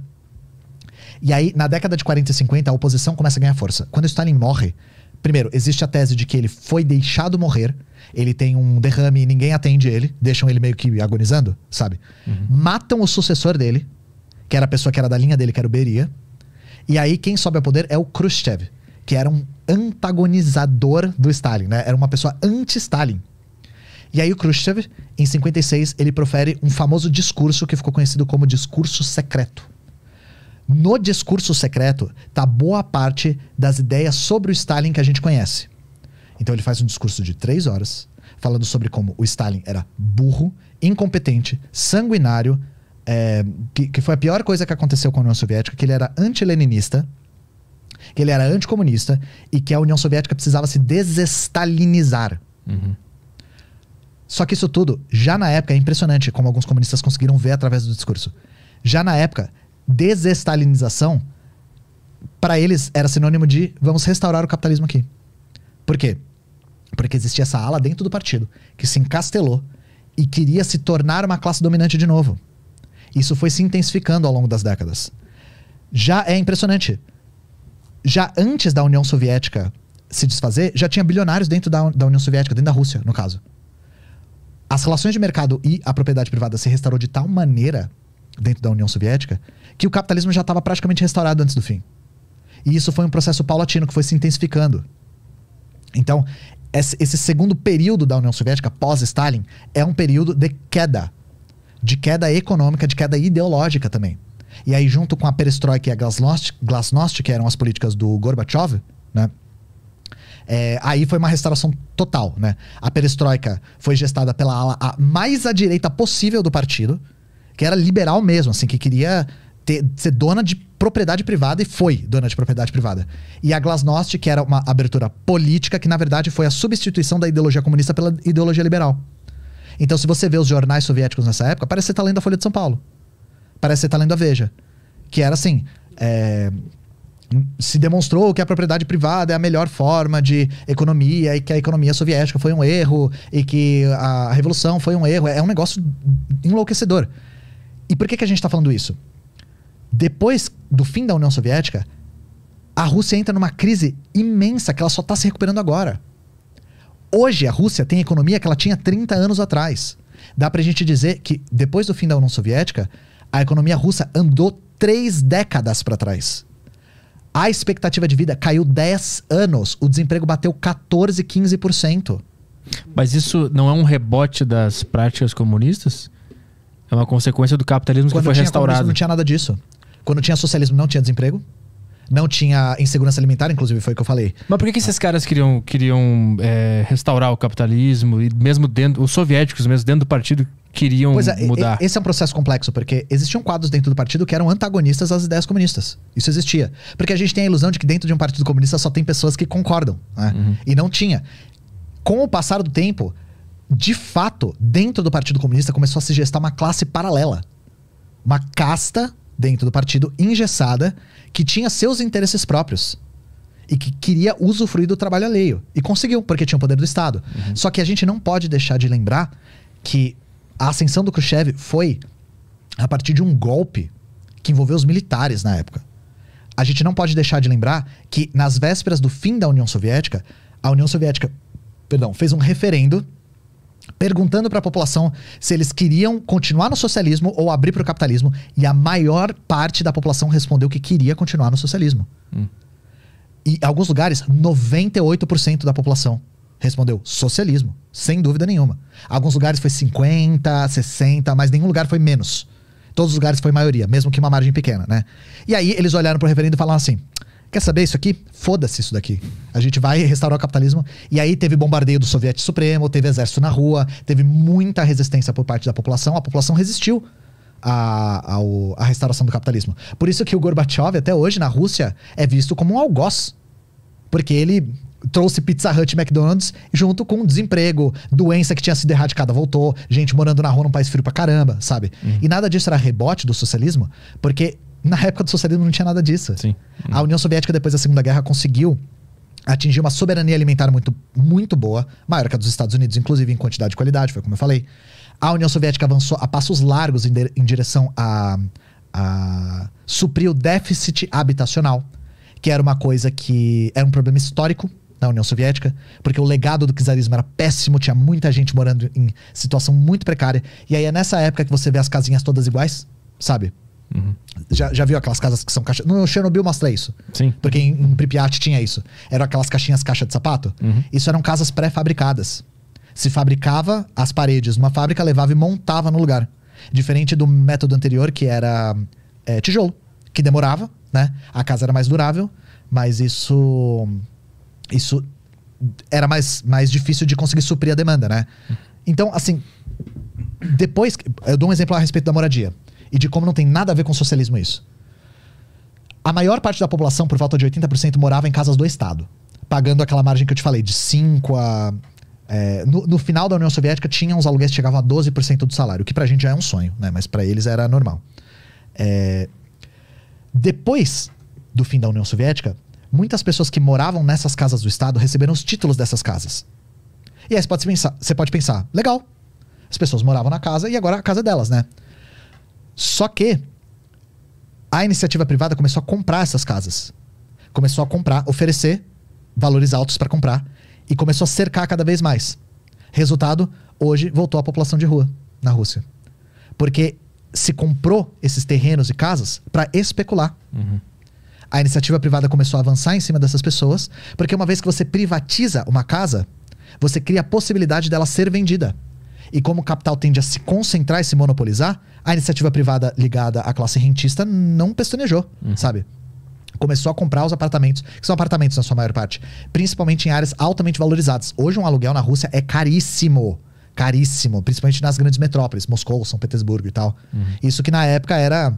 E aí, na década de 40 e 50, a oposição começa a ganhar força. Quando Stalin morre, Primeiro, existe a tese de que ele foi deixado morrer. Ele tem um derrame e ninguém atende ele. Deixam ele meio que agonizando, sabe? Uhum. Matam o sucessor dele, que era a pessoa que era da linha dele, que era o Beria. E aí quem sobe ao poder é o Khrushchev, que era um antagonizador do Stalin, né? Era uma pessoa anti-Stalin. E aí o Khrushchev, em 56, ele profere um famoso discurso que ficou conhecido como discurso secreto. No discurso secreto está boa parte das ideias sobre o Stalin que a gente conhece. Então ele faz um discurso de três horas, falando sobre como o Stalin era burro, incompetente, sanguinário, é, que, que foi a pior coisa que aconteceu com a União Soviética, que ele era antileninista, que ele era anticomunista e que a União Soviética precisava se desestalinizar. Uhum. Só que isso tudo, já na época, é impressionante como alguns comunistas conseguiram ver através do discurso. Já na época, desestalinização, para eles era sinônimo de vamos restaurar o capitalismo aqui. Por quê? Porque existia essa ala dentro do partido que se encastelou e queria se tornar uma classe dominante de novo. Isso foi se intensificando ao longo das décadas. Já é impressionante. Já antes da União Soviética se desfazer, já tinha bilionários dentro da, da União Soviética, dentro da Rússia, no caso. As relações de mercado e a propriedade privada se restaurou de tal maneira dentro da União Soviética que o capitalismo já estava praticamente restaurado antes do fim. E isso foi um processo paulatino que foi se intensificando. Então, esse segundo período da União Soviética, pós-Stalin, é um período de queda. De queda econômica, de queda ideológica também. E aí, junto com a perestroika e a glasnost, glasnost que eram as políticas do Gorbachev, né? É, aí foi uma restauração total, né? A perestroika foi gestada pela ala mais à direita possível do partido, que era liberal mesmo, assim, que queria ter, ser dona de propriedade privada e foi dona de propriedade privada. E a Glasnost, que era uma abertura política, que na verdade foi a substituição da ideologia comunista pela ideologia liberal. Então, se você vê os jornais soviéticos nessa época, parece que você tá lendo a Folha de São Paulo. Parece que você tá lendo a Veja. Que era assim. É, se demonstrou que a propriedade privada é a melhor forma de economia e que a economia soviética foi um erro e que a revolução foi um erro. É um negócio enlouquecedor. E por que, que a gente está falando isso? Depois do fim da União Soviética, a Rússia entra numa crise imensa que ela só está se recuperando agora. Hoje a Rússia tem a economia que ela tinha 30 anos atrás. Dá pra gente dizer que depois do fim da União Soviética, a economia russa andou três décadas para trás. A expectativa de vida caiu 10 anos, o desemprego bateu 14, 15%. Mas isso não é um rebote das práticas comunistas? É uma consequência do capitalismo Quando que foi restaurado. Não tinha nada disso. Quando tinha socialismo, não tinha desemprego. Não tinha insegurança alimentar, inclusive, foi o que eu falei. Mas por que, que esses caras queriam, queriam é, restaurar o capitalismo? E mesmo dentro. Os soviéticos, mesmo dentro do partido, queriam é, mudar. Esse é um processo complexo, porque existiam quadros dentro do partido que eram antagonistas às ideias comunistas. Isso existia. Porque a gente tem a ilusão de que dentro de um partido comunista só tem pessoas que concordam. Né? Uhum. E não tinha. Com o passar do tempo, de fato, dentro do Partido Comunista começou a se gestar uma classe paralela. Uma casta dentro do partido engessada que tinha seus interesses próprios e que queria usufruir do trabalho alheio. E conseguiu, porque tinha o poder do Estado. Uhum. Só que a gente não pode deixar de lembrar que a ascensão do Khrushchev foi a partir de um golpe que envolveu os militares na época. A gente não pode deixar de lembrar que nas vésperas do fim da União Soviética, a União Soviética, perdão, fez um referendo perguntando para a população se eles queriam continuar no socialismo ou abrir para o capitalismo, e a maior parte da população respondeu que queria continuar no socialismo. Hum. E em alguns lugares, 98% da população respondeu socialismo, sem dúvida nenhuma. Alguns lugares foi 50, 60, mas nenhum lugar foi menos. Todos os lugares foi maioria, mesmo que uma margem pequena, né? E aí eles olharam pro referendo e falaram assim: Quer saber isso aqui? Foda-se isso daqui. A gente vai restaurar o capitalismo. E aí teve bombardeio do Soviético Supremo, teve exército na rua, teve muita resistência por parte da população. A população resistiu à, à restauração do capitalismo. Por isso que o Gorbachev, até hoje, na Rússia, é visto como um algoz. Porque ele trouxe Pizza Hut e McDonald's junto com desemprego, doença que tinha sido erradicada voltou, gente morando na rua num país frio pra caramba, sabe? Uhum. E nada disso era rebote do socialismo, porque na época do socialismo não tinha nada disso. Sim. A União Soviética, depois da Segunda Guerra, conseguiu atingir uma soberania alimentar muito, muito boa, maior que a dos Estados Unidos, inclusive em quantidade e qualidade, foi como eu falei. A União Soviética avançou a passos largos em, de, em direção a, a suprir o déficit habitacional, que era uma coisa que era um problema histórico na União Soviética, porque o legado do czarismo era péssimo, tinha muita gente morando em situação muito precária. E aí é nessa época que você vê as casinhas todas iguais, sabe? Uhum. Já, já viu aquelas casas que são caixas. No Chernobyl mostra isso. Sim. Porque em, em Pripyat tinha isso. Eram aquelas caixinhas caixa de sapato. Uhum. Isso eram casas pré-fabricadas. Se fabricava as paredes, uma fábrica levava e montava no lugar. Diferente do método anterior, que era é, tijolo, que demorava, né? A casa era mais durável, mas isso. Isso era mais, mais difícil de conseguir suprir a demanda, né? Uhum. Então, assim. Depois. Eu dou um exemplo a respeito da moradia e de como não tem nada a ver com socialismo isso. A maior parte da população, por volta de 80%, morava em casas do Estado, pagando aquela margem que eu te falei, de 5 a. É, no, no, final da União Soviética, tinha uns aluguéis que chegavam a 12% do salário, o que pra gente já é um sonho, né? mas para eles era normal. É, depois do fim da União Soviética, muitas pessoas que moravam nessas casas do Estado receberam os títulos dessas casas. E aí você pode pensar, você pode pensar legal, as pessoas moravam na casa e agora a casa é delas, né? Só que a iniciativa privada começou a comprar essas casas. Começou a comprar, oferecer valores altos para comprar e começou a cercar cada vez mais. Resultado, hoje voltou a população de rua na Rússia. Porque se comprou esses terrenos e casas para especular. Uhum. A iniciativa privada começou a avançar em cima dessas pessoas, porque uma vez que você privatiza uma casa, você cria a possibilidade dela ser vendida. E como o capital tende a se concentrar e se monopolizar, a iniciativa privada ligada à classe rentista não pestanejou, uhum. sabe? começou a comprar os apartamentos, que são apartamentos na sua maior parte, principalmente em áreas altamente valorizadas. Hoje um aluguel na Rússia é caríssimo. Caríssimo, principalmente nas grandes metrópoles, Moscou, São Petersburgo e tal. Uhum. Isso que na época era.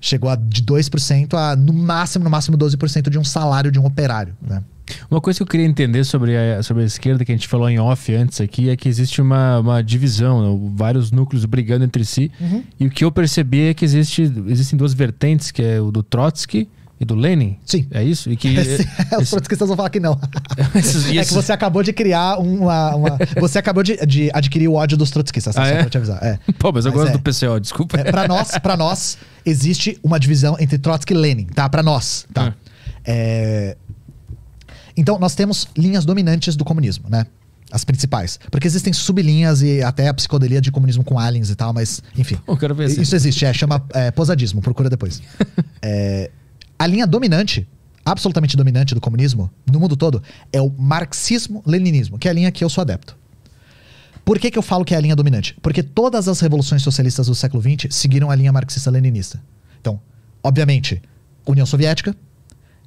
Chegou a de 2% a no máximo, no máximo 12% de um salário de um operário, né? Uma coisa que eu queria entender sobre a, sobre a esquerda, que a gente falou em off antes aqui, é que existe uma, uma divisão, né? vários núcleos brigando entre si. Uhum. E o que eu percebi é que existe, existem duas vertentes, que é o do Trotsky e do Lenin? Sim. É isso? E que, esse... Os trotskistas vão falar que não. esses, é que você acabou de criar uma. uma... você acabou de, de, adquirir o ódio dos trotskistas, tá ah, só é? pra te avisar. É. Pô, mas eu mas gosto é. do PCO, desculpa. É, pra nós, pra nós, existe uma divisão entre Trotsky e Lenin, tá? Pra nós, tá? Ah. É. Então, nós temos linhas dominantes do comunismo, né? As principais. Porque existem sublinhas e até a psicodelia de comunismo com aliens e tal, mas, enfim. Eu quero ver isso Isso existe, é, chama é, posadismo, procura depois. é, a linha dominante, absolutamente dominante do comunismo, no mundo todo, é o marxismo-leninismo, que é a linha que eu sou adepto. Por que, que eu falo que é a linha dominante? Porque todas as revoluções socialistas do século XX seguiram a linha marxista-leninista. Então, obviamente, União Soviética,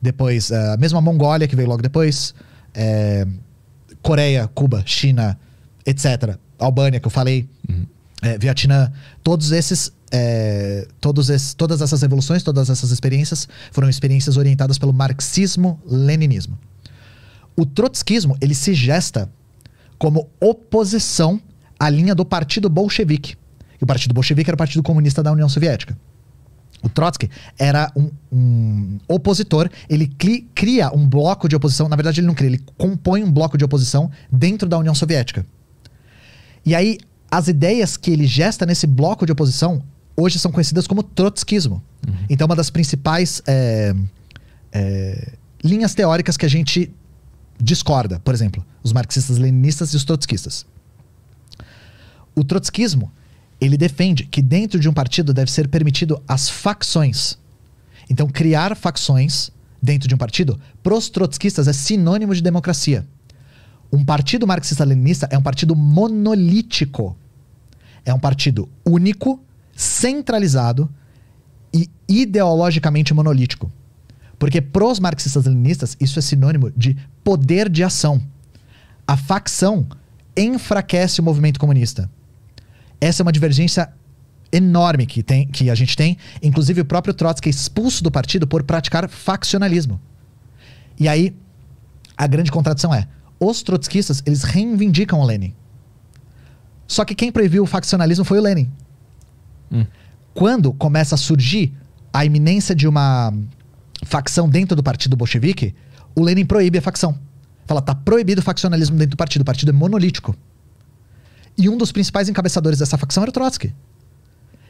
depois, eh, a mesma Mongólia, que veio logo depois. É, Coreia, Cuba, China, etc. Albânia, que eu falei. Uhum. É, Vietnã. Todos esses, é, todos esses, todas essas revoluções, todas essas experiências foram experiências orientadas pelo marxismo-leninismo. O trotskismo, ele se gesta como oposição à linha do Partido Bolchevique. E o Partido Bolchevique era o Partido Comunista da União Soviética. O Trotsky era um, um opositor, ele cli, cria um bloco de oposição, na verdade ele não cria, ele compõe um bloco de oposição dentro da União Soviética. E aí, as ideias que ele gesta nesse bloco de oposição hoje são conhecidas como trotskismo. Uhum. Então, uma das principais é, é, linhas teóricas que a gente discorda, por exemplo, os marxistas-leninistas e os trotskistas. O trotskismo ele defende que dentro de um partido deve ser permitido as facções. Então, criar facções dentro de um partido, pros trotskistas é sinônimo de democracia. Um partido marxista-leninista é um partido monolítico. É um partido único, centralizado e ideologicamente monolítico. Porque pros marxistas-leninistas isso é sinônimo de poder de ação. A facção enfraquece o movimento comunista. Essa é uma divergência enorme que, tem, que a gente tem. Inclusive, o próprio Trotsky é expulso do partido por praticar faccionalismo. E aí, a grande contradição é: os trotskistas eles reivindicam o Lenin. Só que quem proibiu o faccionalismo foi o Lenin. Hum. Quando começa a surgir a iminência de uma facção dentro do partido bolchevique, o Lenin proíbe a facção. Fala, tá proibido o faccionalismo dentro do partido, o partido é monolítico. E um dos principais encabeçadores dessa facção era o Trotsky.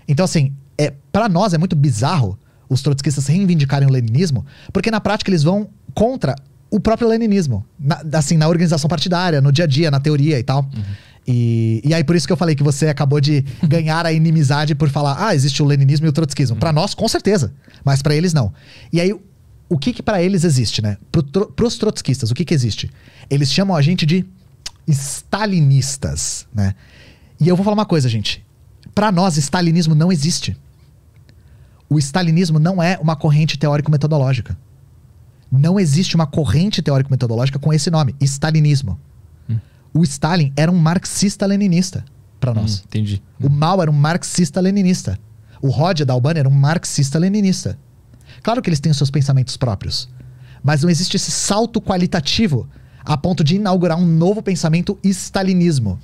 Então, assim, é, para nós é muito bizarro os trotskistas reivindicarem o leninismo, porque na prática eles vão contra o próprio leninismo. Na, assim, na organização partidária, no dia a dia, na teoria e tal. Uhum. E, e aí, por isso que eu falei que você acabou de ganhar a inimizade por falar, ah, existe o leninismo e o trotskismo. Uhum. Para nós, com certeza. Mas para eles, não. E aí, o que que para eles existe, né? Pro, pros trotskistas, o que que existe? Eles chamam a gente de stalinistas, né? E eu vou falar uma coisa, gente. Para nós, stalinismo não existe. O stalinismo não é uma corrente teórico-metodológica. Não existe uma corrente teórico-metodológica com esse nome, stalinismo. Hum. O Stalin era um marxista-leninista para nós. Hum, entendi. O hum. Mao era um marxista-leninista. O Roger da Albânia era um marxista-leninista. Claro que eles têm os seus pensamentos próprios, mas não existe esse salto qualitativo a ponto de inaugurar um novo pensamento stalinismo.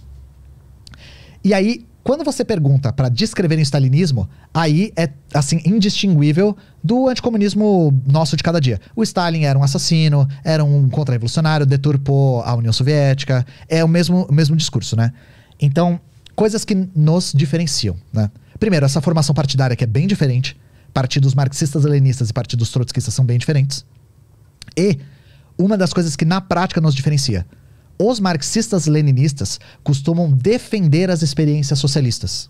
E aí, quando você pergunta para descrever o stalinismo, aí é assim indistinguível do anticomunismo nosso de cada dia. O Stalin era um assassino, era um contra-revolucionário, deturpou a União Soviética, é o mesmo, o mesmo discurso, né? Então, coisas que nos diferenciam, né? Primeiro, essa formação partidária que é bem diferente, partidos marxistas-leninistas e partidos trotskistas são bem diferentes. E uma das coisas que na prática nos diferencia. Os marxistas-leninistas costumam defender as experiências socialistas.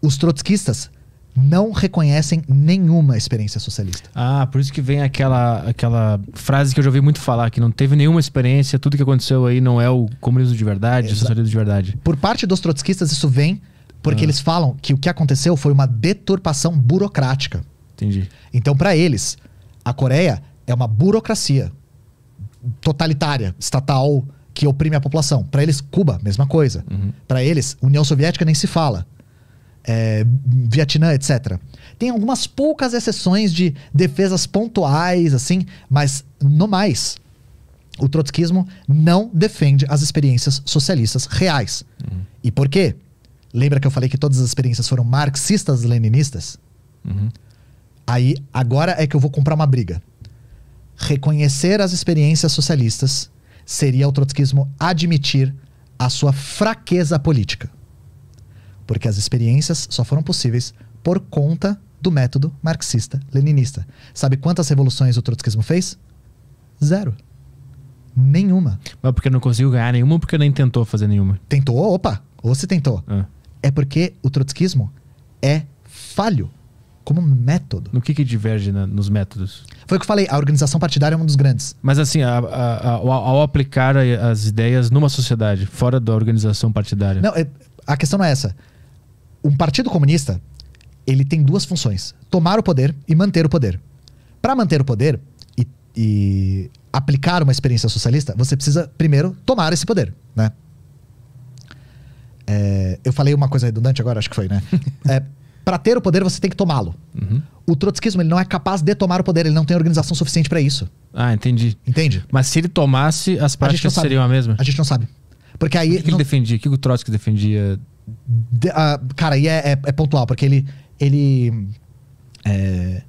Os trotskistas não reconhecem nenhuma experiência socialista. Ah, por isso que vem aquela, aquela frase que eu já ouvi muito falar, que não teve nenhuma experiência, tudo que aconteceu aí não é o comunismo de verdade, o socialismo de verdade. Por parte dos trotskistas, isso vem porque ah. eles falam que o que aconteceu foi uma deturpação burocrática. Entendi. Então, para eles, a Coreia é uma burocracia totalitária, estatal, que oprime a população. Para eles, Cuba, mesma coisa. Uhum. Para eles, União Soviética nem se fala. É, Vietnã, etc. Tem algumas poucas exceções de defesas pontuais, assim, mas no mais, o trotskismo não defende as experiências socialistas reais. Uhum. E por quê? Lembra que eu falei que todas as experiências foram marxistas-leninistas? Uhum. Aí, agora é que eu vou comprar uma briga. Reconhecer as experiências socialistas seria o trotskismo admitir a sua fraqueza política. Porque as experiências só foram possíveis por conta do método marxista-leninista. Sabe quantas revoluções o trotskismo fez? Zero. Nenhuma. Mas porque não conseguiu ganhar nenhuma ou porque nem tentou fazer nenhuma? Tentou, opa! Ou se tentou. Ah. É porque o trotskismo é falho como método. No que, que diverge na, né, nos métodos? Foi o que eu falei, a organização partidária é um dos grandes. Mas assim, a, a, a, ao aplicar as ideias numa sociedade, fora da organização partidária. Não, é, a questão não é essa. Um partido comunista, ele tem duas funções: tomar o poder e manter o poder. Para manter o poder e, e aplicar uma experiência socialista, você precisa primeiro tomar esse poder, né? É, eu falei uma coisa redundante agora, acho que foi, né? É, para ter o poder, você tem que tomá-lo. Uhum. O trotskismo ele não é capaz de tomar o poder, ele não tem organização suficiente para isso. Ah, entendi. Entende? Mas se ele tomasse, as práticas seriam a mesma? A gente não sabe. Porque aí. O que, que não... ele defendia? O que o Trotsky defendia? De, uh, cara, aí é, é, é, pontual, porque ele. ele é,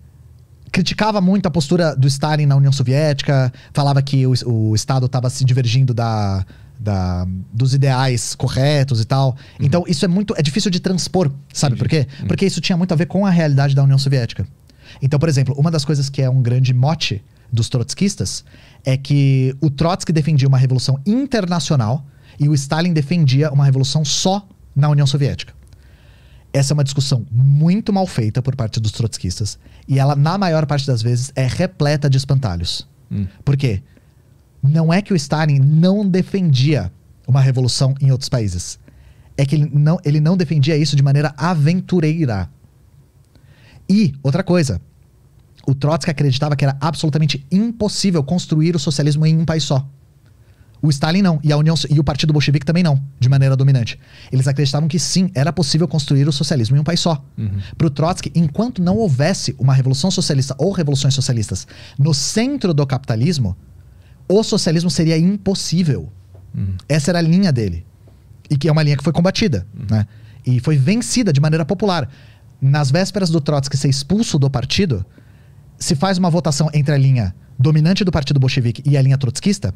criticava muito a postura do Stalin na União Soviética, falava que o, o Estado estava se divergindo da, da, dos ideais corretos e tal. Uhum. Então, isso é muito. É difícil de transpor, sabe Entendi. por quê? Uhum. Porque isso tinha muito a ver com a realidade da União Soviética. Então, por exemplo, uma das coisas que é um grande mote dos trotskistas é que o Trotsky defendia uma revolução internacional e o Stalin defendia uma revolução só na União Soviética. Essa é uma discussão muito mal feita por parte dos trotskistas e ela, na maior parte das vezes, é repleta de espantalhos. Hum. Por quê? Não é que o Stalin não defendia uma revolução em outros países. É que ele não, ele não defendia isso de maneira aventureira. E, outra coisa, o Trotsky acreditava que era absolutamente impossível construir o socialismo em um país só. O Stalin não, e, a União, e o Partido Bolchevique também não, de maneira dominante. Eles acreditavam que sim, era possível construir o socialismo em um país só. Uhum. Para o Trotsky, enquanto não houvesse uma revolução socialista ou revoluções socialistas no centro do capitalismo, o socialismo seria impossível. Uhum. Essa era a linha dele. E que é uma linha que foi combatida, uhum. né? E foi vencida de maneira popular. Nas vésperas do Trotsky ser expulso do partido, se faz uma votação entre a linha dominante do Partido Bolchevique e a linha trotskista.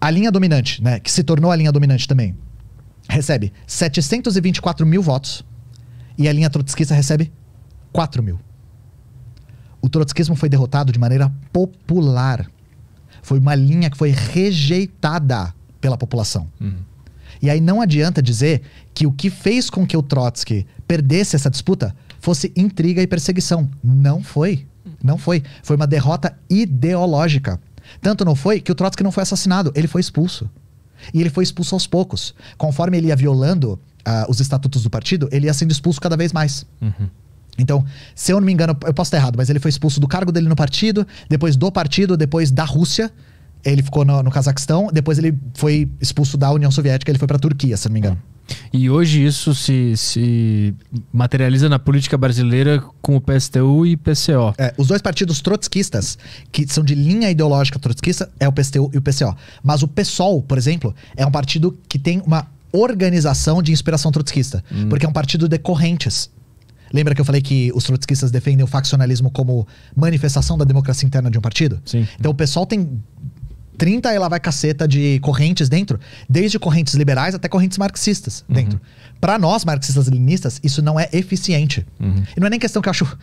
A linha dominante, né, que se tornou a linha dominante também, recebe 724 mil votos e a linha trotskista recebe 4 mil. O trotskismo foi derrotado de maneira popular foi uma linha que foi rejeitada pela população. Uhum. E aí não adianta dizer que o que fez com que o Trotsky perdesse essa disputa fosse intriga e perseguição. Não foi. Não foi. Foi uma derrota ideológica. Tanto não foi que o Trotsky não foi assassinado, ele foi expulso. E ele foi expulso aos poucos. Conforme ele ia violando uh, os estatutos do partido, ele ia sendo expulso cada vez mais. Uhum. Então, se eu não me engano, eu posso estar errado, mas ele foi expulso do cargo dele no partido, depois do partido, depois da Rússia. Ele ficou no, no Cazaquistão, depois ele foi expulso da União Soviética, ele foi para a Turquia, se não me engano. E hoje isso se, se materializa na política brasileira com o PSTU e PCO. É, os dois partidos trotskistas, que são de linha ideológica trotskista, é o PSTU e o PCO. Mas o PSOL, por exemplo, é um partido que tem uma organização de inspiração trotskista, hum. porque é um partido de correntes. Lembra que eu falei que os trotskistas defendem o faccionalismo como manifestação da democracia interna de um partido? Sim. Então o pessoal tem 30 lá vai caceta de correntes dentro, desde correntes liberais até correntes marxistas uhum. dentro. Uhum. Para nós, marxistas-leninistas, isso não é eficiente. Uhum. E não é nem questão que eu acho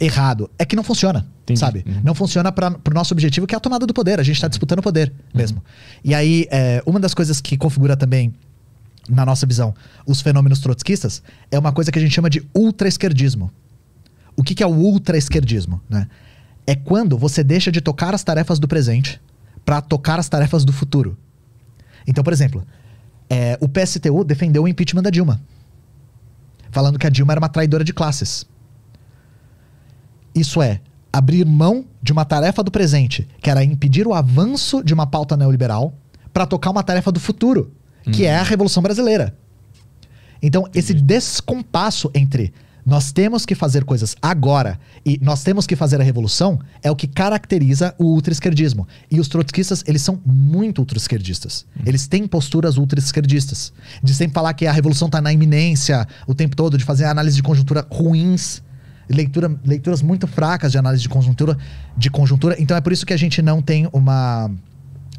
errado, é que não funciona, Entendi. sabe? Uhum. Não funciona para o nosso objetivo, que é a tomada do poder. A gente está uhum. disputando o poder mesmo. E aí, é, uma das coisas que configura também na nossa visão, os fenômenos trotskistas, é uma coisa que a gente chama de ultra-esquerdismo. O que, que é o ultra Né? É quando você deixa de tocar as tarefas do presente para tocar as tarefas do futuro. Então, por exemplo, é, o PSTU defendeu o impeachment da Dilma, falando que a Dilma era uma traidora de classes. Isso é abrir mão de uma tarefa do presente, que era impedir o avanço de uma pauta neoliberal, para tocar uma tarefa do futuro, que hum. é a uhum. Revolução Brasileira. Então, esse descompasso entre nós temos que fazer coisas agora e nós temos que fazer a revolução é o que caracteriza o ultraesquerdismo. E os trotskistas, eles são muito ultraesquerdistas. Hum. Eles têm posturas ultraesquerdistas. De sempre falar que a revolução está na iminência o tempo todo, de fazer análise de conjuntura ruins. Leitura, leituras muito fracas de análise de conjuntura, de conjuntura. Então é por isso que a gente não tem uma,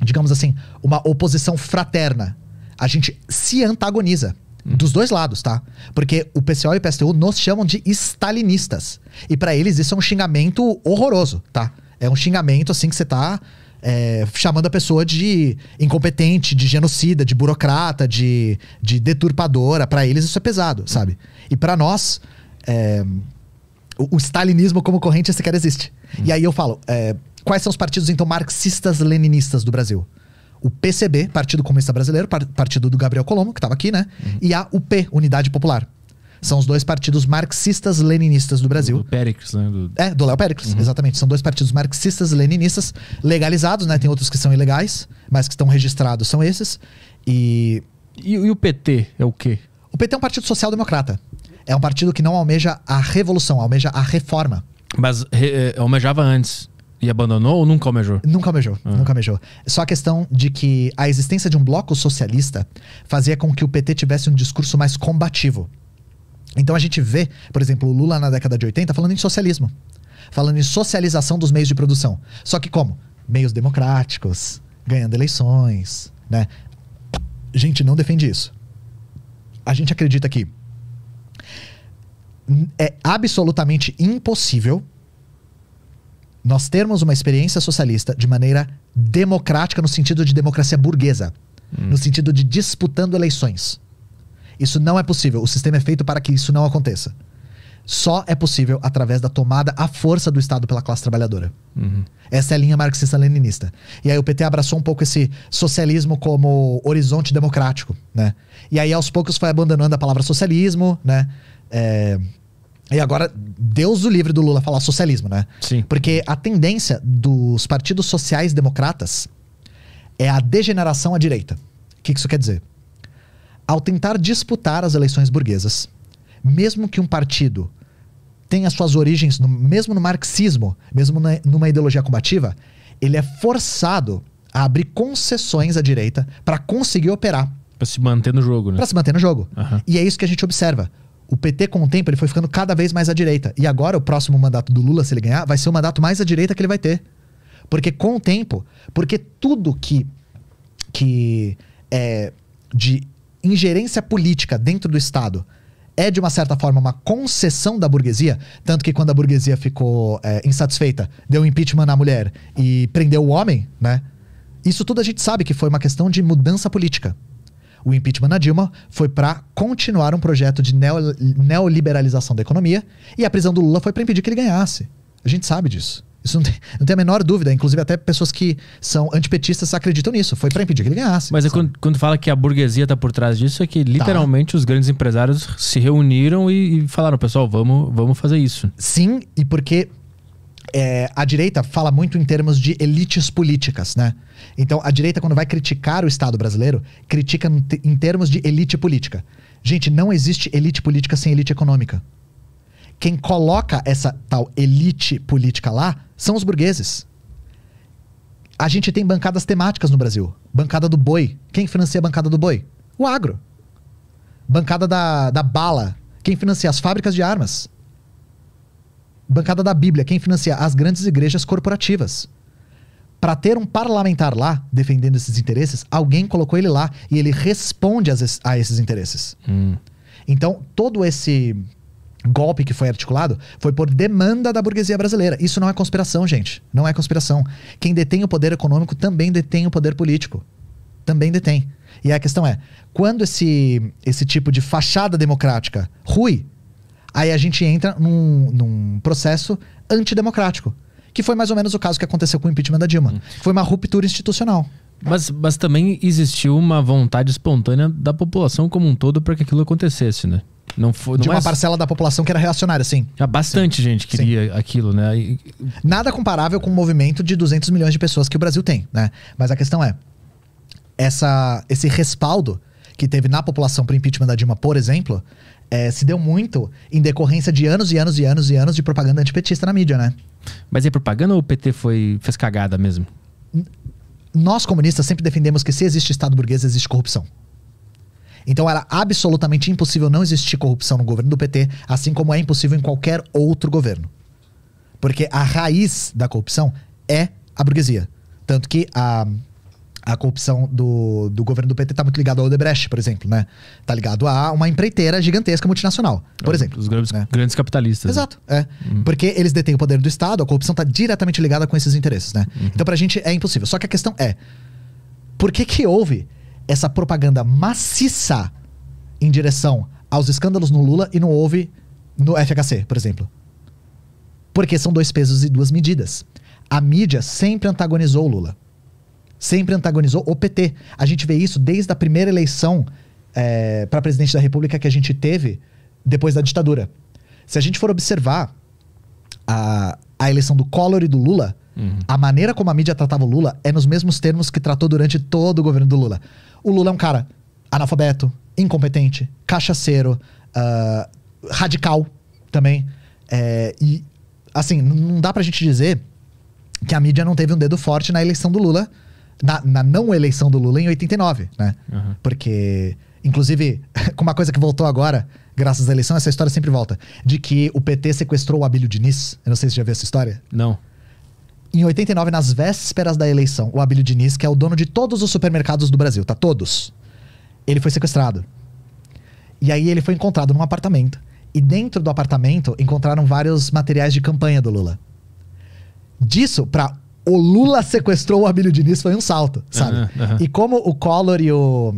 digamos assim, uma oposição fraterna a gente se antagoniza. Uhum. Dos dois lados, tá? Porque o PCO e o PSTU nos chamam de stalinistas. E para eles isso é um xingamento horroroso, tá? É um xingamento assim que você tá é, chamando a pessoa de incompetente, de genocida, de burocrata, de, de deturpadora. Para eles isso é pesado, sabe? E para nós, é, o, o, stalinismo como corrente sequer existe. Hum. E aí eu falo, é, quais são os partidos então marxistas-leninistas do Brasil? o PCB, Partido Comunista Brasileiro, partido do Gabriel Colombo, que estava aqui, né? Uhum. E a UP, Unidade Popular. São os dois partidos marxistas-leninistas do Brasil. Do, do Péricles, né? Do... É, do Léo Péricles, uhum. exatamente. São dois partidos marxistas-leninistas legalizados, né? Tem outros que são ilegais, mas que estão registrados, são esses. E... e... E, o PT é o quê? O PT é um partido social-democrata. É um partido que não almeja a revolução, almeja a reforma. Mas re é, almejava antes. E abandonou ou nunca almejou? Nunca almejou, ah. nunca almejou. Só a questão de que a existência de um bloco socialista fazia com que o PT tivesse um discurso mais combativo. Então a gente vê, por exemplo, o Lula na década de 80 falando em socialismo. Falando em socialização dos meios de produção. Só que como? Meios democráticos, ganhando eleições, né? A gente não defende isso. A gente acredita que é absolutamente impossível nós termos uma experiência socialista de maneira democrática, no sentido de democracia burguesa, hum. no sentido de disputando eleições. Isso não é possível. O sistema é feito para que isso não aconteça. Só é possível através da tomada à força do Estado pela classe trabalhadora. Uhum. Essa é a linha marxista-leninista. E aí o PT abraçou um pouco esse socialismo como horizonte democrático, né? E aí aos poucos foi abandonando a palavra socialismo, né? É, e agora, Deus o livre do Lula falar socialismo, né? Sim. Porque a tendência dos partidos sociais democratas é a degeneração à direita. O que, isso quer dizer? Ao tentar disputar as eleições burguesas, mesmo que um partido tenha suas origens no, mesmo no marxismo, mesmo na, numa ideologia combativa, ele é forçado a abrir concessões à direita para conseguir operar. Para se manter no jogo, né? Para se manter no jogo. Uhum. E é isso que a gente observa o PT com o tempo ele foi ficando cada vez mais à direita. E agora o próximo mandato do Lula, se ele ganhar, vai ser o mandato mais à direita que ele vai ter. Porque com o tempo, porque tudo que que é de ingerência política dentro do Estado é de uma certa forma uma concessão da burguesia, tanto que quando a burguesia ficou é, insatisfeita, deu impeachment na mulher e prendeu o homem, né? Isso tudo a gente sabe que foi uma questão de mudança política o impeachment da Dilma foi para continuar um projeto de neo, neoliberalização da economia e a prisão do Lula foi para impedir que ele ganhasse. A gente sabe disso. Isso não tem, não tem, a menor dúvida. Inclusive, até pessoas que são antipetistas acreditam nisso. Foi para impedir que ele ganhasse. Mas é quando, quando, fala que a burguesia tá por trás disso, é que tá. literalmente tá. os grandes empresários se reuniram e, e, falaram: pessoal, vamos, vamos fazer isso. Sim, e porque é, a direita fala muito em termos de elites políticas, né? Então, a direita, quando vai criticar o Estado brasileiro, critica em termos de elite política. Gente, não existe elite política sem elite econômica. Quem coloca essa tal elite política lá são os burgueses. A gente tem bancadas temáticas no Brasil. Bancada do boi. Quem financia a bancada do boi? O agro. Bancada da, da bala. Quem financia as fábricas de armas? Bancada da Bíblia, quem financia as grandes igrejas corporativas. Para ter um parlamentar lá defendendo esses interesses, alguém colocou ele lá e ele responde a esses interesses. Hum. Então, todo esse golpe que foi articulado foi por demanda da burguesia brasileira. Isso não é conspiração, gente. Não é conspiração. Quem detém o poder econômico também detém o poder político. Também detém. E a questão é: quando esse, esse tipo de fachada democrática rui, Aí a gente entra num, num processo antidemocrático. Que foi mais ou menos o caso que aconteceu com o impeachment da Dilma. Hum. Foi uma ruptura institucional. Mas, mas também existiu uma vontade espontânea da população como um todo para que aquilo acontecesse, né? Não foi, de uma é... parcela da população que era reacionária, sim. Há ah, bastante sim. gente queria sim. aquilo, né? E... Nada comparável com o movimento de 200 milhões de pessoas que o Brasil tem, né? Mas a questão é, essa, esse respaldo que teve na população para o impeachment da Dilma, por exemplo, é, se deu muito em decorrência de anos e anos e anos e anos de propaganda antipetista na mídia, né? Mas é propaganda ou o PT foi, fez cagada mesmo? Nós, comunistas, sempre defendemos que se existe Estado burguês, existe corrupção. Então era absolutamente impossível não existir corrupção no governo do PT, assim como é impossível em qualquer outro governo. Porque a raiz da corrupção é a burguesia. Tanto que a a corrupção do, do governo do PT está muito ligada ao Odebrecht, por exemplo, né? Tá ligado a uma empreiteira gigantesca multinacional, por é, exemplo. Os grandes, né? grandes capitalistas. Né? Exato, né? é. Uhum. Porque eles detêm o poder do Estado, a corrupção está diretamente ligada com esses interesses, né? Uhum. Então pra gente é impossível. Só que a questão é, por que que houve essa propaganda maciça em direção aos escândalos no Lula e não houve no FHC, por exemplo? Porque são dois pesos e duas medidas. A mídia sempre antagonizou o Lula sempre antagonizou o PT. A gente vê isso desde a primeira eleição é, eh, para presidente da República que a gente teve depois da ditadura. Se a gente for observar a, a eleição do Collor e do Lula, uhum. a maneira como a mídia tratava o Lula é nos mesmos termos que tratou durante todo o governo do Lula. O Lula é um cara analfabeto, incompetente, cachaceiro, uh, radical também. É, e, assim, não dá pra gente dizer que a mídia não teve um dedo forte na eleição do Lula na, na não eleição do Lula em 89, né? Uhum. Porque, inclusive, com uma coisa que voltou agora, graças à eleição, essa história sempre volta, de que o PT sequestrou o Abílio Diniz. Eu não sei se você já viu essa história. Não. Em 89, nas vésperas da eleição, o Abílio Diniz, que é o dono de todos os supermercados do Brasil, tá? Todos. Ele foi sequestrado. E aí ele foi encontrado num apartamento. E dentro do apartamento encontraram vários materiais de campanha do Lula. Disso, para o Lula sequestrou o Abílio Diniz foi um salto, sabe? Uhum, uhum. E como o Collor e o,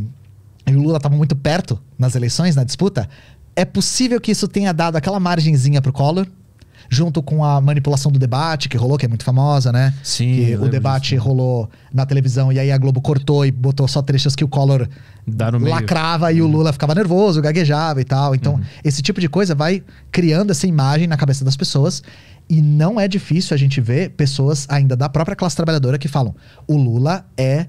e o Lula estavam muito perto nas eleições, na disputa, é possível que isso tenha dado aquela margenzinha pro Collor, junto com a manipulação do debate que rolou, que é muito famosa, né? Sim. Que o debate disso. rolou na televisão e aí a Globo cortou e botou só trechos que o Collor lacrava meio. e uhum. o Lula ficava nervoso, gaguejava e tal. Então, uhum. esse tipo de coisa vai criando essa imagem na cabeça das pessoas. E não é difícil a gente ver pessoas ainda da própria classe trabalhadora que falam: o Lula é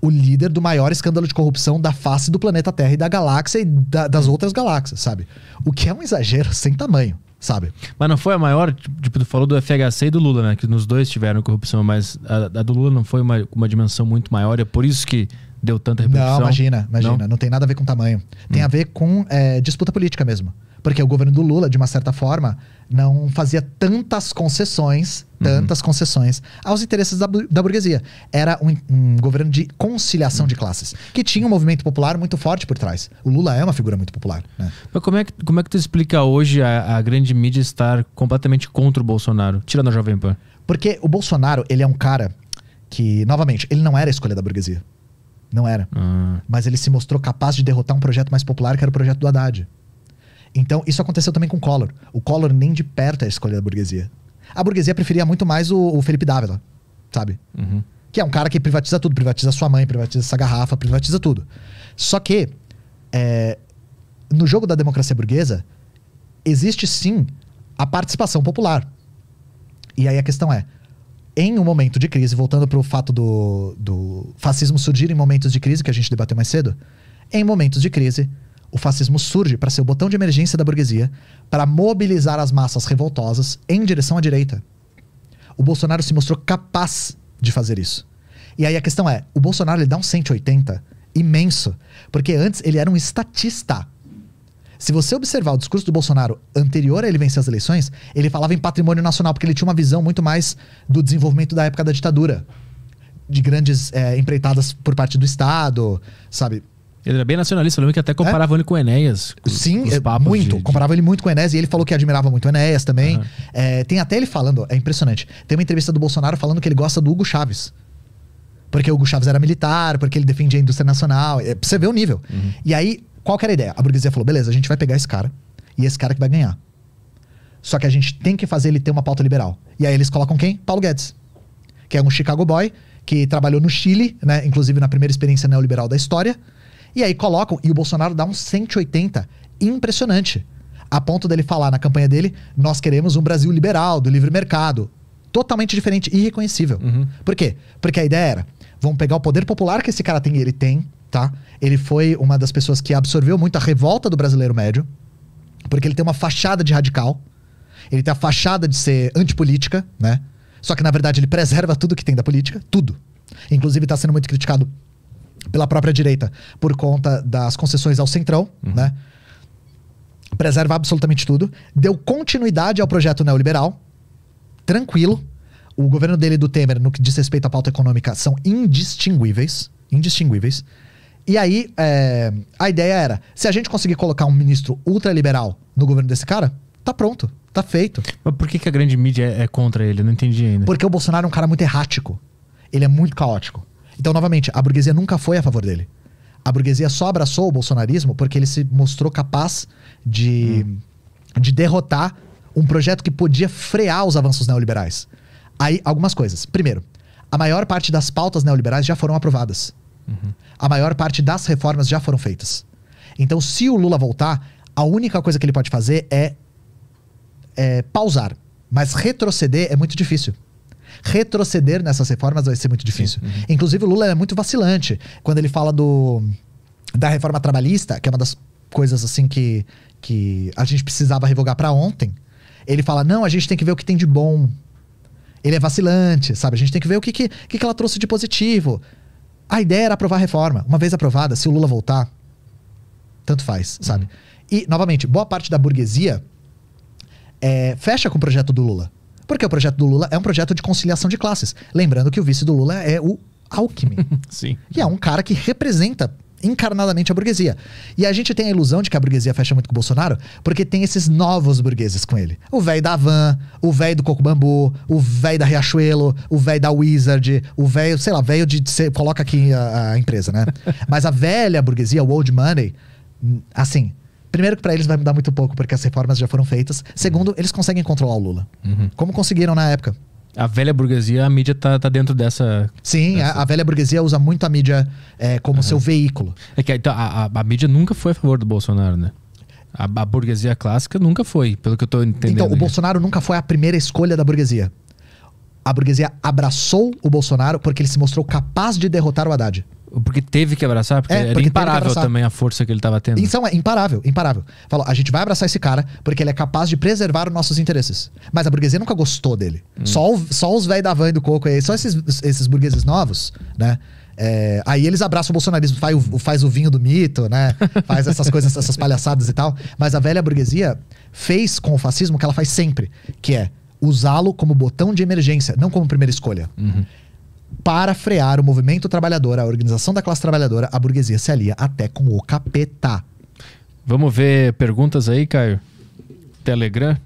o líder do maior escândalo de corrupção da face do planeta Terra e da galáxia e da, das outras galáxias, sabe? O que é um exagero sem tamanho, sabe? Mas não foi a maior, tipo, tu falou do FHC e do Lula, né? Que nos dois tiveram corrupção, mas a, a do Lula não foi uma, uma dimensão muito maior, é por isso que deu tanta repercussão. Não, imagina, imagina. Não, não tem nada a ver com tamanho. Tem hum. a ver com é, disputa política mesmo. Porque o governo do Lula, de uma certa forma, não fazia tantas concessões, uhum. tantas uhum. concessões aos interesses da, da burguesia. Era um, um, governo de conciliação hum. de classes, que tinha um movimento popular muito forte por trás. O Lula é uma figura muito popular. Né? Mas como é, que, como é que tu explica hoje a, a grande mídia estar completamente contra o Bolsonaro, tirando a Jovem Pan? Porque o Bolsonaro, ele é um cara que, novamente, ele não era a escolha da burguesia. Não era. Ah. Mas ele se mostrou capaz de derrotar um projeto mais popular, que era o projeto do Haddad. Então, isso aconteceu também com o Collor. O Collor nem de perto é a escolha da burguesia. A burguesia preferia muito mais o, o Felipe Dávila, sabe? Uhum. Que é um cara que privatiza tudo. Privatiza sua mãe, privatiza essa garrafa, privatiza tudo. Só que, é, no jogo da democracia burguesa, existe sim a participação popular. E aí a questão é, em um momento de crise, voltando para o fato do, do fascismo surgir em momentos de crise, que a gente debateu mais cedo, em momentos de crise, o fascismo surge para ser o botão de emergência da burguesia para mobilizar as massas revoltosas em direção à direita. O Bolsonaro se mostrou capaz de fazer isso. E aí a questão é, o Bolsonaro ele dá um 180 imenso, porque antes ele era um estatista. Se você observar o discurso do Bolsonaro anterior a ele vencer as eleições, ele falava em patrimônio nacional, porque ele tinha uma visão muito mais do desenvolvimento da época da ditadura. De grandes é, empreitadas por parte do Estado, sabe? Ele era bem nacionalista, eu lembro que até é? comparava é? ele com Enéas. Com, Sim, com é, muito. De... Comparava ele muito com Enéas e ele falou que admirava muito Enéas também. Uhum. É, tem até ele falando, é impressionante. Tem uma entrevista do Bolsonaro falando que ele gosta do Hugo Chaves. Porque o Hugo Chaves era militar, porque ele defendia a indústria nacional. É, pra você ver o nível. Uhum. E aí, qual que era a ideia? A burguesia falou: beleza, a gente vai pegar esse cara e esse cara que vai ganhar. Só que a gente tem que fazer ele ter uma pauta liberal. E aí eles colocam quem? Paulo Guedes, que é um Chicago boy que trabalhou no Chile, né, inclusive na primeira experiência neoliberal da história. E aí colocam e o Bolsonaro dá um 180 impressionante. A ponto dele falar na campanha dele: "Nós queremos um Brasil liberal, do livre mercado". Totalmente diferente irreconhecível. Uhum. Por quê? Porque a ideia era: vamos pegar o poder popular que esse cara tem e ele tem, tá? Ele foi uma das pessoas que absorveu muito a revolta do brasileiro médio, porque ele tem uma fachada de radical, ele tem a fachada de ser antipolítica, né? Só que na verdade ele preserva tudo que tem da política, tudo. Inclusive está sendo muito criticado pela própria direita por conta das concessões ao centrão, uhum. né? Preserva absolutamente tudo, deu continuidade ao projeto neoliberal, tranquilo. O governo dele do Temer, no que diz respeito à pauta econômica, são indistinguíveis, indistinguíveis. E aí, é, a ideia era: se a gente conseguir colocar um ministro ultraliberal no governo desse cara, tá pronto, tá feito. Mas por que, que a grande mídia é, é contra ele? Eu não entendi ainda. Porque o Bolsonaro é um cara muito errático. Ele é muito caótico. Então, novamente, a burguesia nunca foi a favor dele. A burguesia só abraçou o bolsonarismo porque ele se mostrou capaz de, hum. de derrotar um projeto que podia frear os avanços neoliberais. Aí, algumas coisas. Primeiro, a maior parte das pautas neoliberais já foram aprovadas. Uhum. A maior parte das reformas já foram feitas. Então, se o Lula voltar, a única coisa que ele pode fazer é, é pausar. Mas retroceder é muito difícil retroceder nessas reformas vai ser muito difícil. Sim, uhum. Inclusive, o Lula é muito vacilante. Quando ele fala do da reforma trabalhista, que é uma das coisas assim que, que a gente precisava revogar para ontem, ele fala: não, a gente tem que ver o que tem de bom. Ele é vacilante, sabe? A gente tem que ver o que, que, que ela trouxe de positivo. A ideia era aprovar a reforma. Uma vez aprovada, se o Lula voltar, tanto faz, sabe? Uhum. E, novamente, boa parte da burguesia é, fecha com o projeto do Lula. Porque o projeto do Lula é um projeto de conciliação de classes. Lembrando que o vice do Lula é o Alckmin. Sim. E é um cara que representa encarnadamente a burguesia. E a gente tem a ilusão de que a burguesia fecha muito com o Bolsonaro, porque tem esses novos burgueses com ele. O velho da Van, o velho do Coco Bambu, o velho da Riachuelo, o velho da Wizard, o velho, sei lá, velho de. coloca aqui a, a empresa, né? Mas a velha burguesia, o old money, assim, Primeiro que para eles vai mudar muito pouco, porque as reformas já foram feitas. Segundo, eles conseguem controlar o Lula. Uhum. Como conseguiram na época. A velha burguesia, a mídia tá, tá dentro dessa. Sim, dessa... A, a, velha burguesia usa muito a mídia é, como uhum. seu veículo. É que então, a, a, a mídia nunca foi a favor do Bolsonaro, né? A, a, burguesia clássica nunca foi, pelo que eu tô entendendo. Então, o Bolsonaro nunca foi a primeira escolha da burguesia. A burguesia abraçou o Bolsonaro porque ele se mostrou capaz de derrotar o Haddad. Porque teve que abraçar, porque é, era imparável também a força que ele estava tendo. Então, é imparável, imparável. Falou, a gente vai abraçar esse cara porque ele é capaz de preservar os nossos interesses. Mas a burguesia nunca gostou dele. Hum. Só, o, só os velhos da van e do coco aí, só esses, esses burgueses novos, né? É, aí eles abraçam o bolsonarismo, faz o, faz o vinho do mito, né? Faz essas coisas, essas palhaçadas e tal. Mas a velha burguesia fez com o fascismo o que ela faz sempre, que é usá-lo como botão de emergência, não como primeira escolha. Uhum. Para frear o movimento trabalhador, a organização da classe trabalhadora, a burguesia se alia até com o capeta. Vamos ver perguntas aí, Caio? Telegram?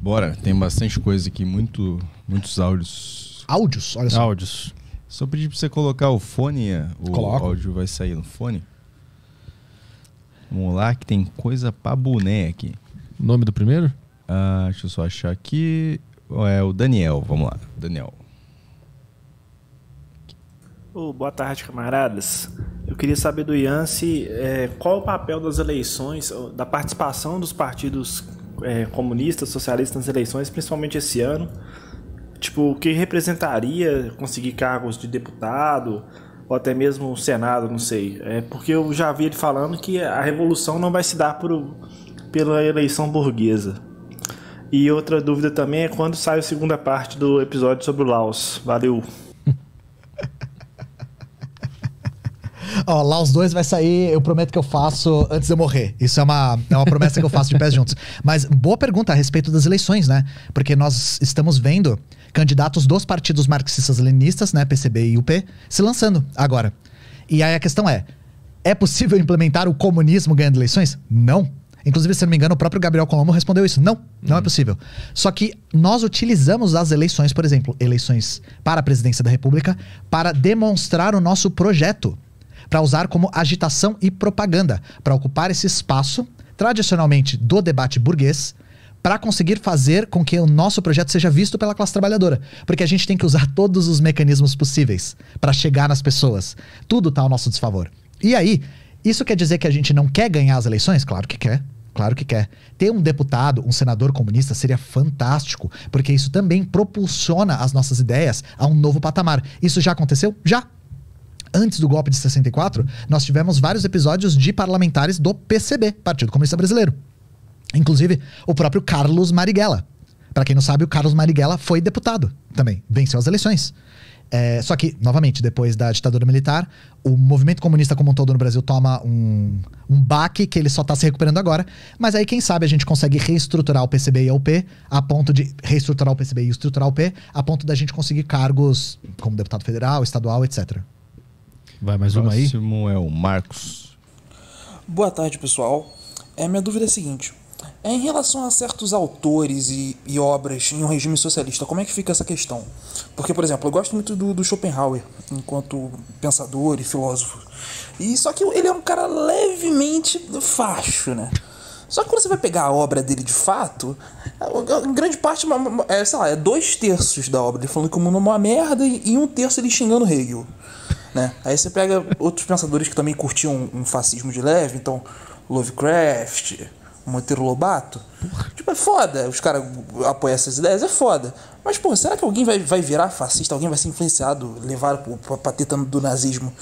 Bora, tem bastante coisa aqui, muito, muitos áudios. Áudios? Olha só. Áudios. Só pedir pra você colocar o fone, eh, o Coloco. áudio vai sair no fone. Vamos lá, que tem coisa pra boné aqui. Nome do primeiro? Ah, deixa eu só achar aqui. É o Daniel, vamos lá, Daniel. Oh, boa tarde, camaradas. Eu queria saber do Ian se, é, qual o papel das eleições, da participação dos partidos é, comunistas, socialistas nas eleições, principalmente esse ano. Tipo, o que representaria conseguir cargos de deputado ou até mesmo o Senado, não sei. É porque eu já vi ele falando que a revolução não vai se dar por, pela eleição burguesa. E outra dúvida também é quando sai a segunda parte do episódio sobre o Laos. Valeu! Ó, lá os dois vai sair, eu prometo que eu faço antes de eu morrer. Isso é uma, é uma promessa que eu faço de pés juntos. Mas boa pergunta a respeito das eleições, né? Porque nós estamos vendo candidatos dos partidos marxistas-leninistas, né, PCB e UP, se lançando agora. E aí a questão é, é possível implementar o comunismo ganhando eleições? Não. Inclusive, se não me engano, o próprio Gabriel Colombo respondeu isso. Não, não é uhum. é possível. Só que nós utilizamos as eleições, por exemplo, eleições para a presidência da República, para demonstrar o nosso projeto para usar como agitação e propaganda, para ocupar esse espaço, tradicionalmente do debate burguês, para conseguir fazer com que o nosso projeto seja visto pela classe trabalhadora. Porque a gente tem que usar todos os mecanismos possíveis para chegar nas pessoas. Tudo está ao nosso desfavor. E aí, isso quer dizer que a gente não quer ganhar as eleições? Claro que quer. Claro que quer. Ter um deputado, um senador comunista seria fantástico, porque isso também propulsiona as nossas ideias a um novo patamar. Isso já aconteceu? Já antes do golpe de 64, nós tivemos vários episódios de parlamentares do PCB, Partido Comunista Brasileiro. Inclusive, o próprio Carlos Marighella. Para quem não sabe, o Carlos Marighella foi deputado também, venceu as eleições. É, só que, novamente, depois da ditadura militar, o movimento comunista como um todo no Brasil toma um, um baque que ele só está se recuperando agora. Mas aí, quem sabe, a gente consegue reestruturar o PCB e a UP, a ponto de reestruturar o PCB e estruturar o UP, a ponto da gente conseguir cargos como deputado federal, estadual, etc. Vai mais uma aí. Próximo é o Marcos. Boa tarde, pessoal. É, minha dúvida é a seguinte. É em relação a certos autores e, e, obras em um regime socialista, como é que fica essa questão? Porque, por exemplo, eu gosto muito do, do Schopenhauer, enquanto pensador e filósofo. E só que ele é um cara levemente facho, né? Só que quando você vai pegar a obra dele de fato, grande parte, é, sei lá, é dois terços da obra ele falando que o mundo é uma merda e um terço ele xingando Hegel. Né? Aí você pega outros pensadores que também curtiam um fascismo de leve, então Lovecraft, Monteiro Lobato. Tipo, é foda. Os caras apoiam essas ideias, é foda. Mas, pô, será que alguém vai, vai virar fascista? Alguém vai ser influenciado, levado pra pateta do nazismo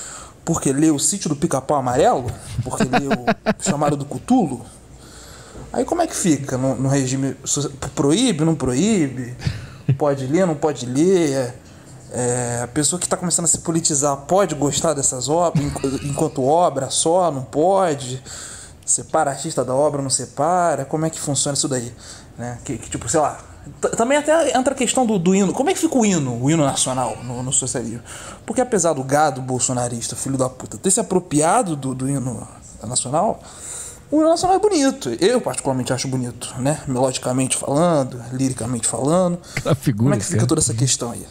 porque leu O Sítio do Pica-Pau Amarelo? Porque leu Chamado do Cutulo? Aí como é que fica? No, no regime. Proíbe, não proíbe? Pode ler, não pode ler? É, a pessoa que está começando a se politizar pode gostar dessas obras, enquanto obra só, não pode? Separa artista da obra, não separa? Como é que funciona isso daí? Né? Que, que tipo, sei lá. Também até entra a questão do, do hino. Como é que fica o hino, o hino nacional no, no socialismo? Porque apesar do gado bolsonarista, filho da puta, ter se apropriado do, do hino nacional, o hino nacional é bonito. Eu, particularmente, acho bonito, né? Melodicamente falando, liricamente falando. A figura, Como é que fica toda essa questão aí?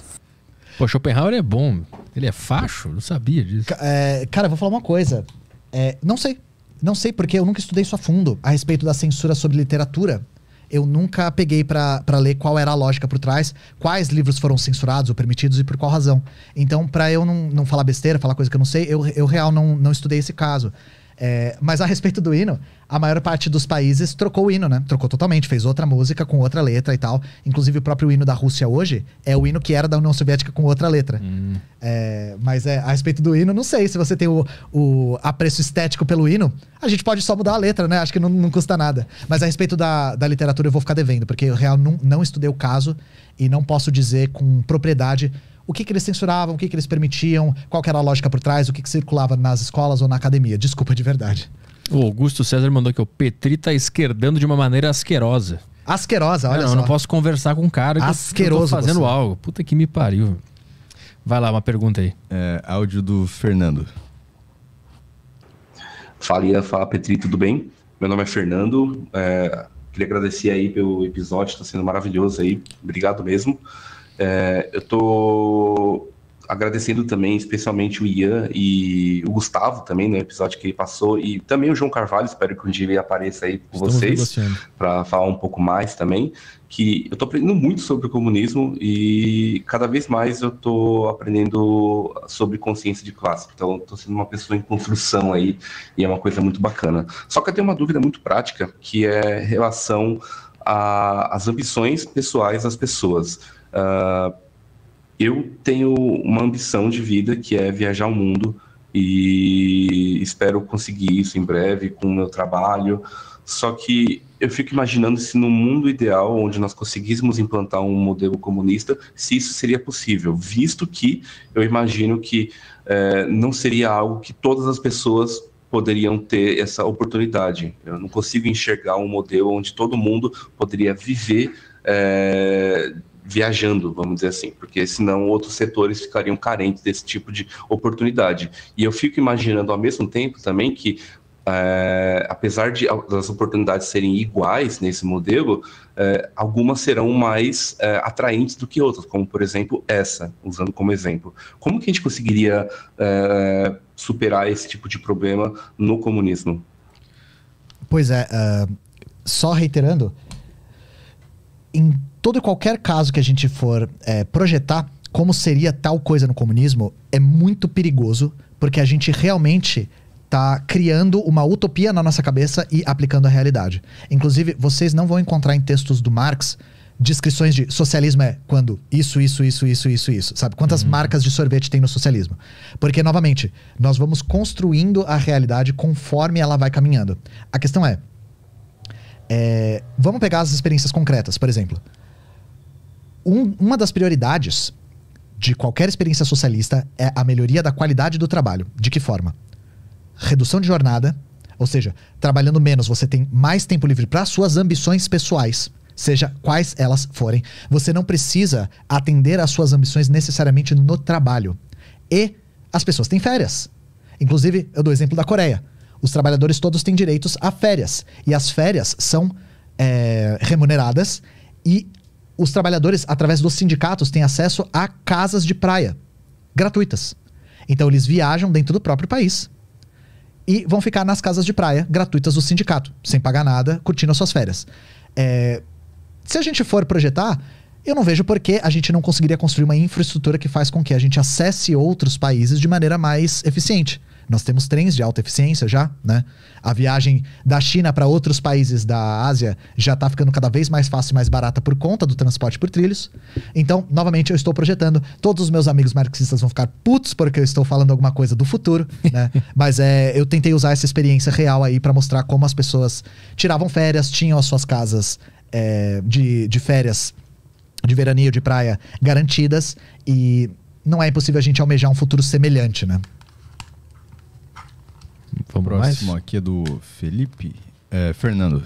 Pô, Schopenhauer é bom. Ele é facho? Não sabia disso. É, cara, eu vou falar uma coisa. É, não sei. Não sei porque eu nunca estudei isso a fundo a respeito da censura sobre literatura. Eu nunca peguei para ler qual era a lógica por trás, quais livros foram censurados ou permitidos e por qual razão. Então, para eu não, não falar besteira, falar coisa que eu não sei, eu, eu real não, não estudei esse caso. É, mas a respeito do hino, a maior parte dos países trocou o hino, né? Trocou totalmente, fez outra música com outra letra e tal. Inclusive, o próprio hino da Rússia hoje é o hino que era da União Soviética com outra letra. Hum. É, mas é, a respeito do hino, não sei se você tem o, o apreço estético pelo hino. A gente pode só mudar a letra, né? Acho que não, não custa nada. Mas a respeito da, da literatura, eu vou ficar devendo, porque eu real não, não estudei o caso e não posso dizer com propriedade o que, que eles censuravam, o que, que eles permitiam, qual era a lógica por trás, o que, que circulava nas escolas ou na academia. Desculpa de verdade. O Augusto César mandou que o Petri tá esquerdando de uma maneira asquerosa. Asquerosa, olha não, só. Não, não posso conversar com um cara que Asqueroso que eu tô fazendo você. algo. Puta que me pariu. Vai lá, uma pergunta aí. É, áudio do Fernando. Fala, Ian. Fala, Petri. Tudo bem? Meu nome é Fernando. É, queria agradecer aí pelo episódio. Está sendo maravilhoso aí. Obrigado mesmo. É, eu estou agradecendo também, especialmente o Ian e o Gustavo também, no né, episódio que ele passou, e também o João Carvalho, espero que um dia ele apareça aí com Estamos vocês, para falar um pouco mais também, que eu estou aprendendo muito sobre o comunismo e cada vez mais eu estou aprendendo sobre consciência de classe, então estou sendo uma pessoa em construção aí, e é uma coisa muito bacana. Só que eu tenho uma dúvida muito prática, que é relação às ambições pessoais das pessoas Uh, eu tenho uma ambição de vida que é viajar o mundo e espero conseguir isso em breve com o meu trabalho. Só que eu fico imaginando se no mundo ideal, onde nós conseguíssemos implantar um modelo comunista, se isso seria possível, visto que eu imagino que eh, não seria algo que todas as pessoas poderiam ter essa oportunidade. Eu não consigo enxergar um modelo onde todo mundo poderia viver. Eh, viajando, vamos dizer assim, porque senão outros setores ficariam carentes desse tipo de oportunidade. E eu fico imaginando ao mesmo tempo também que, é, apesar de as oportunidades serem iguais nesse modelo, é, algumas serão mais é, atraentes do que outras, como por exemplo essa, usando como exemplo. Como que a gente conseguiria superar esse tipo de problema no comunismo? Pois é, uh, só reiterando, em todo e qualquer caso que a gente for é, projetar como seria tal coisa no comunismo é muito perigoso, porque a gente realmente está criando uma utopia na nossa cabeça e aplicando a realidade. Inclusive, vocês não vão encontrar em textos do Marx descrições de socialismo é quando isso, isso, isso, isso, isso, isso. Sabe? Quantas uhum. marcas de sorvete tem no socialismo? Porque, novamente, nós vamos construindo a realidade conforme ela vai caminhando. A questão é, é vamos pegar as experiências concretas, por exemplo um, uma das prioridades de qualquer experiência socialista é a melhoria da qualidade do trabalho. De que forma? Redução de jornada, ou seja, trabalhando menos você tem mais tempo livre para suas ambições pessoais, seja quais elas forem. Você não precisa atender às suas ambições necessariamente no trabalho. E as pessoas têm férias. Inclusive, eu dou o exemplo da Coreia. Os trabalhadores todos têm direitos a férias. E as férias são é, remuneradas e os trabalhadores, através dos sindicatos, têm acesso a casas de praia gratuitas. Então eles viajam dentro do próprio país e vão ficar nas casas de praia gratuitas do sindicato, sem pagar nada, curtindo as suas férias. É... se a gente for projetar, eu não vejo por que a gente não conseguiria construir uma infraestrutura que faz com que a gente acesse outros países de maneira mais eficiente. Nós temos trens de alta eficiência já, né? A viagem da China para outros países da Ásia já está ficando cada vez mais fácil e mais barata por conta do transporte por trilhos. Então, novamente, eu estou projetando. Todos os meus amigos marxistas vão ficar putos porque eu estou falando alguma coisa do futuro, né? Mas é, eu tentei usar essa experiência real aí para mostrar como as pessoas tiravam férias, tinham as suas casas é, de, de férias, de veraneio, de praia garantidas e não é impossível a gente almejar um futuro semelhante, né? Vamos Próximo mais? aqui é do Felipe. É, Fernando.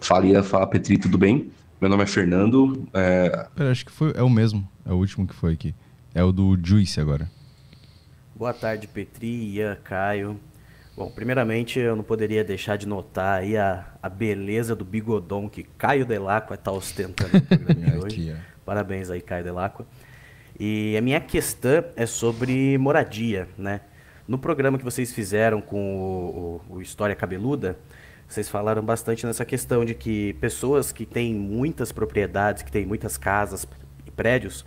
Fala, fala Petri, tudo bem? Meu nome é Fernando. É... Pera, acho que foi, é o mesmo, é o último que foi aqui. É o do Juice agora. Boa tarde, Petri, Ian, Caio. Bom, primeiramente eu não poderia deixar de notar aí a, a beleza do bigodão que Caio Delacqua está ostentando no hoje. É. Parabéns aí, Caio Delacqua. E a minha questão é sobre moradia, né? No programa que vocês fizeram com o, o, o História Cabeluda, vocês falaram bastante nessa questão de que pessoas que têm muitas propriedades, que têm muitas casas e prédios,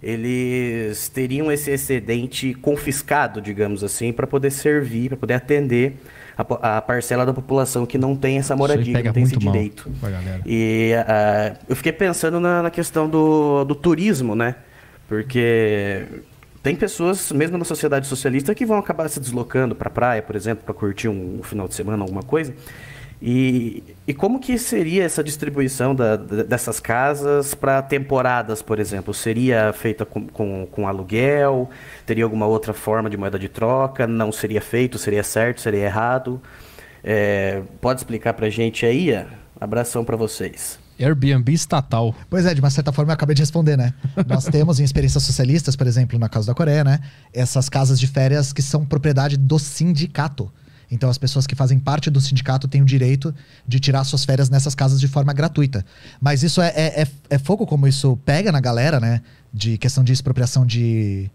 eles teriam esse excedente confiscado, digamos assim, para poder servir, para poder atender a, a, parcela da população que não tem essa moradia, não tem esse direito. E uh, eu fiquei pensando na, na questão do, do turismo, né? Porque tem pessoas, mesmo na sociedade socialista, que vão acabar se deslocando para a praia, por exemplo, para curtir um, um, final de semana, alguma coisa. E, e como que seria essa distribuição da, dessas casas para temporadas, por exemplo? Seria feita com, com, com, aluguel? Teria alguma outra forma de moeda de troca? Não seria feito? Seria certo? Seria errado? É, pode explicar para a gente aí? Abração para vocês. Airbnb estatal. Pois é, de uma certa forma eu acabei de responder, né? Nós temos em experiências socialistas, por exemplo, na casa da Coreia, né? Essas casas de férias que são propriedade do sindicato. Então as pessoas que fazem parte do sindicato têm o direito de tirar suas férias nessas casas de forma gratuita. Mas isso é, é, é, é fogo como isso pega na galera, né? De questão de expropriação de,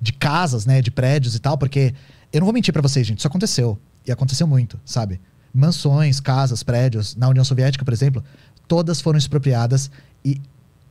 de casas, né? De prédios e tal, porque eu não vou mentir para vocês, gente, isso aconteceu. E aconteceu muito, sabe? Mansões, casas, prédios. Na União Soviética, por exemplo, todas foram expropriadas e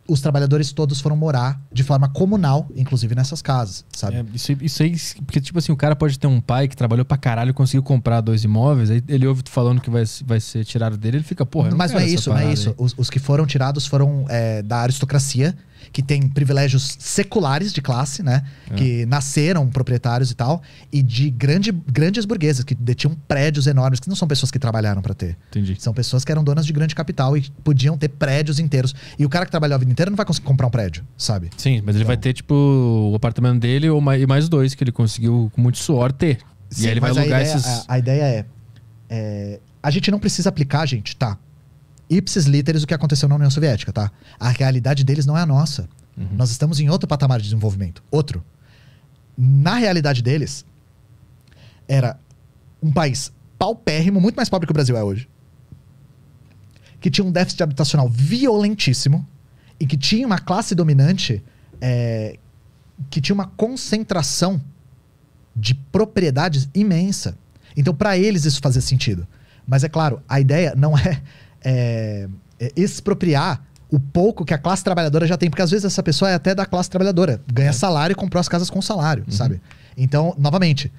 os trabalhadores todos foram morar de forma comunal, inclusive nessas casas, sabe? É, isso, isso aí, porque tipo assim, o cara pode ter um pai que trabalhou pra caralho e conseguiu comprar dois imóveis, aí ele ouve tu falando que vai, vai ser tirado dele, ele fica, porra, não Mas não é isso, não é isso. Os, os, que foram tirados foram é, da aristocracia, que tem privilégios seculares de classe, né? É. Que nasceram proprietários e tal, e de grande, grandes burgueses que detinham prédios enormes, que não são pessoas que trabalharam para ter. Entendi. São pessoas que eram donas de grande capital e podiam ter prédios inteiros. E o cara que trabalhou a vida inteira não vai conseguir comprar um prédio, sabe? Sim, mas então... ele vai ter, tipo, o apartamento dele ou mais, e mais dois que ele conseguiu com muito suor ter. Sim, e aí ele vai alugar a ideia, é, esses. A, a ideia é, é. A gente não precisa aplicar, gente, tá? ipsis literis o que aconteceu na União Soviética, tá? A realidade deles não é a nossa. Uhum. Nós estamos em outro patamar de desenvolvimento. Outro. Na realidade deles, era um país paupérrimo, muito mais pobre que o Brasil é hoje, que tinha um déficit habitacional violentíssimo e que tinha uma classe dominante é, que tinha uma concentração de propriedades imensa. Então, para eles, isso fazia sentido. Mas é claro, a ideia não é é, é, expropriar o pouco que a classe trabalhadora já tem, porque às vezes essa pessoa é até da classe trabalhadora, ganha é. salário e comprou as casas com salário, uhum. sabe? Então, novamente,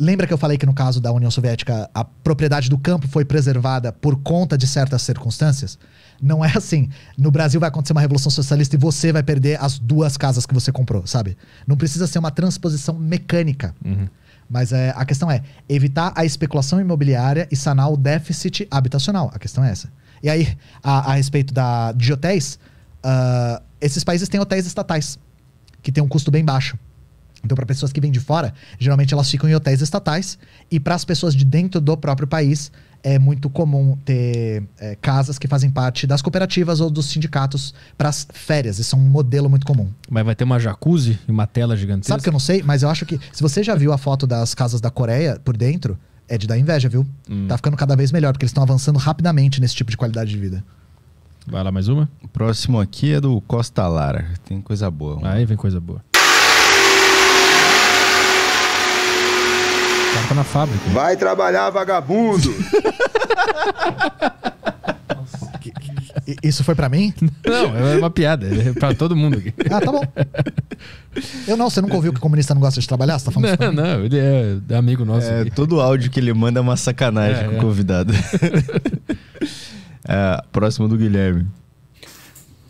lembra que eu falei que no caso da União Soviética a propriedade do campo foi preservada por conta de certas circunstâncias? Não é assim. No Brasil vai acontecer uma revolução socialista e você vai perder as duas casas que você comprou, sabe? Não precisa ser uma transposição mecânica. Uhum. Mas é, a questão é evitar a especulação imobiliária e sanar o déficit habitacional. A questão é essa. E aí, a, a respeito da, de hotéis, uh, esses países têm hotéis estatais, que têm um custo bem baixo. Então, para pessoas que vêm de fora, geralmente elas ficam em hotéis estatais. E para as pessoas de dentro do próprio país, é muito comum ter é, casas que fazem parte das cooperativas ou dos sindicatos para as férias. Isso é um modelo muito comum. Mas vai ter uma jacuzzi e uma tela gigantesca? Sabe que eu não sei, mas eu acho que. Se você já viu a foto das casas da Coreia por dentro, é de dar inveja, viu? Hum. Tá ficando cada vez melhor, porque eles estão avançando rapidamente nesse tipo de qualidade de vida. Vai lá mais uma? O próximo aqui é do Costa Lara. Tem coisa boa. Aí vem coisa boa. tá na fábrica. Vai trabalhar, vagabundo! Nossa, que, que, isso foi pra mim? Não, é uma piada. É pra todo mundo aqui. Ah, tá bom. Eu não, você nunca ouviu que comunista não gosta de trabalhar? Você tá falando Não, não, ele é amigo nosso. É, todo áudio que ele manda é uma sacanagem é, com o é. convidado. é, próximo do Guilherme.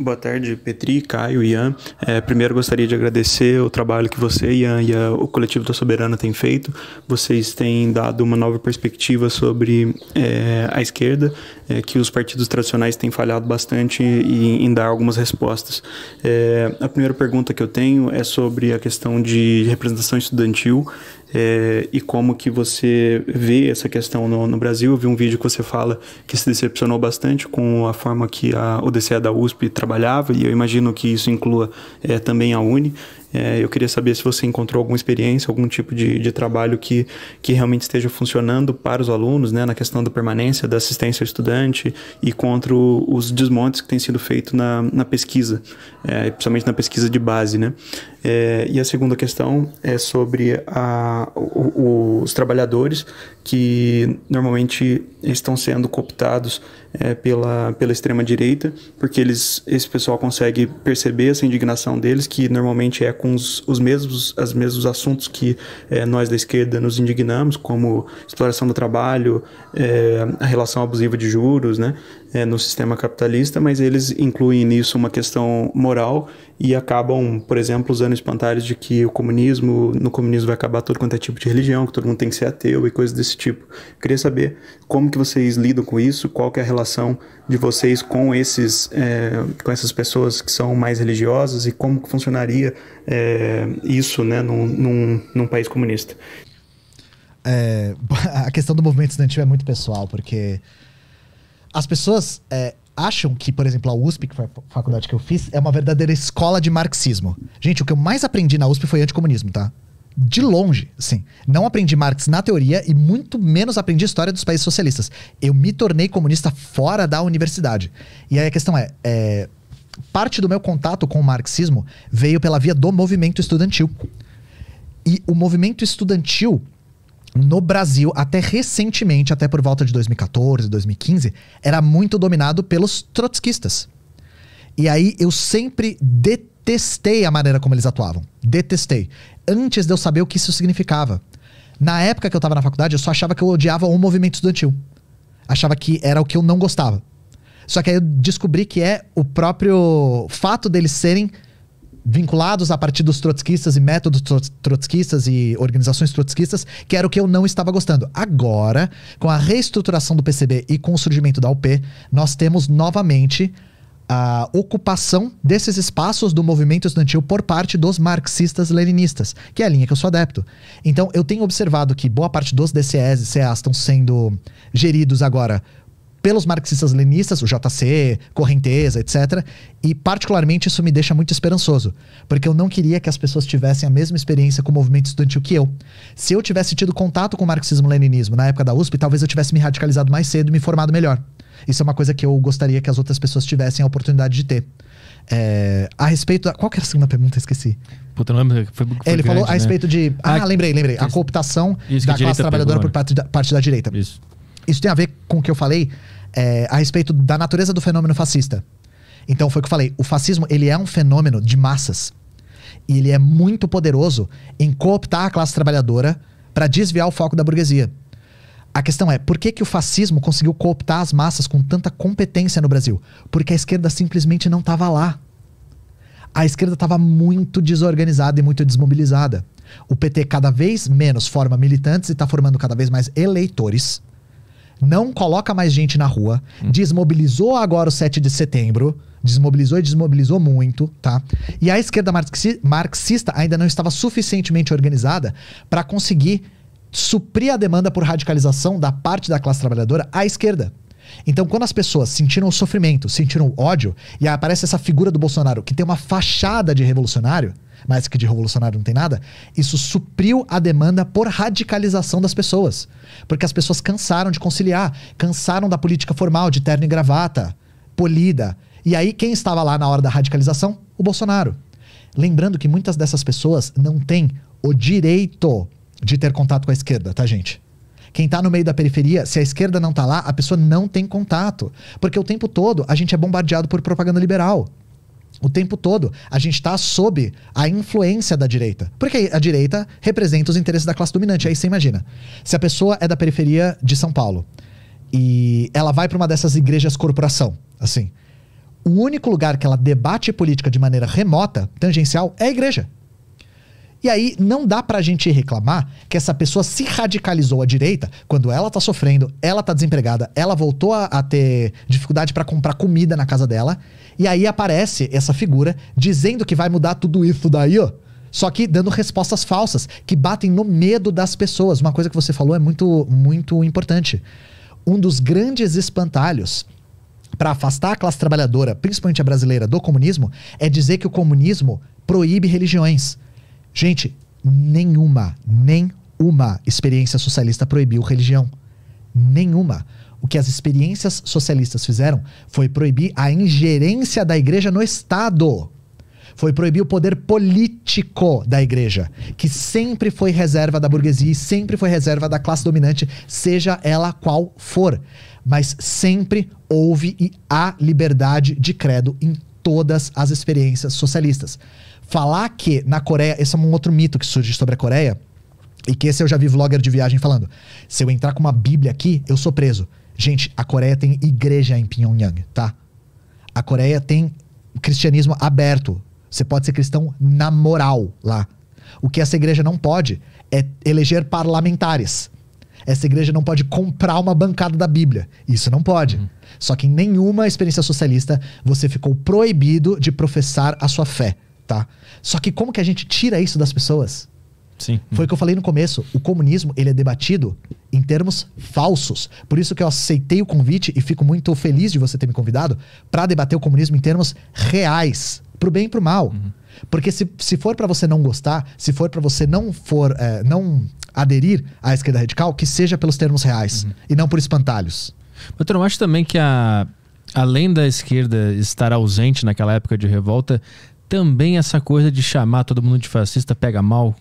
Boa tarde, Petri, Caio, Ian. É, primeiro gostaria de agradecer o trabalho que você, Ian, e a, ah, o coletivo da Soberana têm feito. Vocês têm dado uma nova perspectiva sobre é, a esquerda, é, que os partidos tradicionais têm falhado bastante em, em dar algumas respostas. É, a primeira pergunta que eu tenho é sobre a questão de representação estudantil é, e como que você vê essa questão no, no, Brasil. Eu vi um vídeo que você fala que se decepcionou bastante com a forma que a ODCE da USP trabalhava, e eu imagino que isso inclua é, também a Uni. É, eu queria saber se você encontrou alguma experiência, algum tipo de, de trabalho que, que realmente esteja funcionando para os alunos, né, na questão da permanência, da assistência ao estudante e contra o, os desmontes que têm sido feitos na, na pesquisa, é, principalmente na pesquisa de base. Né? É, e a segunda questão é sobre a, o, o, os trabalhadores que normalmente estão sendo cooptados é, pela, pela extrema-direita, porque eles, esse pessoal consegue perceber essa indignação deles, que normalmente é com os, os mesmos, as mesmos assuntos que é, nós da esquerda nos indignamos, como exploração do trabalho, é, a relação abusiva de juros, né? é, no sistema capitalista, mas eles incluem nisso uma questão moral e acabam, por exemplo, usando espantalhos de que o comunismo, no comunismo vai acabar todo quanto é tipo de religião, que todo mundo tem que ser ateu e coisas desse tipo. Queria saber como que vocês lidam com isso, qual que é a relação de vocês com esses, é, com essas pessoas que são mais religiosas e como funcionaria é, isso, né, num, num, num país comunista. É, a questão do movimento estudantil é muito pessoal, porque as pessoas é, acham que, por exemplo, a USP, que foi a faculdade que eu fiz, é uma verdadeira escola de marxismo. Gente, o que eu mais aprendi na USP foi anticomunismo, tá? de longe, sim. Não aprendi Marx na teoria e muito menos aprendi história dos países socialistas. Eu me tornei comunista fora da universidade. E aí a questão é, é parte do meu contato com o marxismo veio pela via do movimento estudantil. E o movimento estudantil no Brasil, até recentemente, até por volta de 2014, 2015, era muito dominado pelos trotskistas. E aí eu sempre detestei a maneira como eles atuavam. Detestei. Antes de eu saber o que isso significava. Na época que eu tava na faculdade, eu só achava que eu odiava o movimento estudantil. Achava que era o que eu não gostava. Só que aí eu descobri que é o próprio fato deles serem vinculados a partidos trotskistas e métodos trotskistas e organizações trotskistas, que era o que eu não estava gostando. Agora, com a reestruturação do PCB e com o surgimento da UP, nós temos novamente a ocupação desses espaços do movimento estudantil por parte dos marxistas-leninistas, que é a linha que eu sou adepto. Então, eu tenho observado que boa parte dos DCEs e CAs estão sendo geridos agora pelos marxistas-leninistas, o JC, Correnteza, etc. E, particularmente, isso me deixa muito esperançoso, porque eu não queria que as pessoas tivessem a mesma experiência com o movimento estudantil que eu. Se eu tivesse tido contato com o marxismo-leninismo na época da USP, talvez eu tivesse me radicalizado mais cedo e me formado melhor. Isso é uma coisa que eu gostaria que as outras pessoas tivessem a oportunidade de ter. É, a respeito da. Qual que era a segunda pergunta? Esqueci. Puta, não lembro. Foi, foi Ele grande, falou a né? respeito de. Ah, ah lembrei, lembrei. A cooptação da classe trabalhadora por né? parte da, parte da direita. Isso. Isso tem a ver com o que eu falei é, a respeito da natureza do fenômeno fascista. Então foi o que eu falei, o fascismo ele é um fenômeno de massas. E ele é muito poderoso em cooptar a classe trabalhadora para desviar o foco da burguesia. A questão é, por que, que o fascismo conseguiu cooptar as massas com tanta competência no Brasil? Porque a esquerda simplesmente não estava lá. A esquerda estava muito desorganizada e muito desmobilizada. O PT cada vez menos forma militantes e está formando cada vez mais eleitores não coloca mais gente na rua, hum. desmobilizou agora o 7 de setembro, desmobilizou e desmobilizou muito, tá? E a esquerda marxista ainda não estava suficientemente organizada para conseguir suprir a demanda por radicalização da parte da classe trabalhadora à esquerda. Então, quando as pessoas sentiram o sofrimento, sentiram o ódio, e aparece essa figura do Bolsonaro que tem uma fachada de revolucionário, mas que de revolucionário não tem nada, isso supriu a demanda por radicalização das pessoas. Porque as pessoas cansaram de conciliar, cansaram da política formal, de terno e gravata, polida. E aí, quem estava lá na hora da radicalização? O Bolsonaro. Lembrando que muitas dessas pessoas não têm o direito de ter contato com a esquerda, tá, gente? Quem tá no meio da periferia, se a esquerda não tá lá, a pessoa não tem contato. Porque o tempo todo a gente é bombardeado por propaganda liberal o tempo todo a gente está sob a influência da direita. Porque a direita representa os interesses da classe dominante. Aí você imagina. Se a pessoa é da periferia de São Paulo e ela vai para uma dessas igrejas corporação, assim, o único lugar que ela debate política de maneira remota, tangencial, é a igreja. E aí não dá pra gente reclamar que essa pessoa se radicalizou à direita quando ela tá sofrendo, ela tá desempregada, ela voltou a, a ter dificuldade para comprar comida na casa dela. E aí aparece essa figura dizendo que vai mudar tudo isso daí, ó. Só que dando respostas falsas, que batem no medo das pessoas. Uma coisa que você falou é muito, muito importante. Um dos grandes espantalhos para afastar a classe trabalhadora, principalmente a brasileira, do comunismo, é dizer que o comunismo proíbe religiões. Gente, nenhuma, nenhuma experiência socialista proibiu religião. Nenhuma. O que as experiências socialistas fizeram foi proibir a ingerência da igreja no Estado. Foi proibir o poder político da igreja, que sempre foi reserva da burguesia e sempre foi reserva da classe dominante, seja ela qual for. Mas sempre houve e há liberdade de credo em todas as experiências socialistas. Falar que na Coreia, esse é um outro mito que surge sobre a Coreia, e que esse eu já vi vlogger de viagem falando. Se eu entrar com uma Bíblia aqui, eu sou preso. Gente, a Coreia tem igreja em Pyongyang, tá? A Coreia tem cristianismo aberto. Você pode ser cristão na moral lá. O que essa igreja não pode é eleger parlamentares. Essa igreja não pode comprar uma bancada da Bíblia. Isso não pode. Uhum. Só que em nenhuma experiência socialista você ficou proibido de professar a sua fé tá? Só que como que a gente tira isso das pessoas? Sim. Foi o que eu falei no começo. O comunismo, ele é debatido em termos falsos. Por isso que eu aceitei o convite e fico muito feliz de você ter me convidado para debater o comunismo em termos reais, pro bem e pro mal. Uhum. Porque se, se for para você não gostar, se for para você não for é, não aderir à esquerda radical, que seja pelos termos reais uhum. e não por espantalhos. Mas eu acho também que a além da esquerda estar ausente naquela época de revolta, também essa coisa de chamar todo mundo de fascista pega mal?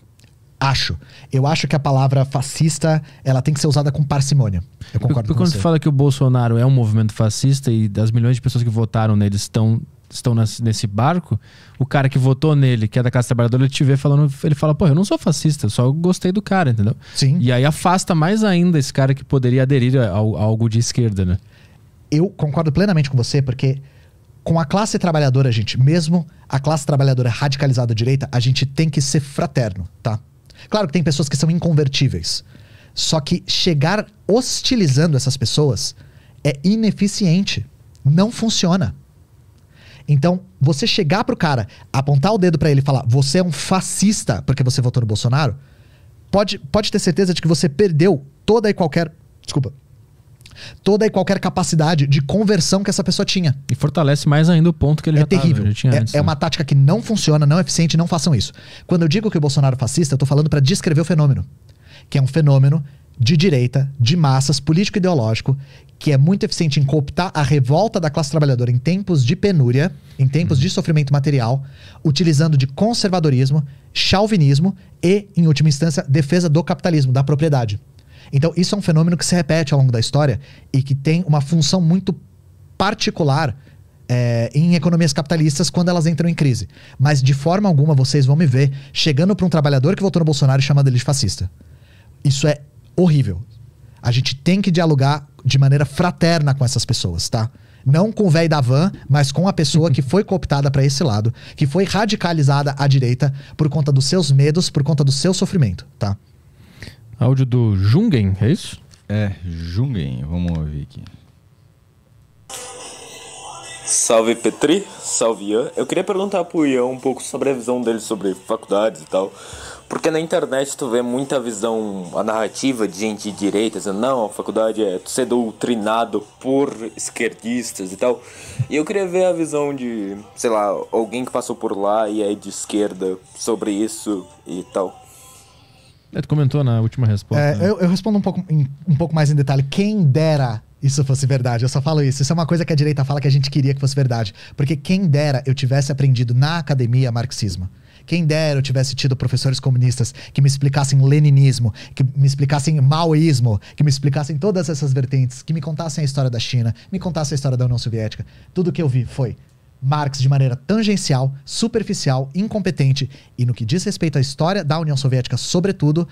Acho. Eu acho que a palavra fascista ela tem que ser usada com parcimônia. Eu concordo Porque com quando você. fala que o Bolsonaro é um movimento fascista e das milhões de pessoas que votaram nele estão, estão nesse barco, o cara que votou nele, que é da casa trabalhadora, ele te vê falando, ele fala, pô, eu não sou fascista, só gostei do cara, entendeu? Sim. E aí afasta mais ainda esse cara que poderia aderir a, a algo de esquerda, né? Eu concordo plenamente com você, porque com a classe trabalhadora, gente, mesmo a classe trabalhadora radicalizada à direita, a gente tem que ser fraterno, tá? Claro que tem pessoas que são inconvertíveis. Só que chegar hostilizando essas pessoas é ineficiente. Não funciona. Então, você chegar pro cara, apontar o dedo para ele e falar: "Você é um fascista porque você votou no Bolsonaro", pode pode ter certeza de que você perdeu toda e qualquer, desculpa, toda e qualquer capacidade de conversão que essa pessoa tinha. E fortalece mais ainda o ponto que ele é já terrível. Tava, já é, terrível. é né? uma tática que não funciona, não é eficiente, não façam isso. Quando eu digo que o Bolsonaro é fascista, eu estou falando para descrever o fenômeno, que é um fenômeno de direita, de massas, político-ideológico, que é muito eficiente em cooptar a revolta da classe trabalhadora em tempos de penúria, em tempos hum. de uhum. sofrimento material, utilizando de conservadorismo, chauvinismo e, em última instância, defesa do capitalismo, da propriedade. Então, isso é um fenômeno que se repete ao longo da história e que tem uma função muito particular é, em economias capitalistas quando elas entram em crise. Mas, de forma alguma, vocês vão me ver chegando para um trabalhador que votou no Bolsonaro e chamando ele de fascista. Isso é horrível. A gente tem que dialogar de maneira fraterna com essas pessoas, tá? Não com o velho da van, mas com a pessoa que foi cooptada para esse lado, que foi radicalizada à direita por conta dos seus medos, por conta do seu sofrimento, tá? Áudio do Jungen, é isso? É, Jungen, vamos ouvir aqui. Salve Petri, salve Ian. Eu queria perguntar pro Ian um pouco sobre a visão dele sobre faculdades e tal. Porque na internet tu vê muita visão, a narrativa de gente de direita, dizendo, não, a faculdade é ser doutrinado por esquerdistas e tal. E eu queria ver a visão de, sei lá, alguém que passou por lá e é de esquerda sobre isso e tal. É, tu comentou na última resposta. É, né? eu, eu, respondo um pouco, em, um pouco mais em detalhe. Quem dera isso fosse verdade. Eu só falo isso. Isso é uma coisa que a direita fala que a gente queria que fosse verdade. Porque quem dera eu tivesse aprendido na academia marxismo. Quem dera eu tivesse tido professores comunistas que me explicassem leninismo, que me explicassem maoísmo, que me explicassem todas essas vertentes, que me contassem a história da China, me contassem a história da União Soviética. Tudo que eu vi foi Marx, de maneira tangencial, superficial, incompetente e, no que diz respeito à história da União Soviética, sobretudo,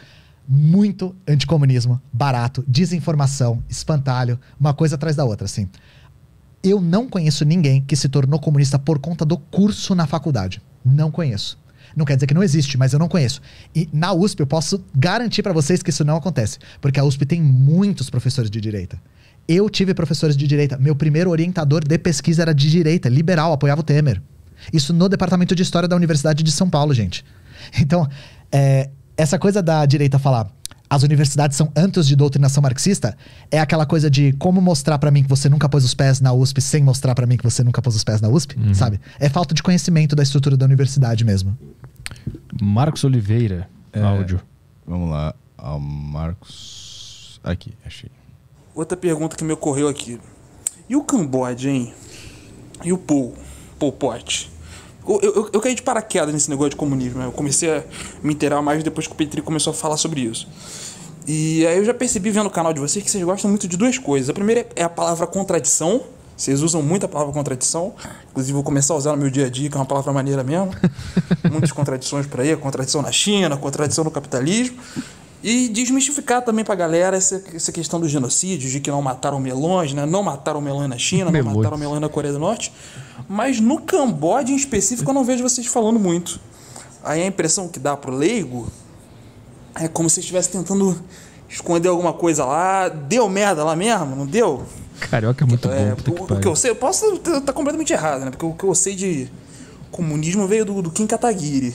muito anticomunismo, barato, desinformação, espantalho, uma coisa atrás da outra, assim. Eu não conheço ninguém que se tornou comunista por conta do curso na faculdade. Não conheço. Não quer dizer que não existe, mas eu não conheço. E na USP eu posso garantir para vocês que isso não acontece, porque a USP tem muitos professores de direita. Eu tive professores de direita. Meu primeiro orientador de pesquisa era de direita, liberal, apoiava o Temer. Isso no Departamento de História da Universidade de São Paulo, gente. Então, é, essa coisa da direita falar as universidades são antos de doutrinação marxista é aquela coisa de como mostrar para mim que você nunca pôs os pés na USP sem mostrar para mim que você nunca pôs os pés na USP, uhum. sabe? É falta de conhecimento da estrutura da universidade mesmo. Marcos Oliveira, é, áudio. Vamos lá, Marcos. Aqui, achei outra pergunta que me ocorreu aqui. E o Camboja, hein? E o Pol, Pol Pot? Eu, eu, eu, caí de paraquedas nesse negócio de comunismo. Né? Eu comecei a me inteirar mais depois que o Petri começou a falar sobre isso. E aí eu já percebi vendo o canal de vocês que vocês gostam muito de duas coisas. A primeira é a palavra contradição. Vocês usam muito a palavra contradição. Inclusive, vou começar a usar no meu dia a dia, que é uma palavra maneira mesmo. Muitas contradições por aí. Contradição na China, contradição no capitalismo. E desmistificar também pra galera essa, essa questão dos genocídios de que não mataram melões, né? Não mataram melões na China, melões. não mataram melões na Coreia do Norte. Mas no Camboja, em específico, eu não vejo vocês falando muito. Aí a impressão que dá pro leigo é como se estivesse tentando esconder alguma coisa lá. Deu merda lá mesmo, não deu? Carioca é muito é, bom. O que, que eu sei, eu posso estar tá, tá completamente errado, né? Porque o que eu sei de comunismo veio do, do Kim Kataguiri.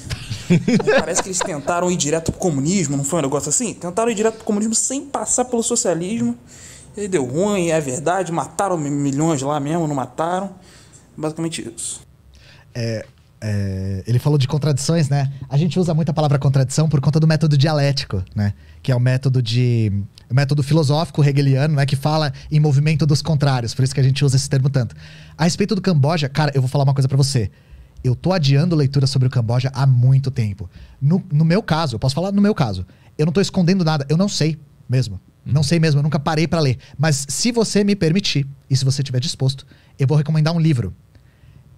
Parece que eles tentaram ir direto pro comunismo, não foi um negócio assim? Tentaram ir direto pro comunismo sem passar pelo socialismo. E deu ruim, é verdade. Mataram milhões lá mesmo, não mataram. Basicamente isso. É, é, ele falou de contradições, né? A gente usa muito a palavra contradição por conta do método dialético, né? Que é o método de o método filosófico hegeliano, né, que fala em movimento dos contrários, por isso que a gente usa esse termo tanto. A respeito do Camboja, cara, eu vou falar uma coisa para você eu tô adiando leitura sobre o Camboja há muito tempo. No, no, meu caso, eu posso falar no meu caso, eu não tô escondendo nada, eu não sei mesmo. Não sei mesmo, eu nunca parei para ler. Mas se você me permitir, e se você estiver disposto, eu vou recomendar um livro.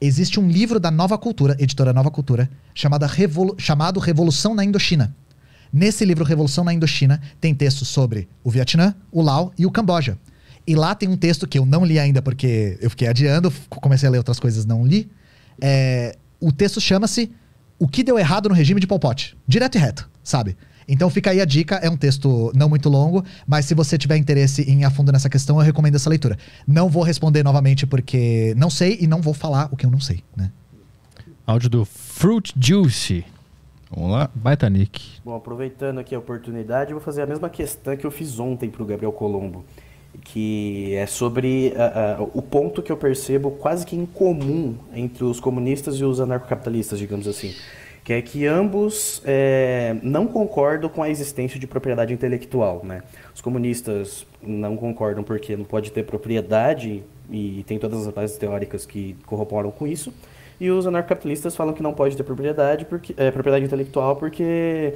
Existe um livro da Nova Cultura, editora Nova Cultura, chamada Revolu chamado Revolução na Indochina. Nesse livro, Revolução na Indochina, tem textos sobre o Vietnã, o Laos e o Camboja. E lá tem um texto que eu não li ainda porque eu fiquei adiando, comecei a ler outras coisas, não li é, o texto chama-se O que deu errado no regime de Pol Pot. Direto e reto, sabe? Então fica aí a dica, é um texto não muito longo, mas se você tiver interesse em a fundo nessa questão, eu recomendo essa leitura. Não vou responder novamente porque não sei e não vou falar o que eu não sei, né? Áudio do Fruit Juice. Vamos lá, baita Nick. Bom, aproveitando aqui a oportunidade, eu vou fazer a mesma questão que eu fiz ontem para o Gabriel Colombo que é sobre uh, uh, o ponto que eu percebo quase que incomum entre os comunistas e os anarcocapitalistas, digamos assim, que é que ambos é, não concordam com a existência de propriedade intelectual. Né? Os comunistas não concordam porque não pode ter propriedade e tem todas as bases teóricas que corroboram com isso. E os anarcocapitalistas falam que não pode ter propriedade, porque, é, propriedade intelectual porque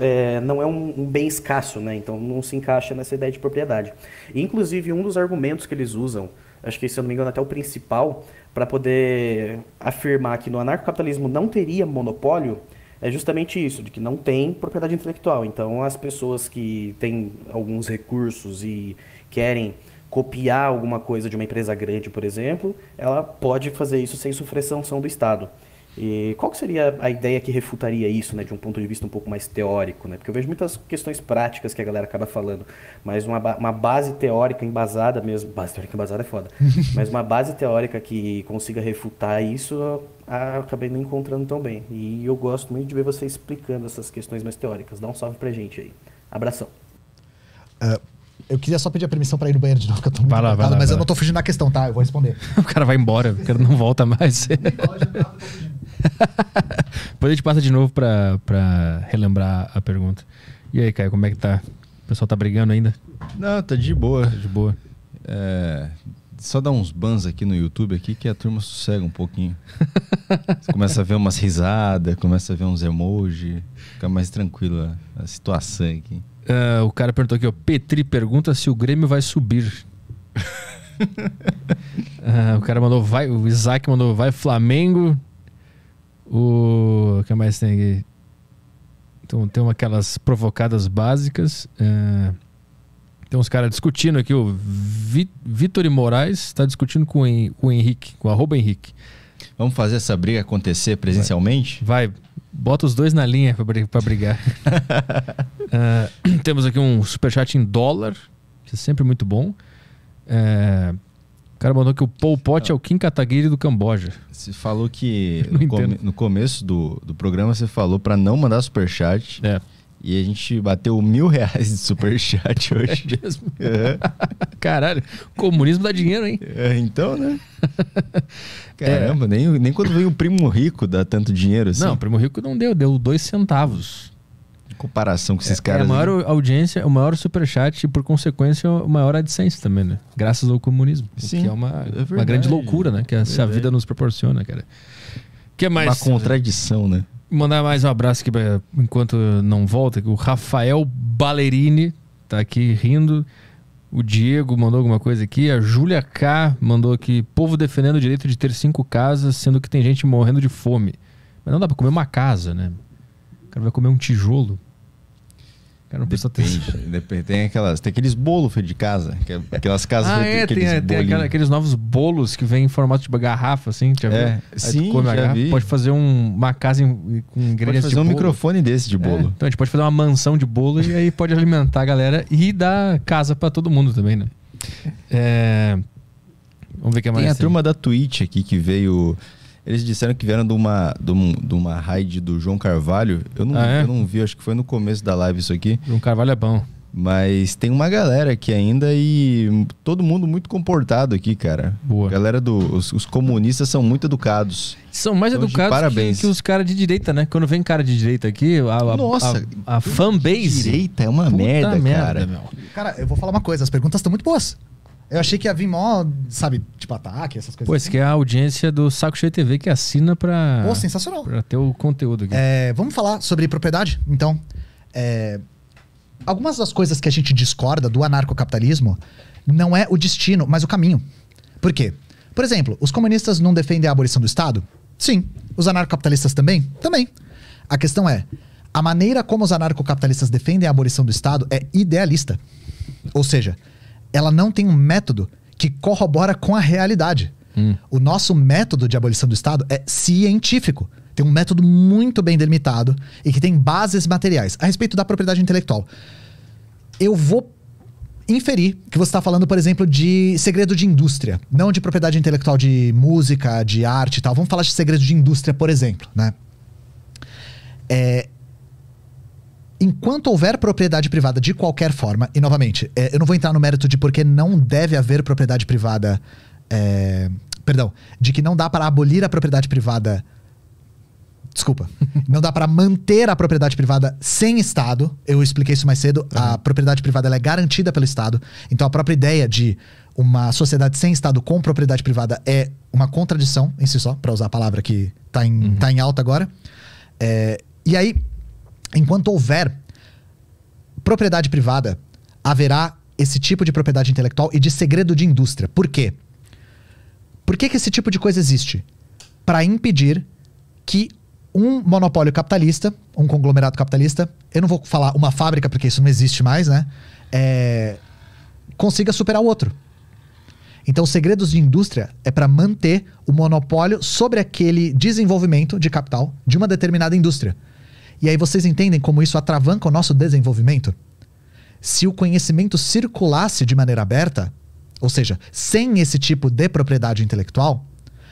é, não é um, um, bem escasso, né? então não se encaixa nessa ideia de propriedade. inclusive, um dos argumentos que eles usam, acho que se eu não me engano até o principal, para poder afirmar que no anarcocapitalismo não teria monopólio, é justamente isso, de que não tem propriedade intelectual. Então, as pessoas que têm alguns recursos e querem copiar alguma coisa de uma empresa grande, por exemplo, ela pode fazer isso sem sofrer sanção do Estado. E qual seria a ideia que refutaria isso, né, de um ponto de vista um pouco mais teórico, né? Porque eu vejo muitas questões práticas que a galera acaba falando, mas uma, uma base teórica embasada mesmo, base teórica embasada é foda, mas uma base teórica que consiga refutar isso, acabei não encontrando tão bem. E eu gosto muito de ver você explicando essas questões mais teóricas. Dá um salve pra gente aí. Abração. Uh, eu queria só pedir a permissão para ir no banheiro de novo, que eu tô muito vai lá, vai lá, mas vai eu lá. não tô fugindo da questão, tá? Eu vou responder. o cara vai embora, o cara não volta mais. Depois a gente passa de novo pra, pra relembrar a pergunta. E aí, Caio, como é que tá? O pessoal tá brigando ainda? Não, tá de boa. Tá de boa. É, só dá uns bans aqui no YouTube aqui que a turma sossega um pouquinho. Você começa a ver umas risadas, começa a ver uns emoji, fica mais tranquila a situação aqui. É, o cara perguntou aqui, ó, Petri pergunta se o Grêmio vai subir. uh, o cara mandou, vai, o Isaac mandou, vai Flamengo. O que mais tem aqui? Então, tem aquelas provocadas básicas. É... Tem uns caras discutindo aqui. O Vitor Moraes está discutindo com o Henrique, com o arroba Henrique. Vamos fazer essa briga acontecer presencialmente? Vai. Vai. Bota os dois na linha para brigar. uh, temos aqui um superchat em dólar, que é sempre muito bom. Uh, cara mandou que o Pol Pot é o Kim Kataguiri do Camboja. Você falou que no, no, começo do, do programa você falou para não mandar superchat. É. E a gente bateu mil reais de superchat é hoje. É mesmo? É. Caralho, comunismo dá dinheiro, hein? É, então, né? É. Caramba, é. nem, nem quando veio o primo rico dá tanto dinheiro assim. Não, o primo rico não deu, deu dois centavos comparação com esses é, caras. É a maior audiência, o maior superchat e, por consequência, o maior AdSense também, né? Graças ao comunismo. Sim, que é uma, é uma grande loucura, né? Que a vida nos proporciona, cara. que mais? Uma contradição, né? Mandar mais um abraço aqui pra, enquanto não volta, que o Rafael Ballerini tá aqui rindo. O Diego mandou alguma coisa aqui. A Júlia K mandou aqui: povo defendendo o direito de ter cinco casas, sendo que tem gente morrendo de fome. Mas não dá pra comer uma casa, né? cara vai comer um tijolo. Cara, não precisa ter. Depende, tem, aquelas, tem aqueles bolos feitos de casa. É aquelas casas ah, é, aqueles tem, aquela, aqueles novos bolos que vêm em formato de garrafa, assim. Já é, sim, já garrafa, vi. Pode fazer um, uma casa em, com ingredientes pode fazer um bolo. microfone desse de é, bolo. É, então a gente pode fazer uma mansão de bolo e aí pode alimentar a galera e dar casa para todo mundo também, né? É... Vamos ver o que é mais. Tem a turma da Twitch aqui que veio... Eles disseram que vieram de uma, de uma, de uma raid do João Carvalho. Eu não, ah, é? eu não vi, acho que foi no começo da live isso aqui. João Carvalho é bom. Mas tem uma galera aqui ainda e todo mundo muito comportado aqui, cara. Boa. Galera do. Os, os comunistas são muito educados. São mais então, educados parabéns. Que, que os caras de direita, né? Quando vem cara de direita aqui, a, Nossa, a, a, fanbase. Direita é uma merda, merda, cara. Meu. Cara, eu vou falar uma coisa: as perguntas estão muito boas. Eu achei que ia vir mó, sabe, tipo ataque, essas coisas. Pô, isso assim. que é a audiência do Saco Cheio TV que assina pra. Pô, sensacional. Pra ter o conteúdo aqui. É, vamos falar sobre propriedade, então. É, algumas das coisas que a gente discorda do anarcocapitalismo não é o destino, mas o caminho. Por quê? Por exemplo, os comunistas não defendem a abolição do Estado? Sim. Os anarcocapitalistas também? Também. A questão é: a maneira como os anarcocapitalistas defendem a abolição do Estado é idealista. Ou seja, ela não tem um método que corrobora com a realidade. Hum. O nosso método de abolição do Estado é científico. Tem um método muito bem delimitado e que tem bases materiais. A respeito da propriedade intelectual, eu vou inferir que você está falando, por exemplo, de segredo de indústria, não de propriedade intelectual de música, de arte e tal. Vamos falar de segredo de indústria, por exemplo, né? É, enquanto houver propriedade privada de qualquer forma, e novamente, é, eu não vou entrar no mérito de porque não deve haver propriedade privada. É, perdão, de que não dá para abolir a propriedade privada. Desculpa. não dá para manter a propriedade privada sem Estado. Eu expliquei isso mais cedo. Uhum. A propriedade privada é garantida pelo Estado. Então a própria ideia de uma sociedade sem Estado com propriedade privada é uma contradição em si só, para usar a palavra que está em, uhum. Tá em alta agora. É, e aí, Enquanto houver propriedade privada, haverá esse tipo de propriedade intelectual e de segredo de indústria. Por quê? Por que, que esse tipo de coisa existe? Para impedir que um monopólio capitalista, um conglomerado capitalista, eu não vou falar uma fábrica porque isso não existe mais, né? É, consiga superar o outro. Então, segredos de indústria é para manter o monopólio sobre aquele desenvolvimento de capital de uma determinada indústria. E aí vocês entendem como isso atravanca o nosso desenvolvimento? Se o conhecimento circulasse de maneira aberta, ou seja, sem esse tipo de propriedade intelectual,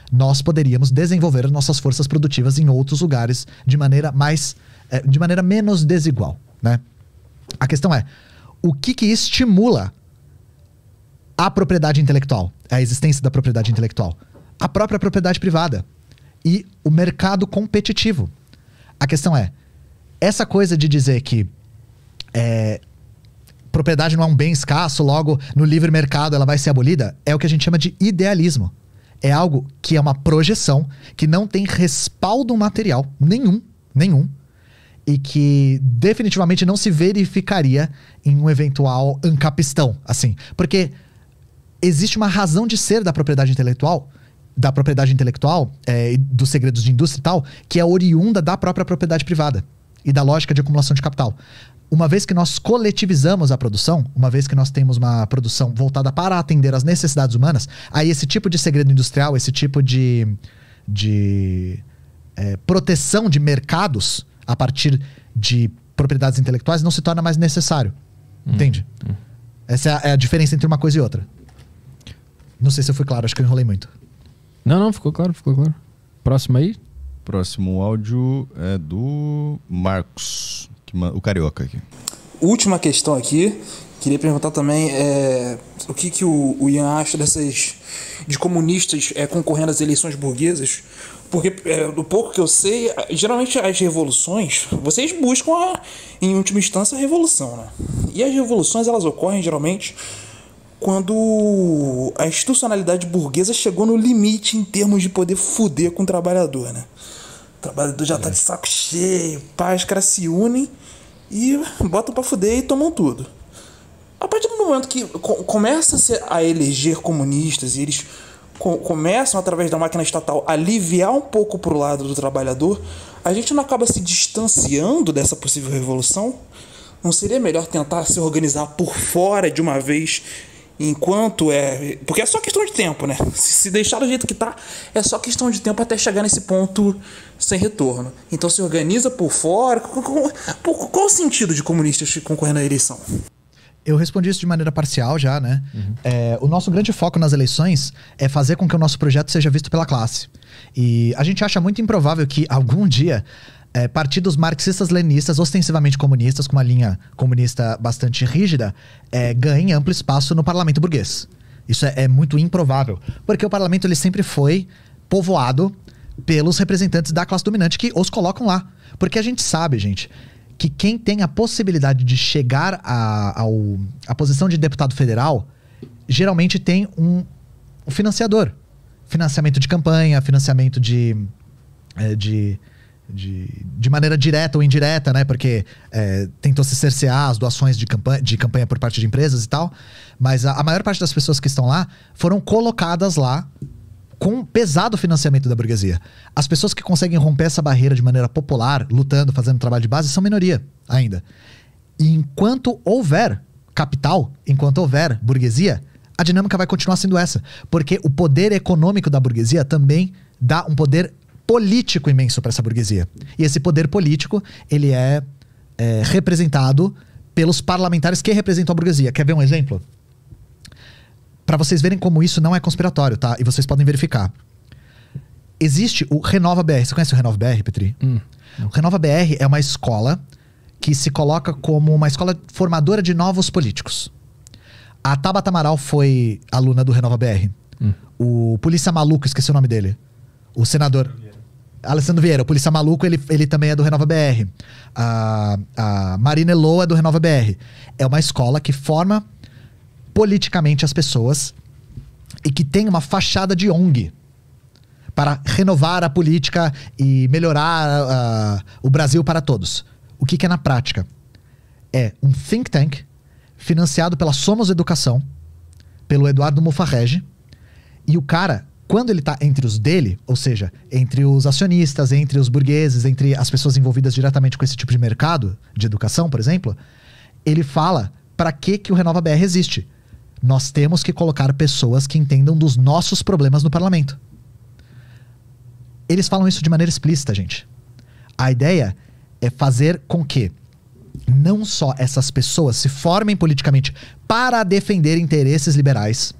nós poderíamos desenvolver nossas forças produtivas em outros lugares de maneira mais eh, de maneira menos desigual, né? A questão é, o que que estimula a propriedade intelectual, a existência da propriedade intelectual? A própria propriedade privada e o mercado competitivo. A questão é, essa coisa de dizer que é, propriedade não é um bem escasso, logo no livre mercado ela vai ser abolida, é o que a gente chama de idealismo. É algo que é uma projeção, que não tem respaldo material nenhum, nenhum, e que definitivamente não se verificaria em um eventual ancapistão, assim. Porque existe uma razão de ser da propriedade intelectual da propriedade intelectual, é, dos segredos de indústria e tal, que é oriunda da própria propriedade privada e da lógica de acumulação de capital. Uma vez que nós coletivizamos a produção, uma vez que nós temos uma produção voltada para atender às necessidades humanas, aí esse tipo de segredo industrial, esse tipo de, de é, proteção de mercados a partir de propriedades intelectuais não se torna mais necessário. Hum. Entende? Hum. Essa é a, é a, diferença entre uma coisa e outra. Não sei se eu fui claro, acho que eu enrolei muito. Não, não, ficou claro, ficou claro. Próximo aí. Próximo áudio é do Marcos, o carioca aqui. Última questão aqui. Queria perguntar também é, o que, que o, o Ian acha dessas de comunistas é, concorrendo às eleições burguesas, porque é, do pouco que eu sei, geralmente as revoluções, vocês buscam a, em última instância a revolução, né? E as revoluções elas ocorrem geralmente quando a institucionalidade burguesa chegou no limite em termos de poder fuder com o trabalhador, né? O trabalhador já é. tá de é. saco cheio, pá, os caras se unem e botam pra fuder e tomam tudo. A partir do momento que começa a eleger comunistas e eles começam, através da máquina estatal, a aliviar um pouco pro lado do trabalhador, a gente não acaba se distanciando dessa possível revolução? Não seria melhor tentar se organizar por fora de uma vez Enquanto é. Porque é só questão de tempo, né? Se deixar do jeito que tá, é só questão de tempo até chegar nesse ponto sem retorno. Então se organiza por fora. Qual o sentido de comunistas concorrendo à eleição? Eu respondi isso de maneira parcial já, né? Uhum. É, o nosso grande foco nas eleições é fazer com que o nosso projeto seja visto pela classe. E a gente acha muito improvável que algum dia é, partidos marxistas-lenistas, ostensivamente comunistas, com uma linha comunista bastante rígida, é, ganhem amplo espaço no parlamento burguês. Isso é, é muito improvável, porque o parlamento ele sempre foi povoado pelos representantes da classe dominante que os colocam lá. Porque a gente sabe, gente, que quem tem a possibilidade de chegar à a, a, posição de deputado federal geralmente tem um, um financiador. Financiamento de campanha, financiamento de, é, de de, de maneira direta ou indireta, né? Porque é, tentou se cercear as doações de campanha, de campanha por parte de empresas e tal. Mas a, a maior parte das pessoas que estão lá foram colocadas lá com pesado financiamento da burguesia. As pessoas que conseguem romper essa barreira de maneira popular, lutando, fazendo trabalho de base, são minoria ainda. E enquanto houver capital, enquanto houver burguesia, a dinâmica vai continuar sendo essa. Porque o poder econômico da burguesia também dá um poder político imenso para essa burguesia. E esse poder político, ele é, é representado pelos parlamentares que representam a burguesia. Quer ver um exemplo? Para vocês verem como isso não é conspiratório, tá? E vocês podem verificar. Existe o Renova BR. Você conhece o Renova BR, Petri? Hum. O Renova BR é uma escola que se coloca como uma escola formadora de novos políticos. A Tabata Amaral foi aluna do Renova BR. Hum. O polícia maluco, esqueci o nome dele. O senador. Alessandro Vieira, o Polícia Maluco, ele, ele também é do Renova BR. A, a Marina Eloa é do Renova BR. É uma escola que forma politicamente as pessoas e que tem uma fachada de ONG para renovar a política e melhorar uh, o Brasil para todos. O que, que é na prática? É um think tank financiado pela Somos Educação, pelo Eduardo Mufarrege, e o cara quando ele está entre os dele, ou seja, entre os acionistas, entre os burgueses, entre as pessoas envolvidas diretamente com esse tipo de mercado, de educação, por exemplo, ele fala para que, que o Renova BR existe. Nós temos que colocar pessoas que entendam dos nossos problemas no parlamento. Eles falam isso de maneira explícita, gente. A ideia é fazer com que não só essas pessoas se formem politicamente para defender interesses liberais,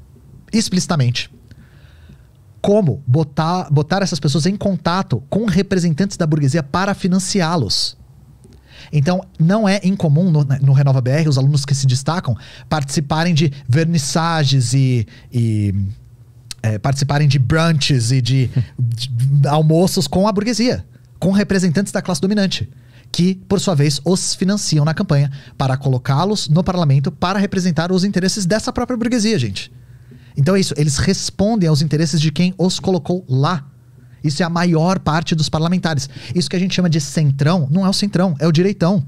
explicitamente, como botar, botar essas pessoas em contato com representantes da burguesia para financiá-los. Então, não é incomum no, né, no Renova BR os alunos que se destacam participarem de vernissages e, e é, participarem de brunches e de, de almoços com a burguesia, com representantes da classe dominante que, por sua vez, os financiam na campanha para colocá-los no parlamento para representar os interesses dessa própria burguesia, gente. Então é isso, eles respondem aos interesses de quem os colocou lá. Isso é a maior parte dos parlamentares. Isso que a gente chama de centrão, não é o centrão, é o direitão.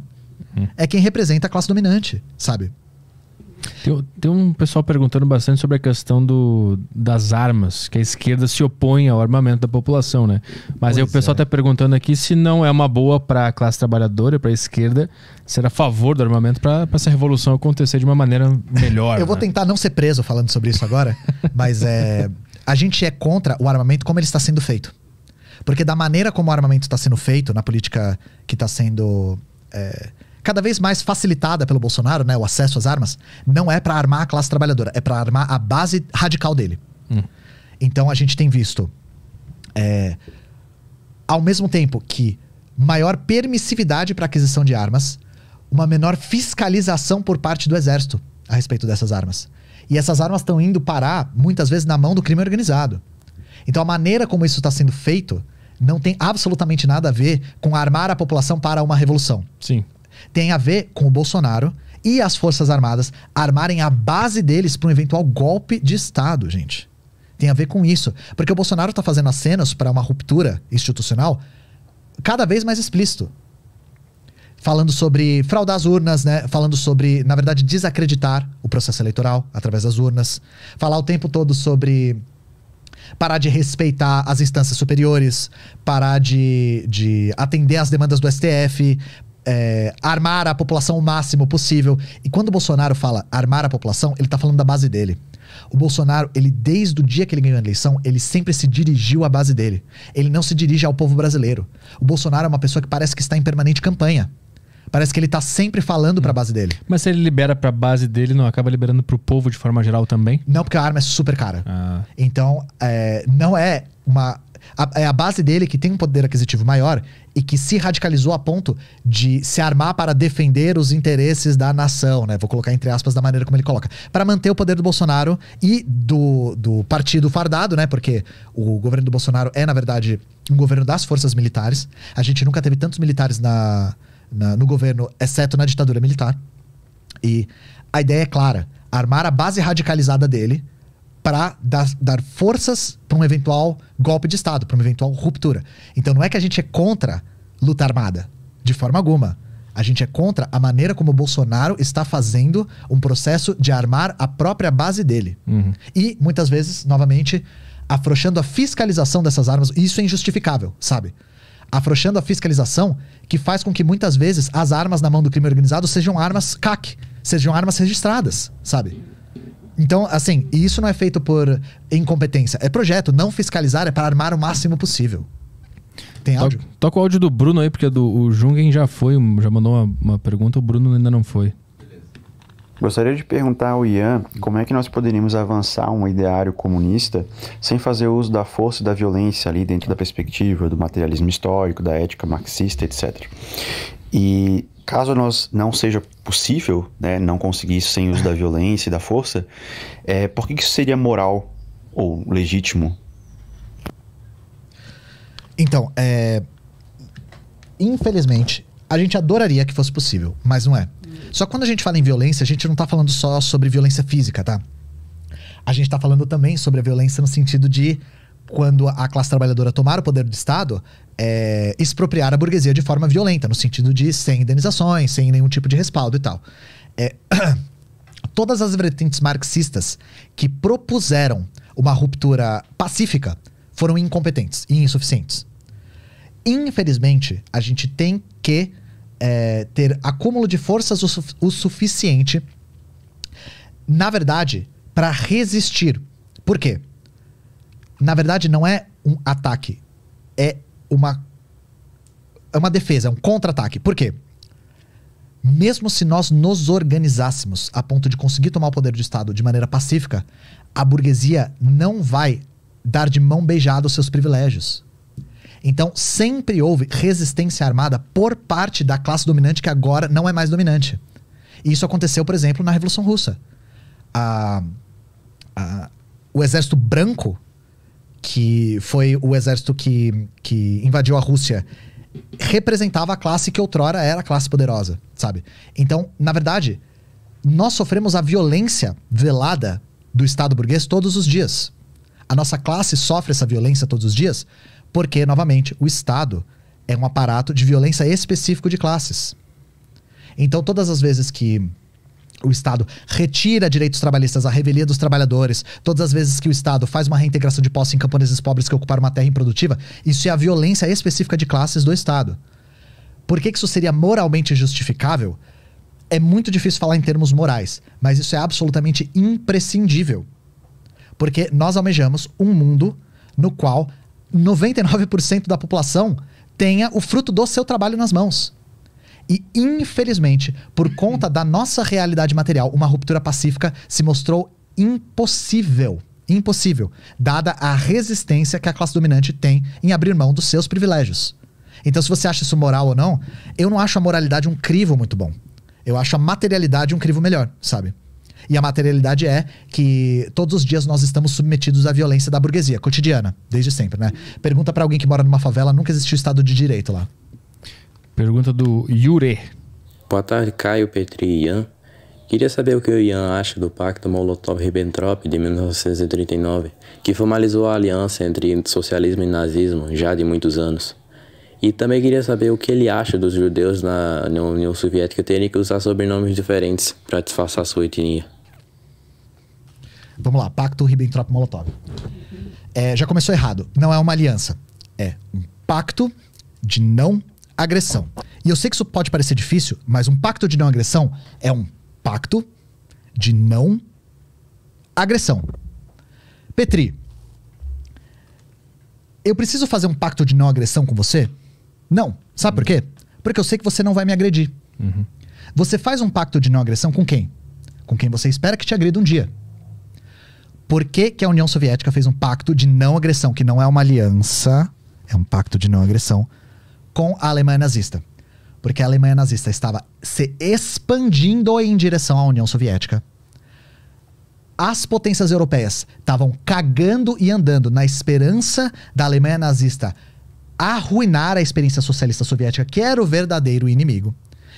Hum. É quem representa a classe dominante, sabe? Tem, tem, um pessoal perguntando bastante sobre a questão do, das armas, que a esquerda se opõe ao armamento da população, né? Mas aí o pessoal está é. Tá perguntando aqui se não é uma boa para a classe trabalhadora, para a esquerda, ser a favor do armamento para essa revolução acontecer de uma maneira melhor. Eu vou né? tentar não ser preso falando sobre isso agora, mas é, a gente é contra o armamento como ele está sendo feito. Porque da maneira como o armamento está sendo feito, na política que está sendo é, cada vez mais facilitada pelo Bolsonaro, né, o acesso às armas, não é para armar a classe trabalhadora, é para armar a base radical dele. Hum. Então a gente tem visto, é, ao mesmo tempo que maior permissividade para aquisição de armas, uma menor fiscalização por parte do exército a respeito dessas armas. E essas armas estão indo parar, muitas vezes, na mão do crime organizado. Então a maneira como isso está sendo feito não tem absolutamente nada a ver com armar a população para uma revolução. Sim tem a ver com o Bolsonaro e as Forças Armadas armarem a base deles para um eventual golpe de Estado, gente. Tem a ver com isso. Porque o Bolsonaro está fazendo as cenas para uma ruptura institucional cada vez mais explícito. Falando sobre fraudar as urnas, né? Falando sobre, na verdade, desacreditar o processo eleitoral através das urnas. Falar o tempo todo sobre parar de respeitar as instâncias superiores, parar de, de atender às demandas do STF, é, armar a população o máximo possível. E quando o Bolsonaro fala armar a população, ele tá falando da base dele. O Bolsonaro, ele desde o dia que ele ganhou a eleição, ele sempre se dirigiu à base dele. Ele não se dirige ao povo brasileiro. O Bolsonaro é uma pessoa que parece que está em permanente campanha. Parece que ele tá sempre falando para a base dele. Mas se ele libera para a base dele, não acaba liberando para o povo de forma geral também? Não, porque a arma é super cara. Ah. Então, é, não é uma a, é a base dele que tem um poder aquisitivo maior e que se radicalizou a ponto de se armar para defender os interesses da nação, né? Vou colocar entre aspas da maneira como ele coloca. Para manter o poder do Bolsonaro e do, do partido fardado, né? Porque o governo do Bolsonaro é, na verdade, um governo das forças militares. A gente nunca teve tantos militares na, na no governo, exceto na ditadura militar. E a ideia é clara: armar a base radicalizada dele para dar, dar, forças para um eventual golpe de Estado, para uma eventual ruptura. Então não é que a gente é contra luta armada, de forma alguma. A gente é contra a maneira como o Bolsonaro está fazendo um processo de armar a própria base dele. Uhum. E, muitas vezes, novamente, afrouxando a fiscalização dessas armas. Isso é injustificável, sabe? Afrouxando a fiscalização que faz com que, muitas vezes, as armas na mão do crime organizado sejam armas CAC, sejam armas registradas, sabe? Então, assim, e isso não é feito por incompetência. É projeto. Não fiscalizar é para armar o máximo possível. Tem áudio? Toca, toca o áudio do Bruno aí, porque é do, o Jungen já foi, já mandou uma, uma pergunta, o Bruno ainda não foi. Gostaria de perguntar ao Ian como é que nós poderíamos avançar um ideário comunista sem fazer uso da força e da violência ali dentro da perspectiva do materialismo histórico, da ética marxista, etc. E caso nós não seja possível, né, não conseguir sem uso da violência e da força, é, por que, que isso seria moral ou legítimo? Então, é... infelizmente, a gente adoraria que fosse possível, mas não é. Só que quando a gente fala em violência, a gente não tá falando só sobre violência física, tá? A gente tá falando também sobre a violência no sentido de quando a classe trabalhadora tomar o poder do Estado, é, expropriar a burguesia de forma violenta, no sentido de sem indenizações, sem nenhum tipo de respaldo e tal. É, todas as vertentes marxistas que propuseram uma ruptura pacífica foram incompetentes e insuficientes. Infelizmente, a gente tem que é, ter acúmulo de forças o, su o suficiente, na verdade, para resistir. Por quê? na verdade, não é um ataque. É uma. É uma defesa, é um contra-ataque. Por quê? Mesmo se nós nos organizássemos a ponto de conseguir tomar o poder do Estado de maneira pacífica, a burguesia não vai dar de mão beijada os seus privilégios. Então, sempre houve resistência armada por parte da classe dominante que agora não é mais dominante. E isso aconteceu, por exemplo, na Revolução Russa. A, a, o exército branco que foi o exército que, que invadiu a Rússia, representava a classe que outrora era a classe poderosa, sabe? Então, na verdade, nós sofremos a violência velada do Estado burguês todos os dias. A nossa classe sofre essa violência todos os dias porque, novamente, o Estado é um aparato de violência específico de classes. Então, todas as vezes que o Estado retira direitos trabalhistas à revelia dos trabalhadores, todas as vezes que o Estado faz uma reintegração de posse em camponeses pobres que ocuparam uma terra improdutiva, isso é a violência específica de classes do Estado. Por que, que isso seria moralmente justificável? É muito difícil falar em termos morais, mas isso é absolutamente imprescindível. Porque nós almejamos um mundo no qual 99% da população tenha o fruto do seu trabalho nas mãos. E, infelizmente, por conta da nossa realidade material, uma ruptura pacífica se mostrou impossível. Impossível, dada a resistência que a classe dominante tem em abrir mão dos seus privilégios. Então, se você acha isso moral ou não, eu não acho a moralidade um crivo muito bom. Eu acho a materialidade um crivo melhor, sabe? E a materialidade é que todos os dias nós estamos submetidos à violência da burguesia cotidiana, desde sempre, né? Pergunta para alguém que mora numa favela, nunca existiu estado de direito lá. Pergunta do Yure. Boa tarde, Caio, Petri e Ian. Queria saber o que o Ian acha do Pacto Molotov-Ribbentrop de 1939, que formalizou a aliança entre socialismo e nazismo já de muitos anos. E também queria saber o que ele acha dos judeus na, União Soviética terem que usar sobrenomes diferentes para disfarçar sua etnia. Vamos lá, Pacto Ribbentrop-Molotov. É, já começou errado. Não é uma aliança. É um pacto de não agressão. E eu sei que isso pode parecer difícil, mas um pacto de não agressão é um pacto de não agressão. Petri, eu preciso fazer um pacto de não agressão com você? Não. Sabe por quê? Porque eu sei que você não vai me agredir. Uhum. Você faz um pacto de não agressão com quem? Com quem você espera que te agrida um dia. Por que, que a União Soviética fez um pacto de não agressão, que não é uma aliança, é um pacto de não agressão com a Alemanha nazista. Porque a Alemanha nazista estava se expandindo em direção à União Soviética. As potências europeias estavam cagando e andando na esperança da Alemanha nazista arruinar a experiência socialista soviética, que era o verdadeiro inimigo.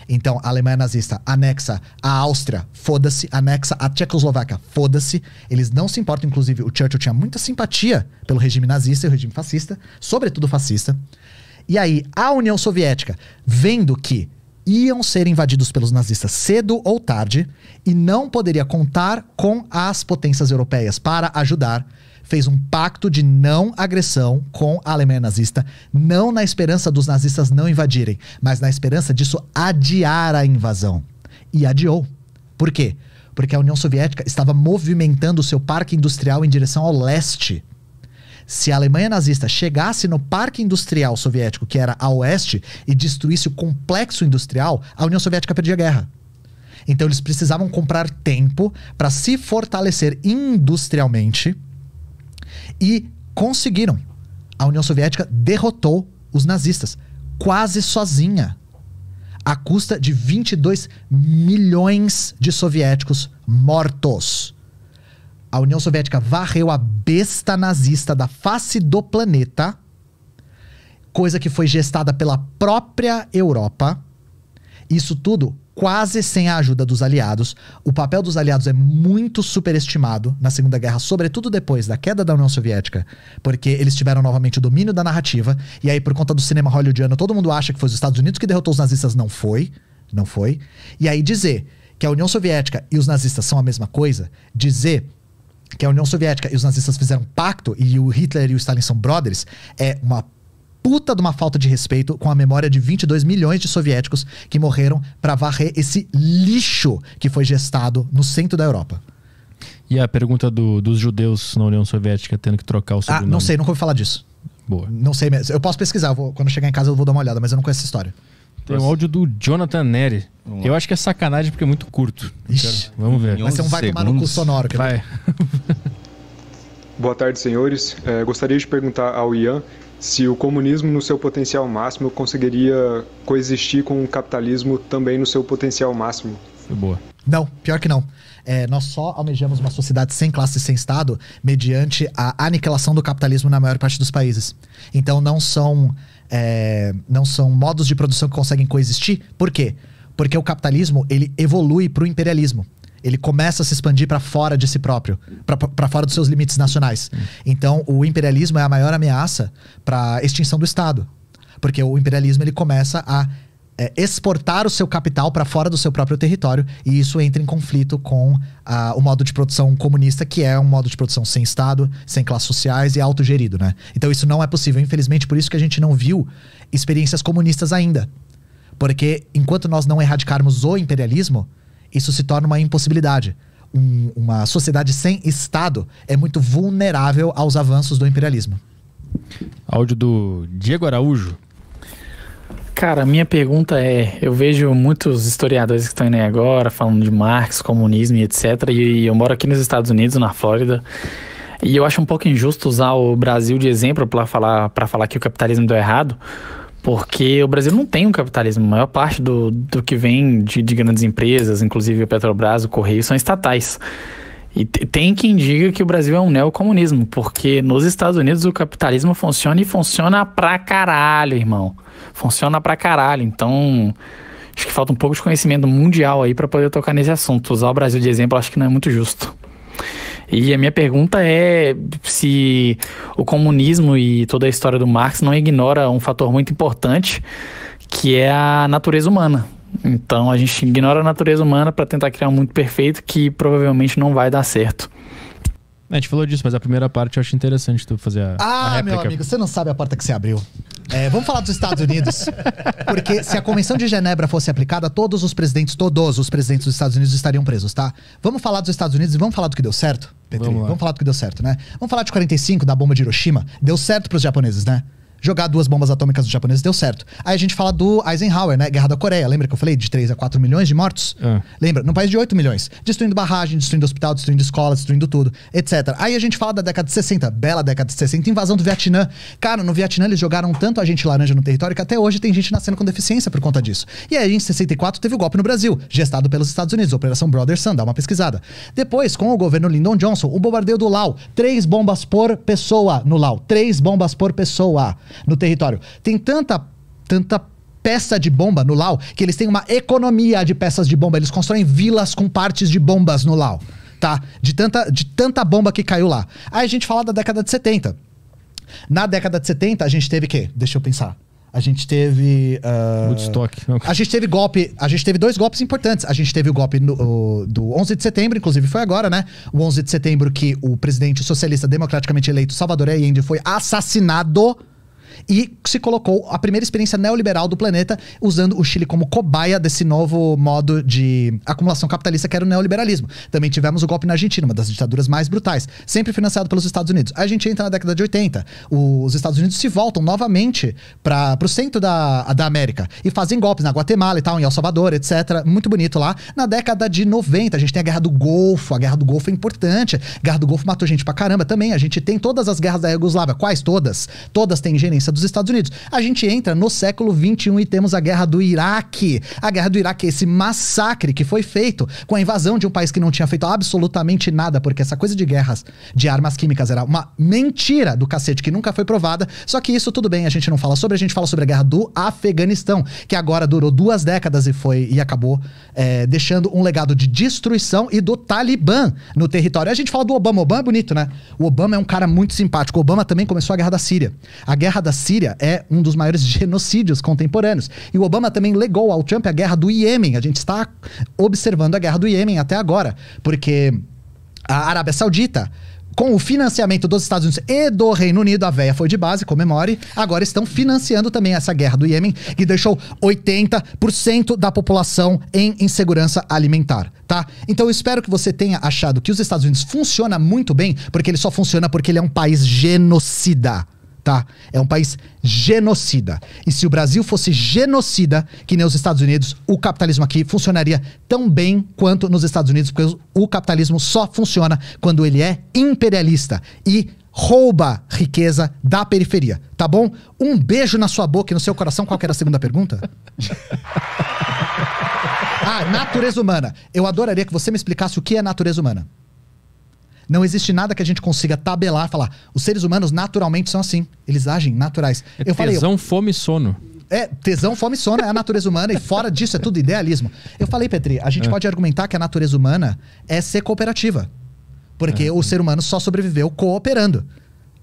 Então, a Alemanha nazista anexa a Áustria, foda-se, anexa a Tchecoslováquia, foda-se. Eles não se importam, inclusive, o Churchill tinha muita simpatia pelo regime nazista e o regime fascista, sobretudo fascista. E aí, a União Soviética, vendo que iam ser invadidos pelos nazistas cedo ou tarde e não poderia contar com as potências europeias para ajudar, fez um pacto de não agressão com a Alemanha nazista, não na esperança dos nazistas não invadirem, mas na esperança disso adiar a invasão. E adiou. Por quê? Porque a União Soviética estava movimentando seu parque industrial em direção ao leste se a Alemanha nazista chegasse no Parque Industrial Soviético, que era a oeste, e destruísse o complexo industrial, a União Soviética perdia a guerra. Então eles precisavam comprar tempo para se fortalecer industrialmente e conseguiram. A União Soviética derrotou os nazistas quase sozinha, à custa de 22 milhões de soviéticos mortos a União Soviética varreu a besta nazista da face do planeta, coisa que foi gestada pela própria Europa. Isso tudo quase sem a ajuda dos aliados. O papel dos aliados é muito superestimado na Segunda Guerra, sobretudo depois da queda da União Soviética, porque eles tiveram novamente o domínio da narrativa, e aí por conta do cinema hollywoodiano, todo mundo acha que foi os Estados Unidos que derrotou os nazistas, não foi, não foi. E aí dizer que a União Soviética e os nazistas são a mesma coisa, dizer que a União Soviética e os nazistas fizeram um pacto e o Hitler e o Stalin são brothers, é uma puta de uma falta de respeito com a memória de 22 milhões de soviéticos que morreram para varrer esse lixo que foi gestado no centro da Europa. E a pergunta do, dos judeus na União Soviética tendo que trocar o sobrenome? Ah, não sei, nunca ouvi falar disso. Boa. Não sei mesmo. Eu posso pesquisar, eu vou, quando chegar em casa eu vou dar uma olhada, mas eu não conheço essa história. Tem um áudio do Jonathan Neri. Eu acho que é sacanagem porque é muito curto. Ixi, vamos ver. Vai ser um vai tomar no cu sonoro. Quer vai. Boa tarde, senhores. É, gostaria de perguntar ao Ian se o comunismo, no seu potencial máximo, conseguiria coexistir com o capitalismo também no seu potencial máximo. Foi boa. Não, pior que não. É, nós só almejamos uma sociedade sem classe e sem Estado mediante a aniquilação do capitalismo na maior parte dos países. Então não são é, não são modos de produção que conseguem coexistir. Por quê? Porque o capitalismo ele evolui para o imperialismo. Ele começa a se expandir para fora de si próprio, para fora dos seus limites nacionais. Então, o imperialismo é a maior ameaça para a extinção do Estado, porque o imperialismo ele começa a é, exportar o seu capital para fora do seu próprio território, e isso entra em conflito com o modo de produção comunista, que é um modo de produção sem Estado, sem classes sociais e autogerido, né? Então isso não é possível, infelizmente, por isso que a gente não viu experiências comunistas ainda. Porque enquanto nós não erradicarmos o imperialismo, isso se torna uma impossibilidade. Um, uma sociedade sem Estado é muito vulnerável aos avanços do imperialismo. Áudio do Diego Araújo. Cara, minha pergunta é: eu vejo muitos historiadores que estão indo aí agora falando de Marx, comunismo e etc. E eu moro aqui nos Estados Unidos, na Flórida. E eu acho um pouco injusto usar o Brasil de exemplo para falar, falar que o capitalismo deu errado, porque o Brasil não tem um capitalismo. A maior parte do, do que vem de, de grandes empresas, inclusive o Petrobras, o Correio, são estatais. E tem quem diga que o Brasil é um neocomunismo, porque nos Estados Unidos o capitalismo funciona e funciona pra caralho, irmão. Funciona pra caralho. Então, acho que falta um pouco de conhecimento mundial aí para poder tocar nesse assunto. Usar o Brasil de exemplo acho que não é muito justo. E a minha pergunta é se o comunismo e toda a história do Marx não ignora um fator muito importante, que é a natureza humana. Então a gente ignora a natureza humana para tentar criar um mundo perfeito que provavelmente não vai dar certo. A gente falou disso, mas a primeira parte eu acho interessante tu fazer a. Ah, a meu amigo, você não sabe a porta que você abriu. É, vamos falar dos Estados Unidos. Porque se a Convenção de Genebra fosse aplicada, todos os presidentes, todos os presidentes dos Estados Unidos estariam presos, tá? Vamos falar dos Estados Unidos e vamos falar do que deu certo, Petri? Vamos, vamos falar do que deu certo, né? Vamos falar de 45, da bomba de Hiroshima. Deu certo pros japoneses, né? jogar duas bombas atômicas nos japoneses deu certo. Aí a gente fala do Eisenhower, né? Guerra da Coreia. Lembra que eu falei de 3 a 4 milhões de mortos? É. Lembra? Num país de 8 milhões. Destruindo barragem, destruindo hospital, destruindo escola, destruindo tudo, etc. Aí a gente fala da década de 60, bela década de 60, invasão do Vietnã. Cara, no Vietnã eles jogaram tanto a gente laranja no território que até hoje tem gente nascendo com deficiência por conta disso. E aí em 64 teve o golpe no Brasil, gestado pelos Estados Unidos, Operação Brother Sun, dá uma pesquisada. Depois, com o governo Lyndon Johnson, o bombardeio do Lau, três bombas por pessoa no Lau, três bombas por pessoa no território. Tem tanta, tanta peça de bomba no Lau que eles têm uma economia de peças de bomba. Eles constroem vilas com partes de bombas no Lau, tá? De tanta, de tanta bomba que caiu lá. Aí a gente fala da década de 70. Na década de 70, a gente teve o quê? Deixa eu pensar. A gente teve. Uh, estoque A gente teve golpe. A gente teve dois golpes importantes. A gente teve o golpe no, o, do 11 de setembro, inclusive foi agora, né? O 11 de setembro que o presidente socialista democraticamente eleito Salvador Allende foi assassinado e se colocou a primeira experiência neoliberal do planeta, usando o Chile como cobaia desse novo modo de acumulação capitalista que era o neoliberalismo. Também tivemos o golpe na Argentina, uma das ditaduras mais brutais, sempre financiado pelos Estados Unidos. A gente entra na década de 80, os Estados Unidos se voltam novamente para o centro da, da América e fazem golpes na Guatemala e tal, em El Salvador, etc. Muito bonito lá. Na década de 90, a gente tem a Guerra do Golfo, a Guerra do Golfo é importante. A Guerra do Golfo matou gente pra caramba também. A gente tem todas as guerras da Iugoslávia, quais todas? Todas têm gerenciamento influência dos Estados Unidos. A gente entra no século XXI e temos a guerra do Iraque. A guerra do Iraque é esse massacre que foi feito com a invasão de um país que não tinha feito absolutamente nada, porque essa coisa de guerras de armas químicas era uma mentira do cacete que nunca foi provada. Só que isso tudo bem, a gente não fala sobre, a gente fala sobre a guerra do Afeganistão, que agora durou duas décadas e foi e acabou é, deixando um legado de destruição e do Talibã no território. A gente fala do Obama, o Obama é bonito, né? O Obama é um cara muito simpático. O Obama também começou a guerra da Síria. A guerra da Síria é um dos maiores genocídios contemporâneos. E o Obama também legou ao Trump a guerra do Iêmen. A gente está observando a guerra do Iêmen até agora, porque a Arábia Saudita com o financiamento dos Estados Unidos e do Reino Unido, a veia foi de base, comemore. Agora estão financiando também essa guerra do Iêmen, que deixou 80% da população em insegurança alimentar, tá? Então eu espero que você tenha achado que os Estados Unidos funciona muito bem, porque ele só funciona porque ele é um país genocida tá? É um país genocida. E se o Brasil fosse genocida, que nem os Estados Unidos, o capitalismo aqui funcionaria tão bem quanto nos Estados Unidos, porque o capitalismo só funciona quando ele é imperialista e rouba riqueza da periferia, tá bom? Um beijo na sua boca e no seu coração. Qual que era a segunda pergunta? ah, natureza humana. Eu adoraria que você me explicasse o que é natureza humana. Não existe nada que a gente consiga tabelar, falar. Os seres humanos naturalmente são assim. Eles agem naturais. É eu tesão, falei, Tesão, fome e sono. É, tesão, fome e sono é a natureza humana e fora disso é tudo idealismo. Eu falei, Petri, a gente é. pode argumentar que a natureza humana é ser cooperativa. Porque é. o ser humano só sobreviveu cooperando.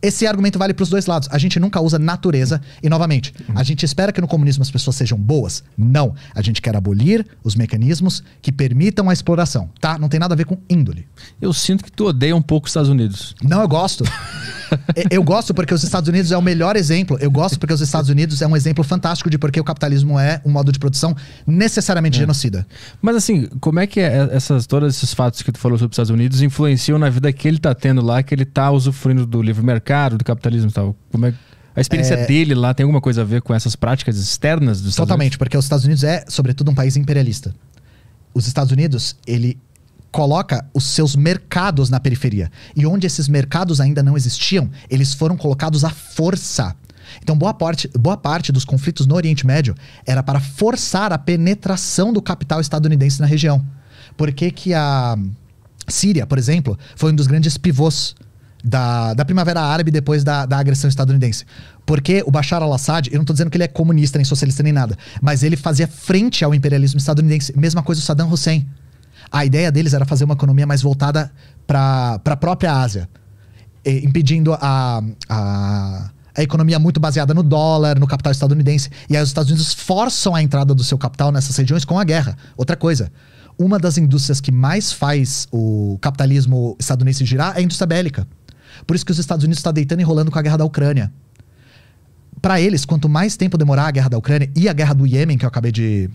Esse argumento vale para os dois lados. A gente nunca usa natureza. E, novamente, uhum. a gente espera que no comunismo as pessoas sejam boas? Não. A gente quer abolir os mecanismos que permitam a exploração, tá? Não tem nada a ver com índole. Eu sinto que tu odeia um pouco os Estados Unidos. Não, eu gosto. eu gosto porque os Estados Unidos é o melhor exemplo. Eu gosto porque os Estados Unidos é um exemplo fantástico de porque o capitalismo é um modo de produção necessariamente é. genocida. Mas assim, como é que é essas, todos esses fatos que tu falou sobre os Estados Unidos influenciam na vida que ele tá tendo lá, que ele tá usufruindo do livre mercado? do capitalismo e tal? Como é a experiência é... dele lá tem alguma coisa a ver com essas práticas externas dos Totalmente, Unidos? porque os Estados Unidos é, sobretudo, um país imperialista. Os Estados Unidos, ele coloca os seus mercados na periferia. E onde esses mercados ainda não existiam, eles foram colocados à força. Então, boa parte, boa parte dos conflitos no Oriente Médio era para forçar a penetração do capital estadunidense na região. Por que, que a Síria, por exemplo, foi um dos grandes pivôs da, da Primavera Árabe depois da, da agressão estadunidense. Porque o Bashar al-Assad, eu não estou dizendo que ele é comunista, nem socialista, nem nada, mas ele fazia frente ao imperialismo estadunidense. Mesma coisa o Saddam Hussein. A ideia deles era fazer uma economia mais voltada para a própria Ásia, e, impedindo a, a, a economia muito baseada no dólar, no capital estadunidense. E aí os Estados Unidos forçam a entrada do seu capital nessas regiões com a guerra. Outra coisa, uma das indústrias que mais faz o capitalismo estadunidense girar é a indústria bélica. Por isso que os Estados Unidos está deitando e rolando com a guerra da Ucrânia. Para eles, quanto mais tempo demorar a guerra da Ucrânia e a guerra do Iêmen, que eu acabei de,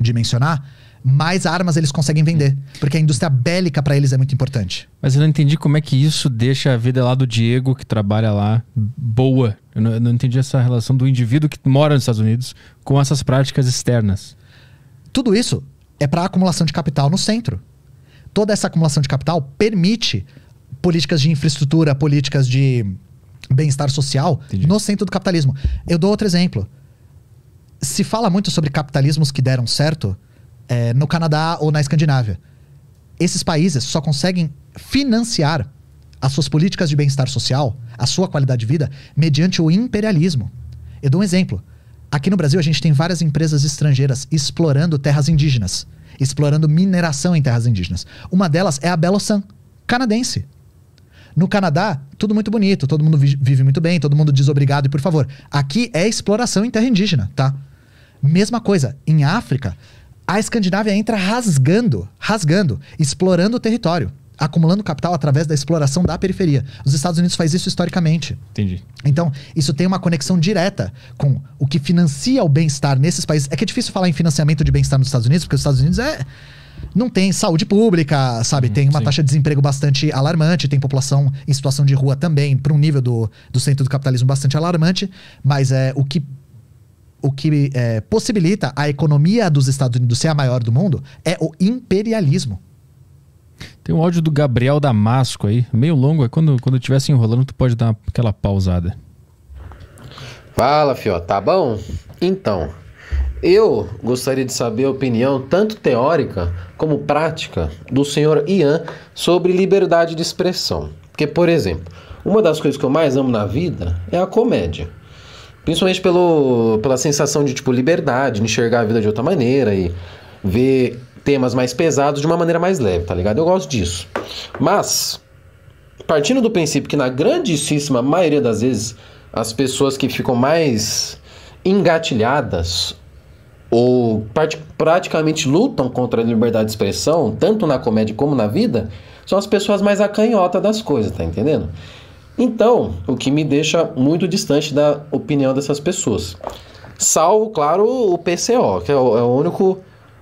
de mencionar, mais armas eles conseguem vender. Porque a indústria bélica para eles é muito importante. Mas eu não entendi como é que isso deixa a vida lá do Diego, que trabalha lá, boa. Eu não, eu não entendi essa relação do indivíduo que mora nos Estados Unidos com essas práticas externas. Tudo isso é para acumulação de capital no centro. Toda essa acumulação de capital permite políticas de infraestrutura, políticas de bem-estar social Entendi. no centro do capitalismo. Eu dou outro exemplo. Se fala muito sobre capitalismos que deram certo é, no Canadá ou na Escandinávia. Esses países só conseguem financiar as suas políticas de bem-estar social, a sua qualidade de vida, mediante o imperialismo. Eu dou um exemplo. Aqui no Brasil, a gente tem várias empresas estrangeiras explorando terras indígenas, explorando mineração em terras indígenas. Uma delas é a Belo San, canadense. No Canadá, tudo muito bonito, todo mundo vive muito bem, todo mundo diz obrigado e por favor. Aqui é exploração em terra indígena, tá? Mesma coisa, em África, a Escandinávia entra rasgando, rasgando, explorando o território, acumulando capital através da exploração da periferia. Os Estados Unidos faz isso historicamente. Entendi. Então, isso tem uma conexão direta com o que financia o bem-estar nesses países. É que é difícil falar em financiamento de bem-estar nos Estados Unidos, porque os Estados Unidos é não tem saúde pública, sabe? Hum, tem uma sim. taxa de desemprego bastante alarmante, tem população em situação de rua também, para um nível do, do centro do capitalismo bastante alarmante, mas é o que o que é, possibilita a economia dos Estados Unidos ser a maior do mundo é o imperialismo. Tem um áudio do Gabriel Damasco aí, meio longo, é quando quando estiver se enrolando tu pode dar aquela pausada. Fala, fio, tá bom? Então, eu gostaria de saber a opinião, tanto teórica como prática, do senhor Ian sobre liberdade de expressão. Porque, por exemplo, uma das coisas que eu mais amo na vida é a comédia. Principalmente pelo, pela sensação de, tipo, liberdade, de enxergar a vida de outra maneira e ver temas mais pesados de uma maneira mais leve, tá ligado? Eu gosto disso. Mas, partindo do princípio que na grandíssima maioria das vezes as pessoas que ficam mais engatilhadas ou praticamente lutam contra a liberdade de expressão, tanto na comédia como na vida, são as pessoas mais acanhota das coisas, tá entendendo? Então, o que me deixa muito distante da opinião dessas pessoas. Salvo, claro, o PCO, que é o, é o único,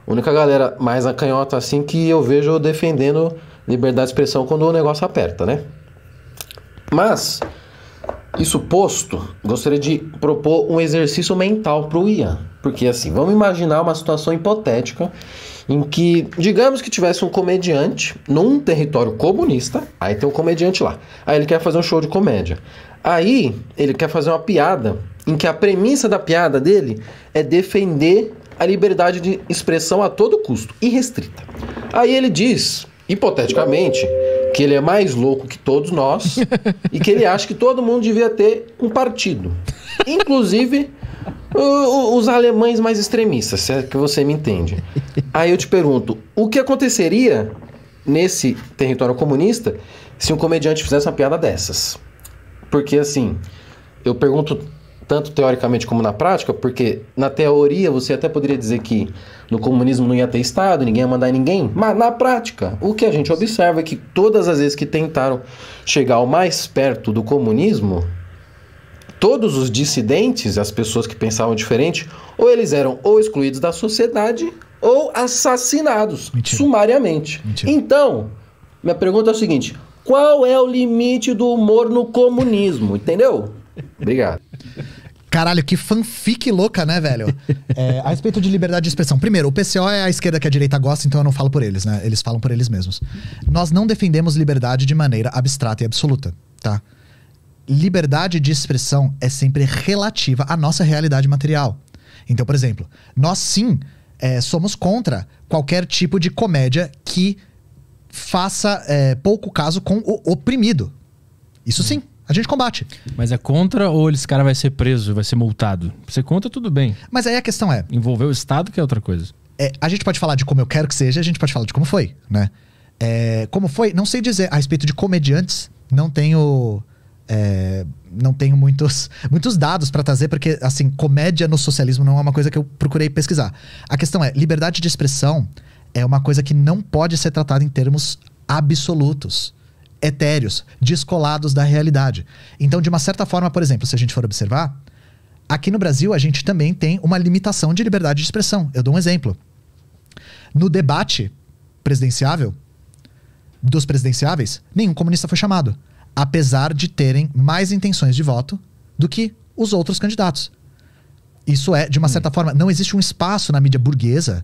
única galera mais acanhota assim que eu vejo defendendo liberdade de expressão quando o negócio aperta, né? Mas, isso posto, gostaria de propor um exercício mental para o Ian. Porque assim, vamos imaginar uma situação hipotética em que, digamos que tivesse um comediante num território comunista, aí tem um comediante lá. Aí ele quer fazer um show de comédia. Aí ele quer fazer uma piada em que a premissa da piada dele é defender a liberdade de expressão a todo custo, irrestrita. Aí ele diz, hipoteticamente, que ele é mais louco que todos nós e que ele acha que todo mundo devia ter um partido. Inclusive o, o, os alemães mais extremistas, se é que você me entende. Aí eu te pergunto, o que aconteceria nesse território comunista se um comediante fizesse uma piada dessas? Porque assim, eu pergunto tanto teoricamente como na prática, porque na teoria você até poderia dizer que no comunismo não ia ter Estado, ninguém ia mandar ninguém, mas na prática, o que a gente observa é que todas as vezes que tentaram chegar ao mais perto do comunismo, todos os dissidentes, as pessoas que pensavam diferente, ou eles eram ou excluídos da sociedade ou assassinados Mentira. sumariamente. Mentira. Então, minha pergunta é o seguinte: qual é o limite do humor no comunismo? Entendeu? Obrigado. Caralho, que fanfic louca, né, velho? É, a respeito de liberdade de expressão. Primeiro, o PCO é a esquerda que a direita gosta, então eu não falo por eles, né? Eles falam por eles mesmos. Nós não defendemos liberdade de maneira abstrata e absoluta, tá? Liberdade de expressão é sempre relativa à nossa realidade material. Então, por exemplo, nós sim é, somos contra qualquer tipo de comédia que faça é, pouco caso com o oprimido. Isso uhum. sim. A gente combate. Mas é contra ou esse cara vai ser preso, vai ser multado? Você é conta, tudo bem. Mas aí a questão é. Envolver o Estado, que é outra coisa. É, a gente pode falar de como eu quero que seja, a gente pode falar de como foi, né? É, como foi, não sei dizer. A respeito de comediantes, não tenho. É, não tenho muitos, muitos dados para trazer, porque, assim, comédia no socialismo não é uma coisa que eu procurei pesquisar. A questão é: liberdade de expressão é uma coisa que não pode ser tratada em termos absolutos etéreos, descolados da realidade. Então, de uma certa forma, por exemplo, se a gente for observar, aqui no Brasil a gente também tem uma limitação de liberdade de expressão. Eu dou um exemplo. No debate presidenciável, dos presidenciáveis, nenhum comunista foi chamado, apesar de terem mais intenções de voto do que os outros candidatos. Isso é, de uma hum. certa hum. forma, não existe um espaço na mídia burguesa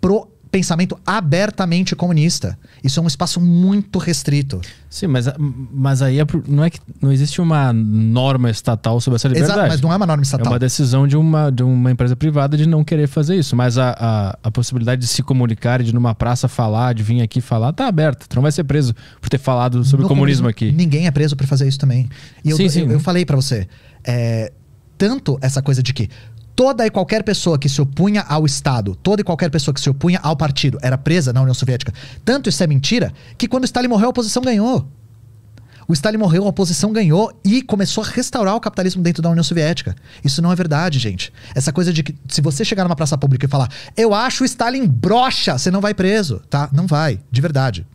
pro pensamento abertamente comunista. Isso é um espaço muito restrito. Sim, mas, mas aí é, não é que não existe uma norma estatal sobre essa liberdade. Exato, mas não é uma norma estatal. É uma decisão de uma, de uma empresa privada de não querer fazer isso. Mas a, a, a possibilidade de se comunicar, de numa praça falar, de vir aqui falar, tá aberta. Tu não vai ser preso por ter falado sobre no o comunismo, comunismo, aqui. Ninguém é preso por fazer isso também. E eu, sim, eu, sim. eu, eu falei para você. É, tanto essa coisa de que Toda e qualquer pessoa que se opunha ao Estado, toda e qualquer pessoa que se opunha ao partido era presa na União Soviética. Tanto isso é mentira que quando Stalin morreu, a oposição ganhou. O Stalin morreu, a oposição ganhou e começou a restaurar o capitalismo dentro da União Soviética. Isso não é verdade, gente. Essa coisa de que se você chegar numa praça pública e falar, eu acho o Stalin brocha, você não vai preso, tá? Não vai, de verdade.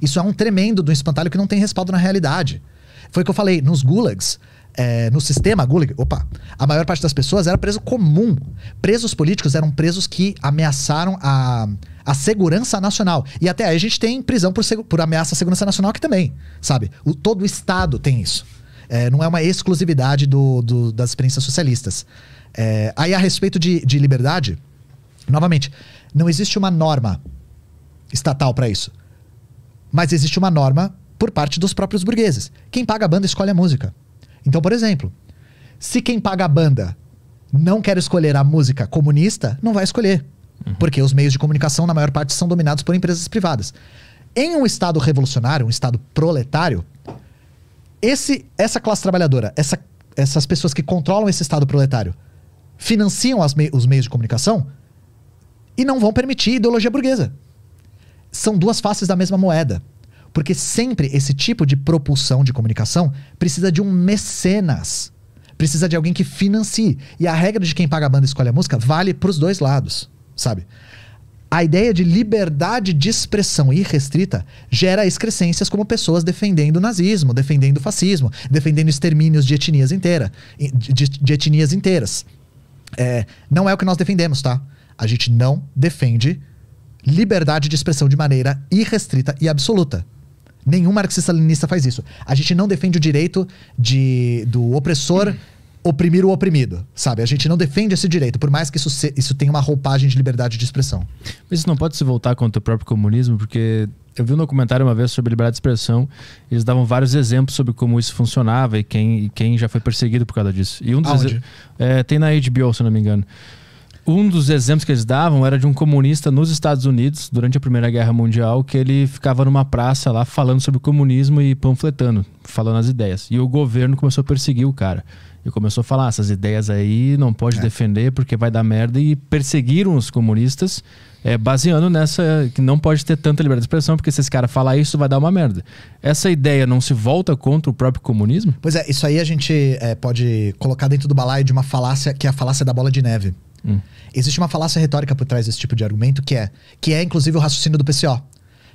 Isso é um tremendo do um espantalho que não tem respaldo na realidade. Foi o que eu falei, nos gulags, é, no sistema Gulag, opa, a maior parte das pessoas era preso comum. Presos políticos eram presos que ameaçaram a, a segurança nacional. E até aí a gente tem prisão por, por ameaça à segurança nacional aqui também, sabe? O, todo o Estado tem isso. É, não é uma exclusividade do, do das experiências socialistas. É, aí a respeito de, de liberdade, novamente, não existe uma norma estatal para isso. Mas existe uma norma por parte dos próprios burgueses. Quem paga a banda escolhe a música. Então, por exemplo, se quem paga a banda não quer escolher a música comunista, não vai escolher. Uhum. Porque os meios de comunicação, na maior parte, são dominados por empresas privadas. Em um Estado revolucionário, um Estado proletário, esse, essa classe trabalhadora, essa, essas pessoas que controlam esse Estado proletário, financiam os meios de comunicação e não vão permitir ideologia burguesa. São duas faces da mesma moeda. Porque sempre esse tipo de propulsão de comunicação precisa de um mecenas. Precisa de alguém que financie. E a regra de quem paga a banda e escolhe a música vale para os dois lados, sabe? A ideia de liberdade de expressão irrestrita gera excrescências como pessoas defendendo o nazismo, defendendo o fascismo, defendendo extermínios de etnias, inteiras, de, de etnias inteiras. É, não é o que nós defendemos, tá? A gente não defende liberdade de expressão de maneira irrestrita e absoluta. Nenhum marxista-leninista faz isso. A gente não defende o direito de, do opressor oprimir o oprimido, sabe? A gente não defende esse direito, por mais que isso, se, isso tenha uma roupagem de liberdade de expressão. Mas isso não pode se voltar contra o próprio comunismo, porque eu vi um documentário uma vez sobre liberdade de expressão, eles davam vários exemplos sobre como isso funcionava e quem, e quem já foi perseguido por causa disso. E um dos é, tem na HBO, se não me engano. Um dos exemplos que eles davam era de um comunista nos Estados Unidos, durante a Primeira Guerra Mundial, que ele ficava numa praça lá falando sobre o comunismo e panfletando, falando as ideias. E o governo começou a perseguir o cara. E começou a falar: ah, essas ideias aí não pode é. defender porque vai dar merda. E perseguiram os comunistas, é, baseando nessa que não pode ter tanta liberdade de expressão, porque se esse cara falar isso, vai dar uma merda. Essa ideia não se volta contra o próprio comunismo? Pois é, isso aí a gente é, pode colocar dentro do balaio de uma falácia que é a falácia da bola de neve. Hum. Existe uma falácia retórica por trás desse tipo de argumento que é, que é inclusive o raciocínio do PCO,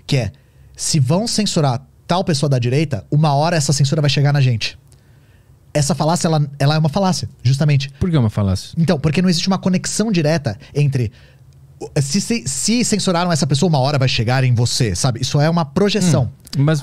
que é se vão censurar tal pessoa da direita, uma hora essa censura vai chegar na gente. Essa falácia, ela, ela é uma falácia, justamente. Por que é uma falácia? Então, porque não existe uma conexão direta entre se, se, se, censuraram essa pessoa, uma hora vai chegar em você, sabe? Isso é uma projeção. Hum, mas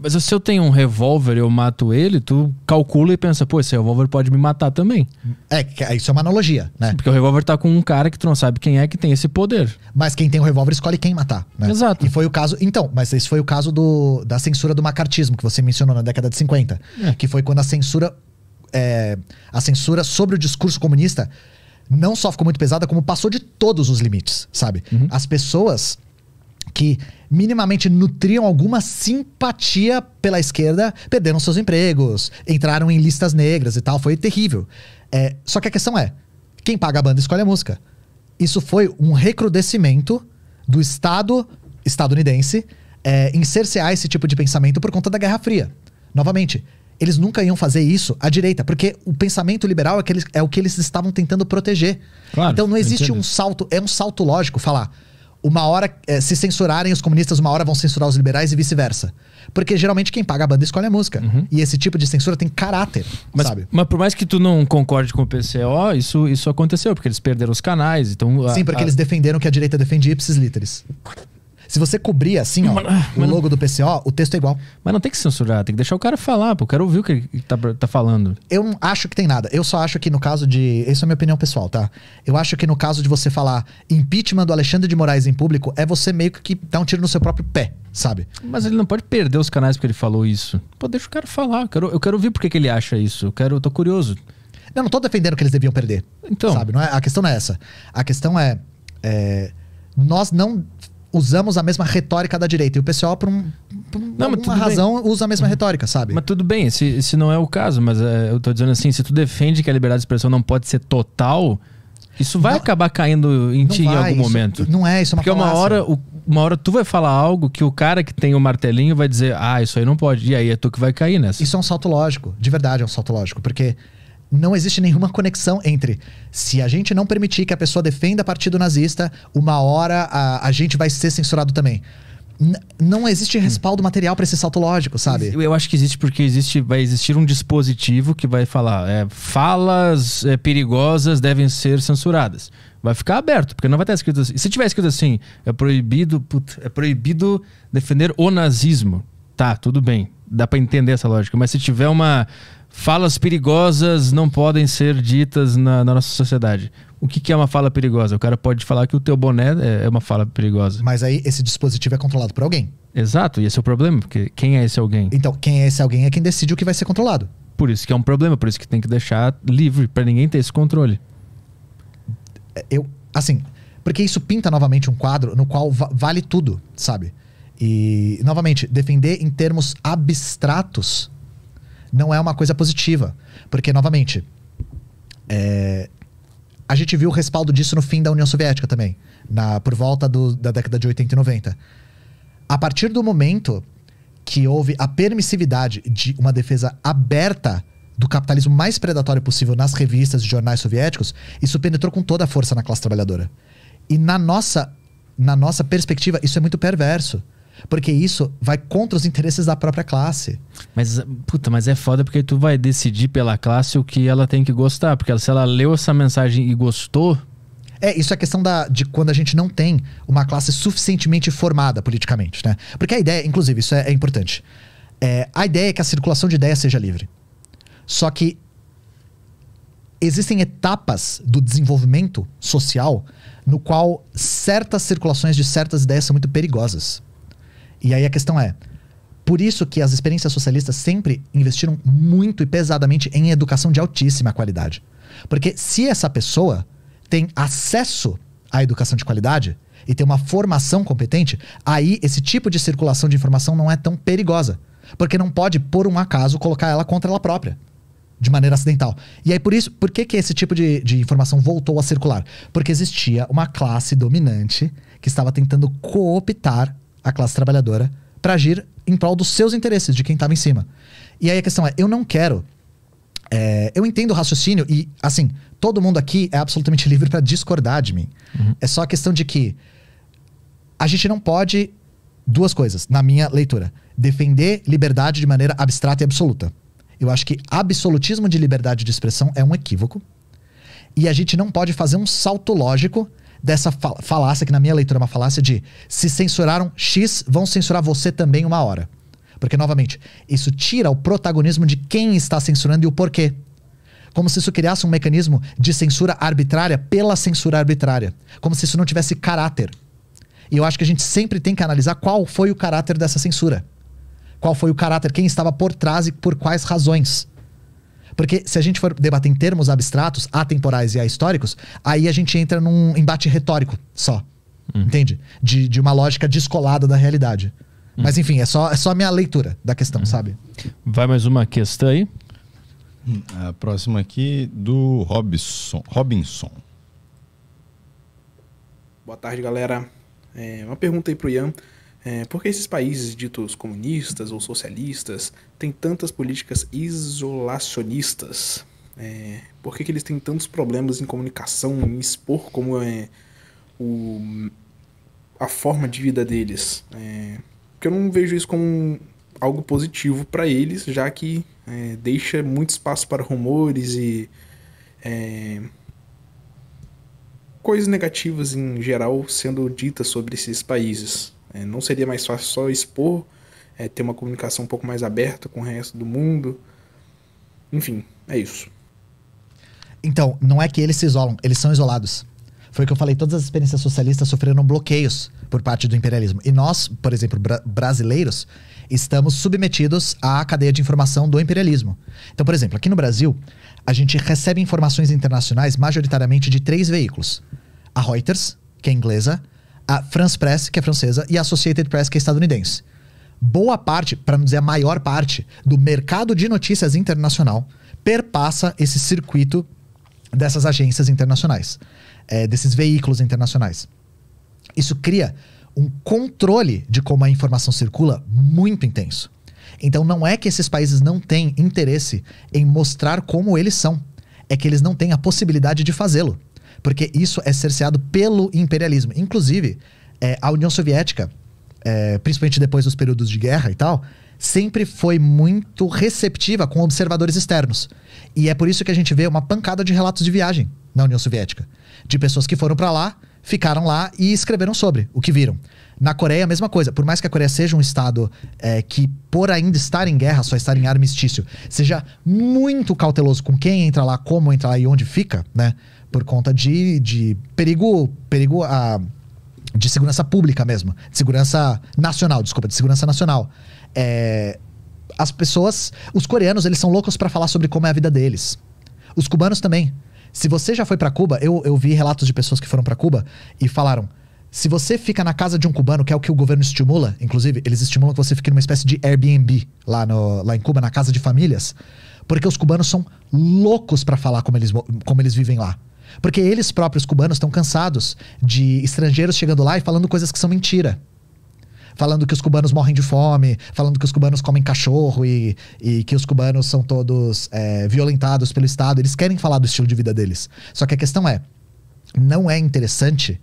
mas se eu tenho um revólver e eu mato ele, tu calcula e pensa, pô, esse revólver pode me matar também. É, é isso é uma analogia, né? Porque o revólver tá com um cara que tu não sabe quem é que tem esse poder. Mas quem tem o um revólver escolhe quem matar, né? Exato. E foi o caso. Então, mas esse foi o caso do, da censura do macartismo, que você mencionou na década de 50. É. Que foi quando a censura. É, a censura sobre o discurso comunista não só ficou muito pesada, como passou de todos os limites, sabe? Uhum. As pessoas que minimamente nutriam alguma simpatia pela esquerda, perderam seus empregos, entraram em listas negras e tal. Foi terrível. É, só que a questão é: quem paga a banda escolhe a música. Isso foi um recrudescimento do Estado estadunidense é, em cercear esse tipo de pensamento por conta da Guerra Fria. Novamente, eles nunca iam fazer isso à direita, porque o pensamento liberal é, eles, é o que eles estavam tentando proteger. Claro, então não existe um salto, é um salto lógico falar uma hora, é, se censurarem os comunistas, uma hora vão censurar os liberais e vice-versa. Porque geralmente quem paga a banda escolhe a música. Uhum. E esse tipo de censura tem caráter, mas, sabe? Mas por mais que tu não concorde com o PCO, isso, isso aconteceu, porque eles perderam os canais. Então, Sim, a, porque a... eles defenderam que a direita defende ipsis literis. Se você cobrir assim, ó, mas, mas ah, o logo não... do PCO, o texto é igual. Mas não tem que censurar, tem que deixar o cara falar, pô. Eu quero ouvir o que ele tá, tá falando. Eu não acho que tem nada. Eu só acho que no caso de. Isso é minha opinião pessoal, tá? Eu acho que no caso de você falar impeachment do Alexandre de Moraes em público, é você meio que dar um tiro no seu próprio pé, sabe? Mas ele não pode perder os canais porque ele falou isso. Pô, deixa o cara falar. Eu quero, eu quero ouvir porque que ele acha isso. Eu, quero, eu tô curioso. Eu não tô defendendo que eles deviam perder. Então. Sabe? Não é, a questão não é essa. A questão é, é nós não usamos a mesma retórica da direita. E o PCO, por, um, por não, alguma razão, bem. usa a mesma uhum. retórica, sabe? Mas tudo bem, esse, esse não é o caso. Mas é, eu tô dizendo assim, se tu defende que a liberdade de expressão não pode ser total... Isso vai não, acabar caindo em ti vai, em algum isso, momento. Não é, isso é uma Porque uma hora, o, uma hora tu vai falar algo que o cara que tem o martelinho vai dizer, ah, isso aí não pode. E aí é tu que vai cair nessa. Isso é um salto lógico, de verdade é um salto lógico. Porque não existe nenhuma conexão entre se a gente não permitir que a pessoa defenda partido nazista, uma hora a, a gente vai ser censurado também. N não existe hum. respaldo material para esse salto lógico, sabe? Eu acho que existe porque existe, vai existir um dispositivo que vai falar é, falas é, perigosas devem ser censuradas. Vai ficar aberto, porque não vai estar escrito assim. Se tiver escrito assim, é proibido, put, é proibido defender o nazismo. Tá, tudo bem. Dá para entender essa lógica. Mas se tiver uma Falas perigosas não podem ser ditas na, na nossa sociedade. O que, que, é uma fala perigosa? O cara pode falar que o teu boné é, é uma fala perigosa. Mas aí esse dispositivo é controlado por alguém. Exato, e esse é o problema, porque quem é esse alguém? Então, quem é esse alguém é quem decide o que vai ser controlado. Por isso que é um problema, por isso que tem que deixar livre, para ninguém ter esse controle. Eu, assim, porque isso pinta novamente um quadro no qual va vale tudo, sabe? E, novamente, defender em termos abstratos não é uma coisa positiva. Porque, novamente, é, a gente viu o respaldo disso no fim da União Soviética também, na, por volta do, da década de 80 e 90. A partir do momento que houve a permissividade de uma defesa aberta do capitalismo mais predatório possível nas revistas e jornais soviéticos, isso penetrou com toda a força na classe trabalhadora. E na nossa, na nossa perspectiva, isso é muito perverso. Porque isso vai contra os interesses da própria classe. Mas, puta, mas é foda porque tu vai decidir pela classe o que ela tem que gostar. Porque se ela leu essa mensagem e gostou. É, isso é questão da, de quando a gente não tem uma classe suficientemente formada politicamente, né? Porque a ideia, inclusive, isso é, é importante. É, a ideia é que a circulação de ideias seja livre. Só que existem etapas do desenvolvimento social no qual certas circulações de certas ideias são muito perigosas. E aí a questão é, por isso que as experiências socialistas sempre investiram muito e pesadamente em educação de altíssima qualidade. Porque se essa pessoa tem acesso à educação de qualidade e tem uma formação competente, aí esse tipo de circulação de informação não é tão perigosa. Porque não pode, por um acaso, colocar ela contra ela própria. De maneira acidental. E aí, por isso, por que, que esse tipo de, de informação voltou a circular? Porque existia uma classe dominante que estava tentando cooptar a classe trabalhadora para agir em prol dos seus interesses, de quem estava em cima. E aí a questão é, eu não quero. É, eu entendo o raciocínio e, assim, todo mundo aqui é absolutamente livre para discordar de mim. Uhum. É só a questão de que a gente não pode duas coisas, na minha leitura: defender liberdade de maneira abstrata e absoluta. Eu acho que absolutismo de liberdade de expressão é um equívoco. E a gente não pode fazer um salto lógico dessa falácia, que na minha leitura é uma falácia, de se censuraram X, vão censurar você também uma hora. Porque, novamente, isso tira o protagonismo de quem está censurando e o porquê. Como se isso criasse um mecanismo de censura arbitrária pela censura arbitrária. Como se isso não tivesse caráter. E eu acho que a gente sempre tem que analisar qual foi o caráter dessa censura. Qual foi o caráter, quem estava por trás e por quais razões. Porque se a gente for debater em termos abstratos, atemporais e ahistóricos, aí a gente entra num embate retórico só. Hum. Entende? De, de uma lógica descolada da realidade. Hum. Mas enfim, é só, é só a minha leitura da questão, hum. sabe? Vai mais uma questão aí. Hum, a próxima aqui do Robson. Robinson. Boa tarde, galera. É, uma pergunta aí pro Ian. É, por que esses países ditos comunistas ou socialistas têm tantas políticas isolacionistas? É, por que, que eles têm tantos problemas em comunicação, em expor como é o, a forma de vida deles? É, porque eu não vejo isso como algo positivo para eles, já que é, deixa muito espaço para rumores e é, coisas negativas em geral sendo ditas sobre esses países. É, não seria mais fácil só expor, é, ter uma comunicação um pouco mais aberta com o resto do mundo? Enfim, é isso. Então, não é que eles se isolam, eles são isolados. Foi o que eu falei, todas as experiências socialistas sofreram bloqueios por parte do imperialismo. E nós, por exemplo, bra brasileiros, estamos submetidos à cadeia de informação do imperialismo. Então, por exemplo, aqui no Brasil, a gente recebe informações internacionais majoritariamente de três veículos: a Reuters, que é inglesa, a France Press, que é francesa, e a Associated Press, que é estadunidense. Boa parte, para não dizer a maior parte, do mercado de notícias internacional perpassa esse circuito dessas agências internacionais, é, desses veículos internacionais. Isso cria um controle de como a informação circula muito intenso. Então não é que esses países não têm interesse em mostrar como eles são, é que eles não têm a possibilidade de fazê-lo porque isso é cerceado pelo imperialismo. Inclusive, é, a União Soviética, é, principalmente depois dos períodos de guerra e tal, sempre foi muito receptiva com observadores externos. E é por isso que a gente vê uma pancada de relatos de viagem na União Soviética, de pessoas que foram para lá, ficaram lá e escreveram sobre o que viram. Na Coreia, a mesma coisa. Por mais que a Coreia seja um estado é, que, por ainda estar em guerra, só estar em armistício, seja muito cauteloso com quem entra lá, como entra lá e onde fica, né? por conta de, de perigo, perigo a, ah, de segurança pública mesmo, de segurança nacional, desculpa, de segurança nacional. É, as pessoas, os coreanos, eles são loucos para falar sobre como é a vida deles. Os cubanos também. Se você já foi para Cuba, eu, eu vi relatos de pessoas que foram para Cuba e falaram: se você fica na casa de um cubano, que é o que o governo estimula, inclusive, eles estimulam que você fique numa espécie de Airbnb lá, no, lá em Cuba, na casa de famílias, porque os cubanos são loucos para falar como eles, como eles vivem lá. Porque eles próprios cubanos estão cansados de estrangeiros chegando lá e falando coisas que são mentira. Falando que os cubanos morrem de fome, falando que os cubanos comem cachorro e, e que os cubanos são todos é, violentados pelo Estado. Eles querem falar do estilo de vida deles. Só que a questão é: não é interessante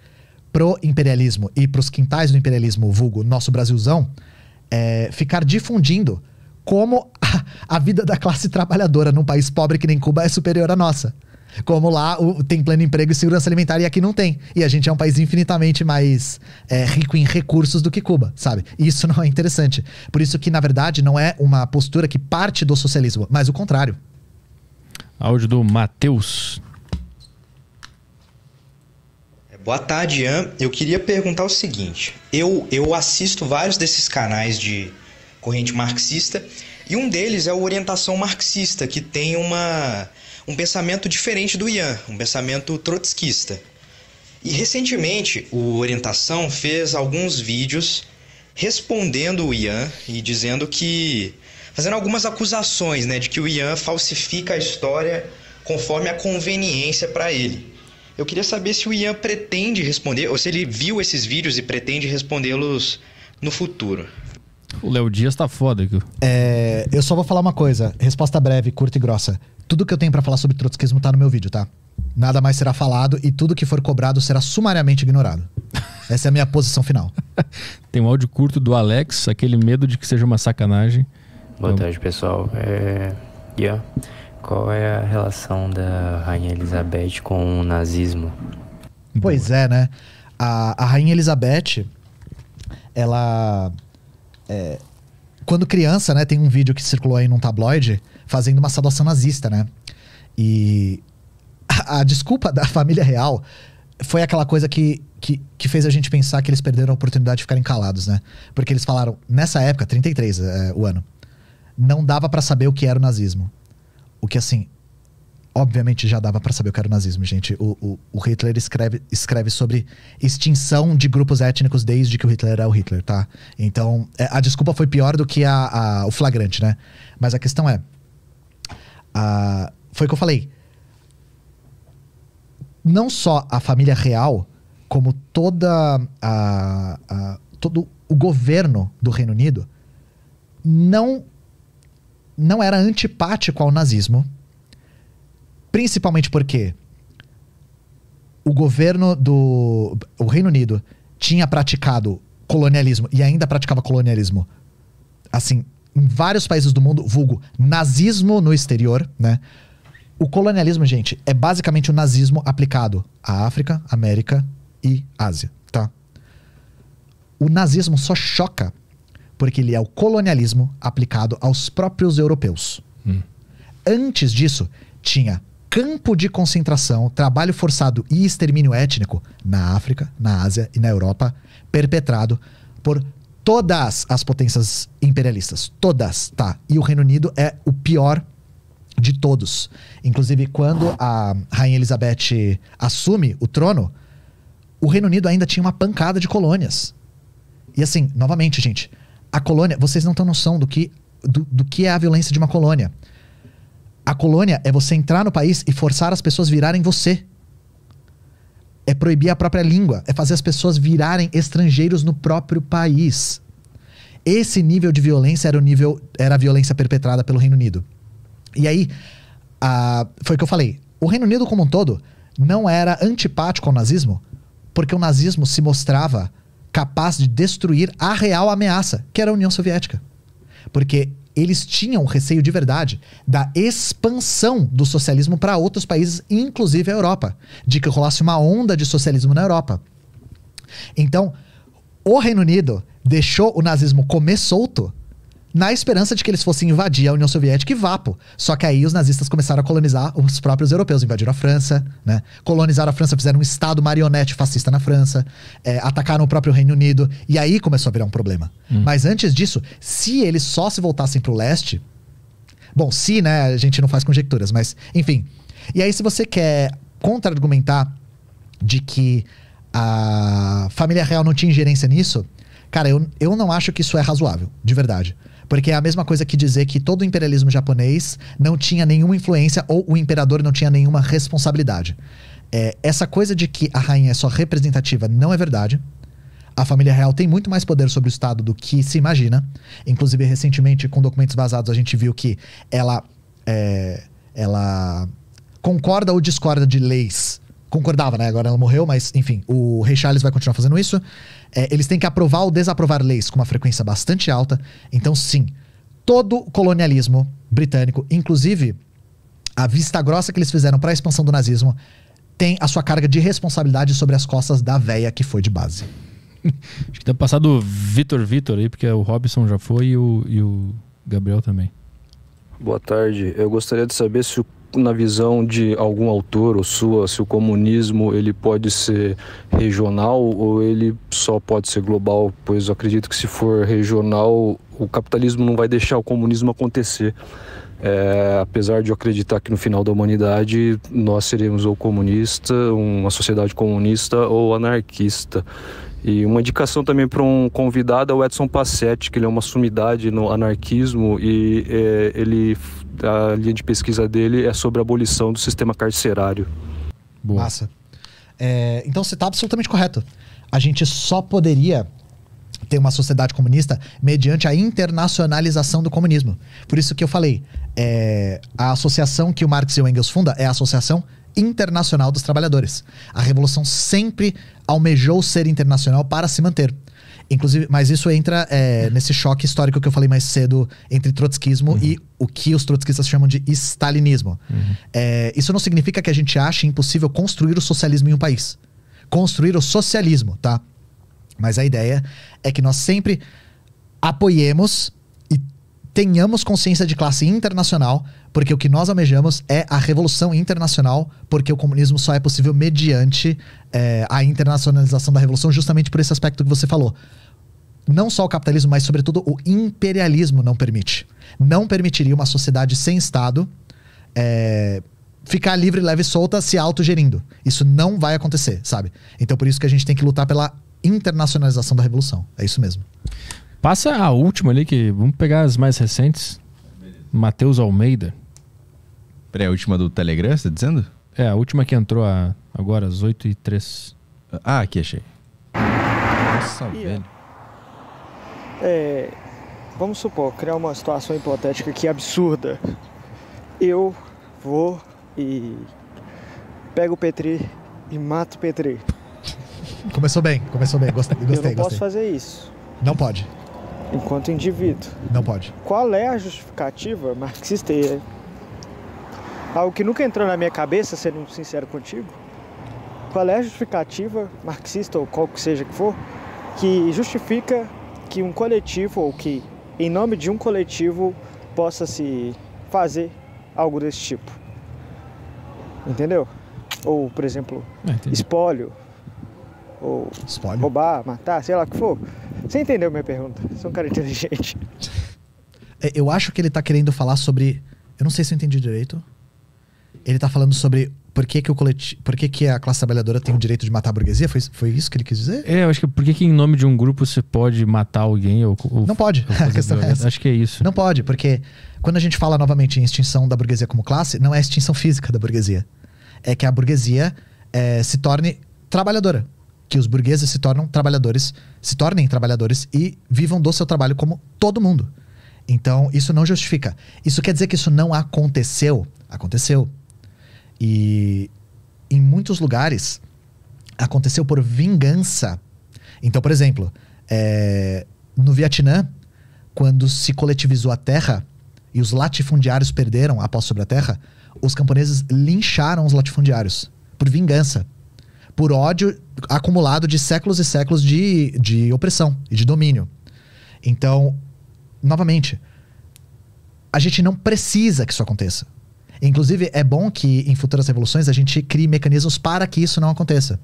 pro imperialismo e pros quintais do imperialismo, vulgo, nosso Brasilzão, é, ficar difundindo como a, a vida da classe trabalhadora num país pobre que nem Cuba é superior à nossa. Como lá o, tem plano emprego e segurança alimentar e aqui não tem. E a gente é um país infinitamente mais é, rico em recursos do que Cuba, sabe? E isso não é interessante. Por isso que, na verdade, não é uma postura que parte do socialismo, mas o contrário. Áudio do Matheus. É, boa tarde, Ian. Eu queria perguntar o seguinte: eu, eu assisto vários desses canais de corrente marxista e um deles é o Orientação Marxista, que tem uma um pensamento diferente do Ian, um pensamento trotskista. E recentemente, o Orientação fez alguns vídeos respondendo o Ian e dizendo que fazendo algumas acusações, né, de que o Ian falsifica a história conforme a conveniência para ele. Eu queria saber se o Ian pretende responder ou se ele viu esses vídeos e pretende respondê-los no futuro. O Léo Dias tá foda, aqui. É, eu só vou falar uma coisa, resposta breve, curta e grossa. Tudo que eu tenho para falar sobre trotskismo tá no meu vídeo, tá? Nada mais será falado e tudo que for cobrado será sumariamente ignorado. Essa é a minha posição final. Tem um áudio curto do Alex, aquele medo de que seja uma sacanagem. Boa tarde, pessoal. É... Yeah. Qual é a relação da Rainha Elizabeth com o nazismo? Pois é, né? A, a Rainha Elizabeth, ela. É... Quando criança, né? Tem um vídeo que circulou aí num tabloide fazendo uma saudação nazista, né? E a, a desculpa da família real foi aquela coisa que, que, que, fez a gente pensar que eles perderam a oportunidade de ficarem calados, né? Porque eles falaram, nessa época, 33 é, o ano, não dava para saber o que era o nazismo. O que, assim, obviamente já dava para saber o que era o nazismo, gente. O, o, o, Hitler escreve, escreve sobre extinção de grupos étnicos desde que o Hitler era o Hitler, tá? Então, é, a desculpa foi pior do que a, a o flagrante, né? Mas a questão é, foi o que eu falei. Não só a família real, como toda a, a todo o governo do Reino Unido não não era antipático ao nazismo, principalmente porque o governo do o Reino Unido tinha praticado colonialismo e ainda praticava colonialismo assim em vários países do mundo, vulgo nazismo no exterior, né? O colonialismo, gente, é basicamente o nazismo aplicado à África, América e Ásia, tá? O nazismo só choca porque ele é o colonialismo aplicado aos próprios europeus. Hum. Antes disso, tinha campo de concentração, trabalho forçado e extermínio étnico na África, na Ásia e na Europa, perpetrado por todas as potências imperialistas. Todas, tá? E o Reino Unido é o pior de todos. Inclusive, quando a Rainha Elizabeth assume o trono, o Reino Unido ainda tinha uma pancada de colônias. E assim, novamente, gente, a colônia, vocês não têm noção do que, do, do que é a violência de uma colônia. A colônia é você entrar no país e forçar as pessoas virarem você é proibir a própria língua, é fazer as pessoas virarem estrangeiros no próprio país. Esse nível de violência era o nível era a violência perpetrada pelo Reino Unido. E aí, a, foi o que eu falei. O Reino Unido como um todo não era antipático ao nazismo, porque o nazismo se mostrava capaz de destruir a real ameaça, que era a União Soviética. Porque eles tinham receio de verdade da expansão do socialismo para outros países, inclusive a Europa, de que rolasse uma onda de socialismo na Europa. Então, o Reino Unido deixou o nazismo comer solto na esperança de que eles fossem invadir a União Soviética e vapo. Só que aí os nazistas começaram a colonizar os próprios europeus, invadiram a França, né? Colonizaram a França, fizeram um estado marionete fascista na França, é, atacaram o próprio Reino Unido, e aí começou a virar um problema. Hum. Mas antes disso, se eles só se voltassem para o leste. Bom, se, né, a gente não faz conjecturas, mas, enfim. E aí, se você quer contra-argumentar de que a família real não tinha ingerência nisso, cara, eu, eu não acho que isso é razoável, de verdade. Porque é a mesma coisa que dizer que todo o imperialismo japonês não tinha nenhuma influência ou o imperador não tinha nenhuma responsabilidade. É, essa coisa de que a rainha é só representativa não é verdade. A família real tem muito mais poder sobre o Estado do que se imagina. Inclusive, recentemente, com documentos vazados, a gente viu que ela. É, ela concorda ou discorda de leis concordava, né? Agora ela morreu, mas enfim, o Rei Charles vai continuar fazendo isso. É, eles têm que aprovar ou desaprovar leis com uma frequência bastante alta. Então, sim, todo o colonialismo britânico, inclusive a vista grossa que eles fizeram para a expansão do nazismo, tem a sua carga de responsabilidade sobre as costas da véia que foi de base. Acho que tem passado o Vitor Vitor aí, porque o Robson já foi e o, e o Gabriel também. Boa tarde. Eu gostaria de saber se o na visão de algum autor ou sua, se o comunismo ele pode ser regional ou ele só pode ser global, pois eu acredito que se for regional, o capitalismo não vai deixar o comunismo acontecer. É, apesar de eu acreditar que no final da humanidade nós seremos ou comunista, uma sociedade comunista ou anarquista. E uma indicação também para um convidado é o Edson Passetti, que ele é uma sumidade no anarquismo e é, ele a linha de pesquisa dele é sobre a abolição do sistema carcerário. Boa. Massa. É, então você está absolutamente correto. A gente só poderia ter uma sociedade comunista mediante a internacionalização do comunismo. Por isso que eu falei, é, a associação que o Marx e o Engels funda é a Associação Internacional dos Trabalhadores. A revolução sempre almejou ser internacional para se manter. Inclusive, mas isso entra é, nesse choque histórico que eu falei mais cedo entre trotskismo uhum. e o que os trotskistas chamam de stalinismo. Uhum. É, isso não significa que a gente ache impossível construir o socialismo em um país. Construir o socialismo, tá? Mas a ideia é que nós sempre apoiemos e tenhamos consciência de classe internacional porque o que nós almejamos é a revolução internacional, porque o comunismo só é possível mediante é, a internacionalização da revolução, justamente por esse aspecto que você falou. Não só o capitalismo, mas sobretudo o imperialismo não permite. Não permitiria uma sociedade sem Estado é, ficar livre, leve e solta, se autogerindo. Isso não vai acontecer, sabe? Então por isso que a gente tem que lutar pela internacionalização da revolução. É isso mesmo. Passa a última ali, que vamos pegar as mais recentes. Matheus Almeida. Peraí, a última do Telegram, você tá dizendo? É, a última que entrou a, agora, às 8 e 03 Ah, aqui achei. Nossa, e velho. É, vamos supor, criar uma situação hipotética aqui absurda. Eu vou e pego o Petri e mato o Petri. Começou bem, começou bem, gostei, gostei. Eu não gostei. posso fazer isso. Não pode. Enquanto indivíduo. Não pode. Qual é a justificativa marxista e Algo que nunca entrou na minha cabeça, sendo sincero contigo, qual é a justificativa, marxista ou qual que seja que for, que justifica que um coletivo ou que em nome de um coletivo possa se fazer algo desse tipo. Entendeu? Ou, por exemplo, é, espólio. Ou espólio. roubar, matar, sei lá o que for. Você entendeu minha pergunta? Sou é um cara inteligente. É, eu acho que ele está querendo falar sobre. Eu não sei se eu entendi direito ele tá falando sobre por que, que, o por que, que a classe trabalhadora tem o direito de matar a burguesia? Foi, foi isso que ele quis dizer? É, eu acho que por que, que em nome de um grupo você pode matar alguém ou. ou não pode. Ou é acho que é isso. Não pode, porque quando a gente fala novamente em extinção da burguesia como classe, não é extinção física da burguesia. É que a burguesia é, se torne trabalhadora. Que os burgueses se tornam trabalhadores, se tornem trabalhadores e vivam do seu trabalho como todo mundo. Então, isso não justifica. Isso quer dizer que isso não aconteceu? Aconteceu e em muitos lugares aconteceu por vingança. Então, por exemplo, é, no Vietnã, quando se coletivizou a terra e os latifundiários perderam a posse sobre a terra, os camponeses lincharam os latifundiários por vingança, por ódio acumulado de séculos e séculos de, de opressão e de domínio. Então, novamente, a gente não precisa que isso aconteça. Inclusive, é bom que em futuras revoluções a gente crie mecanismos para que isso não aconteça.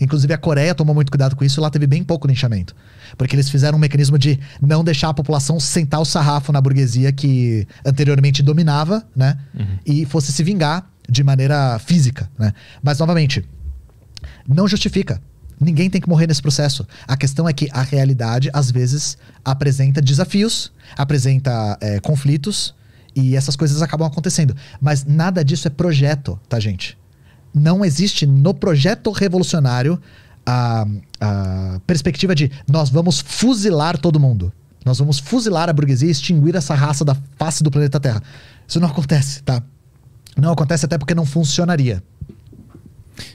Inclusive, a Coreia tomou muito cuidado com isso e lá teve bem pouco linchamento. Porque eles fizeram um mecanismo de não deixar a população sentar o sarrafo na burguesia que anteriormente dominava, né? Uhum. E fosse se vingar de maneira física, né? Mas, novamente, não justifica. Ninguém tem que morrer nesse processo. A questão é que a realidade, às vezes, apresenta desafios, apresenta é, conflitos, e essas coisas acabam acontecendo. Mas nada disso é projeto, tá, gente? Não existe no projeto revolucionário a, a perspectiva de nós vamos fuzilar todo mundo. Nós vamos fuzilar a burguesia e extinguir essa raça da face do planeta Terra. Isso não acontece, tá? Não acontece até porque não funcionaria.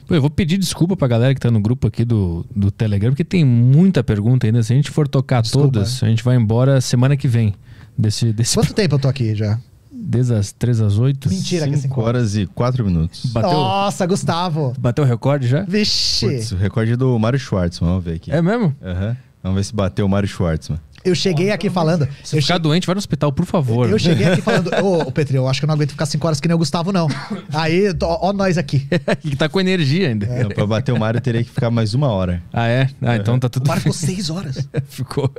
Pô, eu vou pedir desculpa pra galera que tá no grupo aqui do, do Telegram, porque tem muita pergunta ainda. Se a gente for tocar desculpa. todas, é. a gente vai embora semana que vem desse, desse... Quanto tempo eu tô aqui já? Desde as 3 às 8? Mentira, 5 que 5 é horas. horas e 4 minutos. Bateu, Nossa, Gustavo! Bateu o recorde já? Vixe! Putz, o recorde do Mário Schwartzman, vamos ver aqui. É mesmo? Uhum. Vamos ver se bateu o Mário Schwartzman. Eu cheguei aqui falando. Se ficar che... doente, vai no hospital, por favor. Eu cheguei aqui falando, ô oh, Petri, eu acho que eu não aguento ficar 5 horas que nem o Gustavo, não. Aí, ó, ó nós aqui. que tá com energia ainda. É. Não, pra bater o Mário, teria que ficar mais uma hora. Ah, é? Ah, então tá tudo. O Mário ficou 6 horas. ficou.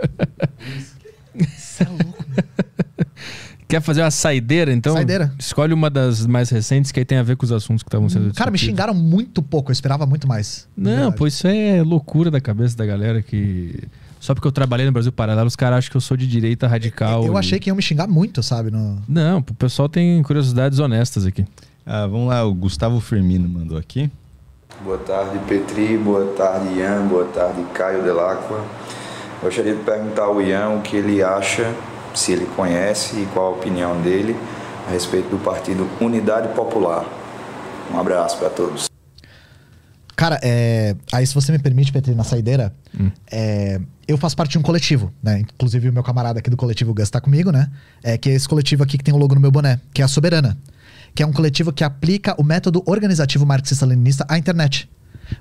Isso é louco, Quer fazer uma saideira, então? Saideira. Escolhe uma das mais recentes que aí tem a ver com os assuntos que estavam sendo discutidos. Hum, cara, me xingaram muito pouco, eu esperava muito mais. Não, pois isso é loucura da cabeça da galera que. Só porque eu trabalhei no Brasil Paralelo, os caras acham que eu sou de direita radical. Eu, eu e... achei que iam me xingar muito, sabe? No... Não, o pessoal tem curiosidades honestas aqui. Ah, vamos lá, o Gustavo Firmino mandou aqui. Boa tarde, Petri. Boa tarde, Ian. Boa tarde, Caio Delacqua. Gostaria de perguntar ao Ian o que ele acha, se ele conhece e qual a opinião dele a respeito do partido Unidade Popular. Um abraço para todos. Cara, é... aí se você me permite, Petri, na saideira, hum. é... eu faço parte de um coletivo, né? Inclusive o meu camarada aqui do coletivo Gus tá comigo, né? É, que é esse coletivo aqui que tem o logo no meu boné, que é a Soberana. Que é um coletivo que aplica o método organizativo marxista-leninista à internet.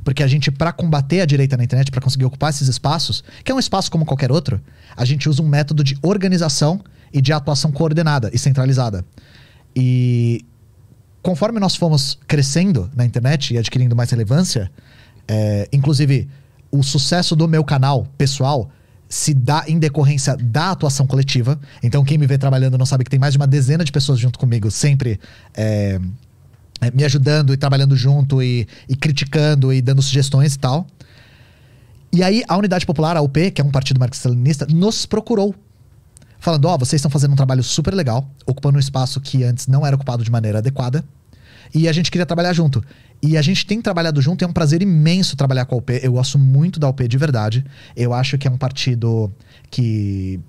Porque a gente, para combater a direita na internet, para conseguir ocupar esses espaços, que é um espaço como qualquer outro, a gente usa um método de organização e de atuação coordenada e centralizada. E conforme nós fomos crescendo na internet e adquirindo mais relevância, é, inclusive o sucesso do meu canal pessoal se dá em decorrência da atuação coletiva. Então, quem me vê trabalhando não sabe que tem mais de uma dezena de pessoas junto comigo, sempre é, né, me ajudando e trabalhando junto e, e criticando e dando sugestões e tal. E aí a Unidade Popular, a UP, que é um partido marxista-leninista, nos procurou. Falando, ó, oh, vocês estão fazendo um trabalho super legal, ocupando um espaço que antes não era ocupado de maneira adequada. E a gente queria trabalhar junto. E a gente tem trabalhado junto, é um prazer imenso trabalhar com a UP. Eu gosto muito da UP de verdade. Eu acho que é um partido que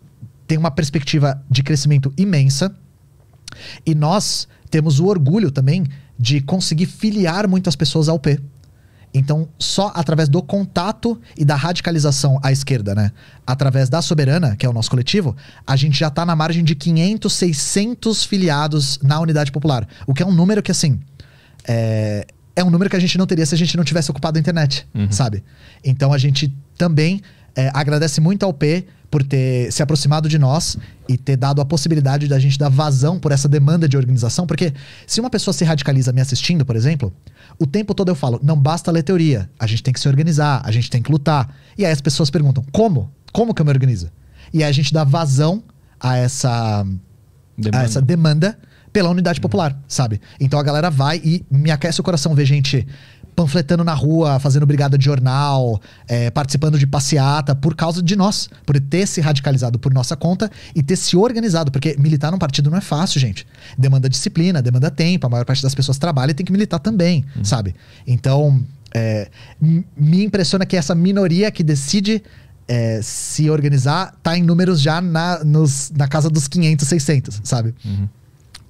tem uma perspectiva de crescimento imensa. E nós temos o orgulho também de conseguir filiar muitas pessoas ao P. Então, só através do contato e da radicalização à esquerda, né? Através da Soberana, que é o nosso coletivo, a gente já tá na margem de 500, 600 filiados na Unidade Popular. O que é um número que, assim, é, é um número que a gente não teria se a gente não tivesse ocupado a internet, uhum. sabe? Então, a gente também é, agradece muito ao P por ter se aproximado de nós e ter dado a possibilidade da gente dar vazão por essa demanda de organização, porque se uma pessoa se radicaliza me assistindo, por exemplo, o tempo todo eu falo, não basta ler teoria, a gente tem que se organizar, a gente tem que lutar. E aí as pessoas perguntam, como? Como que eu me organizo? E aí a gente dá vazão a essa demanda, a essa demanda pela unidade hum. popular, sabe? Então a galera vai e me aquece o coração ver gente panfletando na rua, fazendo brigada de jornal, é, participando de passeata por causa de nós, por ter se radicalizado por nossa conta e ter se organizado, porque militar num partido não é fácil, gente. Demanda disciplina, demanda tempo, a maior parte das pessoas trabalha e tem que militar também, uhum. sabe? Então, é, me impressiona que essa minoria que decide é, se organizar tá em números já na, nos, na casa dos 500, 600, sabe? Uhum.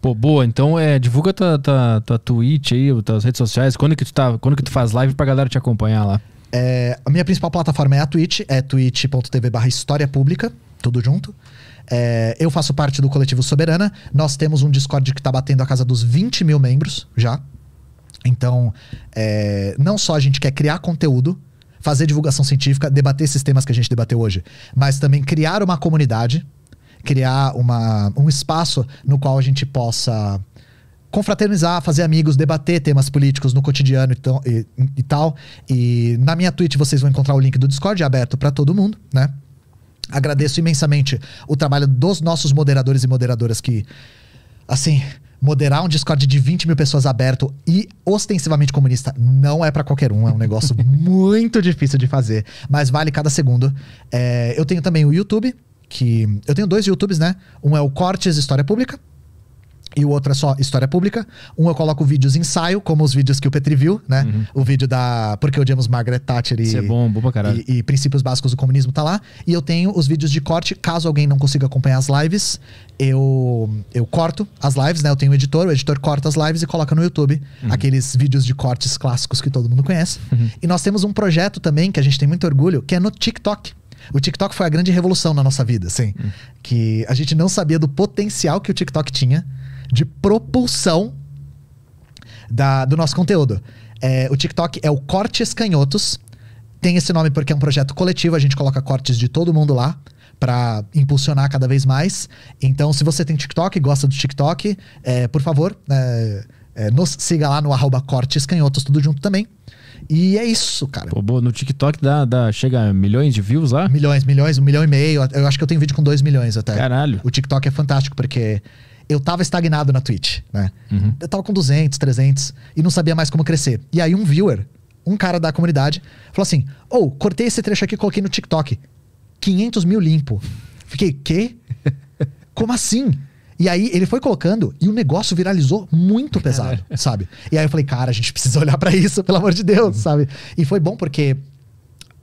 Pô, boa. Então, é, divulga tua, tua, tua Twitch aí, tuas redes sociais. Quando que, tu tá, quando que tu faz live pra galera te acompanhar lá? É, a minha principal plataforma é a Twitch, é twitch.tv barra História Pública, tudo junto. É, eu faço parte do coletivo Soberana. Nós temos um Discord que tá batendo a casa dos 20 mil membros já. Então, é, não só a gente quer criar conteúdo, fazer divulgação científica, debater esses temas que a gente debateu hoje, mas também criar uma comunidade criar uma, um espaço no qual a gente possa confraternizar, fazer amigos, debater temas políticos no cotidiano e, e, e tal. E na minha Twitch vocês vão encontrar o link do Discord aberto para todo mundo, né? Agradeço imensamente o trabalho dos nossos moderadores e moderadoras que, assim, moderar um Discord de 20 mil pessoas aberto e ostensivamente comunista não é para qualquer um, é um negócio muito difícil de fazer, mas vale cada segundo. É, eu tenho também o YouTube, que. Eu tenho dois YouTubes, né? Um é o Cortes História Pública. E o outro é só história pública. Um eu coloco vídeos ensaio, como os vídeos que o Petri viu, né? Uhum. O vídeo da. Porque odiamos Margaret Thatcher e, é bom, bom e, e. princípios básicos do comunismo tá lá. E eu tenho os vídeos de corte, caso alguém não consiga acompanhar as lives, eu, eu corto as lives, né? Eu tenho um editor, o editor corta as lives e coloca no YouTube uhum. aqueles vídeos de cortes clássicos que todo mundo conhece. Uhum. E nós temos um projeto também que a gente tem muito orgulho, que é no TikTok. O TikTok foi a grande revolução na nossa vida, sim. Hum. Que a gente não sabia do potencial que o TikTok tinha de propulsão da, do nosso conteúdo. É, o TikTok é o Cortes Canhotos. Tem esse nome porque é um projeto coletivo, a gente coloca cortes de todo mundo lá para impulsionar cada vez mais. Então, se você tem TikTok, gosta do TikTok, é, por favor, é, é, nos siga lá no arroba Cortes Canhotos, tudo junto também. E é isso, cara. Pô, boa, no TikTok dá, dá, chega a milhões de views lá? Milhões, milhões, um milhão e meio. Eu acho que eu tenho vídeo com dois milhões até. Caralho. O TikTok é fantástico, porque eu tava estagnado na Twitch, né? Uhum. Eu tava com 200, 300 e não sabia mais como crescer. E aí um viewer, um cara da comunidade, falou assim: ou oh, cortei esse trecho aqui e coloquei no TikTok. 500 mil limpo. Fiquei, quê? Como assim? E aí ele foi colocando e o negócio viralizou muito é, pesado, né? sabe? E aí eu falei, cara, a gente precisa olhar para isso, pelo amor de Deus, uhum. sabe? E foi bom porque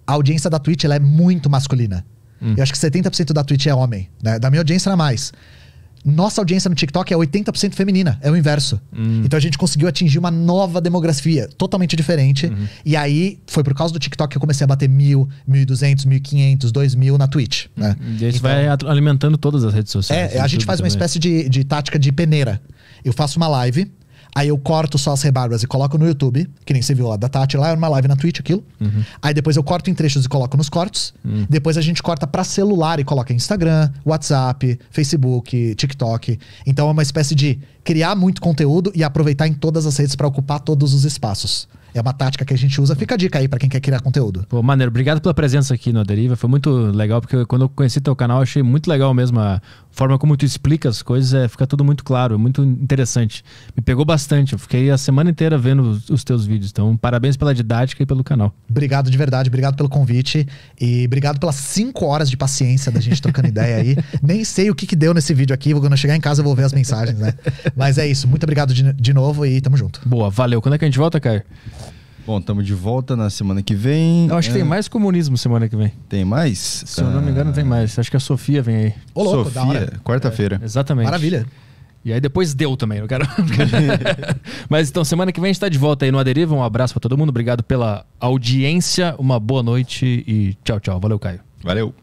a audiência da Twitch ela é muito masculina. Hum. Eu acho que 70% da Twitch é homem, né? Da minha audiência era mais nossa audiência no TikTok é 80% feminina, é o inverso. Uhum. Então a gente conseguiu atingir uma nova demografia, totalmente diferente. Uhum. E aí foi por causa do TikTok que eu comecei a bater mil, 1.200, 1.500, 2.000 na Twitch. Né? Uhum. E isso então, vai alimentando todas as redes sociais. É, a né, gente faz também. uma espécie de, de tática de peneira. Eu faço uma live Aí eu corto só as rebarbas e coloco no YouTube, que nem você viu lá da Tati, lá é uma live na Twitch, aquilo. Uhum. Aí depois eu corto em trechos e coloco nos cortes. Uhum. Depois a gente corta para celular e coloca em Instagram, WhatsApp, Facebook, TikTok. Então é uma espécie de criar muito conteúdo e aproveitar em todas as redes para ocupar todos os espaços. É uma tática que a gente usa. Fica a dica aí para quem quer criar conteúdo. Pô, maneiro. Obrigado pela presença aqui no Deriva. Foi muito legal, porque quando eu conheci teu canal, achei muito legal mesmo a, forma como tu explica as coisas, é, fica tudo muito claro, é muito interessante. Me pegou bastante, eu fiquei a semana inteira vendo os, os, teus vídeos. Então, parabéns pela didática e pelo canal. Obrigado de verdade, obrigado pelo convite e obrigado pelas cinco horas de paciência da gente trocando ideia aí. Nem sei o que, que deu nesse vídeo aqui, quando eu chegar em casa eu vou ver as mensagens, né? Mas é isso, muito obrigado de, de novo e tamo junto. Boa, valeu. Quando é que a gente volta, Caio? Bom, estamos de volta na semana que vem. Eu acho que é... tem mais comunismo semana que vem. Tem mais? Se eu não me engano, tem ah. mais. Acho que a Sofia vem aí. Ô, louco, Sofia, quarta-feira. É, exatamente. Maravilha. E aí depois deu também, eu quero. Mas então, semana que vem a gente está de volta aí no Aderiva. Um abraço para todo mundo, obrigado pela audiência, uma boa noite e tchau, tchau. Valeu, Caio. Valeu.